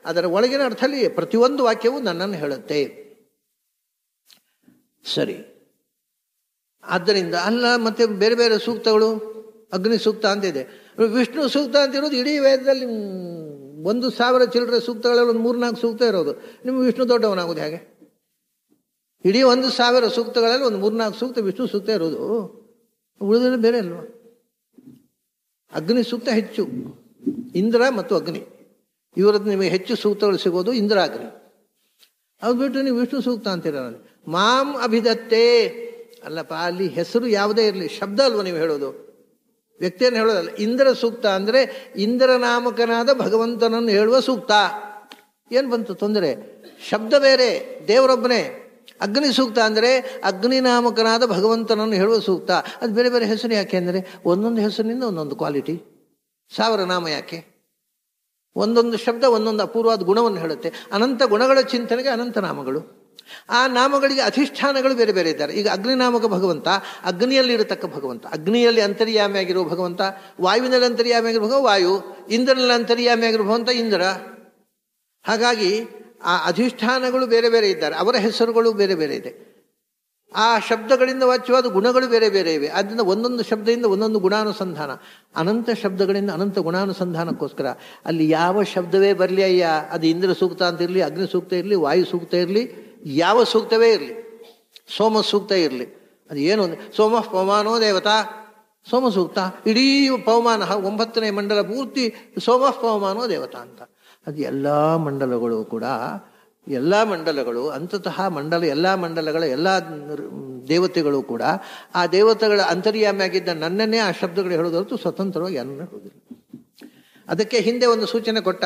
ಅದರ ಒಳಗಿನ ಅರ್ಥದಲ್ಲಿ ಪ್ರತಿಯೊಂದು ವಾಕ್ಯವೂ ನನ್ನನ್ನು ಹೇಳುತ್ತೆ ಸರಿ ಆದ್ದರಿಂದ ಅಲ್ಲ ಮತ್ತೆ ಬೇರೆ ಬೇರೆ ಸೂಕ್ತಗಳು ಅಗ್ನಿ ಸೂಕ್ತ ಅಂತಿದೆ ವಿಷ್ಣು ಸೂಕ್ತ ಅಂತ ಇರೋದು ಇಡೀ ವೇದದಲ್ಲಿ ಒಂದು ಸಾವಿರ ಚಿಲ್ಲರೆ ಸೂಕ್ತಗಳಲ್ಲಿ ಒಂದು ಮೂರ್ನಾಲ್ಕು ಸೂಕ್ತ ಇರೋದು ನಿಮ್ಗೆ ವಿಷ್ಣು ದೊಡ್ಡವನಾಗೋದು ಹೇಗೆ ಇಡೀ ಒಂದು ಸಾವಿರ ಸೂಕ್ತಗಳಲ್ಲಿ ಒಂದು ಮೂರ್ನಾಲ್ಕು ಸೂಕ್ತ ವಿಷ್ಣು ಸೂಕ್ತ ಇರೋದು ಉಳಿದ್ರೆ ಬೇರೆ ಅಲ್ವಾ ಅಗ್ನಿ ಸೂಕ್ತ ಹೆಚ್ಚು ಇಂದ್ರ ಮತ್ತು ಅಗ್ನಿ ಇವರದ್ದು ನಿಮಗೆ ಹೆಚ್ಚು ಸೂಕ್ತಗಳು ಸಿಗೋದು ಇಂದ್ರ ಅಗ್ನಿ ಅದು ಬಿಟ್ಟು ನೀವು ವಿಷ್ಣು ಸೂಕ್ತ ಅಂತೀರ ಮಾಂ ಅಭಿದತ್ತೆ ಅಲ್ಲಪ್ಪ ಅಲ್ಲಿ ಹೆಸರು ಯಾವುದೇ ಇರಲಿ ಶಬ್ದ ಅಲ್ವ ನೀವು ಹೇಳೋದು ವ್ಯಕ್ತಿಯನ್ನು ಹೇಳೋದಲ್ಲ ಇಂದ್ರ ಸೂಕ್ತ ಅಂದರೆ ಇಂದ್ರ ನಾಮಕನಾದ ಭಗವಂತನನ್ನು ಹೇಳುವ ಸೂಕ್ತ ಏನು ಬಂತು ತೊಂದರೆ ಶಬ್ದ ಬೇರೆ ದೇವರೊಬ್ಬನೇ ಅಗ್ನಿ ಸೂಕ್ತ ಅಂದರೆ ನಾಮಕನಾದ ಭಗವಂತನನ್ನು ಹೇಳುವ ಸೂಕ್ತ ಅದು ಬೇರೆ ಬೇರೆ ಹೆಸರು ಯಾಕೆ ಅಂದರೆ ಒಂದೊಂದು ಹೆಸರಿನಿಂದ ಒಂದೊಂದು ಕ್ವಾಲಿಟಿ ಸಾವಿರ ನಾಮ ಯಾಕೆ ಒಂದೊಂದು ಶಬ್ದ ಒಂದೊಂದು ಅಪೂರ್ವಾದ ಗುಣವನ್ನು ಹೇಳುತ್ತೆ ಅನಂತ ಗುಣಗಳ ಚಿಂತನೆಗೆ ಅನಂತ ನಾಮಗಳು ಆ ನಾಮಗಳಿಗೆ ಅಧಿಷ್ಠಾನಗಳು ಬೇರೆ ಬೇರೆ ಇದ್ದಾರೆ ಈಗ ಅಗ್ನಿ ನಾಮಕ ಭಗವಂತ ಅಗ್ನಿಯಲ್ಲಿ ಇರತಕ್ಕ ಭಗವಂತ ಅಗ್ನಿಯಲ್ಲಿ ಅಂತರ್ಯಾಮಿ ಆಗಿರೋ ಭಗವಂತ ವಾಯುವಿನಲ್ಲಿ ಅಂತರ್ಯಾಮಿಯಾಗಿರುವ ವಾಯು ಇಂದ್ರನಲ್ಲಿ ಅಂತರ್ಯಾಮಿಯಾಗಿರುವ ಭಗವಂತ ಇಂದ್ರ ಹಾಗಾಗಿ ಆ ಅಧಿಷ್ಠಾನಗಳು ಬೇರೆ ಬೇರೆ ಇದ್ದಾರೆ ಅವರ ಹೆಸರುಗಳು ಬೇರೆ ಬೇರೆ ಇದೆ ಆ ಶಬ್ದಗಳಿಂದ ವಾಚ್ಯವಾದ ಗುಣಗಳು ಬೇರೆ ಬೇರೆ ಇವೆ ಆದ್ದರಿಂದ ಒಂದೊಂದು ಶಬ್ದದಿಂದ ಒಂದೊಂದು ಗುಣಾನುಸಂಧಾನ ಅನಂತ ಶಬ್ದಗಳಿಂದ ಅನಂತ ಗುಣಾನುಸಂಧಾನಕ್ಕೋಸ್ಕರ ಅಲ್ಲಿ ಯಾವ ಶಬ್ದವೇ ಬರಲಿ ಅಯ್ಯ ಅದು ಇಂದ್ರ ಸೂಕ್ತ ಅಂತ ಇರಲಿ ಅಗ್ನಿ ಸೂಕ್ತ ಇರಲಿ ವಾಯು ಸೂಕ್ತ ಇರಲಿ ಯಾವ ಸೂಕ್ತವೇ ಇರಲಿ ಸೋಮ ಸೂಕ್ತ ಇರಲಿ ಅದು ಏನು ಸೋಮ ಪವಮಾನೋ ದೇವತಾ ಸೋಮ ಸೂಕ್ತ ಇಡೀ ಪವಮಾನ ಒಂಬತ್ತನೇ ಮಂಡಲ ಪೂರ್ತಿ ಸೋಮ ಪವಮಾನೋ ದೇವತಾ ಅಂತ ಅದು ಎಲ್ಲ ಮಂಡಲಗಳು ಕೂಡ ಎಲ್ಲ ಮಂಡಲಗಳು ಅಂತತಃ ಮಂಡಲ ಎಲ್ಲ ಮಂಡಲಗಳ ಎಲ್ಲ ದೇವತೆಗಳು ಕೂಡ ಆ ದೇವತೆಗಳ ಅಂತರ್ಯಾಮಿಯಾಗಿದ್ದ ನನ್ನನ್ನೇ ಆ ಶಬ್ದಗಳು ಹೇಳೋದರತು ಸ್ವತಂತ್ರವಾಗಿ ಯಾರನ್ನ ಹೇಳೋದಿಲ್ಲ ಅದಕ್ಕೆ ಹಿಂದೆ ಒಂದು ಸೂಚನೆ ಕೊಟ್ಟ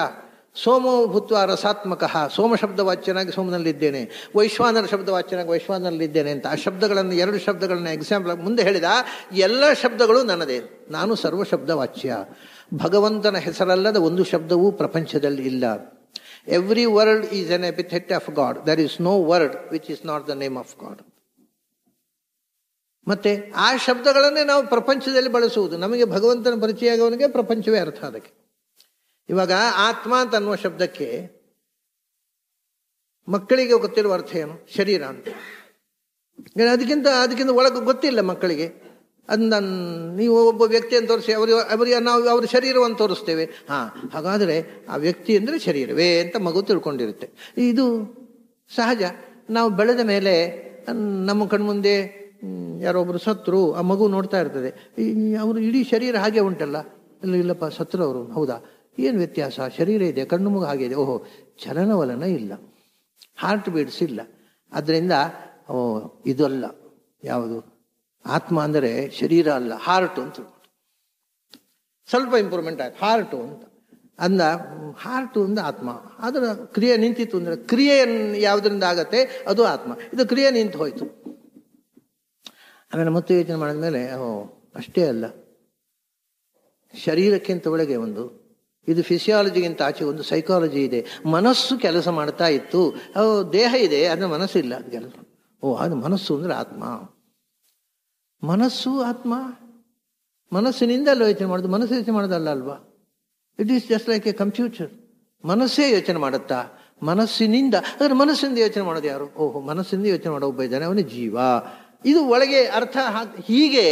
ಸೋಮೋ ಭೂತ್ವ ರಸಾತ್ಮಕ ಸೋಮ ಶಬ್ದ ವಾಚ್ಯನಾಗಿ ಸೋಮನಲ್ಲಿದ್ದೇನೆ ವೈಶ್ವಾನರ ಶಬ್ದ ವಾಚ್ಯನಾಗಿ ಇದ್ದೇನೆ ಅಂತ ಆ ಶಬ್ದಗಳನ್ನು ಎರಡು ಶಬ್ದಗಳನ್ನು ಎಕ್ಸಾಂಪಲ್ ಮುಂದೆ ಹೇಳಿದ ಎಲ್ಲ ಶಬ್ದಗಳು ನನ್ನದೇ ನಾನು ಸರ್ವ ಶಬ್ದ ವಾಚ್ಯ ಭಗವಂತನ ಹೆಸರಲ್ಲದ ಒಂದು ಶಬ್ದವೂ ಪ್ರಪಂಚದಲ್ಲಿ ಇಲ್ಲ every word is an epithet of God there is no word which is not the name of God ಮತ್ತೆ ಆ ಶಬ್ದಗಳನ್ನೇ ನಾವು ಪ್ರಪಂಚದಲ್ಲಿ ಬಳಸುವುದು ನಮಗೆ ಭಗವಂತನ ಪರಿಚಯ ಆಗೋನಿಗೆ ಪ್ರಪಂಚವೇ ಅರ್ಥ ಅದಕ್ಕೆ ಇವಾಗ ಆತ್ಮ ಅಂತ ಅನ್ನುವ ಶಬ್ದಕ್ಕೆ ಮಕ್ಕಳಿಗೆ ಗೊತ್ತಿರುವ ಅರ್ಥ ಏನು ಶರೀರ ಅಂತ ಅದಕ್ಕಿಂತ ಅದಕ್ಕಿಂತ ಒಳಗೆ ಗೊತ್ತಿಲ್ಲ ಮಕ್ಕಳಿಗೆ ಅದು ನೀವು ಒಬ್ಬ ವ್ಯಕ್ತಿಯನ್ನು ತೋರಿಸಿ ಅವರು ಅವರಿಗೆ ನಾವು ಅವ್ರ ಶರೀರವನ್ನು ತೋರಿಸ್ತೇವೆ ಹಾಂ ಹಾಗಾದರೆ ಆ ವ್ಯಕ್ತಿ ಅಂದರೆ ಶರೀರವೇ ಅಂತ ಮಗು ತಿಳ್ಕೊಂಡಿರುತ್ತೆ ಇದು ಸಹಜ ನಾವು ಬೆಳೆದ ಮೇಲೆ ನಮ್ಮ ಕಣ್ಮುಂದೆ ಯಾರೊಬ್ಬರು ಸತ್ರು ಆ ಮಗು ನೋಡ್ತಾ ಇರ್ತದೆ ಅವರು ಇಡೀ ಶರೀರ ಹಾಗೆ ಉಂಟಲ್ಲ ಇಲ್ಲ ಇಲ್ಲಪ್ಪ ಸತ್ರು ಅವರು ಹೌದಾ ಏನು ವ್ಯತ್ಯಾಸ ಶರೀರ ಇದೆ ಕಣ್ಣು ಮಗು ಹಾಗೆ ಇದೆ ಓಹೋ ಚಲನವಲನ ಇಲ್ಲ ಹಾರ್ಟ್ ಬೀಟ್ಸ್ ಇಲ್ಲ ಅದರಿಂದ ಇದಲ್ಲ ಯಾವುದು ಆತ್ಮ ಅಂದರೆ ಶರೀರ ಅಲ್ಲ ಹಾರ್ಟ್ ಅಂತ ಸ್ವಲ್ಪ ಇಂಪ್ರೂವ್ಮೆಂಟ್ ಆಯ್ತು ಹಾರ್ಟು ಅಂತ ಅಂದ ಹಾರ್ಟು ಅಂದ್ರೆ ಆತ್ಮ ಅದರ ಕ್ರಿಯೆ ನಿಂತಿತ್ತು ಅಂದರೆ ಕ್ರಿಯೆ ಯಾವುದರಿಂದ ಆಗತ್ತೆ ಅದು ಆತ್ಮ ಇದು ಕ್ರಿಯೆ ನಿಂತು ಹೋಯಿತು ಆಮೇಲೆ ಮತ್ತೆ ಯೋಚನೆ ಮಾಡಿದ ಮೇಲೆ ಓ ಅಷ್ಟೇ ಅಲ್ಲ ಶರೀರಕ್ಕಿಂತ ಒಳಗೆ ಒಂದು ಇದು ಫಿಸಿಯಾಲಜಿಗಿಂತ ಆಚೆ ಒಂದು ಸೈಕಾಲಜಿ ಇದೆ ಮನಸ್ಸು ಕೆಲಸ ಮಾಡ್ತಾ ಇತ್ತು ದೇಹ ಇದೆ ಅದರ ಮನಸ್ಸಿಲ್ಲ ಅದಕ್ಕೆಲ್ಲ ಓ ಅದು ಮನಸ್ಸು ಅಂದರೆ ಆತ್ಮ ಮನಸ್ಸು ಆತ್ಮ ಮನಸ್ಸಿನಿಂದ ಅಲ್ಲ ಯೋಚನೆ ಮಾಡೋದು ಮನಸ್ಸು ಯೋಚನೆ ಮಾಡೋದಲ್ಲ ಅಲ್ವಾ it is just like a computer ಮನಸ್ಸೇ ಯೋಚನೆ ಮಾಡುತ್ತಾ ಮನಸ್ಸಿನಿಂದ ಅದರ ಮನಸ್ಸಿಂದ ಯೋಚನೆ ಮಾಡೋದು ಯಾರು ಓಹೋ ಮನಸ್ಸಿಂದ ಯೋಚನೆ ಮಾಡೋ ಒಬ್ಬ ಇದ್ದಾನೆ ಅವನೇ ಜೀವ ಇದು ಒಳಗೆ ಅರ್ಥ ಹೀಗೆ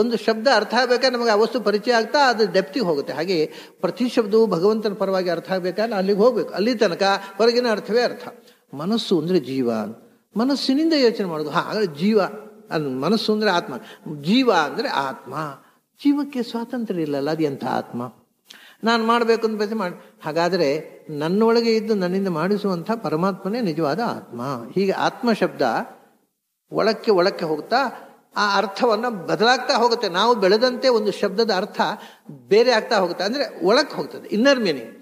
ಒಂದು ಶಬ್ದ ಅರ್ಥ ಆಗ್ಬೇಕಾದ್ರೆ ನಮಗೆ ಆ ವಸ್ತು ಪರಿಚಯ ಆಗ್ತಾ ಅದು ಡೆಪ್ತಿಗೆ ಹೋಗುತ್ತೆ ಹಾಗೆ ಪ್ರತಿ ಶಬ್ದವು ಭಗವಂತನ ಪರವಾಗಿ ಅರ್ಥ ಆಗ್ಬೇಕಾದ್ರೆ ಅಲ್ಲಿಗೆ ಹೋಗ್ಬೇಕು ಅಲ್ಲಿ ತನಕ ಹೊರಗಿನ ಅರ್ಥವೇ ಅರ್ಥ ಮನಸ್ಸು ಅಂದರೆ ಜೀವ ಮನಸ್ಸಿನಿಂದ ಯೋಚನೆ ಮಾಡೋದು ಹಾಗಾದ್ರೆ ಜೀವ ಅದು ಮನಸ್ಸು ಅಂದರೆ ಆತ್ಮ ಜೀವ ಅಂದರೆ ಆತ್ಮ ಜೀವಕ್ಕೆ ಸ್ವಾತಂತ್ರ್ಯ ಇಲ್ಲಲ್ಲ ಅದು ಎಂಥ ಆತ್ಮ ನಾನು ಮಾಡಬೇಕು ಅಂತ ಬಯಸಿ ಮಾಡಿ ಹಾಗಾದರೆ ನನ್ನೊಳಗೆ ಇದ್ದು ನನ್ನಿಂದ ಮಾಡಿಸುವಂಥ ಪರಮಾತ್ಮನೇ ನಿಜವಾದ ಆತ್ಮ ಹೀಗೆ ಆತ್ಮ ಶಬ್ದ ಒಳಕ್ಕೆ ಒಳಕ್ಕೆ ಹೋಗ್ತಾ ಆ ಅರ್ಥವನ್ನು ಬದಲಾಗ್ತಾ ಹೋಗುತ್ತೆ ನಾವು ಬೆಳೆದಂತೆ ಒಂದು ಶಬ್ದದ ಅರ್ಥ ಬೇರೆ ಆಗ್ತಾ ಹೋಗುತ್ತೆ ಅಂದರೆ ಒಳಕ್ಕೆ ಹೋಗ್ತದೆ ಇನ್ನರ್ ಮೀನಿಂಗ್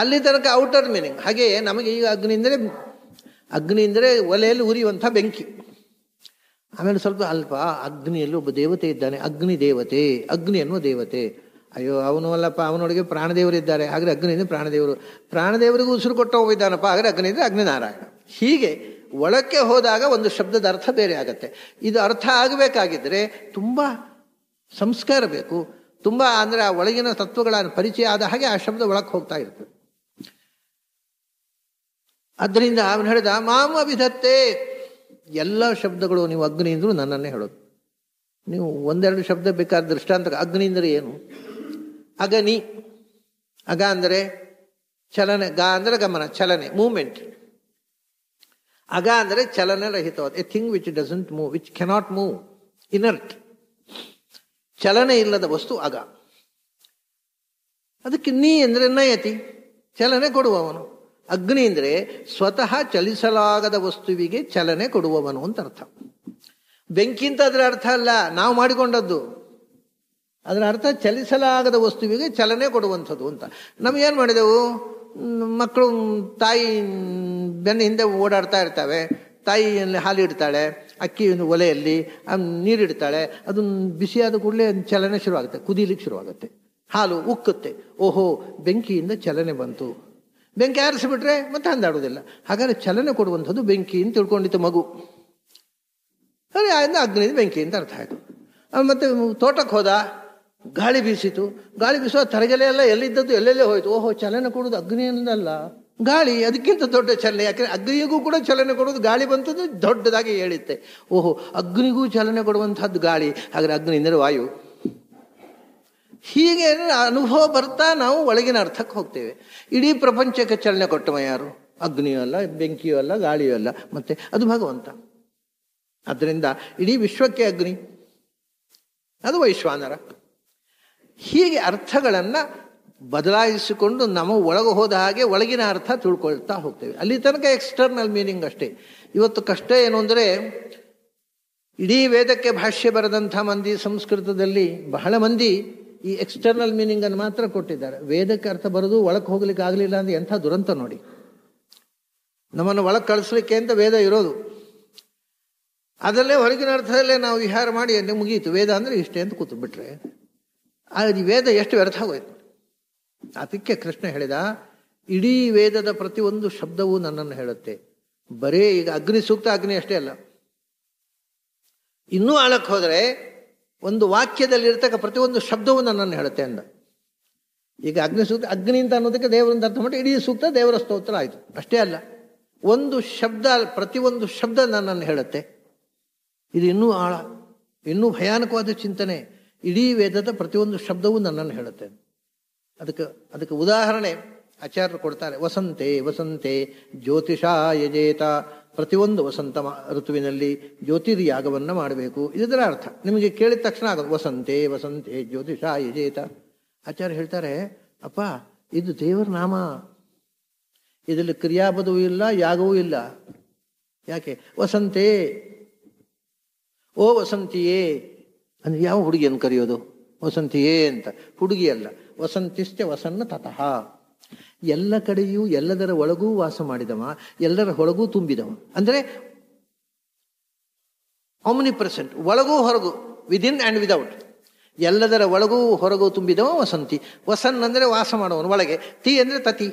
ಅಲ್ಲಿ ತನಕ ಔಟರ್ ಮೀನಿಂಗ್ ಹಾಗೆಯೇ ನಮಗೆ ಈಗ ಅಗ್ನಿ ಅಂದರೆ ಅಗ್ನಿ ಅಂದರೆ ಒಲೆಯಲ್ಲಿ ಉರಿಯುವಂಥ ಬೆಂಕಿ ಆಮೇಲೆ ಸ್ವಲ್ಪ ಅಲ್ಪ ಅಗ್ನಿಯಲ್ಲಿ ಒಬ್ಬ ದೇವತೆ ಇದ್ದಾನೆ ಅಗ್ನಿ ದೇವತೆ ಅಗ್ನಿ ಅನ್ನುವ ದೇವತೆ ಅಯ್ಯೋ ಅವನು ಅಲ್ಲಪ್ಪ ಅವನೊಳಗೆ ಇದ್ದಾರೆ ಹಾಗೆ ಅಗ್ನಿಯಿಂದ ಪ್ರಾಣದೇವರು ಪ್ರಾಣದೇವರಿಗೂ ಉಸಿರು ಕೊಟ್ಟ ಹೋಗಿದ್ದಾನಪ್ಪ ಹಾಗೆ ಅಗ್ನಿಯಿಂದ ನಾರಾಯಣ ಹೀಗೆ ಒಳಕ್ಕೆ ಹೋದಾಗ ಒಂದು ಶಬ್ದದ ಅರ್ಥ ಬೇರೆ ಆಗತ್ತೆ ಇದು ಅರ್ಥ ಆಗಬೇಕಾಗಿದ್ದರೆ ತುಂಬ ಸಂಸ್ಕಾರ ಬೇಕು ತುಂಬ ಅಂದರೆ ಆ ಒಳಗಿನ ತತ್ವಗಳ ಪರಿಚಯ ಆದ ಹಾಗೆ ಆ ಶಬ್ದ ಒಳಕ್ಕೆ ಹೋಗ್ತಾ ಇರ್ತದೆ ಅದರಿಂದ ಅವನು ಹೇಳಿದ ಮಾಮ ವಿಧತ್ತೆ ಎಲ್ಲ ಶಬ್ದಗಳು ನೀವು ಅಗ್ನಿ ಅಂದರೂ ನನ್ನನ್ನೇ ಹೇಳೋದು ನೀವು ಒಂದೆರಡು ಶಬ್ದ ಬೇಕಾದ ದೃಷ್ಟಾಂತ ಅಗ್ನಿ ಅಂದರೆ ಏನು ಅಗನಿ ಅಗ ಅಂದರೆ ಚಲನೆ ಗ ಅಂದರೆ ಗಮನ ಚಲನೆ ಮೂಮೆಂಟ್ ಅಗ ಅಂದರೆ ಚಲನೆ ರಹಿತವಾದ a thing which doesn't move which cannot move inert ಚಲನೆ ಇಲ್ಲದ ವಸ್ತು ಅಗ ಅದಕ್ಕೆ ನೀ ಅಂದರೆ ನಯತಿ ಚಲನೆ ಕೊಡುವವನು ಅಗ್ನಿ ಅಂದರೆ ಸ್ವತಃ ಚಲಿಸಲಾಗದ ವಸ್ತುವಿಗೆ ಚಲನೆ ಕೊಡುವವನು ಅಂತ ಅರ್ಥ ಬೆಂಕಿ ಅಂತ ಅದರ ಅರ್ಥ ಅಲ್ಲ ನಾವು ಮಾಡಿಕೊಂಡದ್ದು ಅದರ ಅರ್ಥ ಚಲಿಸಲಾಗದ ವಸ್ತುವಿಗೆ ಚಲನೆ ಕೊಡುವಂಥದ್ದು ಅಂತ ನಮಗೇನು ಮಾಡಿದೆವು ಮಕ್ಕಳು ತಾಯಿ ಬೆನ್ನ ಹಿಂದೆ ಓಡಾಡ್ತಾ ಇರ್ತವೆ ತಾಯಿಯಲ್ಲಿ ಹಾಲಿಡ್ತಾಳೆ ಇಡ್ತಾಳೆ ಅಕ್ಕಿ ಒಲೆಯಲ್ಲಿ ನೀರಿಡ್ತಾಳೆ ಅದು ಬಿಸಿಯಾದ ಕೂಡಲೇ ಚಲನೆ ಶುರುವಾಗುತ್ತೆ ಕುದೀಲಿಕ್ಕೆ ಶುರುವಾಗುತ್ತೆ ಹಾಲು ಉಕ್ಕುತ್ತೆ ಓಹೋ ಬೆಂಕಿಯಿಂದ ಚಲನೆ ಬಂತು ಬೆಂಕಿ ಆರಿಸಿಬಿಟ್ರೆ ಮತ್ತೆ ಹಂದಾಡುವುದಿಲ್ಲ ಹಾಗಾದ್ರೆ ಚಲನೆ ಕೊಡುವಂಥದ್ದು ಬೆಂಕಿ ಅಂತ ತಿಳ್ಕೊಂಡಿತ್ತು ಮಗು ಸರಿ ಆಯ್ತು ಅಗ್ನಿಯಿಂದ ಬೆಂಕಿ ಅಂತ ಅರ್ಥ ಆಯಿತು ಮತ್ತೆ ತೋಟಕ್ಕೆ ಹೋದ ಗಾಳಿ ಬೀಸಿತು ಗಾಳಿ ಬೀಸುವ ತರಗೆಲೆ ಎಲ್ಲ ಎಲ್ಲಿದ್ದದ್ದು ಎಲ್ಲೆಲ್ಲೇ ಹೋಯಿತು ಓಹೋ ಚಲನೆ ಕೊಡೋದು ಅಗ್ನಿಯಿಂದಲ್ಲ ಗಾಳಿ ಅದಕ್ಕಿಂತ ದೊಡ್ಡ ಚಲನೆ ಯಾಕಂದರೆ ಅಗ್ನಿಗೂ ಕೂಡ ಚಲನೆ ಕೊಡೋದು ಗಾಳಿ ಬಂತದ್ದು ದೊಡ್ಡದಾಗಿ ಹೇಳುತ್ತೆ ಓಹೋ ಅಗ್ನಿಗೂ ಚಲನೆ ಕೊಡುವಂಥದ್ದು ಗಾಳಿ ಹಾಗಾದ್ರೆ ಅಗ್ನಿಯಿಂದ ವಾಯು ಹೀಗೆ ಅನುಭವ ಬರ್ತಾ ನಾವು ಒಳಗಿನ ಅರ್ಥಕ್ಕೆ ಹೋಗ್ತೇವೆ ಇಡೀ ಪ್ರಪಂಚಕ್ಕೆ ಚಲನೆ ಕೊಟ್ಟವ ಯಾರು ಅಗ್ನಿಯೂ ಅಲ್ಲ ಬೆಂಕಿಯೂ ಅಲ್ಲ ಗಾಳಿಯೂ ಅಲ್ಲ ಮತ್ತೆ ಅದು ಭಗವಂತ ಅದರಿಂದ ಇಡೀ ವಿಶ್ವಕ್ಕೆ ಅಗ್ನಿ ಅದು ವೈಶ್ವಾನರ ಹೀಗೆ ಅರ್ಥಗಳನ್ನು ಬದಲಾಯಿಸಿಕೊಂಡು ನಾವು ಒಳಗೆ ಹೋದ ಹಾಗೆ ಒಳಗಿನ ಅರ್ಥ ತಿಳ್ಕೊಳ್ತಾ ಹೋಗ್ತೇವೆ ಅಲ್ಲಿ ತನಕ ಎಕ್ಸ್ಟರ್ನಲ್ ಮೀನಿಂಗ್ ಅಷ್ಟೇ ಇವತ್ತು ಕಷ್ಟ ಏನು ಅಂದರೆ ಇಡೀ ವೇದಕ್ಕೆ ಭಾಷ್ಯ ಬರೆದಂಥ ಮಂದಿ ಸಂಸ್ಕೃತದಲ್ಲಿ ಬಹಳ ಮಂದಿ ಈ ಎಕ್ಸ್ಟರ್ನಲ್ ಅನ್ನು ಮಾತ್ರ ಕೊಟ್ಟಿದ್ದಾರೆ ವೇದಕ್ಕೆ ಅರ್ಥ ಬರೋದು ಒಳಕ್ಕೆ ಹೋಗ್ಲಿಕ್ಕೆ ಆಗಲಿಲ್ಲ ಅಂದ್ರೆ ಎಂಥ ದುರಂತ ನೋಡಿ ನಮ್ಮನ್ನು ಒಳಕ್ ಕಳಿಸ್ಲಿಕ್ಕೆ ಅಂತ ವೇದ ಇರೋದು ಅದರಲ್ಲೇ ಹೊರಗಿನ ಅರ್ಥದಲ್ಲೇ ನಾವು ವಿಹಾರ ಮಾಡಿ ಅಲ್ಲಿ ಮುಗಿಯಿತು ವೇದ ಅಂದ್ರೆ ಇಷ್ಟೇ ಅಂತ ಕೂತು ಬಿಟ್ರೆ ಈ ವೇದ ಎಷ್ಟು ವ್ಯರ್ಥ ಆಗೋಯ್ತು ಅದಕ್ಕೆ ಕೃಷ್ಣ ಹೇಳಿದ ಇಡೀ ವೇದದ ಪ್ರತಿಯೊಂದು ಶಬ್ದವೂ ನನ್ನನ್ನು ಹೇಳುತ್ತೆ ಬರೇ ಈಗ ಅಗ್ನಿ ಸೂಕ್ತ ಅಗ್ನಿ ಅಷ್ಟೇ ಅಲ್ಲ ಇನ್ನೂ ಆಳಕ್ಕೆ ಹೋದರೆ ಒಂದು ವಾಕ್ಯದಲ್ಲಿ ಪ್ರತಿಯೊಂದು ಶಬ್ದವೂ ನನ್ನನ್ನು ಹೇಳುತ್ತೆ ಅಂದ ಈಗ ಸೂಕ್ತ ಅಗ್ನಿ ಅಂತ ಅನ್ನೋದಕ್ಕೆ ದೇವರಂತ ಅರ್ಥ ಮಾಡಿ ಇಡೀ ಸೂಕ್ತ ದೇವರ ಸ್ತೋತ್ರ ಆಯಿತು ಅಷ್ಟೇ ಅಲ್ಲ ಒಂದು ಶಬ್ದ ಪ್ರತಿಯೊಂದು ಶಬ್ದ ನನ್ನನ್ನು ಹೇಳುತ್ತೆ ಇದು ಇನ್ನೂ ಆಳ ಇನ್ನೂ ಭಯಾನಕವಾದ ಚಿಂತನೆ ಇಡೀ ವೇದದ ಪ್ರತಿಯೊಂದು ಶಬ್ದವೂ ನನ್ನನ್ನು ಹೇಳುತ್ತೆ ಅದಕ್ಕೆ ಅದಕ್ಕೆ ಉದಾಹರಣೆ ಆಚಾರ್ಯರು ಕೊಡ್ತಾರೆ ವಸಂತೆ ವಸಂತೆ ಜ್ಯೋತಿಷ ಯಜೇತ ಪ್ರತಿಯೊಂದು ವಸಂತ ಋತುವಿನಲ್ಲಿ ಯಾಗವನ್ನು ಮಾಡಬೇಕು ಇದರ ಅರ್ಥ ನಿಮಗೆ ಕೇಳಿದ ತಕ್ಷಣ ಆಗೋದು ವಸಂತೆ ವಸಂತೆ ಜ್ಯೋತಿಷ ಯಜೇತ ಆಚಾರ್ಯ ಹೇಳ್ತಾರೆ ಅಪ್ಪ ಇದು ದೇವರ ನಾಮ ಇದರಲ್ಲಿ ಕ್ರಿಯಾಪದವೂ ಇಲ್ಲ ಯಾಗವೂ ಇಲ್ಲ ಯಾಕೆ ವಸಂತೆ ಓ ವಸಂತಿಯೇ ಅಂದ್ರೆ ಯಾವ ಹುಡುಗಿಯನ್ನು ಕರೆಯೋದು ವಸಂತಿಯೇ ಅಂತ ಹುಡುಗಿಯಲ್ಲ ವಸಂತಿಸ್ತೆ ವಸನ್ನ ತತಃ ಎಲ್ಲ ಕಡೆಯೂ ಎಲ್ಲದರ ಒಳಗೂ ವಾಸ ಮಾಡಿದವ ಎಲ್ಲರ ಒಳಗೂ ತುಂಬಿದವ ಅಂದರೆ ಆಮ್ನಿ ಪ್ರೆಸೆಂಟ್ ಒಳಗೂ ಹೊರಗು ವಿದಿನ್ ಆ್ಯಂಡ್ ವಿದೌಟ್ ಎಲ್ಲದರ ಒಳಗೂ ಹೊರಗೂ ತುಂಬಿದವ ವಸಂತಿ ವಸನ್ ಅಂದರೆ ವಾಸ ಮಾಡುವನು ಒಳಗೆ ತಿ ಅಂದರೆ ತತಿ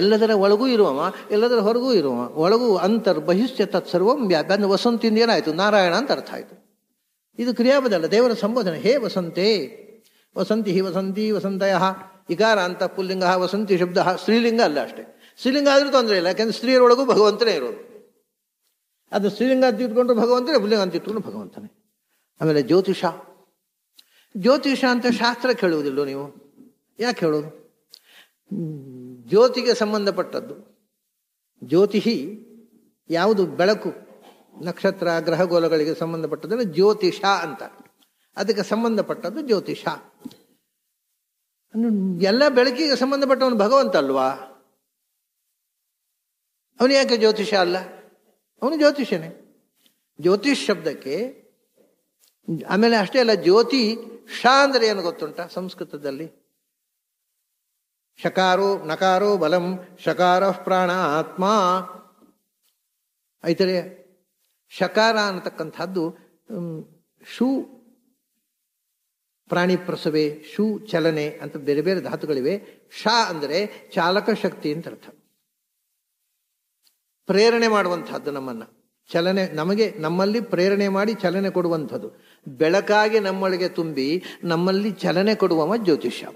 ಎಲ್ಲದರ ಒಳಗೂ ಇರುವವ ಎಲ್ಲದರ ಹೊರಗೂ ಇರುವವ ಒಳಗೂ ಅಂತರ್ ಬಹಿಷ್ಠ ತತ್ಸರ್ವಂ ವ್ಯಾಪ ಅಂದರೆ ವಸಂತಿಯಿಂದ ಏನಾಯಿತು ನಾರಾಯಣ ಅಂತ ಅರ್ಥ ಆಯಿತು ಇದು ಅಲ್ಲ ದೇವರ ಸಂಬೋಧನೆ ಹೇ ವಸಂತೆ ವಸಂತಿ ಹಿ ವಸಂತಿ ವಸಂತಯ ಇಕಾರ ಅಂತ ಪುಲ್ಲಿಂಗ ವಸಂತಿ ಶಬ್ದ ಸ್ತ್ರೀಲಿಂಗ ಅಲ್ಲ ಅಷ್ಟೇ ಸ್ತ್ರೀಲಿಂಗ ಆದರೂ ತೊಂದರೆ ಇಲ್ಲ ಯಾಕೆಂದ್ರೆ ಸ್ತ್ರೀಯರೊಳಗೂ ಭಗವಂತನೇ ಇರೋದು ಅದು ಸ್ತ್ರೀಲಿಂಗ ಅಂತ ಇಟ್ಕೊಂಡ್ರೆ ಭಗವಂತನೇ ಪುಲ್ಲಿಂಗ ಅಂತ ಇಟ್ಕೊಂಡು ಭಗವಂತನೇ ಆಮೇಲೆ ಜ್ಯೋತಿಷ ಜ್ಯೋತಿಷ ಅಂತ ಶಾಸ್ತ್ರ ಕೇಳುವುದಿಲ್ಲ ನೀವು ಯಾಕೆ ಹೇಳೋದು ಜ್ಯೋತಿಗೆ ಸಂಬಂಧಪಟ್ಟದ್ದು ಜ್ಯೋತಿಷಿ ಯಾವುದು ಬೆಳಕು ನಕ್ಷತ್ರ ಗ್ರಹಗೋಲಗಳಿಗೆ ಸಂಬಂಧಪಟ್ಟದ್ದು ಜ್ಯೋತಿಷ ಅಂತ ಅದಕ್ಕೆ ಸಂಬಂಧಪಟ್ಟದ್ದು ಜ್ಯೋತಿಷ ಎಲ್ಲ ಬೆಳಕಿಗೆ ಸಂಬಂಧಪಟ್ಟವನು ಭಗವಂತ ಅಲ್ವಾ ಅವನು ಯಾಕೆ ಜ್ಯೋತಿಷ ಅಲ್ಲ ಅವನು ಜ್ಯೋತಿಷನೇ ಜ್ಯೋತಿಷ್ ಶಬ್ದಕ್ಕೆ ಆಮೇಲೆ ಅಷ್ಟೇ ಅಲ್ಲ ಜ್ಯೋತಿ ಷ ಅಂದರೆ ಏನು ಗೊತ್ತುಂಟ ಸಂಸ್ಕೃತದಲ್ಲಿ ಶಕಾರೋ ನಕಾರೋ ಬಲಂ ಶಕಾರ ಪ್ರಾಣ ಆತ್ಮ ಐತರೆ ಶಕಾರ ಅನ್ನತಕ್ಕಂಥದ್ದು ಶೂ ಪ್ರಾಣಿ ಪ್ರಸವೆ ಶೂ ಚಲನೆ ಅಂತ ಬೇರೆ ಬೇರೆ ಧಾತುಗಳಿವೆ ಶಾ ಅಂದರೆ ಚಾಲಕ ಶಕ್ತಿ ಅಂತ ಅರ್ಥ ಪ್ರೇರಣೆ ಮಾಡುವಂಥದ್ದು ನಮ್ಮನ್ನು ಚಲನೆ ನಮಗೆ ನಮ್ಮಲ್ಲಿ ಪ್ರೇರಣೆ ಮಾಡಿ ಚಲನೆ ಕೊಡುವಂಥದ್ದು ಬೆಳಕಾಗಿ ನಮ್ಮೊಳಗೆ ತುಂಬಿ ನಮ್ಮಲ್ಲಿ ಚಲನೆ ಕೊಡುವವ ಜ್ಯೋತಿಷ್ಯ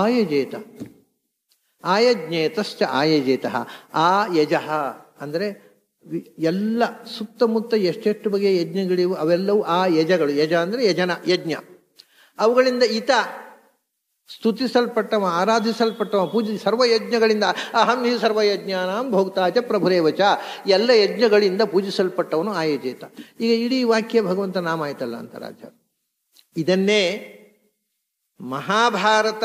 ಆಯಜೇತ ಆಯಜ್ಞೇತಶ್ಚ ಆಯಜೇತ ಯಜಹ ಅಂದರೆ ಎಲ್ಲ ಸುತ್ತಮುತ್ತ ಎಷ್ಟೆಷ್ಟು ಬಗೆಯ ಯಜ್ಞಗಳಿವು ಅವೆಲ್ಲವೂ ಆ ಯಜಗಳು ಯಜ ಅಂದರೆ ಯಜನ ಯಜ್ಞ ಅವುಗಳಿಂದ ಹಿತ ಸ್ತುತಿಸಲ್ಪಟ್ಟವ ಆರಾಧಿಸಲ್ಪಟ್ಟವ ಪೂಜಿ ಸರ್ವ ಯಜ್ಞಗಳಿಂದ ಅಹಂ ಹಿ ಸರ್ವಯಜ್ಞಾನ ಭೋಕ್ತಾಚ ಪ್ರಭುರೇವಚ ಎಲ್ಲ ಯಜ್ಞಗಳಿಂದ ಪೂಜಿಸಲ್ಪಟ್ಟವನು ಆಯಜೇತ ಈಗ ಇಡೀ ವಾಕ್ಯ ಭಗವಂತ ನಾಮ ಆಯ್ತಲ್ಲ ಅಂತ ರಾಜ ಇದನ್ನೇ ಮಹಾಭಾರತ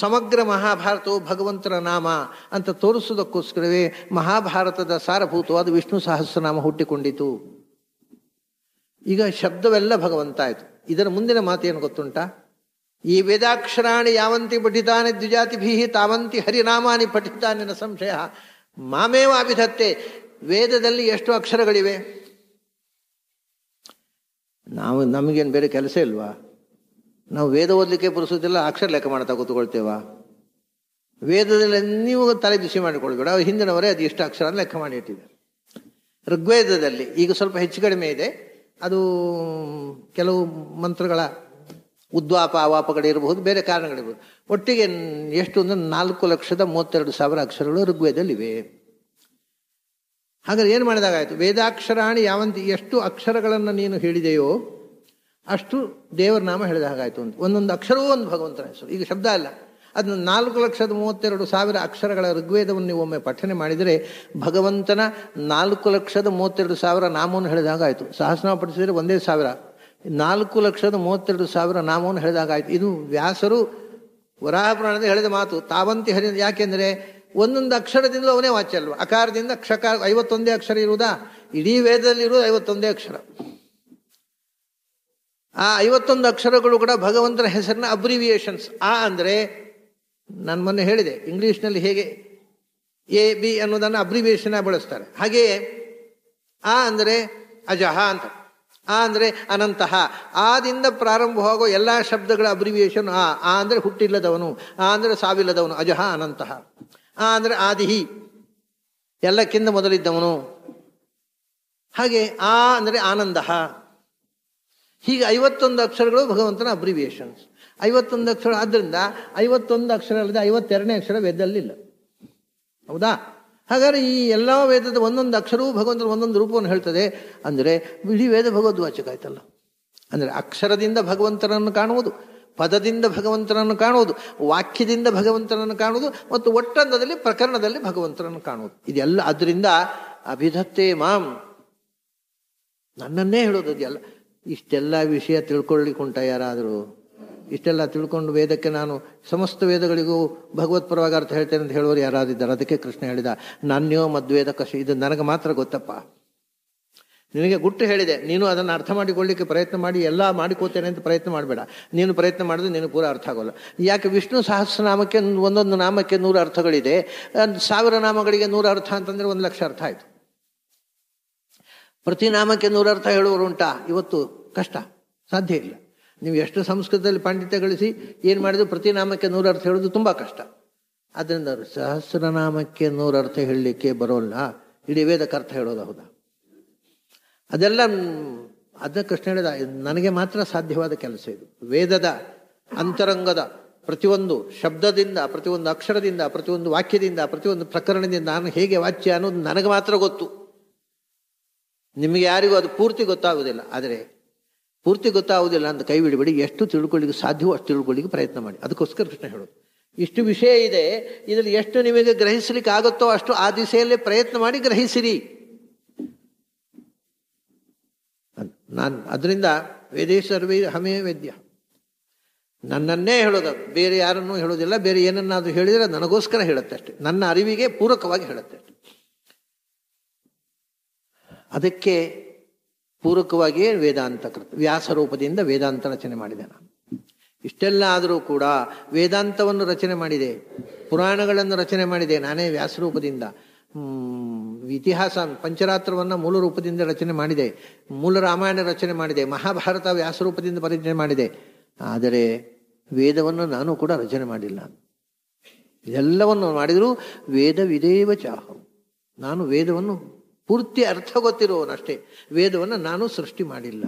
ಸಮಗ್ರ ಮಹಾಭಾರತವು ಭಗವಂತನ ನಾಮ ಅಂತ ತೋರಿಸುವುದಕ್ಕೋಸ್ಕರವೇ ಮಹಾಭಾರತದ ಸಾರಭೂತವಾದ ವಿಷ್ಣು ಸಹಸ್ರನಾಮ ಹುಟ್ಟಿಕೊಂಡಿತು ಈಗ ಶಬ್ದವೆಲ್ಲ ಭಗವಂತ ಆಯಿತು ಇದರ ಮುಂದಿನ ಮಾತೇನು ಗೊತ್ತುಂಟ ಈ ವೇದಾಕ್ಷರಾಣಿ ಯಾವಂತಿ ಪಠಿತಾನೆ ದ್ವಿಜಾತಿಭೀ ತಾವಂತಿ ಹರಿನಾಮಾನಿ ನ ಸಂಶಯ ಮಾಮೇವ ಅಭಿಧತ್ತೆ ವೇದದಲ್ಲಿ ಎಷ್ಟು ಅಕ್ಷರಗಳಿವೆ ನಾವು ನಮಗೇನು ಬೇರೆ ಕೆಲಸ ಇಲ್ವಾ ನಾವು ವೇದ ಓದಲಿಕ್ಕೆ ಪುರುಸೋದಿಲ್ಲ ಅಕ್ಷರ ಲೆಕ್ಕ ಮಾಡ್ತಾ ಕೂತ್ಕೊಳ್ತೇವಾ ವೇದದಲ್ಲಿ ನೀವು ತಲೆ ಬಿಸಿ ಮಾಡಿಕೊಳ್ಬೇಡ ಹಿಂದಿನವರೇ ಅದು ಇಷ್ಟು ಅಕ್ಷರ ಲೆಕ್ಕ ಮಾಡಿ ಇಟ್ಟಿದ್ದಾರೆ ಋಗ್ವೇದದಲ್ಲಿ ಈಗ ಸ್ವಲ್ಪ ಹೆಚ್ಚು ಕಡಿಮೆ ಇದೆ ಅದು ಕೆಲವು ಮಂತ್ರಗಳ ಉದ್ವಾಪ ಅವಾಪಗಳು ಇರಬಹುದು ಬೇರೆ ಕಾರಣಗಳಿರ್ಬೋದು ಒಟ್ಟಿಗೆ ಎಷ್ಟು ಅಂದರೆ ನಾಲ್ಕು ಲಕ್ಷದ ಮೂವತ್ತೆರಡು ಸಾವಿರ ಅಕ್ಷರಗಳು ಋಗ್ವೇದಲ್ಲಿವೆ ಹಾಗಾದ್ರೆ ಏನು ಮಾಡಿದಾಗಾಯಿತು ವೇದಾಕ್ಷರಾಣಿ ಯಾವಂತ ಎಷ್ಟು ಅಕ್ಷರಗಳನ್ನು ನೀನು ಹೇಳಿದೆಯೋ ಅಷ್ಟು ದೇವರ ನಾಮ ಹೇಳಿದ ಹಾಗಾಯಿತು ಅಂತ ಒಂದೊಂದು ಅಕ್ಷರವೂ ಒಂದು ಭಗವಂತನ ಹೆಸರು ಈಗ ಶಬ್ದ ಅಲ್ಲ ಅದನ್ನ ನಾಲ್ಕು ಲಕ್ಷದ ಮೂವತ್ತೆರಡು ಸಾವಿರ ಅಕ್ಷರಗಳ ಋಗ್ವೇದವನ್ನು ನೀವು ಒಮ್ಮೆ ಪಠನೆ ಮಾಡಿದರೆ ಭಗವಂತನ ನಾಲ್ಕು ಲಕ್ಷದ ಮೂವತ್ತೆರಡು ಸಾವಿರ ನಾಮವನ್ನು ಹೇಳಿದಾಗಾಯಿತು ಸಹಸ್ರನಾಮ ಪಠಿಸಿದರೆ ಒಂದೇ ಸಾವಿರ ನಾಲ್ಕು ಲಕ್ಷದ ಮೂವತ್ತೆರಡು ಸಾವಿರ ನಾಮವನ್ನು ಹೇಳಿದಾಗಾಯಿತು ಇದು ವ್ಯಾಸರು ವರಾಹ ಹೇಳಿದ ಮಾತು ತಾವಂತಿ ಹರಿ ಯಾಕೆಂದರೆ ಒಂದೊಂದು ಅಕ್ಷರದಿಂದಲೂ ಅವನೇ ವಾಚ್ಯ ಅಕಾರದಿಂದ ಕ್ಷಕಾರ ಐವತ್ತೊಂದೇ ಅಕ್ಷರ ಇರುವುದಾ ಇಡೀ ವೇದದಲ್ಲಿ ಇರುವುದು ಐವತ್ತೊಂದೇ ಅಕ್ಷರ ಆ ಐವತ್ತೊಂದು ಅಕ್ಷರಗಳು ಕೂಡ ಭಗವಂತನ ಹೆಸರಿನ ಅಬ್ರಿವಿಯೇಷನ್ಸ್ ಆ ಅಂದರೆ ನನ್ನ ಮೊನ್ನೆ ಹೇಳಿದೆ ಇಂಗ್ಲೀಷ್ನಲ್ಲಿ ಹೇಗೆ ಎ ಬಿ ಅನ್ನೋದನ್ನು ಅಬ್ರಿವಿಯೇಷನ್ ಬಳಸ್ತಾರೆ ಹಾಗೆಯೇ ಆ ಅಂದರೆ ಅಜಹ ಅಂತ ಆ ಅಂದರೆ ಅನಂತಹ ಆದಿಂದ ಪ್ರಾರಂಭವಾಗೋ ಎಲ್ಲ ಶಬ್ದಗಳ ಅಬ್ರಿವಿಯೇಷನ್ ಆ ಆ ಅಂದರೆ ಹುಟ್ಟಿಲ್ಲದವನು ಆ ಅಂದರೆ ಸಾವಿಲ್ಲದವನು ಅಜಹ ಅನಂತಹ ಆ ಅಂದರೆ ಆದಿಹಿ ಎಲ್ಲಕ್ಕಿಂತ ಮೊದಲಿದ್ದವನು ಹಾಗೆ ಆ ಅಂದರೆ ಆನಂದ ಹೀಗೆ ಐವತ್ತೊಂದು ಅಕ್ಷರಗಳು ಭಗವಂತನ ಅಬ್ರಿವಿಯೇಷನ್ಸ್ ಐವತ್ತೊಂದು ಅಕ್ಷರ ಆದ್ದರಿಂದ ಐವತ್ತೊಂದು ಅಕ್ಷರ ಅಲ್ಲದೆ ಐವತ್ತೆರಡನೇ ಅಕ್ಷರ ವೇದದಲ್ಲಿಲ್ಲ ಹೌದಾ ಹಾಗಾದ್ರೆ ಈ ಎಲ್ಲ ವೇದದ ಒಂದೊಂದು ಅಕ್ಷರವೂ ಭಗವಂತನ ಒಂದೊಂದು ರೂಪವನ್ನು ಹೇಳ್ತದೆ ಅಂದರೆ ಇಡೀ ವೇದ ಭಗವದ್ವಾಚಕ ಆಯ್ತಲ್ಲ ಅಂದರೆ ಅಕ್ಷರದಿಂದ ಭಗವಂತನನ್ನು ಕಾಣುವುದು ಪದದಿಂದ ಭಗವಂತನನ್ನು ಕಾಣುವುದು ವಾಕ್ಯದಿಂದ ಭಗವಂತನನ್ನು ಕಾಣುವುದು ಮತ್ತು ಒಟ್ಟಂದದಲ್ಲಿ ಪ್ರಕರಣದಲ್ಲಿ ಭಗವಂತನನ್ನು ಕಾಣುವುದು ಇದೆಲ್ಲ ಅದರಿಂದ ಅಭಿಧತ್ತೇ ಮಾಂ ನನ್ನನ್ನೇ ಹೇಳೋದು ಅದೆಲ್ಲ ಇಷ್ಟೆಲ್ಲ ವಿಷಯ ಕುಂಟ ಯಾರಾದರೂ ಇಷ್ಟೆಲ್ಲ ತಿಳ್ಕೊಂಡು ವೇದಕ್ಕೆ ನಾನು ಸಮಸ್ತ ವೇದಗಳಿಗೂ ಭಗವತ್ಪರವಾಗಿ ಅರ್ಥ ಹೇಳ್ತೇನೆ ಅಂತ ಹೇಳೋರು ಇದ್ದಾರೆ ಅದಕ್ಕೆ ಕೃಷ್ಣ ಹೇಳಿದ ನನ್ಯೋ ಮದ್ವೇದ ಕಷ ಇದು ನನಗೆ ಮಾತ್ರ ಗೊತ್ತಪ್ಪ ನಿನಗೆ ಗುಟ್ಟು ಹೇಳಿದೆ ನೀನು ಅದನ್ನು ಅರ್ಥ ಮಾಡಿಕೊಳ್ಳಿಕ್ಕೆ ಪ್ರಯತ್ನ ಮಾಡಿ ಎಲ್ಲ ಮಾಡಿಕೋತೇನೆ ಅಂತ ಪ್ರಯತ್ನ ಮಾಡಬೇಡ ನೀನು ಪ್ರಯತ್ನ ಮಾಡಿದ್ರೆ ನೀನು ಪೂರ ಅರ್ಥ ಆಗೋಲ್ಲ ಯಾಕೆ ವಿಷ್ಣು ಸಹಸ್ರನಾಮಕ್ಕೆ ಒಂದೊಂದು ನಾಮಕ್ಕೆ ನೂರು ಅರ್ಥಗಳಿದೆ ಸಾವಿರ ನಾಮಗಳಿಗೆ ನೂರ ಅರ್ಥ ಅಂತಂದರೆ ಒಂದು ಲಕ್ಷ ಅರ್ಥ ಆಯಿತು ಪ್ರತಿ ನಾಮಕ್ಕೆ ನೂರು ಅರ್ಥ ಹೇಳುವರು ಉಂಟಾ ಇವತ್ತು ಕಷ್ಟ ಸಾಧ್ಯ ಇಲ್ಲ ನೀವು ಎಷ್ಟು ಸಂಸ್ಕೃತದಲ್ಲಿ ಪಾಂಡಿತ್ಯ ಗಳಿಸಿ ಏನು ಮಾಡಿದ್ರು ಪ್ರತಿ ನಾಮಕ್ಕೆ ಅರ್ಥ ಹೇಳೋದು ತುಂಬ ಕಷ್ಟ ಅವರು ಸಹಸ್ರನಾಮಕ್ಕೆ ನೂರರ್ಥ ಹೇಳಲಿಕ್ಕೆ ಬರೋಲ್ಲ ಇಡೀ ಅರ್ಥ ಹೇಳೋದು ಹೌದಾ ಅದೆಲ್ಲ ಅದನ್ನ ಕೃಷ್ಣ ಹೇಳಿದ ನನಗೆ ಮಾತ್ರ ಸಾಧ್ಯವಾದ ಕೆಲಸ ಇದು ವೇದದ ಅಂತರಂಗದ ಪ್ರತಿಯೊಂದು ಶಬ್ದದಿಂದ ಪ್ರತಿಯೊಂದು ಅಕ್ಷರದಿಂದ ಪ್ರತಿಯೊಂದು ವಾಕ್ಯದಿಂದ ಪ್ರತಿಯೊಂದು ಪ್ರಕರಣದಿಂದ ನಾನು ಹೇಗೆ ವಾಚ್ಯ ಅನ್ನೋದು ನನಗೆ ಮಾತ್ರ ಗೊತ್ತು ನಿಮಗೆ ಯಾರಿಗೂ ಅದು ಪೂರ್ತಿ ಗೊತ್ತಾಗುವುದಿಲ್ಲ ಆದರೆ ಪೂರ್ತಿ ಗೊತ್ತಾಗುವುದಿಲ್ಲ ಅಂತ ಕೈ ಬಿಡಬೇಡಿ ಎಷ್ಟು ತಿಳ್ಕೊಳ್ಳಿಕ್ಕೆ ಸಾಧ್ಯವೋ ಅಷ್ಟು ತಿಳ್ಕೊಳ್ಳಿಕ್ಕೆ ಪ್ರಯತ್ನ ಮಾಡಿ ಅದಕ್ಕೋಸ್ಕರ ಕೃಷ್ಣ ಹೇಳೋದು ಇಷ್ಟು ವಿಷಯ ಇದೆ ಇದರಲ್ಲಿ ಎಷ್ಟು ನಿಮಗೆ ಗ್ರಹಿಸಲಿಕ್ಕೆ ಆಗುತ್ತೋ ಅಷ್ಟು ಆ ದಿಸೆಯಲ್ಲೇ ಪ್ರಯತ್ನ ಮಾಡಿ ಗ್ರಹಿಸಿರಿ ನಾನು ಅದರಿಂದ ವೇದೇ ಸರ್ವೇ ಹಮೇ ವೇದ್ಯ ನನ್ನನ್ನೇ ಹೇಳೋದು ಬೇರೆ ಯಾರನ್ನೂ ಹೇಳೋದಿಲ್ಲ ಬೇರೆ ಏನನ್ನಾದರೂ ಹೇಳಿದರೆ ನನಗೋಸ್ಕರ ಹೇಳುತ್ತೆ ಅಷ್ಟೆ ನನ್ನ ಅರಿವಿಗೆ ಪೂರಕವಾಗಿ ಹೇಳುತ್ತೆ ಅದಕ್ಕೆ ಪೂರಕವಾಗಿಯೇ ವೇದಾಂತ ಕೃತ ರೂಪದಿಂದ ವೇದಾಂತ ರಚನೆ ಮಾಡಿದೆ ನಾನು ಇಷ್ಟೆಲ್ಲ ಆದರೂ ಕೂಡ ವೇದಾಂತವನ್ನು ರಚನೆ ಮಾಡಿದೆ ಪುರಾಣಗಳನ್ನು ರಚನೆ ಮಾಡಿದೆ ನಾನೇ ವ್ಯಾಸರೂಪದಿಂದ ಇತಿಹಾಸ ಪಂಚರಾತ್ರವನ್ನು ಮೂಲ ರೂಪದಿಂದ ರಚನೆ ಮಾಡಿದೆ ಮೂಲ ರಾಮಾಯಣ ರಚನೆ ಮಾಡಿದೆ ಮಹಾಭಾರತ ವ್ಯಾಸರೂಪದಿಂದ ಪರಿಚಯ ಮಾಡಿದೆ ಆದರೆ ವೇದವನ್ನು ನಾನು ಕೂಡ ರಚನೆ ಮಾಡಿಲ್ಲ ಇದೆಲ್ಲವನ್ನು ಮಾಡಿದರೂ ವೇದವಿದೇವ ಚಾಹು ನಾನು ವೇದವನ್ನು ಪೂರ್ತಿ ಅರ್ಥ ಗೊತ್ತಿರುವವನಷ್ಟೇ ವೇದವನ್ನು ನಾನು ಸೃಷ್ಟಿ ಮಾಡಿಲ್ಲ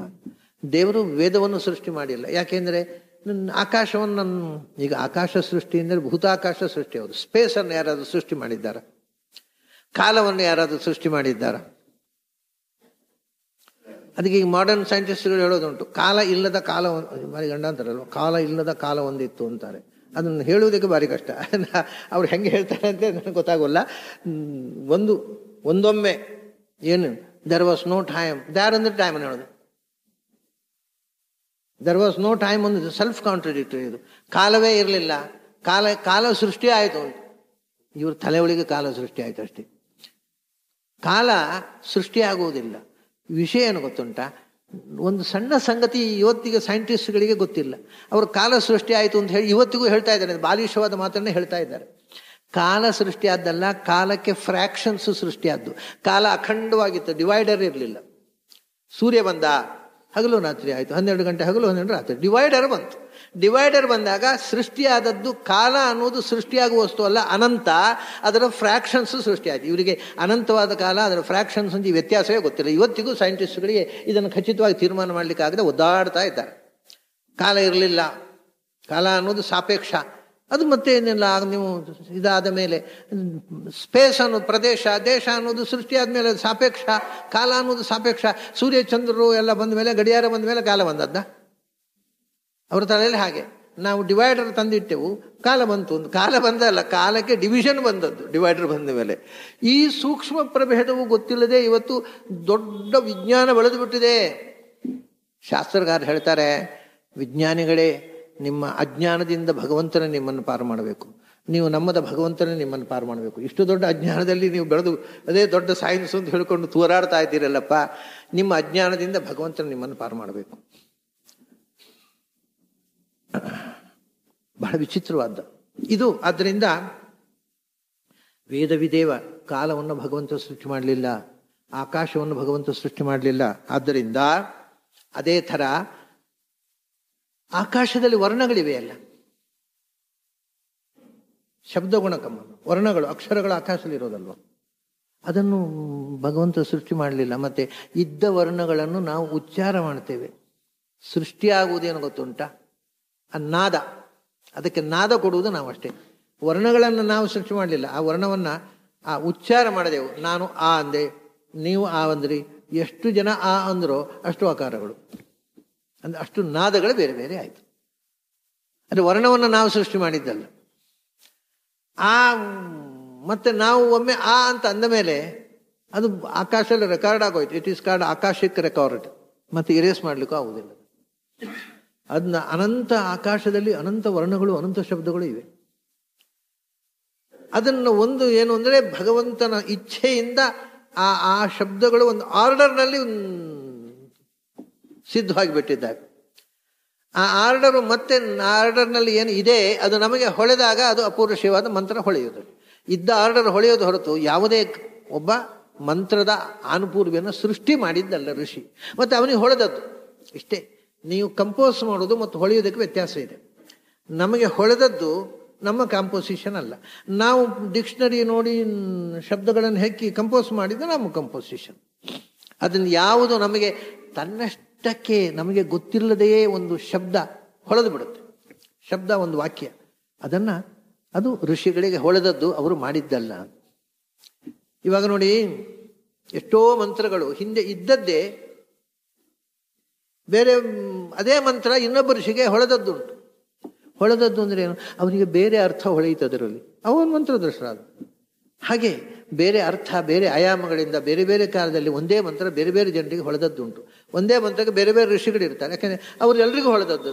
ದೇವರು ವೇದವನ್ನು ಸೃಷ್ಟಿ ಮಾಡಿಲ್ಲ ಯಾಕೆಂದರೆ ನನ್ನ ಆಕಾಶವನ್ನು ನನ್ನ ಈಗ ಆಕಾಶ ಸೃಷ್ಟಿ ಅಂದರೆ ಭೂತಾಕಾಶ ಸೃಷ್ಟಿ ಅವರು ಸ್ಪೇಸನ್ನು ಯಾರಾದರೂ ಸೃಷ್ಟಿ ಮಾಡಿದ್ದಾರ ಕಾಲವನ್ನು ಯಾರಾದರೂ ಸೃಷ್ಟಿ ಮಾಡಿದ್ದಾರ ಅದಕ್ಕೆ ಈಗ ಮಾಡರ್ನ್ ಸೈಂಟಿಸ್ಟ್ಗಳು ಹೇಳೋದುಂಟು ಕಾಲ ಇಲ್ಲದ ಕಾಲ ಬಾರಿ ಗಂಡ ಅಂತಾರಲ್ವ ಕಾಲ ಇಲ್ಲದ ಕಾಲ ಒಂದಿತ್ತು ಅಂತಾರೆ ಅದನ್ನು ಹೇಳುವುದಕ್ಕೆ ಭಾರಿ ಕಷ್ಟ [LAUGHS] ಅವ್ರು ಹೆಂಗೆ ಹೇಳ್ತಾರೆ ಅಂತ ನನಗೆ ಗೊತ್ತಾಗೋಲ್ಲ ಒಂದು ಒಂದೊಮ್ಮೆ ಏನು there was no time there ಅಂದ್ರೆ ಟೈಮ್ ಅನ್ನ ಹೇಳೋದು ದರ್ ವಾಸ್ ನೋ ಟೈಮ್ ಒಂದು ಸೆಲ್ಫ್ ಕಾಂಟ್ರಡಿಕ್ಟರಿ ಇದು ಕಾಲವೇ ಇರಲಿಲ್ಲ ಕಾಲ ಕಾಲ ಸೃಷ್ಟಿ ಆಯಿತು ಅಂತ ಇವ್ರ ತಲೆ ಒಳಗೆ ಕಾಲ ಸೃಷ್ಟಿ ಆಯಿತು ಅಷ್ಟೇ ಕಾಲ ಸೃಷ್ಟಿಯಾಗುವುದಿಲ್ಲ ವಿಷಯ ಏನು ಗೊತ್ತುಂಟ ಒಂದು ಸಣ್ಣ ಸಂಗತಿ ಇವತ್ತಿಗೆ ಸೈಂಟಿಸ್ಟ್ಗಳಿಗೆ ಗೊತ್ತಿಲ್ಲ ಅವರು ಕಾಲ ಸೃಷ್ಟಿ ಆಯಿತು ಅಂತ ಹೇಳಿ ಇವತ್ತಿಗೂ ಹೇಳ್ತಾ ಇದ್ದಾರೆ ಬಾಲಿಶವಾದ ಮಾತನ್ನು ಹೇಳ್ತಾ ಇದ್ದಾರೆ ಕಾಲ ಸೃಷ್ಟಿಯಾದ್ದಲ್ಲ ಕಾಲಕ್ಕೆ ಫ್ರ್ಯಾಕ್ಷನ್ಸ್ ಸೃಷ್ಟಿಯಾದ್ದು ಕಾಲ ಅಖಂಡವಾಗಿತ್ತು ಡಿವೈಡರ್ ಇರಲಿಲ್ಲ ಸೂರ್ಯ ಬಂದ ಹಗಲು ರಾತ್ರಿ ಆಯಿತು ಹನ್ನೆರಡು ಗಂಟೆ ಹಗಲು ಹನ್ನೆರಡು ರಾತ್ರಿ ಡಿವೈಡರ್ ಬಂತು ಡಿವೈಡರ್ ಬಂದಾಗ ಸೃಷ್ಟಿಯಾದದ್ದು ಕಾಲ ಅನ್ನೋದು ಸೃಷ್ಟಿಯಾಗುವ ವಸ್ತು ಅಲ್ಲ ಅನಂತ ಅದರ ಫ್ರ್ಯಾಕ್ಷನ್ಸು ಸೃಷ್ಟಿಯಾಯಿತು ಇವರಿಗೆ ಅನಂತವಾದ ಕಾಲ ಅದರ ಫ್ರ್ಯಾಕ್ಷನ್ಸ್ ಒಂದು ವ್ಯತ್ಯಾಸವೇ ಗೊತ್ತಿಲ್ಲ ಇವತ್ತಿಗೂ ಸೈಂಟಿಸ್ಟ್ಗಳಿಗೆ ಇದನ್ನು ಖಚಿತವಾಗಿ ತೀರ್ಮಾನ ಮಾಡಲಿಕ್ಕಾಗದೆ ಒದ್ದಾಡ್ತಾ ಇದ್ದಾರೆ ಕಾಲ ಇರಲಿಲ್ಲ ಕಾಲ ಅನ್ನೋದು ಸಾಪೇಕ್ಷ ಅದು ಮತ್ತೆ ಏನಿಲ್ಲ ಆಗ ನೀವು ಇದಾದ ಮೇಲೆ ಸ್ಪೇಸ್ ಅನ್ನೋದು ಪ್ರದೇಶ ದೇಶ ಅನ್ನೋದು ಸೃಷ್ಟಿ ಆದಮೇಲೆ ಸಾಪೇಕ್ಷ ಕಾಲ ಅನ್ನೋದು ಸಾಪೇಕ್ಷ ಚಂದ್ರರು ಎಲ್ಲ ಬಂದ ಮೇಲೆ ಗಡಿಯಾರ ಬಂದ ಮೇಲೆ ಕಾಲ ಬಂದದ್ದ ಅವ್ರ ತಲೆಯಲ್ಲಿ ಹಾಗೆ ನಾವು ಡಿವೈಡರ್ ತಂದಿಟ್ಟೆವು ಕಾಲ ಬಂತು ಒಂದು ಕಾಲ ಬಂದಲ್ಲ ಕಾಲಕ್ಕೆ ಡಿವಿಷನ್ ಬಂದದ್ದು ಡಿವೈಡರ್ ಬಂದ ಮೇಲೆ ಈ ಸೂಕ್ಷ್ಮ ಪ್ರಭೇದವು ಗೊತ್ತಿಲ್ಲದೆ ಇವತ್ತು ದೊಡ್ಡ ವಿಜ್ಞಾನ ಬೆಳೆದು ಬಿಟ್ಟಿದೆ ಹೇಳ್ತಾರೆ ವಿಜ್ಞಾನಿಗಳೇ ನಿಮ್ಮ ಅಜ್ಞಾನದಿಂದ ಭಗವಂತನ ನಿಮ್ಮನ್ನು ಪಾರು ಮಾಡಬೇಕು ನೀವು ನಮ್ಮದ ಭಗವಂತನೇ ನಿಮ್ಮನ್ನು ಪಾರು ಮಾಡಬೇಕು ಇಷ್ಟು ದೊಡ್ಡ ಅಜ್ಞಾನದಲ್ಲಿ ನೀವು ಬೆಳೆದು ಅದೇ ದೊಡ್ಡ ಸೈನ್ಸ್ ಅಂತ ಹೇಳ್ಕೊಂಡು ತೂರಾಡ್ತಾ ಇದ್ದೀರಲ್ಲಪ್ಪ ನಿಮ್ಮ ಅಜ್ಞಾನದಿಂದ ಭಗವಂತನ ನಿಮ್ಮನ್ನು ಪಾರು ಮಾಡಬೇಕು ಬಹಳ ವಿಚಿತ್ರವಾದ ಇದು ಆದ್ದರಿಂದ ವೇದವಿದೇವ ಕಾಲವನ್ನು ಭಗವಂತ ಸೃಷ್ಟಿ ಮಾಡಲಿಲ್ಲ ಆಕಾಶವನ್ನು ಭಗವಂತ ಸೃಷ್ಟಿ ಮಾಡಲಿಲ್ಲ ಆದ್ದರಿಂದ ಅದೇ ಥರ ಆಕಾಶದಲ್ಲಿ ವರ್ಣಗಳಿವೆಯಲ್ಲ ಗುಣಕಮ್ಮ ವರ್ಣಗಳು ಅಕ್ಷರಗಳು ಆಕಾಶದಲ್ಲಿರೋದಲ್ವ ಅದನ್ನು ಭಗವಂತ ಸೃಷ್ಟಿ ಮಾಡಲಿಲ್ಲ ಮತ್ತೆ ಇದ್ದ ವರ್ಣಗಳನ್ನು ನಾವು ಉಚ್ಚಾರ ಮಾಡ್ತೇವೆ ಸೃಷ್ಟಿಯಾಗುವುದೇನು ಗೊತ್ತುಂಟ ಆ ನಾದ ಅದಕ್ಕೆ ನಾದ ಕೊಡುವುದು ನಾವು ಅಷ್ಟೇ ವರ್ಣಗಳನ್ನು ನಾವು ಸೃಷ್ಟಿ ಮಾಡಲಿಲ್ಲ ಆ ವರ್ಣವನ್ನು ಆ ಉಚ್ಚಾರ ಮಾಡಿದೆವು ನಾನು ಆ ಅಂದೆ ನೀವು ಆ ಅಂದ್ರಿ ಎಷ್ಟು ಜನ ಆ ಅಂದರೋ ಅಷ್ಟು ಆಕಾರಗಳು ಅಂದರೆ ಅಷ್ಟು ನಾದಗಳು ಬೇರೆ ಬೇರೆ ಆಯಿತು ಅಂದರೆ ವರ್ಣವನ್ನು ನಾವು ಸೃಷ್ಟಿ ಮಾಡಿದ್ದಲ್ಲ ಆ ಮತ್ತು ನಾವು ಒಮ್ಮೆ ಆ ಅಂತ ಅಂದ ಮೇಲೆ ಅದು ಆಕಾಶದಲ್ಲಿ ರೆಕಾರ್ಡ್ ಆಗೋಯ್ತು ಇಟ್ ಈಸ್ ಕಾರ್ಡ್ ಆಕಾಶಕ್ಕೆ ರೆಕಾರ್ಡ್ ಮತ್ತು ಇರೇಸ್ ಮಾಡಲಿಕ್ಕೂ ಆಗುವುದಿಲ್ಲ ಅದನ್ನ ಅನಂತ ಆಕಾಶದಲ್ಲಿ ಅನಂತ ವರ್ಣಗಳು ಅನಂತ ಶಬ್ದಗಳು ಇವೆ ಅದನ್ನು ಒಂದು ಏನು ಅಂದರೆ ಭಗವಂತನ ಇಚ್ಛೆಯಿಂದ ಆ ಆ ಶಬ್ದಗಳು ಒಂದು ಆರ್ಡರ್ನಲ್ಲಿ ಸಿದ್ಧವಾಗಿಬಿಟ್ಟಿದ್ದಾಗ ಆ ಆರ್ಡರು ಮತ್ತೆ ಆರ್ಡರ್ನಲ್ಲಿ ಏನು ಇದೆ ಅದು ನಮಗೆ ಹೊಳೆದಾಗ ಅದು ಶಿವಾದ ಮಂತ್ರ ಹೊಳೆಯೋದು ಇದ್ದ ಆರ್ಡರ್ ಹೊಳೆಯೋದು ಹೊರತು ಯಾವುದೇ ಒಬ್ಬ ಮಂತ್ರದ ಅನುಪೂರ್ವಿಯನ್ನು ಸೃಷ್ಟಿ ಮಾಡಿದ್ದಲ್ಲ ಋಷಿ ಮತ್ತು ಅವನಿಗೆ ಹೊಳೆದದ್ದು ಇಷ್ಟೇ ನೀವು ಕಂಪೋಸ್ ಮಾಡೋದು ಮತ್ತು ಹೊಳೆಯೋದಕ್ಕೆ ವ್ಯತ್ಯಾಸ ಇದೆ ನಮಗೆ ಹೊಳೆದದ್ದು ನಮ್ಮ ಕಾಂಪೋಸಿಷನ್ ಅಲ್ಲ ನಾವು ಡಿಕ್ಷನರಿ ನೋಡಿ ಶಬ್ದಗಳನ್ನು ಹೆಕ್ಕಿ ಕಂಪೋಸ್ ಮಾಡಿದ್ದು ನಮ್ಮ ಕಂಪೋಸಿಷನ್ ಅದನ್ನು ಯಾವುದು ನಮಗೆ ತನ್ನಷ್ಟು ಇಷ್ಟಕ್ಕೆ ನಮಗೆ ಗೊತ್ತಿಲ್ಲದೆಯೇ ಒಂದು ಶಬ್ದ ಹೊಳೆದು ಬಿಡುತ್ತೆ ಶಬ್ದ ಒಂದು ವಾಕ್ಯ ಅದನ್ನು ಅದು ಋಷಿಗಳಿಗೆ ಹೊಳೆದದ್ದು ಅವರು ಮಾಡಿದ್ದಲ್ಲ ಇವಾಗ ನೋಡಿ ಎಷ್ಟೋ ಮಂತ್ರಗಳು ಹಿಂದೆ ಇದ್ದದ್ದೇ ಬೇರೆ ಅದೇ ಮಂತ್ರ ಇನ್ನೊಬ್ಬ ಋಷಿಗೆ ಹೊಳೆದದ್ದುಂಟು ಹೊಳೆದದ್ದು ಅಂದ್ರೆ ಏನು ಅವನಿಗೆ ಬೇರೆ ಅರ್ಥ ಹೊಳೆಯುತ್ತೆ ಅದರಲ್ಲಿ ಅವನ ದೃಶ್ಯ ಅದು ಹಾಗೆ ಬೇರೆ ಅರ್ಥ ಬೇರೆ ಆಯಾಮಗಳಿಂದ ಬೇರೆ ಬೇರೆ ಕಾಲದಲ್ಲಿ ಒಂದೇ ಮಂತ್ರ ಬೇರೆ ಬೇರೆ ಜನರಿಗೆ ಹೊಳೆದದ್ದುಂಟು ಒಂದೇ ಮಂತ್ರಕ್ಕೆ ಬೇರೆ ಬೇರೆ ಋಷಿಗಳಿರ್ತಾರೆ ಯಾಕಂದರೆ ಅವರೆಲ್ಲರಿಗೂ ಹೊಳೆದದ್ದು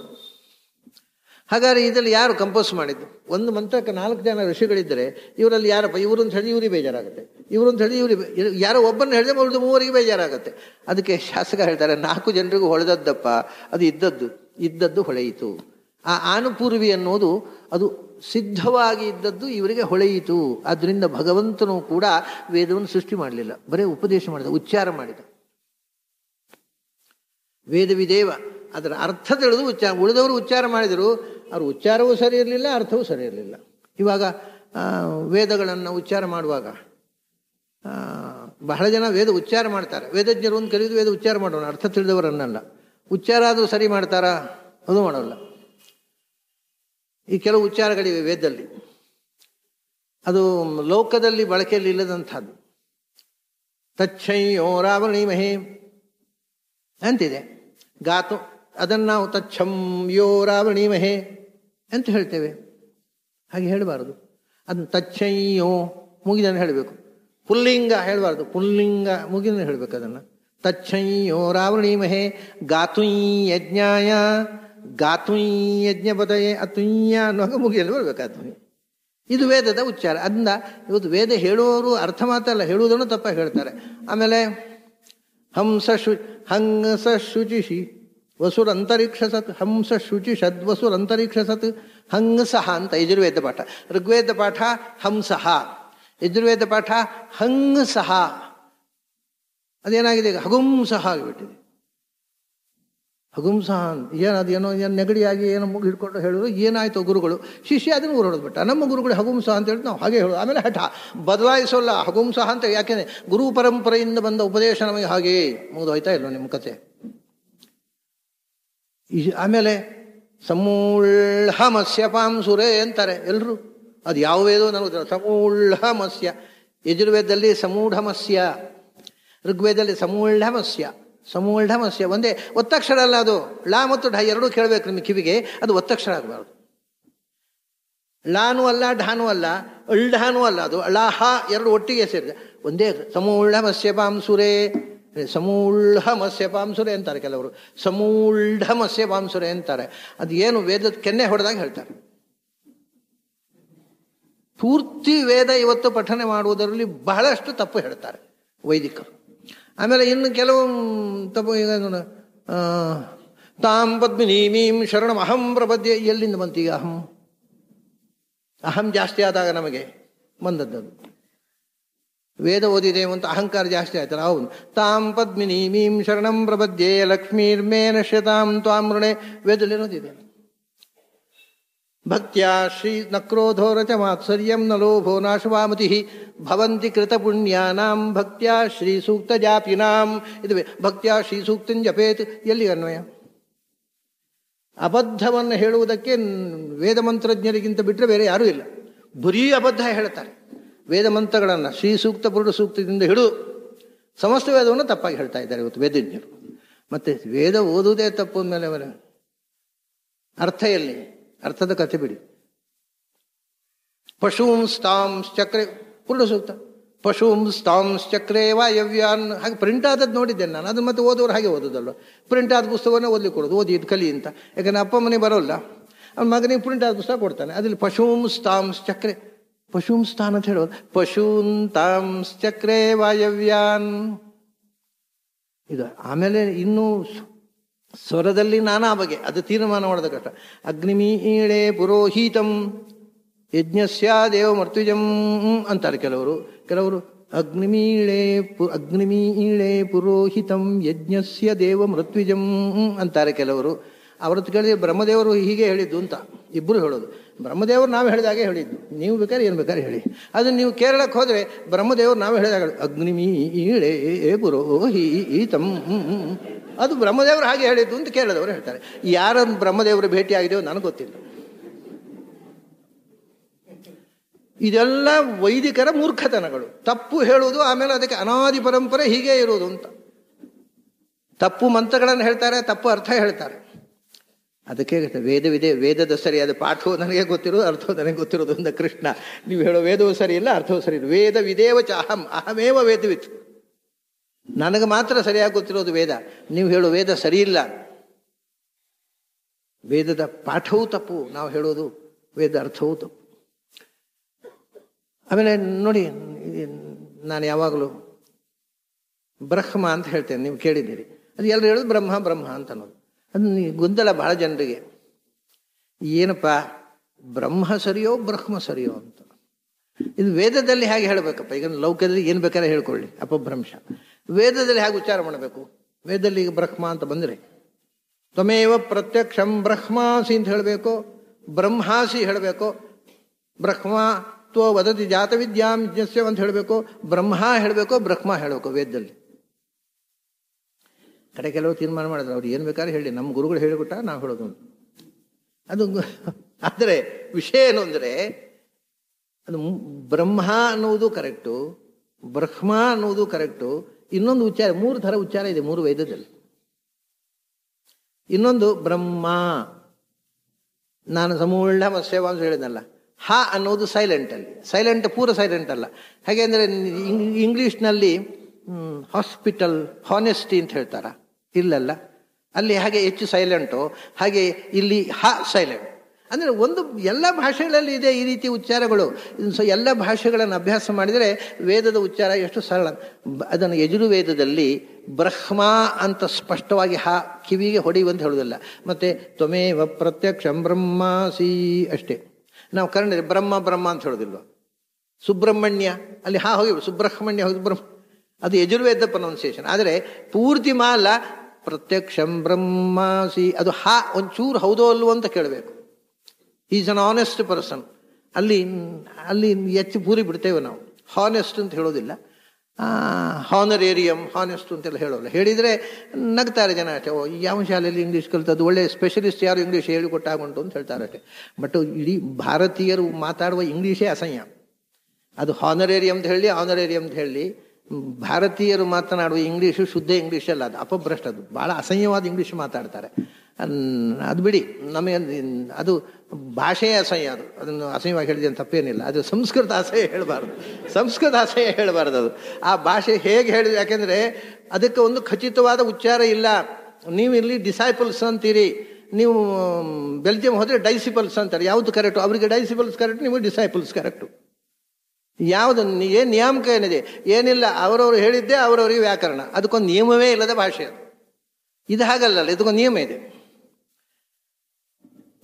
ಹಾಗಾದ್ರೆ ಇದರಲ್ಲಿ ಯಾರು ಕಂಪೋಸ್ ಮಾಡಿದ್ದು ಒಂದು ಮಂತ್ರಕ್ಕೆ ನಾಲ್ಕು ಜನ ಋಷಿಗಳಿದ್ದರೆ ಇವರಲ್ಲಿ ಯಾರಪ್ಪ ಇವರು ಅಂತ ಹೇಳಿ ಇವರಿಗೆ ಬೇಜಾರಾಗುತ್ತೆ ಇವರು ಅಂತ ಹೇಳಿ ಇವರಿಗೆ ಯಾರೋ ಒಬ್ಬನ ಹೇಳಿದ್ರೆ ಅವ್ರದ್ದು ಮೂವರಿಗೆ ಬೇಜಾರಾಗುತ್ತೆ ಅದಕ್ಕೆ ಶಾಸಕ ಹೇಳ್ತಾರೆ ನಾಲ್ಕು ಜನರಿಗೂ ಹೊಳೆದದ್ದಪ್ಪ ಅದು ಇದ್ದದ್ದು ಇದ್ದದ್ದು ಹೊಳೆಯಿತು ಆ ಆನುಪೂರ್ವಿ ಅನ್ನೋದು ಅದು ಸಿದ್ಧವಾಗಿ ಇದ್ದದ್ದು ಇವರಿಗೆ ಹೊಳೆಯಿತು ಆದ್ದರಿಂದ ಭಗವಂತನು ಕೂಡ ವೇದವನ್ನು ಸೃಷ್ಟಿ ಮಾಡಲಿಲ್ಲ ಬರೀ ಉಪದೇಶ ಮಾಡಿದ ಉಚ್ಚಾರ ಮಾಡಿದ ವೇದವಿದೇವ ಅದರ ಅರ್ಥ ತಿಳಿದು ಉಚ್ಚಾರ ಉಳಿದವರು ಉಚ್ಚಾರ ಮಾಡಿದರು ಅವ್ರ ಉಚ್ಚಾರವೂ ಸರಿ ಇರಲಿಲ್ಲ ಅರ್ಥವೂ ಸರಿ ಇರಲಿಲ್ಲ ಇವಾಗ ವೇದಗಳನ್ನು ಉಚ್ಚಾರ ಮಾಡುವಾಗ ಬಹಳ ಜನ ವೇದ ಉಚ್ಚಾರ ಮಾಡ್ತಾರೆ ವೇದಜ್ಞರು ಒಂದು ಕರೆಯೋದು ವೇದ ಉಚ್ಚಾರ ಮಾಡೋಣ ಅರ್ಥ ತಿಳಿದವರನ್ನಲ್ಲ ಉಚ್ಚಾರ ಆದರೂ ಸರಿ ಮಾಡ್ತಾರಾ ಅದು ಮಾಡೋಲ್ಲ ಈ ಕೆಲವು ಉಚ್ಚಾರಗಳಿವೆ ವೇದದಲ್ಲಿ ಅದು ಲೋಕದಲ್ಲಿ ಬಳಕೆಯಲ್ಲಿ ಇಲ್ಲದಂಥದ್ದು ತಚ್ಛಯ್ಯೋ ರಾವಣಿ ಮಹೇ ಅಂತಿದೆ ಗಾತು ಅದನ್ನು ನಾವು ತಚ್ಛಂ ಯೋ ರಾವಣಿ ಮಹೇ ಅಂತ ಹೇಳ್ತೇವೆ ಹಾಗೆ ಹೇಳಬಾರದು ಅದನ್ನು ತಚ್ಛಯ್ಯೋ ಮುಗಿದನ್ನು ಹೇಳಬೇಕು ಪುಲ್ಲಿಂಗ ಹೇಳಬಾರ್ದು ಪುಲ್ಲಿಂಗ ಮುಗಿದನ್ನು ಹೇಳಬೇಕು ಅದನ್ನು ತಚ್ಛಯ್ಯೋ ರಾವಣಿ ಮಹೇ ಗಾತು ಯಜ್ಞಾಯ ಗಾತುಂಯ್ ಯಜ್ಞ ಬದಯೇ ಅತುಯ್ಯ ಅನ್ನುವಾಗ ಮುಗಿಯಲ್ಲಿ ಬರಬೇಕಾತು ಇದು ವೇದದ ಉಚ್ಚಾರ ಅದನ್ನ ಇವತ್ತು ವೇದ ಹೇಳುವವರು ಅರ್ಥ ಮಾತಲ್ಲ ಹೇಳುವುದನ್ನು ತಪ್ಪ ಹೇಳ್ತಾರೆ ಆಮೇಲೆ ಹಂಸ ಶು ಹಂಸ ಶುಚಿಷಿ ಅಂತರಿಕ್ಷ ಸತ್ ಹಂಸ ಶುಚಿ ಅಂತರಿಕ್ಷ ಸತ್ ಹಂಸಹ ಅಂತ ಯಜುರ್ವೇದ ಪಾಠ ಋಗ್ವೇದ ಪಾಠ ಹಂಸಹ ಯಜುರ್ವೇದ ಪಾಠ ಹಂಸಹ ಅದೇನಾಗಿದೆ ಈಗ ಹಗುಂಸಹ ಆಗಿಬಿಟ್ಟಿದೆ ಅಗುಂಸಾನ್ ಏನು ಅದೇನೋ ಏನು ನೆಗಡಿಯಾಗಿ ಏನೋ ಮುಗಿ ಹಿಡ್ಕೊಂಡು ಹೇಳಿದ್ರು ಏನಾಯಿತು ಗುರುಗಳು ಶಿಷ್ಯ ಅದನ್ನು ಬಿಟ್ಟ ನಮ್ಮ ಗುರುಗಳು ಹಗುಂಸ ಅಂತ ಹೇಳಿ ನಾವು ಹಾಗೆ ಹೇಳೋದು ಆಮೇಲೆ ಹಠ ಬದಲಾಯಿಸೋಲ್ಲ ಹಗುಂಸ ಅಂತ ಯಾಕೆಂದರೆ ಗುರು ಪರಂಪರೆಯಿಂದ ಬಂದ ಉಪದೇಶ ನಮಗೆ ಹಾಗೆ ಮುಗಿದು ಹೋಯ್ತಾ ಇಲ್ಲೋ ನಿಮ್ಮ ಕತೆ ಆಮೇಲೆ ಸಮೂಳ್ಹ ಮತ್ಸ್ಯಪಾಂ ಸುರೇ ಅಂತಾರೆ ಎಲ್ಲರೂ ಅದು ವೇದೋ ನನಗೆ ಸಮೂಳ್ಹ ಮತ್ಸ್ಯ ಯಜುರ್ವೇದದಲ್ಲಿ ಸಮೂಢಮಸ್ಯ ಋಗ್ವೇದದಲ್ಲಿ ಸಮೂಳ್ಹ ಮತ್ಸ್ಯ ಸಮೂಢಮಸ್ಯ ಒಂದೇ ಒತ್ತಕ್ಷರ ಅಲ್ಲ ಅದು ಲಾ ಮತ್ತು ಢ ಎರಡೂ ಕೇಳಬೇಕು ನಿಮ್ಮ ಕಿವಿಗೆ ಅದು ಒತ್ತಕ್ಷರ ಆಗಬಾರ್ದು ಲಾನೂ ಅಲ್ಲ ಢಾನು ಅಲ್ಲ ಢಾನು ಅಲ್ಲ ಅದು ಹ ಎರಡು ಒಟ್ಟಿಗೆ ಸೇರಿದೆ ಒಂದೇ ಸಮೂಢ ಮತ್ಸ್ಯಪಾಂ ಸಮೂಳ್ಹ ಸಮೂಢ ಸುರೆ ಅಂತಾರೆ ಕೆಲವರು ಸಮೂಢ ಸುರೆ ಅಂತಾರೆ ಅದು ಏನು ವೇದದ ಕೆನ್ನೆ ಹೊಡೆದಾಗ ಹೇಳ್ತಾರೆ ಪೂರ್ತಿ ವೇದ ಇವತ್ತು ಪಠನೆ ಮಾಡುವುದರಲ್ಲಿ ಬಹಳಷ್ಟು ತಪ್ಪು ಹೇಳ್ತಾರೆ ವೈದಿಕರು ಆಮೇಲೆ ಇನ್ನು ಕೆಲವು ತಪ ತಾಂ ಪದ್ಮಿನಿ ಮೀಂ ಶರಣಂ ಅಹಂ ಪ್ರಪದ್ಯ ಎಲ್ಲಿಂದ ಬಂತೀಗ ಅಹಂ ಅಹಂ ಜಾಸ್ತಿ ಆದಾಗ ನಮಗೆ ಬಂದದ್ದು ವೇದ ಓದಿದೆ ಅಂತ ಅಹಂಕಾರ ಜಾಸ್ತಿ ಆಯ್ತಲ್ಲ ಹೌದು ತಾಂ ಪದ್ಮಿನಿ ಮೀಂ ಶರಣಂ ಪ್ರಪದ್ಯೆ ಲಕ್ಷ್ಮೀರ್ಮೇ ನಶ್ಯತಾಂ ತ್ವಾಮೃಣೆ ವೇದಲ್ಲಿ ಓದಿದೆ ಭಕ್ತ್ಯಾ ಶ್ರೀ ನಕ್ರೋಧೋರಚ ಮಾತ್ಸರ್ಯಂ ನಲೋಭೋ ನಾಶವಾಮತಿ ಭವಂತಿ ಕೃತಪುಣ್ಯಾನಾಂ ಭಕ್ತಿಯ ಶ್ರೀ ಸೂಕ್ತ ಜಾಪಿನಾಂ ಇದು ಭಕ್ತ್ಯಾ ಶ್ರೀ ಸೂಕ್ತಂ ಜಪೇತ್ ಎಲ್ಲಿ ಅನ್ವಯ ಅಬದ್ಧವನ್ನು ಹೇಳುವುದಕ್ಕೆ ವೇದ ಮಂತ್ರಜ್ಞರಿಗಿಂತ ಬಿಟ್ಟರೆ ಬೇರೆ ಯಾರೂ ಇಲ್ಲ ಬರೀ ಅಬದ್ಧ ಹೇಳ್ತಾರೆ ವೇದ ಮಂತ್ರಗಳನ್ನು ಶ್ರೀ ಸೂಕ್ತ ಪುರುಡು ಸೂಕ್ತದಿಂದ ಹಿಡು ಸಮಸ್ತ ವೇದವನ್ನು ತಪ್ಪಾಗಿ ಹೇಳ್ತಾ ಇದ್ದಾರೆ ಇವತ್ತು ವೇದಜ್ಞರು ಮತ್ತೆ ವೇದ ಓದುವುದೇ ತಪ್ಪು ಮೇಲೆ ಅವರ ಅರ್ಥ ಎಲ್ಲಿ ಅರ್ಥದ ಕಥೆ ಬಿಡಿ ಪಶುಂ ಚಕ್ರೆ ಪೂರ್ಣ ಸೂಕ್ತ ಪಶುಂ ಚಕ್ರೆ ವಾಯವ್ಯಾನ್ ಹಾಗೆ ಪ್ರಿಂಟ್ ಆದದ್ದು ನೋಡಿದ್ದೇನೆ ನಾನು ಅದು ಮತ್ತೆ ಓದೋರು ಹಾಗೆ ಓದೋದಲ್ವ ಪ್ರಿಂಟ್ ಆದ ಪುಸ್ತಕವೇ ಓದ್ಲಿಕ್ಕೆ ಕೊಡೋದು ಓದಿ ಇದು ಕಲಿ ಅಂತ ಯಾಕಂದರೆ ಅಪ್ಪ ಮನೆ ಬರೋಲ್ಲ ಅವ್ನ ಮಗನಿಗೆ ಪ್ರಿಂಟ್ ಆದ ಪುಸ್ತಕ ಕೊಡ್ತಾನೆ ಅದ್ರಲ್ಲಿ ಪಶುಂ ಚಕ್ರೆ ಪಶುಂ ಸ್ಥಾನ ಅಂತ ಹೇಳೋದು ತಾಮ್ಸ್ ಚಕ್ರೆ ವಾಯವ್ಯಾನ್ ಇದು ಆಮೇಲೆ ಇನ್ನೂ ಸ್ವರದಲ್ಲಿ ನಾನಾ ಬಗೆ ಅದು ತೀರ್ಮಾನ ಮಾಡೋದ ಕಷ್ಟ ಅಗ್ನಿಮೀಳೆ ಪುರೋಹಿತಂ ಯಜ್ಞಸ್ಯ ದೇವ ಮರ್ತುಜಂ ಅಂತಾರೆ ಕೆಲವರು ಕೆಲವರು ಅಗ್ನಿಮೀಳೆ ಪು ಅಗ್ನಿಮೀಳೆ ಪುರೋಹಿತಂ ಯಜ್ಞಸ್ಯ ದೇವ ಮೃತ್ಯುಜಂ ಅಂತಾರೆ ಕೆಲವರು ಅವ್ರದ್ದು ಕೇಳಿದ್ರೆ ಬ್ರಹ್ಮದೇವರು ಹೀಗೆ ಹೇಳಿದ್ದು ಅಂತ ಇಬ್ಬರು ಹೇಳೋದು ಬ್ರಹ್ಮದೇವರು ನಾವು ಹೇಳಿದಾಗೆ ಹೇಳಿದ್ದು ನೀವು ಬೇಕಾದ್ರೆ ಏನು ಬೇಕಾದ್ರೆ ಹೇಳಿ ಅದನ್ನು ನೀವು ಕೇರಳಕ್ಕೆ ಹೋದರೆ ಬ್ರಹ್ಮದೇವರು ನಾವು ಹೇಳಿದಾಗ ಅಗ್ನಿಮೀಳೆ ಪುರೋಹಿತಂ ಅದು ಬ್ರಹ್ಮದೇವರು ಹಾಗೆ ಹೇಳಿದ್ದು ಅಂತ ಕೇಳಿದವರು ಹೇಳ್ತಾರೆ ಯಾರನ್ನು ಬ್ರಹ್ಮದೇವರು ಭೇಟಿ ನನಗೆ ಗೊತ್ತಿಲ್ಲ ಇದೆಲ್ಲ ವೈದಿಕರ ಮೂರ್ಖತನಗಳು ತಪ್ಪು ಹೇಳುವುದು ಆಮೇಲೆ ಅದಕ್ಕೆ ಅನಾದಿ ಪರಂಪರೆ ಹೀಗೆ ಇರುವುದು ಅಂತ ತಪ್ಪು ಮಂತ್ರಗಳನ್ನು ಹೇಳ್ತಾರೆ ತಪ್ಪು ಅರ್ಥ ಹೇಳ್ತಾರೆ ಅದಕ್ಕೆ ವೇದವಿದೆ ವೇದದ ಸರಿಯಾದ ಪಾಠವು ನನಗೆ ಗೊತ್ತಿರೋದು ಅರ್ಥವು ನನಗೆ ಗೊತ್ತಿರೋದು ಅಂತ ಕೃಷ್ಣ ನೀವು ಹೇಳೋ ವೇದವೂ ಸರಿ ಇಲ್ಲ ಅರ್ಥವೂ ಸರಿ ಇಲ್ಲ ವೇದ ವಿದೇವಚ ಅಹಂ ಅಹಮೇವ ವೇದವಿತ್ತು ನನಗೆ ಮಾತ್ರ ಸರಿಯಾಗಿ ಗೊತ್ತಿರೋದು ವೇದ ನೀವು ಹೇಳು ವೇದ ಸರಿಯಿಲ್ಲ ವೇದದ ಪಾಠವೂ ತಪ್ಪು ನಾವು ಹೇಳೋದು ವೇದ ಅರ್ಥವೂ ತಪ್ಪು ಆಮೇಲೆ ನೋಡಿ ನಾನು ಯಾವಾಗಲೂ ಬ್ರಹ್ಮ ಅಂತ ಹೇಳ್ತೇನೆ ನೀವು ಕೇಳಿದ್ದೀರಿ ಅದು ಎಲ್ಲರೂ ಹೇಳೋದು ಬ್ರಹ್ಮ ಬ್ರಹ್ಮ ಅಂತ ಅನ್ನೋದು ಅದು ಗೊಂದಲ ಬಹಳ ಜನರಿಗೆ ಏನಪ್ಪ ಬ್ರಹ್ಮ ಸರಿಯೋ ಬ್ರಹ್ಮ ಸರಿಯೋ ಅಂತ ಇದು ವೇದದಲ್ಲಿ ಹೇಗೆ ಹೇಳಬೇಕಪ್ಪ ಈಗ ಲೌಕದಲ್ಲಿ ಏನು ಬೇಕಾದ್ರೆ ಹೇಳ್ಕೊಳ್ಳಿ ಅಪಭ್ರಂಶ ವೇದದಲ್ಲಿ ಹೇಗೆ ಉಚ್ಚಾರ ಮಾಡಬೇಕು ವೇದದಲ್ಲಿ ಈಗ ಬ್ರಹ್ಮ ಅಂತ ಬಂದರೆ ತ್ವಮೇವ ಪ್ರತ್ಯಕ್ಷಂ ಬ್ರಹ್ಮಾಸಿ ಅಂತ ಹೇಳಬೇಕು ಬ್ರಹ್ಮಾಸಿ ಹೇಳಬೇಕು ಬ್ರಹ್ಮ ತ್ವ ವದತಿ ಜಾತವಿದ್ಯಾಂ ಅಂತ ಹೇಳಬೇಕು ಬ್ರಹ್ಮ ಹೇಳಬೇಕು ಬ್ರಹ್ಮ ಹೇಳಬೇಕು ವೇದದಲ್ಲಿ ಕಡೆ ಕೆಲವರು ತೀರ್ಮಾನ ಮಾಡಿದ್ರು ಅವ್ರು ಏನು ಬೇಕಾದ್ರೆ ಹೇಳಿ ನಮ್ಮ ಗುರುಗಳು ಹೇಳಿಬಿಟ್ಟ ನಾವು ಹೇಳೋದು ಅದು ಆದರೆ ವಿಷಯ ಏನು ಅಂದರೆ ಅದು ಬ್ರಹ್ಮ ಅನ್ನುವುದು ಕರೆಕ್ಟು ಬ್ರಹ್ಮ ಅನ್ನುವುದು ಕರೆಕ್ಟು ಇನ್ನೊಂದು ಉಚ್ಚಾರ ಮೂರು ಥರ ಉಚ್ಚಾರ ಇದೆ ಮೂರು ವೇದದಲ್ಲಿ ಇನ್ನೊಂದು ಬ್ರಹ್ಮ ನಾನು ಸಮೂರ್ಣ ಮತ್ಸ್ಯವ ಅಂತ ಹೇಳಿದ್ನಲ್ಲ ಹ ಅನ್ನೋದು ಸೈಲೆಂಟ್ ಅಲ್ಲಿ ಸೈಲೆಂಟ್ ಪೂರ ಸೈಲೆಂಟ್ ಅಲ್ಲ ಹಾಗೆ ಅಂದರೆ ಇಂಗ್ಲೀಷ್ನಲ್ಲಿ ಹಾಸ್ಪಿಟಲ್ ಹಾನೆಸ್ಟಿ ಅಂತ ಹೇಳ್ತಾರ ಇಲ್ಲಲ್ಲ ಅಲ್ಲಿ ಹಾಗೆ ಹೆಚ್ಚು ಸೈಲೆಂಟು ಹಾಗೆ ಇಲ್ಲಿ ಹ ಸೈಲೆಂಟ್ ಅಂದರೆ ಒಂದು ಎಲ್ಲ ಭಾಷೆಗಳಲ್ಲಿ ಇದೆ ಈ ರೀತಿ ಉಚ್ಚಾರಗಳು ಸೊ ಎಲ್ಲ ಭಾಷೆಗಳನ್ನು ಅಭ್ಯಾಸ ಮಾಡಿದರೆ ವೇದದ ಉಚ್ಚಾರ ಎಷ್ಟು ಸರಳ ಅದನ್ನು ಯಜುರ್ವೇದದಲ್ಲಿ ಬ್ರಹ್ಮ ಅಂತ ಸ್ಪಷ್ಟವಾಗಿ ಹಾ ಕಿವಿಗೆ ಹೊಡೆಯುವಂತ ಹೇಳೋದಿಲ್ಲ ಮತ್ತು ತ್ವಮೇವ ಪ್ರತ್ಯಕ್ಷ ಬ್ರಹ್ಮಾಸಿ ಅಷ್ಟೇ ನಾವು ಕನ್ನಡ ಬ್ರಹ್ಮ ಬ್ರಹ್ಮ ಅಂತ ಹೇಳೋದಿಲ್ವ ಸುಬ್ರಹ್ಮಣ್ಯ ಅಲ್ಲಿ ಹಾ ಹೋಗಿ ಸುಬ್ರಹ್ಮಣ್ಯ ಹೋಗಿ ಬ್ರಹ್ಮ ಅದು ಯಜುರ್ವೇದ ಪ್ರೊನೌನ್ಸಿಯೇಷನ್ ಆದರೆ ಪೂರ್ತಿ ಮಾಲ ಪ್ರತ್ಯಕ್ಷ ಬ್ರಹ್ಮಾಸಿ ಅದು ಹಾ ಒಂಚೂರು ಹೌದೋ ಅಲ್ವೋ ಅಂತ ಕೇಳಬೇಕು ಈಸ್ ಅನ್ ಆನೆಸ್ಟ್ ಪರ್ಸನ್ ಅಲ್ಲಿ ಅಲ್ಲಿ ಹೆಚ್ಚು ಪೂರಿ ಬಿಡ್ತೇವೆ ನಾವು ಹಾನೆಸ್ಟ್ ಅಂತ ಹೇಳೋದಿಲ್ಲ ಹಾನರ್ ಹಾನರೇರಿಯಂ ಹಾನೆಸ್ಟ್ ಅಂತೆಲ್ಲ ಹೇಳೋಲ್ಲ ಹೇಳಿದರೆ ನಗ್ತಾರೆ ಜನ ಅಷ್ಟೇ ಓ ಯಾವ ಶಾಲೆಯಲ್ಲಿ ಇಂಗ್ಲೀಷ್ ಕಲಿತದ್ದು ಒಳ್ಳೆಯ ಸ್ಪೆಷಲಿಸ್ಟ್ ಯಾರು ಇಂಗ್ಲೀಷ್ ಹೇಳಿಕೊಟ್ಟಾಗುಂಟು ಅಂತ ಹೇಳ್ತಾರೆ ಅಷ್ಟೇ ಬಟ್ ಇಡೀ ಭಾರತೀಯರು ಮಾತಾಡುವ ಇಂಗ್ಲೀಷೇ ಅಸಹ್ಯ ಅದು ಹಾನರ್ ಹಾನರೇರಿಯಂ ಅಂತ ಹೇಳಿ ಆನರೇರಿಯಂ ಅಂತ ಹೇಳಿ ಭಾರತೀಯರು ಮಾತನಾಡುವ ಇಂಗ್ಲೀಷು ಶುದ್ಧ ಇಂಗ್ಲೀಷಲ್ಲ ಅದು ಅಪಭ್ರಷ್ಟ ಅದು ಭಾಳ ಅಸಹ್ಯವಾದ ಇಂಗ್ಲೀಷ್ ಮಾತಾಡ್ತಾರೆ ಅದು ಬಿಡಿ ನಮಗೆ ಅದು ಭಾಷೆಯ ಅಸಹ್ಯ ಅದು ಅದನ್ನು ಅಸಹ್ಯವಾಗಿ ಹೇಳಿದೆ ಅಂತ ತಪ್ಪೇನಿಲ್ಲ ಅದು ಸಂಸ್ಕೃತ ಅಸಹ್ಯ ಹೇಳಬಾರ್ದು ಸಂಸ್ಕೃತ ಅಸಹ್ಯ ಹೇಳಬಾರ್ದು ಅದು ಆ ಭಾಷೆ ಹೇಗೆ ಹೇಳಿದ್ವಿ ಯಾಕೆಂದರೆ ಅದಕ್ಕೆ ಒಂದು ಖಚಿತವಾದ ಉಚ್ಚಾರ ಇಲ್ಲ ನೀವು ಇಲ್ಲಿ ಡಿಸೈಪಲ್ಸ್ ಅಂತೀರಿ ನೀವು ಬೆಲ್ಜಿಯಂ ಹೋದರೆ ಡೈಸಿಪಲ್ಸ್ ಅಂತಾರೆ ಯಾವುದು ಕರೆಕ್ಟು ಅವರಿಗೆ ಡೈಸಿಪಲ್ಸ್ ಕರೆಕ್ಟ್ ನಿಮಗೆ ಡಿಸೈಪಲ್ಸ್ ಕರೆಕ್ಟು ಯಾವುದು ಏನು ನಿಯಾಮಕ ಏನಿದೆ ಏನಿಲ್ಲ ಅವರವರು ಹೇಳಿದ್ದೆ ಅವರವರಿಗೆ ವ್ಯಾಕರಣ ಅದಕ್ಕೊಂದು ನಿಯಮವೇ ಇಲ್ಲದ ಭಾಷೆ ಅದು ಇದು ಹಾಗಲ್ಲ ಇದಕ್ಕೊಂದು ನಿಯಮ ಇದೆ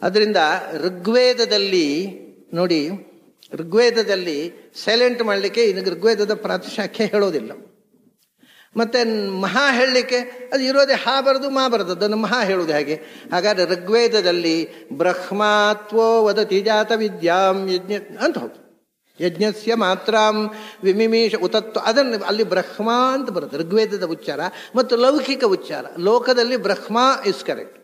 ಅದರಿಂದ ಋಗ್ವೇದದಲ್ಲಿ ನೋಡಿ ಋಗ್ವೇದದಲ್ಲಿ ಸೈಲೆಂಟ್ ಮಾಡಲಿಕ್ಕೆ ಇದಕ್ಕೆ ಋಗ್ವೇದದ ಪ್ರಾತಿಶಾಖ್ಯ ಹೇಳೋದಿಲ್ಲ ಮತ್ತೆ ಮಹಾ ಹೇಳಲಿಕ್ಕೆ ಅದು ಇರೋದೇ ಹಾ ಬರದು ಮಾ ಬರದು ಅದನ್ನು ಮಹಾ ಹೇಳುವುದು ಹಾಗೆ ಹಾಗಾದ್ರೆ ಋಗ್ವೇದದಲ್ಲಿ ಬ್ರಹ್ಮಾತ್ವೋ ವದತಿ ಜಾತ ವಿದ್ಯಾಂ ಯಜ್ಞ ಅಂತ ಹೌದು ಯಜ್ಞಸ್ಯ ಮಾತ್ರಾಂ ವಿಮಿಮೀಷ ಉತತ್ವ ಅದನ್ನು ಅಲ್ಲಿ ಬ್ರಹ್ಮ ಅಂತ ಬರುತ್ತೆ ಋಗ್ವೇದದ ಉಚ್ಚಾರ ಮತ್ತು ಲೌಕಿಕ ಉಚ್ಚಾರ ಲೋಕದಲ್ಲಿ ಬ್ರಹ್ಮ ಇಸ್ ಕರೆಕ್ಟ್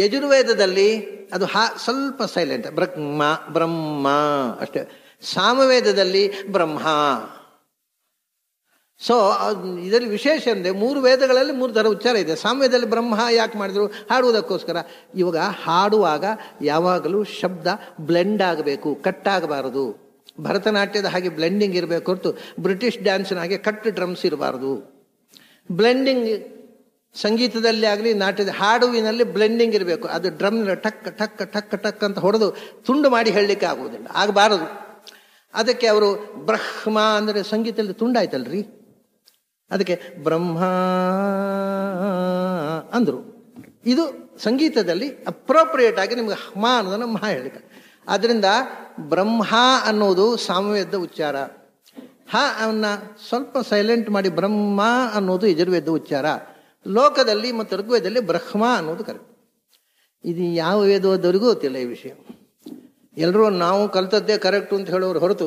ಯಜುರ್ವೇದದಲ್ಲಿ ಅದು ಹಾ ಸ್ವಲ್ಪ ಸೈಲೆಂಟ್ ಬ್ರಹ್ಮ ಬ್ರಹ್ಮ ಅಷ್ಟೇ ಸಾಮವೇದದಲ್ಲಿ ಬ್ರಹ್ಮ ಸೊ ಇದರಲ್ಲಿ ವಿಶೇಷ ಅಂದರೆ ಮೂರು ವೇದಗಳಲ್ಲಿ ಮೂರು ಥರ ಉಚ್ಚಾರ ಇದೆ ಸಾಮ್ಯದಲ್ಲಿ ಬ್ರಹ್ಮ ಯಾಕೆ ಮಾಡಿದ್ರು ಹಾಡುವುದಕ್ಕೋಸ್ಕರ ಇವಾಗ ಹಾಡುವಾಗ ಯಾವಾಗಲೂ ಶಬ್ದ ಬ್ಲೆಂಡ್ ಆಗಬೇಕು ಕಟ್ ಆಗಬಾರದು ಭರತನಾಟ್ಯದ ಹಾಗೆ ಬ್ಲೆಂಡಿಂಗ್ ಇರಬೇಕು ಹೊರತು ಬ್ರಿಟಿಷ್ ಡ್ಯಾನ್ಸಿನ ಹಾಗೆ ಕಟ್ ಡ್ರಮ್ಸ್ ಇರಬಾರ್ದು ಬ್ಲೆಂಡಿಂಗ್ ಸಂಗೀತದಲ್ಲಿ ಆಗಲಿ ನಾಟ್ಯದ ಹಾಡುವಿನಲ್ಲಿ ಬ್ಲೆಂಡಿಂಗ್ ಇರಬೇಕು ಅದು ಡ್ರಮ್ನ ಟಕ್ ಟಕ್ ಟಕ್ ಟಕ್ ಅಂತ ಹೊಡೆದು ತುಂಡು ಮಾಡಿ ಹೇಳಲಿಕ್ಕೆ ಆಗುವುದಿಲ್ಲ ಆಗಬಾರದು ಅದಕ್ಕೆ ಅವರು ಬ್ರಹ್ಮ ಅಂದರೆ ಸಂಗೀತದಲ್ಲಿ ತುಂಡಾಯ್ತಲ್ರಿ ಅದಕ್ಕೆ ಬ್ರಹ್ಮ ಅಂದರು ಇದು ಸಂಗೀತದಲ್ಲಿ ಅಪ್ರೋಪ್ರಿಯೇಟ್ ಆಗಿ ನಿಮ್ಗೆ ಹಮ ಅನ್ನೋದನ್ನು ಮಹಾ ಹೇಳಿಕ ಅದರಿಂದ ಬ್ರಹ್ಮ ಅನ್ನೋದು ಸಾಮವೇದ ಉಚ್ಚಾರ ಹ ಅವನ್ನ ಸ್ವಲ್ಪ ಸೈಲೆಂಟ್ ಮಾಡಿ ಬ್ರಹ್ಮ ಅನ್ನೋದು ಯಜುರ್ವೇದ ಉಚ್ಚಾರ ಲೋಕದಲ್ಲಿ ಮತ್ತು ಋಗ್ವೇದದಲ್ಲಿ ಬ್ರಹ್ಮ ಅನ್ನೋದು ಕರೆಕ್ಟ್ ಇದು ಯಾವ ವೇದವಾದವರಿಗೂ ಗೊತ್ತಿಲ್ಲ ಈ ವಿಷಯ ಎಲ್ಲರೂ ನಾವು ಕಲಿತದ್ದೇ ಕರೆಕ್ಟು ಅಂತ ಹೇಳೋರು ಹೊರತು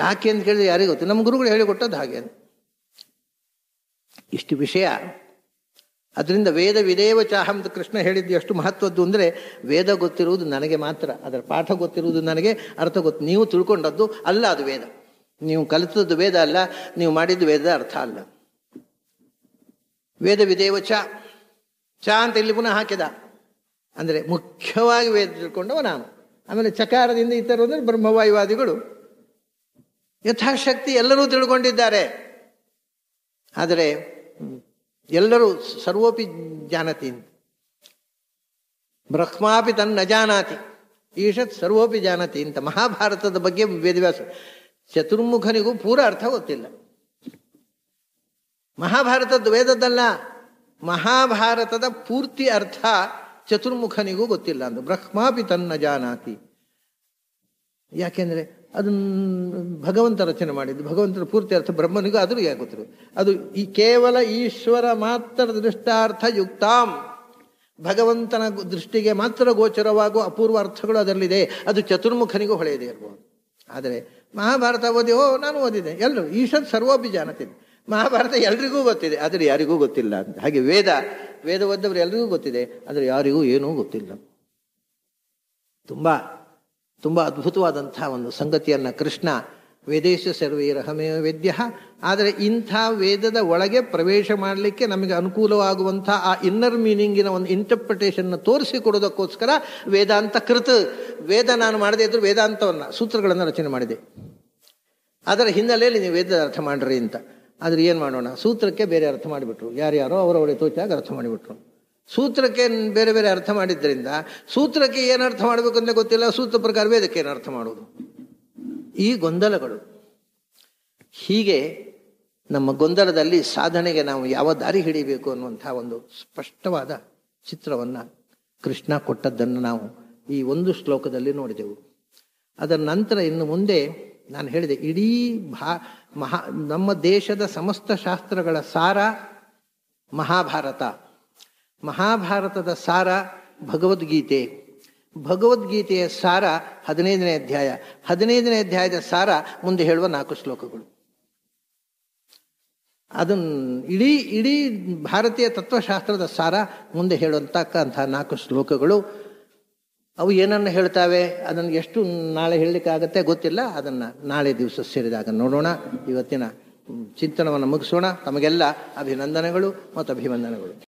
ಯಾಕೆ ಅಂತ ಕೇಳಿದ್ರೆ ಯಾರಿಗೂ ಗೊತ್ತು ನಮ್ಮ ಗುರುಗಳು ಹೇಳಿಕೊಟ್ಟದ್ದು ಹಾಗೆ ಇಷ್ಟು ವಿಷಯ ಅದರಿಂದ ವೇದ ವಿದೇವ ಚಾಹ ಕೃಷ್ಣ ಹೇಳಿದ್ದು ಎಷ್ಟು ಮಹತ್ವದ್ದು ಅಂದರೆ ವೇದ ಗೊತ್ತಿರುವುದು ನನಗೆ ಮಾತ್ರ ಅದರ ಪಾಠ ಗೊತ್ತಿರುವುದು ನನಗೆ ಅರ್ಥ ಗೊತ್ತು ನೀವು ತಿಳ್ಕೊಂಡದ್ದು ಅಲ್ಲ ಅದು ವೇದ ನೀವು ಕಲಿತದ್ದು ವೇದ ಅಲ್ಲ ನೀವು ಮಾಡಿದ್ದು ವೇದ ಅರ್ಥ ಅಲ್ಲ ವೇದ ವಿದೇವ ಚ ಚ ಅಂತ ಇಲ್ಲಿ ಪುನಃ ಹಾಕಿದ ಅಂದರೆ ಮುಖ್ಯವಾಗಿ ವೇದ ತಿಳ್ಕೊಂಡವ ನಾನು ಆಮೇಲೆ ಚಕಾರದಿಂದ ಥರ ಅಂದರೆ ಬ್ರಹ್ಮವಾಯುವಾದಿಗಳು ಯಥಾಶಕ್ತಿ ಎಲ್ಲರೂ ತಿಳ್ಕೊಂಡಿದ್ದಾರೆ ಆದರೆ ಎಲ್ಲರೂ ಸರ್ವೋಪಿ ಜಾನತಿ ಬ್ರಹ್ಮಾಪಿ ತನ್ನ ಜಾನಾತಿ ಈಶತ್ ಸರ್ವೋಪಿ ಜಾನತಿ ಅಂತ ಮಹಾಭಾರತದ ಬಗ್ಗೆ ವೇದವ್ಯಾಸ ಚತುರ್ಮುಖನಿಗೂ ಪೂರ ಅರ್ಥ ಗೊತ್ತಿಲ್ಲ ಮಹಾಭಾರತದ ವೇದದ್ದಲ್ಲ ಮಹಾಭಾರತದ ಪೂರ್ತಿ ಅರ್ಥ ಚತುರ್ಮುಖನಿಗೂ ಗೊತ್ತಿಲ್ಲ ಅಂದು ಬ್ರಹ್ಮಾಪಿ ತನ್ನ ಜಾನಾತಿ ಯಾಕೆಂದರೆ ಅದನ್ನು ಭಗವಂತ ರಚನೆ ಮಾಡಿದ್ದು ಭಗವಂತನ ಪೂರ್ತಿ ಅರ್ಥ ಬ್ರಹ್ಮನಿಗೂ ಆದರೂ ಯಾಕೆ ಗೊತ್ತಿರು ಅದು ಈ ಕೇವಲ ಈಶ್ವರ ಮಾತ್ರ ದೃಷ್ಟಾರ್ಥ ಯುಕ್ತಾಂ ಭಗವಂತನ ದೃಷ್ಟಿಗೆ ಮಾತ್ರ ಗೋಚರವಾಗುವ ಅಪೂರ್ವ ಅರ್ಥಗಳು ಅದರಲ್ಲಿದೆ ಅದು ಚತುರ್ಮುಖನಿಗೂ ಹೊಳೆಯದೇ ಇರಬಹುದು ಆದರೆ ಮಹಾಭಾರತ ಓದಿ ಓ ನಾನು ಓದಿದೆ ಎಲ್ಲರೂ ಸರ್ವೋಪಿ ಜಾನತಿ ಮಹಾಭಾರತ ಎಲ್ರಿಗೂ ಗೊತ್ತಿದೆ ಆದರೆ ಯಾರಿಗೂ ಗೊತ್ತಿಲ್ಲ ಅಂತ ಹಾಗೆ ವೇದ ವೇದ ಓದ್ದವ್ರು ಎಲ್ರಿಗೂ ಗೊತ್ತಿದೆ ಆದರೆ ಯಾರಿಗೂ ಏನೂ ಗೊತ್ತಿಲ್ಲ ತುಂಬ ತುಂಬ ಅದ್ಭುತವಾದಂಥ ಒಂದು ಸಂಗತಿಯನ್ನು ಕೃಷ್ಣ ವೇದೇಶ ರಹಮೇ ವೇದ್ಯ ಆದರೆ ಇಂಥ ವೇದದ ಒಳಗೆ ಪ್ರವೇಶ ಮಾಡಲಿಕ್ಕೆ ನಮಗೆ ಅನುಕೂಲವಾಗುವಂಥ ಆ ಇನ್ನರ್ ಮೀನಿಂಗಿನ ಒಂದು ಇಂಟರ್ಪ್ರಿಟೇಷನ್ನ ತೋರಿಸಿಕೊಡೋದಕ್ಕೋಸ್ಕರ ವೇದಾಂತ ಕೃತ ವೇದ ನಾನು ಮಾಡದೇ ಇದ್ರೂ ವೇದಾಂತವನ್ನು ಸೂತ್ರಗಳನ್ನು ರಚನೆ ಮಾಡಿದೆ ಅದರ ಹಿನ್ನೆಲೆಯಲ್ಲಿ ನೀವು ವೇದದ ಅರ್ಥ ಮಾಡ್ರಿ ಅಂತ ಆದರೆ ಏನು ಮಾಡೋಣ ಸೂತ್ರಕ್ಕೆ ಬೇರೆ ಅರ್ಥ ಮಾಡಿಬಿಟ್ರು ಯಾರ್ಯಾರೋ ಅವರವರೇ ತೋಚಾಗಿ ಅರ್ಥ ಮಾಡಿಬಿಟ್ರು ಸೂತ್ರಕ್ಕೆ ಬೇರೆ ಬೇರೆ ಅರ್ಥ ಮಾಡಿದ್ದರಿಂದ ಸೂತ್ರಕ್ಕೆ ಏನು ಅರ್ಥ ಮಾಡಬೇಕು ಅಂತ ಗೊತ್ತಿಲ್ಲ ಸೂತ್ರ ಪ್ರಕಾರ ವೇದಕ್ಕೆ ಏನು ಅರ್ಥ ಮಾಡೋದು ಈ ಗೊಂದಲಗಳು ಹೀಗೆ ನಮ್ಮ ಗೊಂದಲದಲ್ಲಿ ಸಾಧನೆಗೆ ನಾವು ಯಾವ ದಾರಿ ಹಿಡಿಬೇಕು ಅನ್ನುವಂಥ ಒಂದು ಸ್ಪಷ್ಟವಾದ ಚಿತ್ರವನ್ನು ಕೃಷ್ಣ ಕೊಟ್ಟದ್ದನ್ನು ನಾವು ಈ ಒಂದು ಶ್ಲೋಕದಲ್ಲಿ ನೋಡಿದೆವು ಅದರ ನಂತರ ಇನ್ನು ಮುಂದೆ ನಾನು ಹೇಳಿದೆ ಇಡೀ ಭಾ ಮಹಾ ನಮ್ಮ ದೇಶದ ಸಮಸ್ತ ಶಾಸ್ತ್ರಗಳ ಸಾರ ಮಹಾಭಾರತ ಮಹಾಭಾರತದ ಸಾರ ಭಗವದ್ಗೀತೆ ಭಗವದ್ಗೀತೆಯ ಸಾರ ಹದಿನೈದನೇ ಅಧ್ಯಾಯ ಹದಿನೈದನೇ ಅಧ್ಯಾಯದ ಸಾರ ಮುಂದೆ ಹೇಳುವ ನಾಲ್ಕು ಶ್ಲೋಕಗಳು ಅದನ್ನು ಇಡೀ ಇಡೀ ಭಾರತೀಯ ತತ್ವಶಾಸ್ತ್ರದ ಸಾರ ಮುಂದೆ ಹೇಳುವಂತಕ್ಕಂಥ ನಾಲ್ಕು ಶ್ಲೋಕಗಳು ಅವು ಏನನ್ನು ಹೇಳ್ತಾವೆ ಅದನ್ನು ಎಷ್ಟು ನಾಳೆ ಹೇಳಲಿಕ್ಕಾಗತ್ತೆ ಗೊತ್ತಿಲ್ಲ ಅದನ್ನು ನಾಳೆ ದಿವಸ ಸೇರಿದಾಗ ನೋಡೋಣ ಇವತ್ತಿನ ಚಿಂತನವನ್ನು ಮುಗಿಸೋಣ ತಮಗೆಲ್ಲ ಅಭಿನಂದನೆಗಳು ಮತ್ತು ಅಭಿವಂದನೆಗಳು